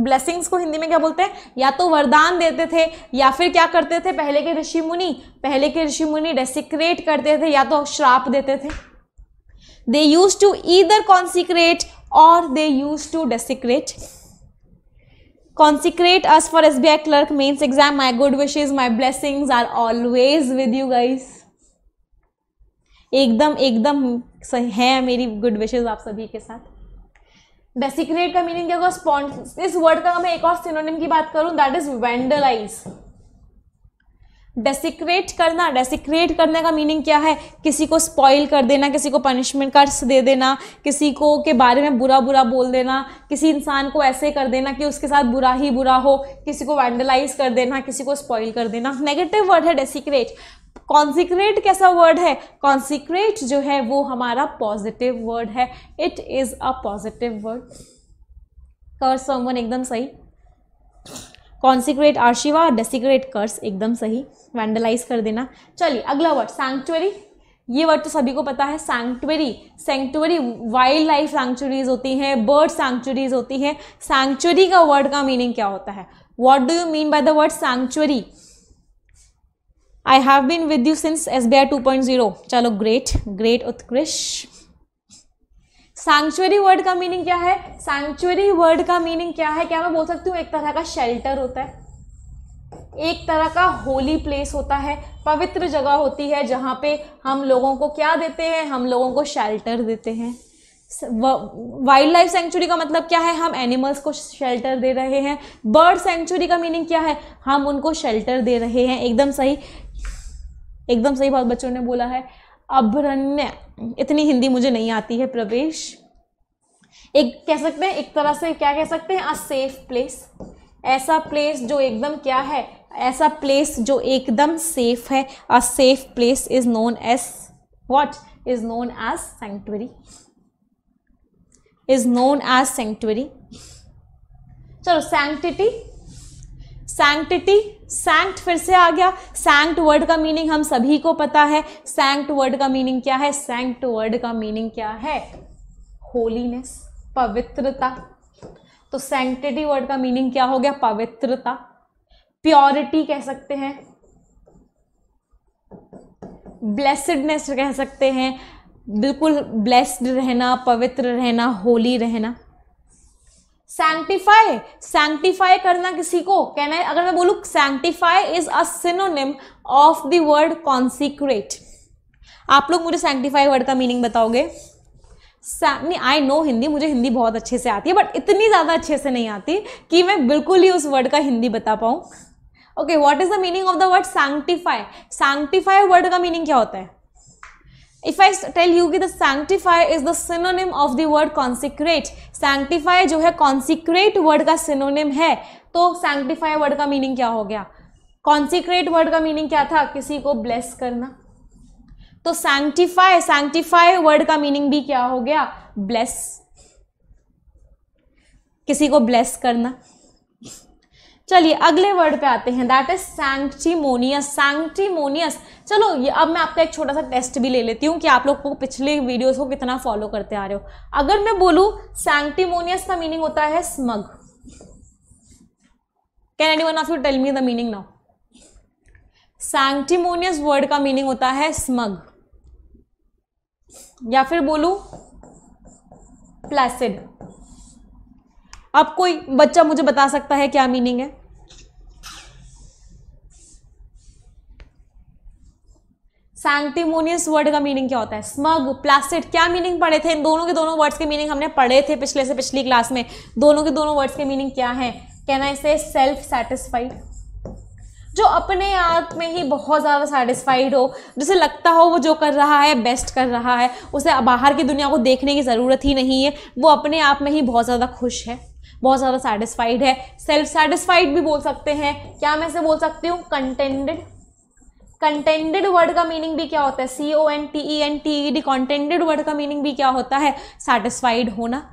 ब्लेसिंग्स को हिंदी में क्या बोलते हैं या तो वरदान देते थे या फिर क्या करते थे पहले के ऋषि मुनि पहले के ऋषि मुनि डेसिक्रेट करते थे या तो श्राप देते थे they use to either consecrate और they use to desecrate for S B I clerk means exam my good wishes my blessings are always with you guys एकदम एकदम है मेरी गुड विशेज आप सभी के साथ डेसिक्रेट का मीनिंग क्या होगा स्पॉन्स इस वर्ड का मैं एक और सिनोनिम की बात करूं दैट इज वेंडलाइज डेसिक्रेट करना डेसिक्रेट करने का मीनिंग क्या है किसी को स्पॉइल कर देना किसी को पनिशमेंट कर्स दे देना किसी को के बारे में बुरा बुरा बोल देना किसी इंसान को ऐसे कर देना कि उसके साथ बुरा ही बुरा हो किसी को वैंडलाइज कर देना किसी को स्पॉइल कर देना नेगेटिव वर्ड है डेसिक्रेट कॉन्सिक्रेट कैसा वर्ड है कॉन्सिक्रेट जो है वो हमारा पॉजिटिव वर्ड है it is a positive word curse someone एकदम सही कॉन्सिक्रेट आर्शिवा डेसिक्रेट कर्स एकदम सही वैंडलाइज कर देना चलिए अगला वर्ड सैंक्चुअरी ये वर्ड तो सभी को पता है sanctuary sanctuary wildlife sanctuaries होती हैं बर्ड सेंक्चुरीज होती हैं सेंक्चुरी का वर्ड का मीनिंग क्या होता है what do you mean by the word sanctuary I have been with you since S B I two point zero चलो ग्रेट ग्रेट उत्कृष्ट सैंक्चुअरी वर्ड का मीनिंग क्या है सेंचुअरी वर्ड का मीनिंग क्या है क्या मैं बोल सकती हूँ एक तरह का शेल्टर होता है एक तरह का होली प्लेस होता है पवित्र जगह होती है जहाँ पे हम लोगों को क्या देते हैं हम लोगों को शेल्टर देते हैं वाइल्ड लाइफ सेंचुरी का मतलब क्या है हम एनिमल्स को शेल्टर दे रहे हैं बर्ड सेंचुरी का मीनिंग क्या है हम उनको शेल्टर दे रहे हैं एकदम सही एकदम सही बात बच्चों ने बोला है अभ्रण्य इतनी हिंदी मुझे नहीं आती है प्रवेश एक कह सकते हैं एक तरह से क्या कह सकते हैं अ सेफ प्लेस ऐसा प्लेस जो एकदम क्या है ऐसा प्लेस जो एकदम सेफ है a safe place is known as what is known as sanctuary is known as sanctuary चलो सैंक्टिटी सैंक्टिटी सैंक्ट फिर से आ गया सैंक्ट वर्ड का मीनिंग हम सभी को पता है सैंक्ट वर्ड का मीनिंग क्या है सैंक्ट वर्ड का मीनिंग क्या है होलीनेस पवित्रता तो सैंक्टिटी वर्ड का मीनिंग क्या हो गया पवित्रता प्योरिटी कह सकते हैं ब्लेसडनेस कह सकते हैं बिल्कुल ब्लेस्ड रहना पवित्र रहना होली रहना सैंक्टिफाई सैंक्टिफाई करना किसी को कहना है अगर मैं बोलूँ sanctify is a synonym of the word consecrate आप लोग मुझे सैंक्टिफाई वर्ड का मीनिंग बताओगे नहीं आई नो हिंदी मुझे हिंदी बहुत अच्छे से आती है बट इतनी ज़्यादा अच्छे से नहीं आती कि मैं बिल्कुल ही उस वर्ड का हिंदी बता पाऊँ okay what is the meaning of the word sanctify sanctify word का मीनिंग क्या होता है इफ आई टेल यू की the sanctify is the synonym of the word consecrate sanctify जो है कॉन्सिक्रेट वर्ड का सिनोनिम है तो सैंक्टिफाई वर्ड का मीनिंग क्या हो गया कॉन्सिक्रेट वर्ड का मीनिंग क्या था किसी को ब्लेस करना तो सैंक्टिफाई सैंक्टिफाई वर्ड का मीनिंग भी क्या हो गया ब्लेस किसी को ब्लेस करना चलिए अगले वर्ड पे आते हैं दैट इज सैंक्टिमोनियस सैंक्टिमोनियस चलो ये अब मैं आपका एक छोटा सा टेस्ट भी ले लेती हूँ कि आप लोग को पिछले वीडियोस को कितना फॉलो करते आ रहे हो अगर मैं बोलूँ सैंक्टिमोनियस का मीनिंग होता है smug can any one of you tell me the meaning now sanctimonious word का मीनिंग होता है स्मग या फिर बोलू प्लेसिड अब कोई बच्चा मुझे बता सकता है क्या मीनिंग है सैंक्टिमोनियस वर्ड का मीनिंग क्या होता है स्मग प्लास्टिड क्या मीनिंग पढ़े थे इन दोनों के दोनों वर्ड्स के मीनिंग हमने पढ़े थे पिछले से पिछली क्लास में दोनों के दोनों वर्ड्स के मीनिंग क्या है कहना आई से सेल्फ सेटिस्फाइड जो अपने आप में ही बहुत ज़्यादा सेटिस्फाइड हो जिसे लगता हो वो जो कर रहा है बेस्ट कर रहा है उसे बाहर की दुनिया को देखने की ज़रूरत ही नहीं है वो अपने आप में ही बहुत ज़्यादा खुश है बहुत ज़्यादा सेटिस्फाइड है सेल्फ सेटिस्फाइड भी बोल सकते हैं क्या मैं इसे बोल सकती हूँ कंटेंडेड कंटेंडेड वर्ड का मीनिंग भी क्या होता है C O N T E N T E D contented word का मीनिंग भी क्या होता है सेटिस्फाइड होना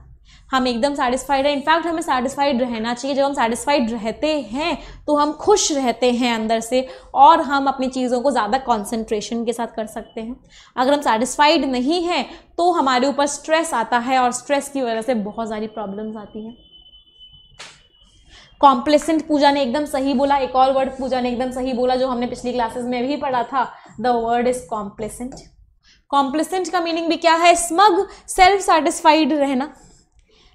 हम एकदम सेटिस्फाइड है इनफैक्ट हमें सेटिस्फाइड रहना चाहिए जब हम सेटिस्फाइड रहते हैं तो हम खुश रहते हैं अंदर से और हम अपनी चीज़ों को ज़्यादा कॉन्सेंट्रेशन के साथ कर सकते हैं अगर हम सेटिस्फाइड नहीं हैं तो हमारे ऊपर स्ट्रेस आता है और स्ट्रेस की वजह से बहुत सारी प्रॉब्लम्स आती हैं कॉम्प्लेसेंट पूजा ने एकदम सही बोला एक और वर्ड पूजा ने एकदम सही बोला जो हमने पिछली क्लासेस में भी पढ़ा था the word is complacent complacent का मीनिंग भी क्या है स्मग सेल्फ सेटिस्फाइड रहना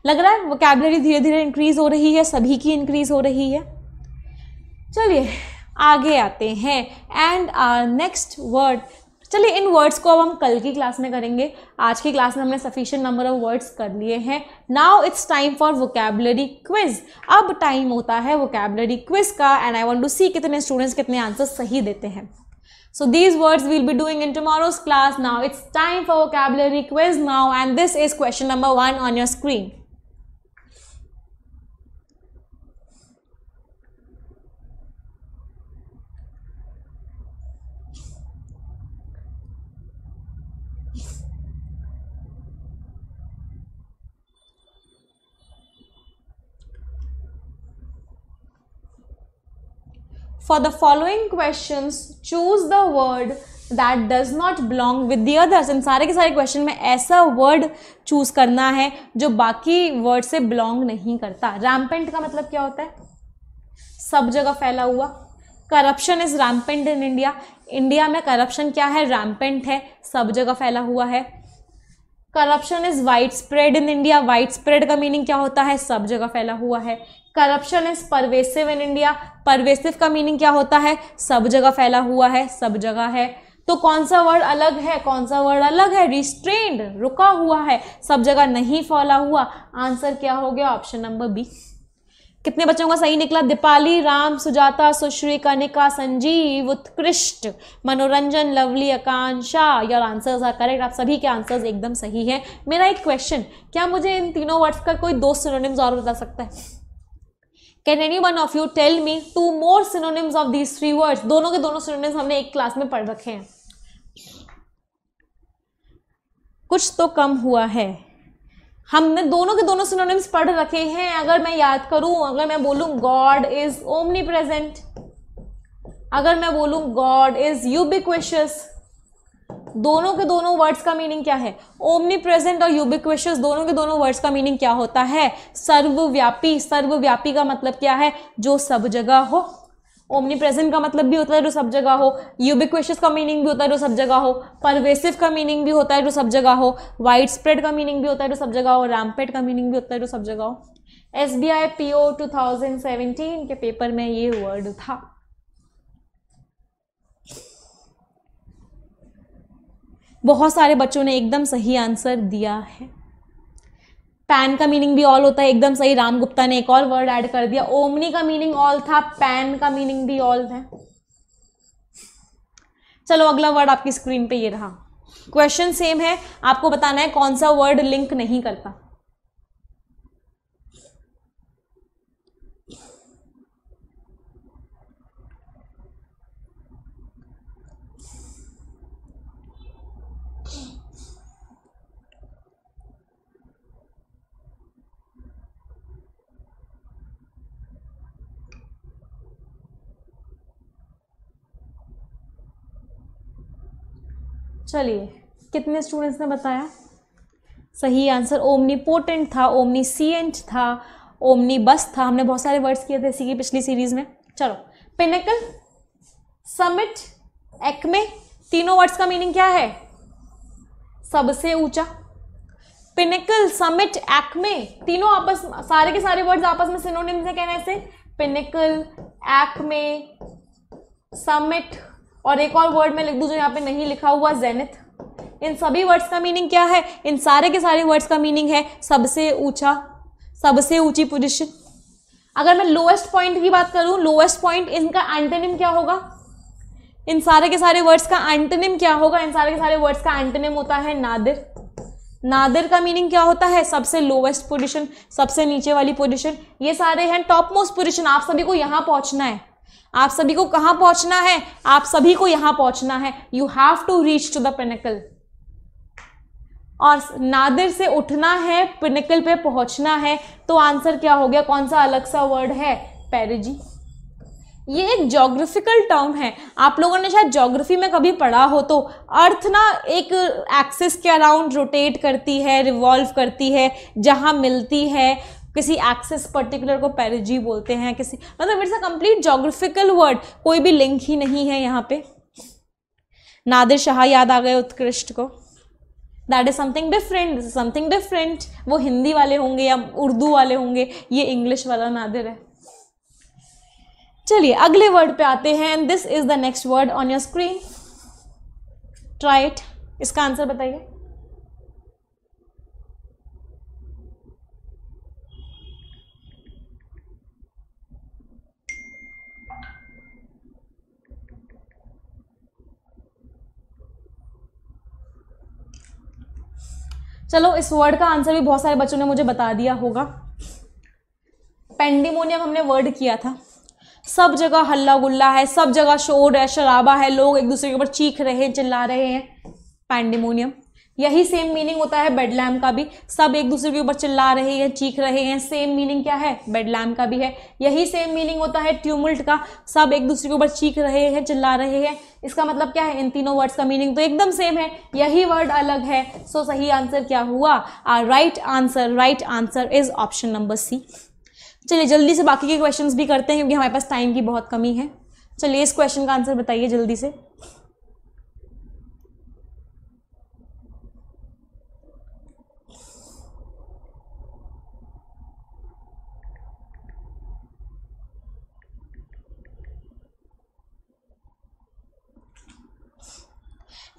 लग रहा है वोकेबलरी धीरे धीरे इंक्रीज हो रही है सभी की इंक्रीज हो रही है चलिए आगे आते हैं एंड आर नेक्स्ट वर्ड चलिए इन वर्ड्स को अब हम कल की क्लास में करेंगे आज की क्लास में हमने सफिशियंट नंबर ऑफ वर्ड्स कर लिए हैं now it's time for vocabulary quiz अब टाइम होता है वोकेबलरी क्विज का and I want to see कितने स्टूडेंट्स कितने आंसर सही देते हैं So these words we'll be doing in tomorrow's class. Now it's time for vocabulary quiz now and this is question number one on your screen. For the following questions, choose the word that does not belong with the others. इन सारे के सारे question में ऐसा word choose करना है जो बाकी word से belong नहीं करता Rampant का मतलब क्या होता है सब जगह फैला हुआ corruption is rampant in India India में करप्शन क्या है रैम्पेंट है सब जगह फैला हुआ है corruption is widespread in India widespread का मीनिंग क्या होता है सब जगह फैला हुआ है corruption is pervasive in India pervasive का मीनिंग क्या होता है सब जगह फैला हुआ है सब जगह है तो कौन सा वर्ड अलग है कौन सा वर्ड अलग है रिस्ट्रेंड रुका हुआ है सब जगह नहीं फैला हुआ आंसर क्या हो गया ऑप्शन नंबर बी कितने बच्चों का सही निकला दीपाली राम सुजाता सुश्री Kanika Sanjeev Utkrisht Manoranjan Lovely Akanksha your answers are correct आप सभी के आंसर्स एकदम सही हैं मेरा एक क्वेश्चन क्या मुझे इन तीनों वर्ड्स का कोई दो सिनोनिम्स और बता सकता है can any one of you tell me two more synonyms of these three words दोनों के दोनों सिनोनिम्स हमने एक क्लास में पढ़ रखे हैं कुछ तो कम हुआ है हमने दोनों के दोनों सिनोनिम्स पढ़ रखे हैं अगर मैं याद करूं अगर मैं बोलूं गॉड इज ओमनी प्रेजेंट अगर मैं बोलूं गॉड इज यूबिक्विशियस दोनों के दोनों वर्ड्स का मीनिंग क्या है ओमनी प्रेजेंट और यूबिक्विशियस दोनों के दोनों वर्ड्स का मीनिंग क्या होता है सर्वव्यापी सर्वव्यापी का मतलब क्या है जो सब जगह हो ओमनी प्रेजेंट का मतलब भी होता है जो सब जगह हो यूबिक्वेशियस का मीनिंग भी होता है जो सब जगह हो परवेसिव का मीनिंग भी होता है जो सब जगह हो वाइड स्प्रेड का मीनिंग भी होता है जो सब जगह हो रैमपेड का मीनिंग भी होता है जो सब जगह हो S B I P O two thousand seventeen के पेपर में ये वर्ड था बहुत सारे बच्चों ने एकदम सही आंसर दिया है पैन का मीनिंग भी ऑल होता है एकदम सही राम गुप्ता ने एक और वर्ड ऐड कर दिया ओमनी का मीनिंग ऑल था पैन का मीनिंग भी ऑल है चलो अगला वर्ड आपकी स्क्रीन पे ये रहा क्वेश्चन सेम है आपको बताना है कौन सा वर्ड लिंक नहीं करता चलिए कितने स्टूडेंट्स ने बताया सही आंसर ओमनी पोटेंट था ओमनी सीएंट था ओमनी बस था हमने बहुत सारे वर्ड्स किए थे इसी की पिछली सीरीज में चलो पिनेकल समिट एक्मे तीनों वर्ड्स का मीनिंग क्या है सबसे ऊंचा पिनेकल समिट एक्मे तीनों आपस सारे के सारे वर्ड्स आपस में सिनोनिम्स से कहने से पिनेकल एक्मे समिट और एक और वर्ड में लिख दूँ जो यहाँ पे नहीं लिखा हुआ जेनिथ इन सभी वर्ड्स का मीनिंग क्या है इन सारे के सारे वर्ड्स का मीनिंग है सबसे ऊंचा सबसे ऊंची पोजिशन अगर मैं लोएस्ट पॉइंट की बात करूं लोएस्ट पॉइंट इनका एंटेनिम क्या होगा इन सारे के सारे वर्ड्स का एंटेनिम क्या होगा इन सारे के सारे वर्ड्स का एंटेनिम होता है नादिर नादिर का मीनिंग क्या होता है सबसे लोवेस्ट पोजिशन सबसे नीचे वाली पोजिशन ये सारे हैं टॉप मोस्ट पोजिशन आप सभी को यहाँ पहुँचना है आप सभी को कहां पहुंचना है आप सभी को यहां पहुंचना है you have to reach to the pinnacle और नादिर से उठना है पिनकल पे पहुंचना है तो आंसर क्या हो गया कौन सा अलग सा वर्ड है पेरिजी ये एक जोग्राफिकल टर्म है आप लोगों ने शायद जोग्राफी में कभी पढ़ा हो तो अर्थ ना एक एक्सिस के अराउंड रोटेट करती है रिवॉल्व करती है जहाँ मिलती है किसी एक्सेस पर्टिकुलर को पैरिजी बोलते हैं किसी मतलब it's a complete geographical word कोई भी लिंक ही नहीं है यहाँ पे नादिर शाह याद आ गए उत्कृष्ट को that is something different something different वो हिंदी वाले होंगे या उर्दू वाले होंगे ये इंग्लिश वाला नादिर है चलिए अगले वर्ड पे आते हैं and this is the next word on your screen try it इसका आंसर बताइए चलो इस वर्ड का आंसर भी बहुत सारे बच्चों ने मुझे बता दिया होगा पेंडिमोनियम हमने वर्ड किया था सब जगह हल्ला गुल्ला है सब जगह शोर है शराबा है लोग एक दूसरे के ऊपर चीख रहे हैं चिल्ला रहे हैं पेंडिमोनियम यही सेम मीनिंग होता है बेडलैम का भी सब एक दूसरे के ऊपर चिल्ला रहे हैं चीख रहे हैं सेम मीनिंग क्या है बेडलैम का भी है यही सेम मीनिंग होता है ट्यूमल्ट का सब एक दूसरे के ऊपर चीख रहे हैं चिल्ला रहे हैं इसका मतलब क्या है इन तीनों वर्ड्स का मीनिंग तो एकदम सेम है यही वर्ड अलग है सो सही आंसर क्या हुआ right answer right answer is option number C चलिए जल्दी से बाकी के क्वेश्चंस भी करते हैं क्योंकि हमारे पास टाइम की बहुत कमी है चलिए इस क्वेश्चन का आंसर बताइए जल्दी से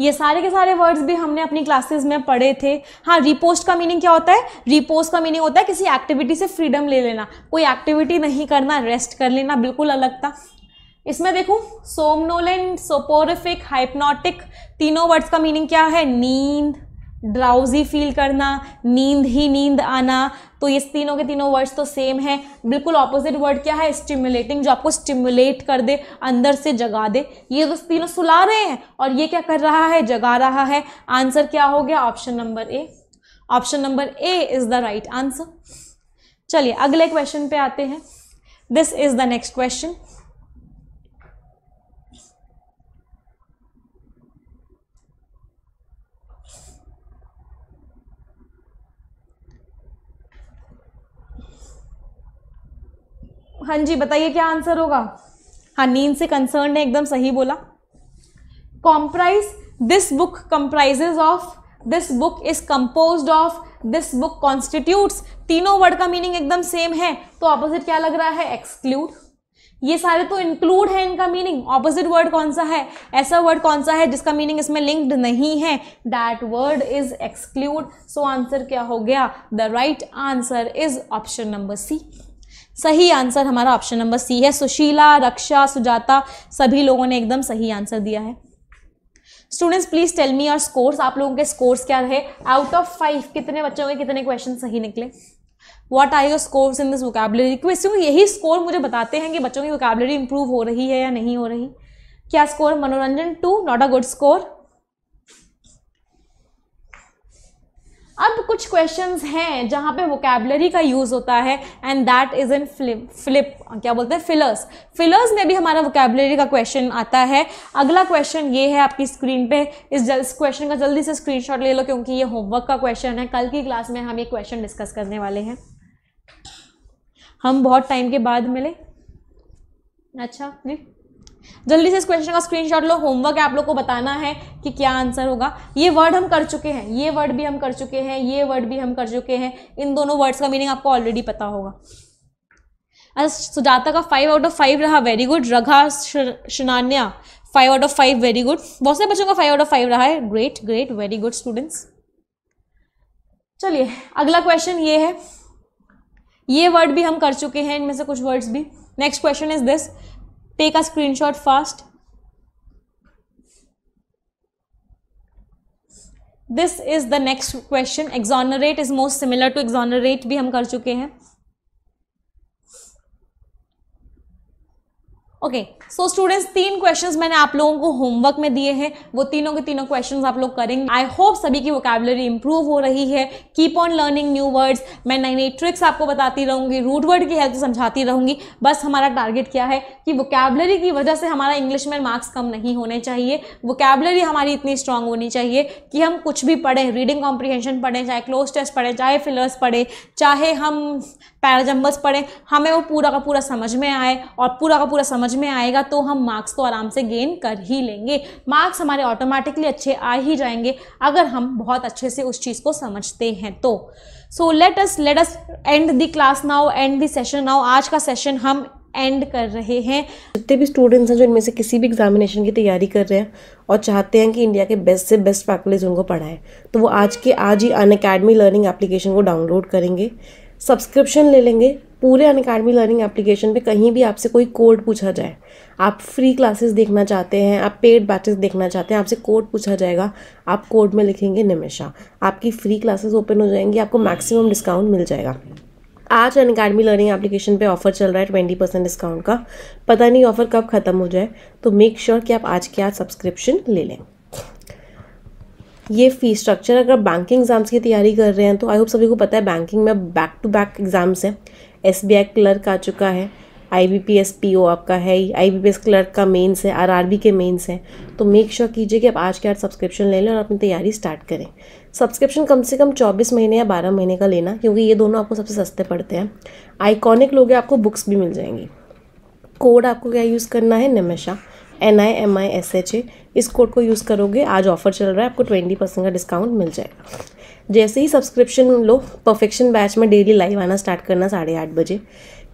ये सारे के सारे वर्ड्स भी हमने अपनी क्लासेस में पढ़े थे हाँ रिपोस्ट का मीनिंग क्या होता है रिपोस्ट का मीनिंग होता है किसी एक्टिविटी से फ्रीडम ले लेना कोई एक्टिविटी नहीं करना रेस्ट कर लेना बिल्कुल अलग था इसमें देखो सोमनोलेंट सोपोरिफिक हाइपनोटिक तीनों वर्ड्स का मीनिंग क्या है नींद ड्राउजी फील करना नींद ही नींद आना तो ये तीनों के तीनों वर्ड्स तो सेम है बिल्कुल ऑपोजिट वर्ड क्या है स्टिमुलेटिंग जो आपको स्टिमुलेट कर दे अंदर से जगा दे ये तो तीनों सुला रहे हैं और ये क्या कर रहा है जगा रहा है आंसर क्या हो गया option number A option number A is the right answer चलिए अगले क्वेश्चन पे आते हैं this is the next question हाँ जी बताइए क्या आंसर होगा हाँ नींद से कंसर्न है एकदम सही बोला comprise this book comprises of this book is compose of this book constitute तीनों वर्ड का मीनिंग एकदम सेम है तो ऑपोजिट क्या लग रहा है एक्सक्लूड ये सारे तो इंक्लूड है इनका मीनिंग ऑपोजिट वर्ड कौन सा है ऐसा वर्ड कौन सा है जिसका मीनिंग इसमें लिंक्ड नहीं है that word is exclude so answer क्या हो गया the right answer is option number C सही आंसर हमारा ऑप्शन नंबर सी है सुशीला रक्षा सुजाता सभी लोगों ने एकदम सही आंसर दिया है स्टूडेंट्स प्लीज टेल मी और स्कोर्स आप लोगों के स्कोर्स क्या रहे आउट ऑफ फाइव कितने बच्चों के कितने क्वेश्चन सही निकले what are your scores in this vocabulary question यही स्कोर मुझे बताते हैं कि बच्चों की वोकेबलरी इंप्रूव हो रही है या नहीं हो रही क्या score Manoranjan two not a good score अब कुछ क्वेश्चंस हैं जहाँ पे वोकेबलरी का यूज़ होता है and that is in flip flip क्या बोलते हैं फिलर्स फिलर्स में भी हमारा वोकेबलरी का क्वेश्चन आता है अगला क्वेश्चन ये है आपकी स्क्रीन पे इस जल क्वेश्चन का जल्दी से स्क्रीनशॉट ले लो क्योंकि ये होमवर्क का क्वेश्चन है कल की क्लास में हम ये क्वेश्चन डिस्कस करने वाले हैं हम बहुत टाइम के बाद मिले अच्छा नहीं जल्दी से इस क्वेश्चन का स्क्रीनशॉट लो होमवर्क आप लोग को बताना है कि क्या आंसर होगा ये वर्ड हम कर चुके हैं ये वर्ड भी हम कर चुके हैं ये वर्ड भी हम कर चुके हैं इन दोनों वर्ड्स का मीनिंग आपको ऑलरेडी पता होगा सुजाता का फाइव आउट ऑफ फाइव रहा very good Ragha Shananya five out of five very good बहुत से बच्चों का फाइव आउट ऑफ फाइव रहा है great great very good students चलिए अगला क्वेश्चन ये है ये वर्ड भी हम कर चुके हैं इनमें से कुछ वर्ड्स भी next question is this take a screenshot fast this is the next question exonerate is most similar to exonerate भी हम कर चुके हैं ओके okay. सो स्टूडेंट्स तीन क्वेश्चंस मैंने आप लोगों को होमवर्क में दिए हैं वो तीनों के तीनों क्वेश्चंस आप लोग करेंगे आई होप सभी की वोकेबलरी इंप्रूव हो रही है keep on learning new words मैं नई नई ट्रिक्स आपको बताती रहूंगी रूट वर्ड की हेल्प से समझाती रहूँगी बस हमारा टारगेट क्या है कि वोकेबलरी की वजह से हमारा इंग्लिश में मार्क्स कम नहीं होने चाहिए वोकेबलरी हमारी इतनी स्ट्रांग होनी चाहिए कि हम कुछ भी पढ़ें रीडिंग कॉम्प्रिहेंशन पढ़ें चाहे क्लोज टेस्ट पढ़ें चाहे फिलर्स पढ़ें चाहे हम पैराजम्बल्स पढ़ें हमें वो पूरा का पूरा समझ में आए और पूरा का पूरा समझ में आएगा रहेगा तो हम मार्क्स तो आराम से गेन कर ही लेंगे मार्क्स हमारे ऑटोमेटिकली अच्छे आ ही जाएंगे अगर हम बहुत अच्छे से उस चीज़ को समझते हैं तो so let us let us end the class now end the session now आज का सेशन हम एंड कर रहे हैं जितने भी स्टूडेंट्स हैं जो इनमें से किसी भी एग्जामिनेशन की तैयारी कर रहे हैं और चाहते हैं कि इंडिया के बेस्ट से बेस्ट फैकल्टीज उनको पढ़ाए तो वो आज के आज ही अन लर्निंग एप्लीकेशन को डाउनलोड करेंगे सब्सक्रिप्शन ले लेंगे पूरे अन अकेडमी लर्निंग एप्लीकेशन पे कहीं भी आपसे कोई कोड पूछा जाए आप फ्री क्लासेस देखना चाहते हैं आप पेड बैचेस देखना चाहते हैं आपसे कोड पूछा जाएगा आप कोड में लिखेंगे निमिषा आपकी फ्री क्लासेस ओपन हो जाएंगी आपको मैक्सिमम डिस्काउंट मिल जाएगा आज अन अकेडमी लर्निंग एप्लीकेशन पे ऑफर चल रहा है ट्वेंटी परसेंट डिस्काउंट का पता नहीं ऑफर कब ख़त्म हो जाए तो मेक श्योर sure कि आप आज के आज सब्सक्रिप्शन ले लें ये फ़ी स्ट्रक्चर अगर आप बैंकिंग एग्ज़ाम्स की तैयारी कर रहे हैं तो आई होप सभी को पता है बैंकिंग में बैक टू बैक एग्ज़ाम्स हैं एस क्लर्क आ चुका है I B P S P O आपका है ही I B P S clerk का मेन्स है आर आर बी के मेन्स हैं तो मेक श्योर कीजिए कि आप आज के आज सब्सक्रिप्शन ले लें और अपनी तैयारी स्टार्ट करें सब्सक्रिप्शन कम से कम 24 महीने या 12 महीने का लेना क्योंकि ये दोनों आपको सबसे सस्ते पड़ते हैं आइकॉनिक लोगे आपको बुक्स भी मिल जाएंगी कोड आपको क्या यूज़ करना है Nimesha N I M I S H A इस कोड को यूज़ करोगे आज ऑफर चल रहा है आपको ट्वेंटी परसेंट का डिस्काउंट मिल जाएगा जैसे ही सब्सक्रिप्शन लो परफेक्शन बैच में डेली लाइव आना स्टार्ट करना साढ़े आठ बजे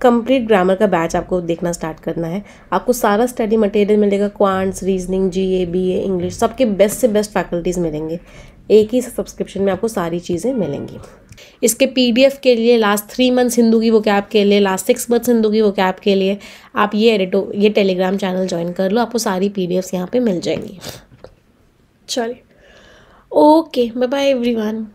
कंप्लीट ग्रामर का बैच आपको देखना स्टार्ट करना है आपको सारा स्टडी मटेरियल मिलेगा quants reasoning G A B A English सबके बेस्ट से बेस्ट फैकल्टीज़ मिलेंगे एक ही सब्सक्रिप्शन में आपको सारी चीज़ें मिलेंगी इसके पी के लिए लास्ट थ्री मंथ्स हिंदू की वो कैप के लिए लास्ट सिक्स मंथ्स हिंदू की वो कैप के लिए आप ये एडिटो ये टेलीग्राम चैनल ज्वाइन कर लो आपको सारी पी डी एफ्स यहाँ पर मिल जाएंगी चलिए ओके बाय बाय एवरीवन